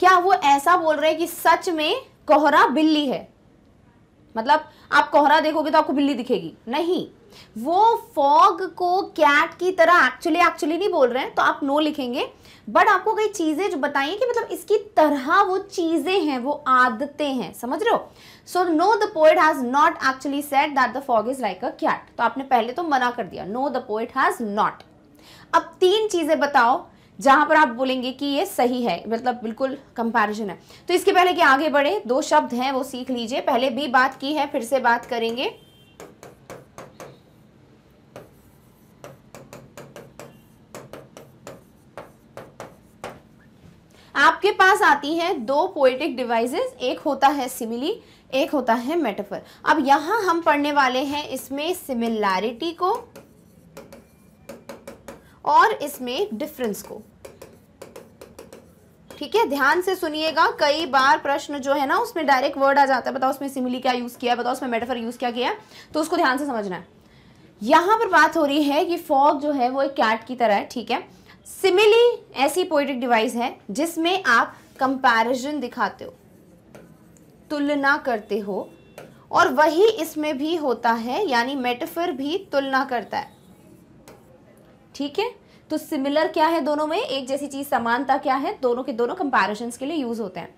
क्या वो ऐसा बोल रहे हैं कि सच में कोहरा बिल्ली है मतलब आप कोहरा देखोगे तो आपको बिल्ली दिखेगी नहीं वो फॉग को कैट की तरह एक्चुअली एक्चुअली नहीं बोल रहे हैं तो आप नो लिखेंगे बट आपको कई चीज़ें जो बताइए कि मतलब इसकी तरह वो चीज़ें हैं वो आदतें हैं समझ रहे हो so no the poet has not actually said that the fog is like a cat तो आपने पहले तो मना कर दिया no the poet has not अब तीन चीजें बताओ जहां पर आप बोलेंगे कि ये सही है मतलब बिल्कुल कंपैरिजन है तो इसके पहले कि आगे बढ़े दो शब्द हैं वो सीख लीजिए पहले भी बात की है फिर से बात करेंगे आपके पास आती हैं दो पोएटिक डिवाइसेस एक होता है सिमिली एक होता है मेटाफर अब यहां हम पढ़ने वाले हैं इसमें सिमिलैरिटी को और इसमें डिफरेंस को ठीक है ध्यान से सुनिएगा कई बार प्रश्न जो है ना उसमें डायरेक्ट वर्ड आ जाता है बताओ उसमें सिमिली क्या यूज़ किया है बताओ उसमें मेटाफर यूज़ क्या किया है तो उसको ध्यान से समझना है यहां पर बात हो रही है कि फॉग जो है वो एक कैट की तरह है ठीक है सिमिली ऐसी पोइटिक डिवाइस है जिसमें आप कंपैरिजन दिखाते हो तुलना करते हो और वही इसमें भी होता है यानी मेटाफर भी तुलना करता है ठीक है तो सिमिलर क्या है दोनों में एक जैसी चीज समानता क्या है दोनों के दोनों कंपेरिजन के लिए यूज होते हैं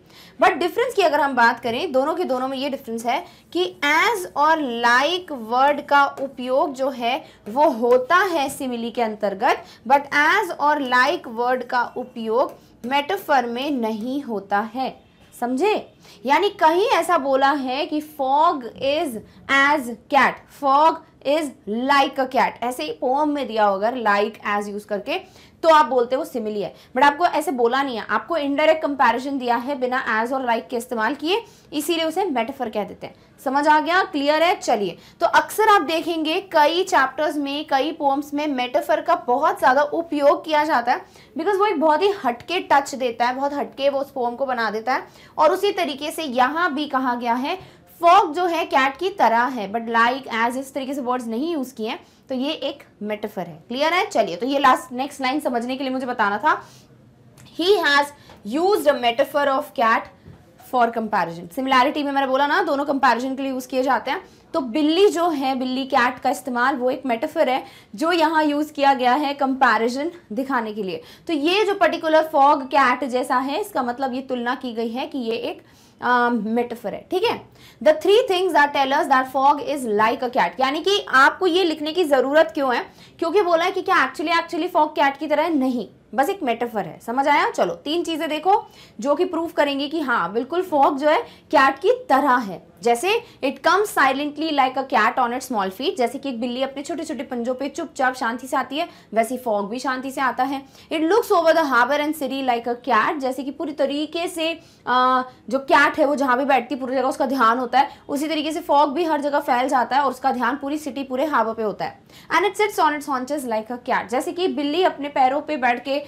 बट डिफरेंस की अगर हम बात करें दोनों के दोनों में ये डिफरेंस है कि एज और लाइक like वर्ड का उपयोग जो है वो होता है सिमिली के अंतर्गत बट एज और लाइक like वर्ड का उपयोग मेटाफर में नहीं होता है समझे यानी कहीं ऐसा बोला है कि fog is as cat fog is like a cat ऐसे ही पोम में दिया होगा लाइक एज यूज करके तो आप बोलते हो सिमिली है बट आपको ऐसे बोला नहीं है आपको इनडायरेक्ट कंपेरिजन दिया है बिना एज और लाइक like के इस्तेमाल किए इसीलिए उसे मेटफर कह देते हैं समझ आ गया क्लियर है चलिए तो अक्सर आप देखेंगे कई चैप्टर्स में कई पोम्स में मेटाफर का बहुत ज़्यादा उपयोग किया जाता है बिकॉज वो एक बहुत ही हटके टच देता है बहुत हटके वो उस पोम को बना देता है और उसी तरीके से यहां भी कहा गया है फॉग जो है कैट की तरह है बट लाइक एज इस तरीके से वर्ड्स नहीं यूज़ किए हैं तो ये एक मेटाफर है क्लियर है चलिए तो ये लास्ट नेक्स्ट लाइन समझने के लिए मुझे बताना था he has use a metaphor of cat for comparison similarity में मैंने बोला ना दोनों कंपैरिजन के लिए यूज़ किए जाते हैं तो बिल्ली जो है बिल्ली कैट का इस्तेमाल वो एक मेटाफर है जो यहाँ यूज़ किया गया है कंपैरिजन दिखाने के लिए तो ये जो पर्टिकुलर फॉग कैट जैसा है इसका मतलब ये तुलना की गई है कि ये एक मेटाफर um, है ठीक है the three things are tellers that fog is like a cat यानी कि आपको ये लिखने की ज़रूरत क्यों है क्योंकि बोला है कि क्या एक्चुअली एक्चुअली फॉग कैट की तरह नहीं बस एक मेटाफर है समझ आया चलो तीन चीज़ें देखो जो कि प्रूव करेंगे कि हाँ बिल्कुल फॉग जो है कैट की तरह है जैसे it comes silently like a cat on it small feet जैसे कि एक बिल्ली अपने छोटे छोटे पंजों पे चुपचाप शांति से आती है वैसे फॉग भी शांति से आता है it looks over the harbour and city like a cat जैसे कि पूरी तरीके से आ, जो कैट है वो जहां भी बैठती है पूरी जगह उसका ध्यान होता है उसी तरीके से फॉग भी हर जगह फैल जाता है और उसका ध्यान पूरी सिटी पूरे हार्बर पे होता है and it sets on it hands haunches like a cat जैसे कि बिल्ली अपने पैरों पे बैठ के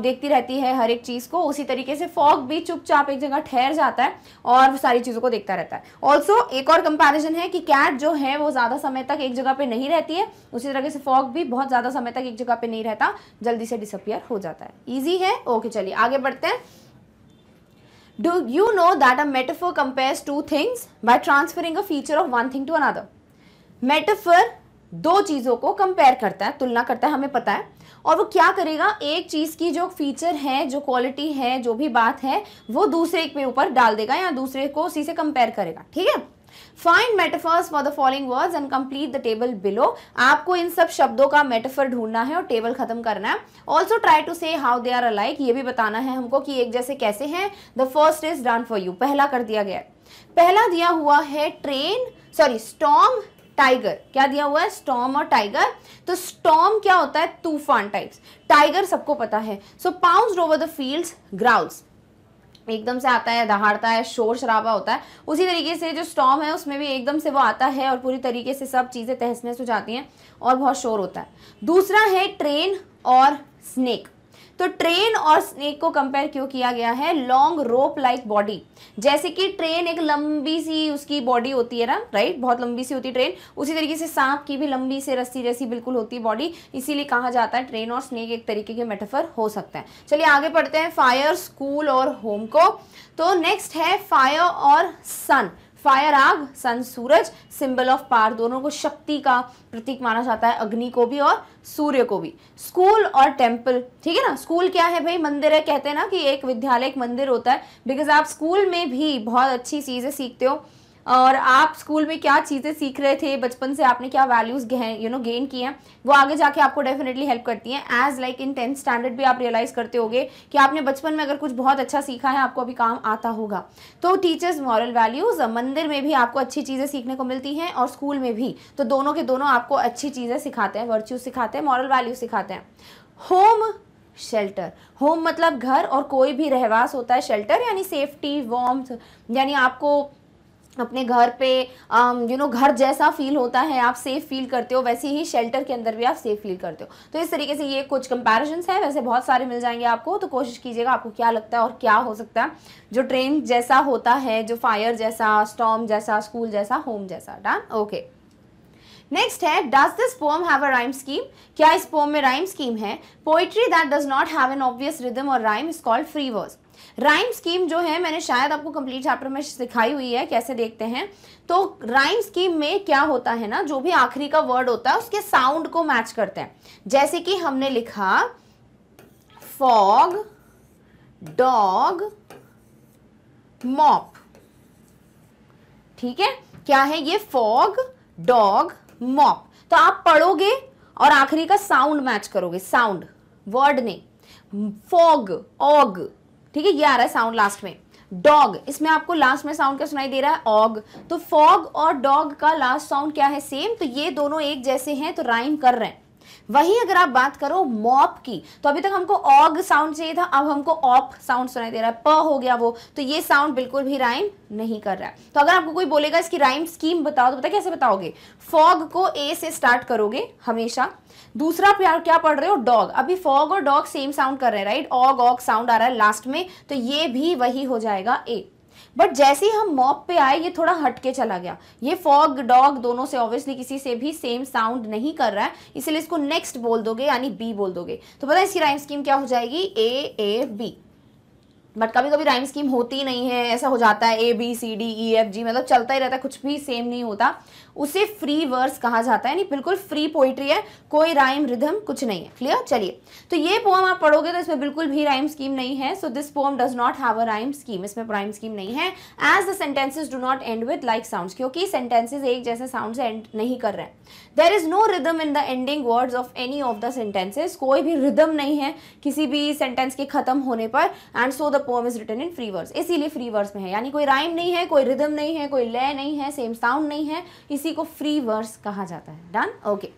देखती रहती है हर एक चीज़ को उसी तरीके से फॉग भी चुपचाप एक जगह ठहर जाता है और सारी चीज़ों को देखता रहता है ऑल्सो एक और कंपेरिजन है कि कैट जो है वो ज़्यादा समय तक एक जगह पे नहीं रहती है उसी तरीके से फॉग भी बहुत ज़्यादा समय तक एक जगह पे नहीं रहता जल्दी से डिसअपियर हो जाता है ईजी है ओके चलिए आगे बढ़ते हैं do you know that a metaphor compare two things by transferring a feature of one thing to another metaphor दो चीज़ों को कंपेयर करता है तुलना करता है हमें पता है और वो क्या करेगा एक चीज़ की जो फीचर है जो क्वालिटी है जो भी बात है वो दूसरे के ऊपर डाल देगा या दूसरे को उसी से कंपेयर करेगा ठीक है find metaphors for the following words and complete the table below आपको इन सब शब्दों का मेटाफर ढूंढना है और टेबल खत्म करना है also try to say how they are alike ये भी बताना है हमको कि एक जैसे कैसे हैं the first is done for you पहला कर दिया गया पहला दिया हुआ है ट्रेन सॉरी स्टॉम टाइगर क्या दिया हुआ है स्टॉम और टाइगर तो स्टॉम क्या होता है तूफान टाइप्स टाइगर सबको पता है so pounce over the fields growls एकदम से आता है दहाड़ता है शोर शराबा होता है उसी तरीके से जो स्टॉम है उसमें भी एकदम से वो आता है और पूरी तरीके से सब चीज़ें तहस नहस हो जाती हैं और बहुत शोर होता है दूसरा है ट्रेन और स्नेक तो ट्रेन और स्नेक को कंपेयर क्यों किया गया है लॉन्ग रोप लाइक बॉडी जैसे कि ट्रेन एक लंबी सी उसकी बॉडी होती है ना राइट बहुत लंबी सी होती है ट्रेन उसी तरीके से सांप की भी लंबी से रस्सी जैसी बिल्कुल होती है बॉडी इसीलिए कहा जाता है ट्रेन और स्नेक एक तरीके के मेटाफर हो सकता है चलिए आगे पढ़ते हैं फायर स्कूल और होम को तो नेक्स्ट है फायर और सन फायर आग सन सूरज सिंबल ऑफ पार दोनों को शक्ति का प्रतीक माना जाता है अग्नि को भी और सूर्य को भी स्कूल और टेम्पल ठीक है ना स्कूल क्या है भाई मंदिर है कहते हैं ना कि एक विद्यालय एक मंदिर होता है बिकॉज आप स्कूल में भी बहुत अच्छी चीज़ें सीखते हो और आप स्कूल में क्या चीज़ें सीख रहे थे बचपन से आपने क्या वैल्यूज़ यू नो गेन किए हैं वो आगे जाके आपको डेफिनेटली हेल्प करती हैं as like in tenth standard भी आप रियलाइज़ करते होगे कि आपने बचपन में अगर कुछ बहुत अच्छा सीखा है आपको अभी काम आता होगा तो टीचर्स मॉरल वैल्यूज़ मंदिर में भी आपको अच्छी चीज़ें सीखने को मिलती हैं और स्कूल में भी तो दोनों के दोनों आपको अच्छी चीज़ें सिखाते हैं वर्च्यूज सिखाते हैं मॉरल वैल्यू सिखाते हैं होम शेल्टर होम मतलब घर और कोई भी रहवास होता है शेल्टर यानी सेफ्टी वॉम्थ यानी आपको अपने घर पे यू um, नो घर जैसा फील होता है आप सेफ़ फील करते हो वैसे ही शेल्टर के अंदर भी आप सेफ़ फील करते हो तो इस तरीके से ये कुछ कंपैरिजन्स हैं वैसे बहुत सारे मिल जाएंगे आपको तो कोशिश कीजिएगा आपको क्या लगता है और क्या हो सकता है जो ट्रेन जैसा होता है जो फायर जैसा स्टॉम जैसा स्कूल जैसा होम जैसा डन ओके नेक्स्ट है does this poem have a rhyme scheme क्या इस पोम में राइम स्कीम है poetry that does not have an obvious rhythm और rhyme is called free verse rhyme scheme जो है मैंने शायद आपको कंप्लीट चैप्टर में सिखाई हुई है कैसे देखते हैं तो राइम स्कीम में क्या होता है ना जो भी आखिरी का वर्ड होता है उसके साउंड को मैच करते हैं जैसे कि हमने लिखा फॉग डॉग मॉप ठीक है क्या है ये फॉग डॉग मॉप तो आप पढ़ोगे और आखिरी का साउंड मैच करोगे साउंड वर्ड नहीं फॉग ऑग ठीक है ये आ रहा है साउंड लास्ट में डॉग इसमें आपको लास्ट में साउंड क्या सुनाई दे रहा है ऑग तो फॉग और डॉग का लास्ट साउंड क्या है सेम तो ये दोनों एक जैसे हैं तो राइम कर रहे हैं वही अगर आप बात करो मॉप की तो अभी तक हमको ऑग साउंड चाहिए था अब हमको ऑप साउंड सुनाई दे रहा है प हो गया वो तो ये साउंड बिल्कुल भी राइम नहीं कर रहा है तो अगर आपको कोई बोलेगा इसकी राइम स्कीम बताओ तो पता कैसे बताओगे फॉग को ए से स्टार्ट करोगे हमेशा दूसरा प्यार क्या पढ़ रहे हो डॉग अभी फॉग और डॉग सेम साउंड कर रहे हैं राइट ऑग ऑग साउंड आ रहा है लास्ट में तो ये भी वही हो जाएगा ए बट जैसे ही हम मॉप पे आए ये थोड़ा हटके चला गया ये फॉग डॉग दोनों से ऑब्वियसली किसी से भी सेम साउंड नहीं कर रहा है इसलिए इसको नेक्स्ट बोल दोगे यानी बी बोल दोगे तो पता है इसकी राइम स्कीम क्या हो जाएगी ए ए बी बट कभी कभी राइम स्कीम होती नहीं है ऐसा हो जाता है A B C D E F G मतलब चलता ही रहता है कुछ भी सेम नहीं होता उसे फ्री वर्स कहा जाता है यानी बिल्कुल फ्री पोइट्री है कोई राइम रिधम कुछ नहीं है क्लियर चलिए तो ये पोम आप पढ़ोगे तो इसमें बिल्कुल भी राइम स्कीम नहीं है so this poem does not have a rhyme scheme इसमें राइम स्कीम नहीं है as the sentences do not end with like sound क्योंकि सेंटेंसेज एक जैसे साउंड से एंड नहीं कर रहे हैं there is no rhythm in the ending words of any of the sentences कोई भी रिदम नहीं है किसी भी सेंटेंस के खत्म होने पर and so the poem is written in free verse इसीलिए फ्री वर्स में है यानी कोई राइम नहीं है कोई रिदम नहीं है कोई लय नहीं है सेम साउंड नहीं है इस इसी को फ्री वर्स कहा जाता है डन ओके okay.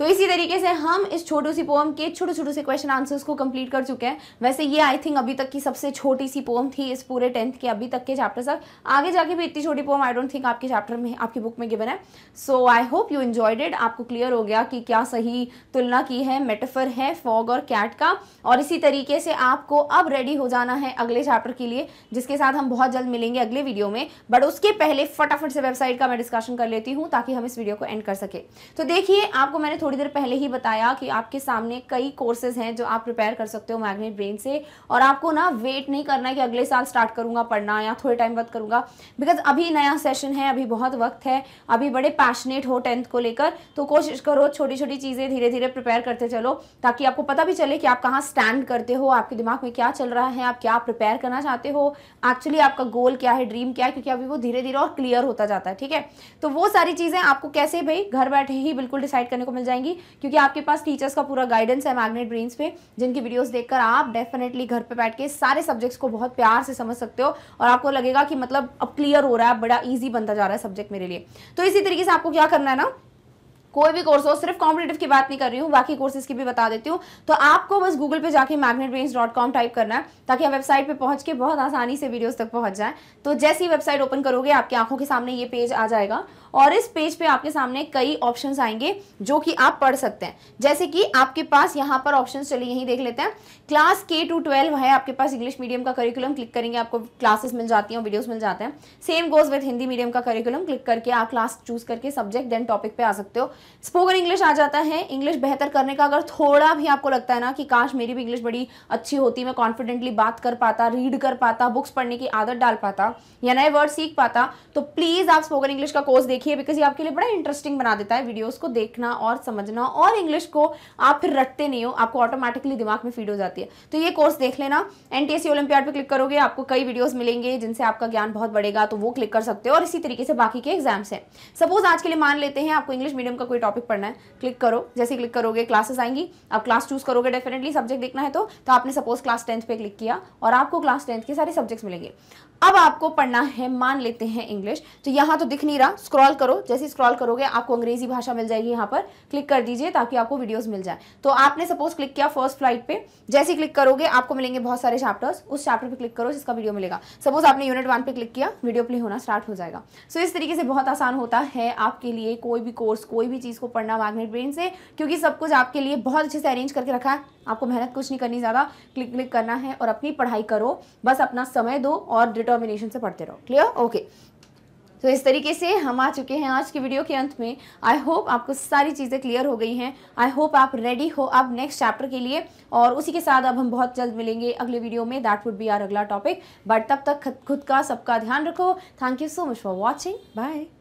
तो इसी तरीके से हम इस छोटी सी पोम के छोटे छोटे से क्वेश्चन आंसर्स को कंप्लीट कर चुके हैं वैसे ये आई थिंक अभी तक की सबसे छोटी सी पोम थी इस पूरे टेंथ के अभी तक के चैप्टर तक आगे जाके भी इतनी छोटी पोम आई डोंट थिंक आपके चैप्टर में आपकी बुक में गिवन है so I hope you enjoyed it आपको क्लियर हो गया कि क्या सही तुलना की है मेटफर है फॉग और कैट का और इसी तरीके से आपको अब रेडी हो जाना है अगले चैप्टर के लिए जिसके साथ हम बहुत जल्द मिलेंगे अगले वीडियो में बट उसके पहले फटाफट से वेबसाइट का मैं डिस्कशन कर लेती हूँ ताकि हम इस वीडियो को एंड कर सके तो देखिए आपको मैंने थोड़ी थोड़ी देर पहले ही बताया कि आपके सामने कई कोर्सेज हैं जो आप प्रिपेयर कर सकते हो मैग्नेट ब्रेन से और आपको ना वेट नहीं करना है कि अगले साल स्टार्ट करूंगा पढ़ना या थोड़े टाइम बाद करूंगा बिकॉज अभी नया सेशन है अभी बहुत वक्त है अभी बड़े पैशनेट हो टेंथ को लेकर तो कोशिश करो छोटी छोटी चीज़ें धीरे धीरे प्रिपेयर करते चलो ताकि आपको पता भी चले कि आप कहाँ स्टैंड करते हो आपके दिमाग में क्या चल रहा है आप क्या प्रिपेयर करना चाहते हो एक्चुअली आपका गोल क्या है ड्रीम क्या है क्योंकि अभी वो धीरे धीरे और क्लियर होता जाता है ठीक है तो वो सारी चीज़ें आपको कैसे भाई घर बैठे ही बिल्कुल डिसाइड करने को मिल जाएंगे जाएंगी क्योंकि आपके पास टीचर्स का पूरा गाइडेंस है मैग्नेट ब्रेन्स पे जिनकी वीडियोस देखकर आप डेफिनेटली घर पे बैठ के सारे सब्जेक्ट्स को बहुत प्यार से समझ सकते हो और आपको लगेगा कि मतलब अब क्लियर हो रहा है बड़ा ईजी बनता जा रहा है सब्जेक्ट मेरे लिए तो इसी तरीके से आपको क्या करना है ना कोई भी कोर्स हो सिर्फ कॉम्पिटेटिव की बात नहीं कर रही हूँ बाकी कोर्सेज की भी बता देती हूँ तो आपको बस गूगल पे जाके मैग्नेट डॉट कॉम टाइप करना है ताकि आप वेबसाइट पे पहुंच के बहुत आसानी से वीडियोस तक पहुंच जाएं तो जैसे ही वेबसाइट ओपन करोगे आपकी आंखों के सामने ये पेज आ जाएगा और इस पेज पे आपके सामने कई ऑप्शंस आएंगे जो कि आप पढ़ सकते हैं जैसे कि आपके पास यहाँ पर ऑप्शंस चलिए यहीं देख लेते हैं क्लास के टू ट्वेल्व है आपके पास इंग्लिश मीडियम का करिकुलम क्लिक करेंगे आपको क्लासेस मिल जाती हैं वीडियोस मिल जाते हैं same goes with Hindi medium का करिकुलम क्लिक करके आप क्लास चूज करके सब्जेक्ट देन टॉपिक पे आ सकते हो स्पोकन इंग्लिश आ जाता है इंग्लिश बेहतर करने का अगर थोड़ा भी आपको लगता है ना कि काश मेरी भी इंग्लिश बड़ी अच्छी होती मैं कॉन्फिडेंटली बात कर पाता रीड कर पाता बुक्स पढ़ने की आदत डाल पाता या नए वर्ड सीख पाता तो प्लीज़ आप स्पोकन इंग्लिश का कोर्स देख देखिए बिकॉज ये आपके लिए बड़ा इंटरेस्टिंग बना देता है वीडियोस को देखना और समझना और इंग्लिश को आप फिर रटते नहीं हो आपको ऑटोमेटिकली दिमाग में फीड हो जाती है तो ये कोर्स देख लेना एन टी ओलंपियाड पर क्लिक करोगे आपको कई वीडियोज़ मिलेंगे जिनसे आपका ज्ञान बहुत बढ़ेगा तो वो क्लिक कर सकते हो और इसी तरीके से बाकी के एग्जाम्स हैं सपोज आज के लिए मान लेते हैं आपको इंग्लिश मीडियम का कोई टॉपिक पढ़ना है क्लिक करो जैसे क्लिक करोगे क्लासेस आएंगी आप क्लास चूज करोगे डेफिनेटली सब्जेक्ट देखना है तो, तो आपने सपोज क्लास टेंथ पे क्लिक किया और आपको क्लास टेंथ के सारे सब्जेक्ट्स मिलेंगे अब आपको पढ़ना है मान लेते हैं इंग्लिश तो यहाँ तो दिख नहीं रहा स्क्रॉल करो जैसे स्क्रॉल करोगे आपको अंग्रेजी भाषा मिल जाएगी यहाँ पर क्लिक कर दीजिए ताकि आपको वीडियोस मिल जाए तो आपने सपोज क्लिक किया फर्स्ट फ्लाइट पे जैसे क्लिक करोगे आपको मिलेंगे बहुत सारे चैप्टर्स उस चैप्टर पर क्लिक करो जिसका वीडियो मिलेगा सपोज आपने यूनिट वन पे क्लिक किया वीडियो प्ले होना स्टार्ट हो जाएगा सो so, इस तरीके से बहुत आसान होता है आपके लिए कोई भी कोर्स कोई भी चीज़ को पढ़ना मैग्नेट ब्रेन से क्योंकि सब कुछ आपके लिए बहुत अच्छे से अरेंज करके रखा है आपको मेहनत कुछ नहीं करनी ज़्यादा क्लिक क्लिक करना है और अपनी पढ़ाई करो बस अपना समय दो और डिटर्मिनेशन से पढ़ते रहो क्लियर ओके तो इस तरीके से हम आ चुके हैं आज की वीडियो के अंत में आई होप आपको सारी चीज़ें क्लियर हो गई हैं आई होप आप रेडी हो अब नेक्स्ट चैप्टर के लिए और उसी के साथ अब हम बहुत जल्द मिलेंगे अगले वीडियो में दैट वुड बी आर अगला टॉपिक बट तब तक खुद का सबका ध्यान रखो thank you so much for watching bye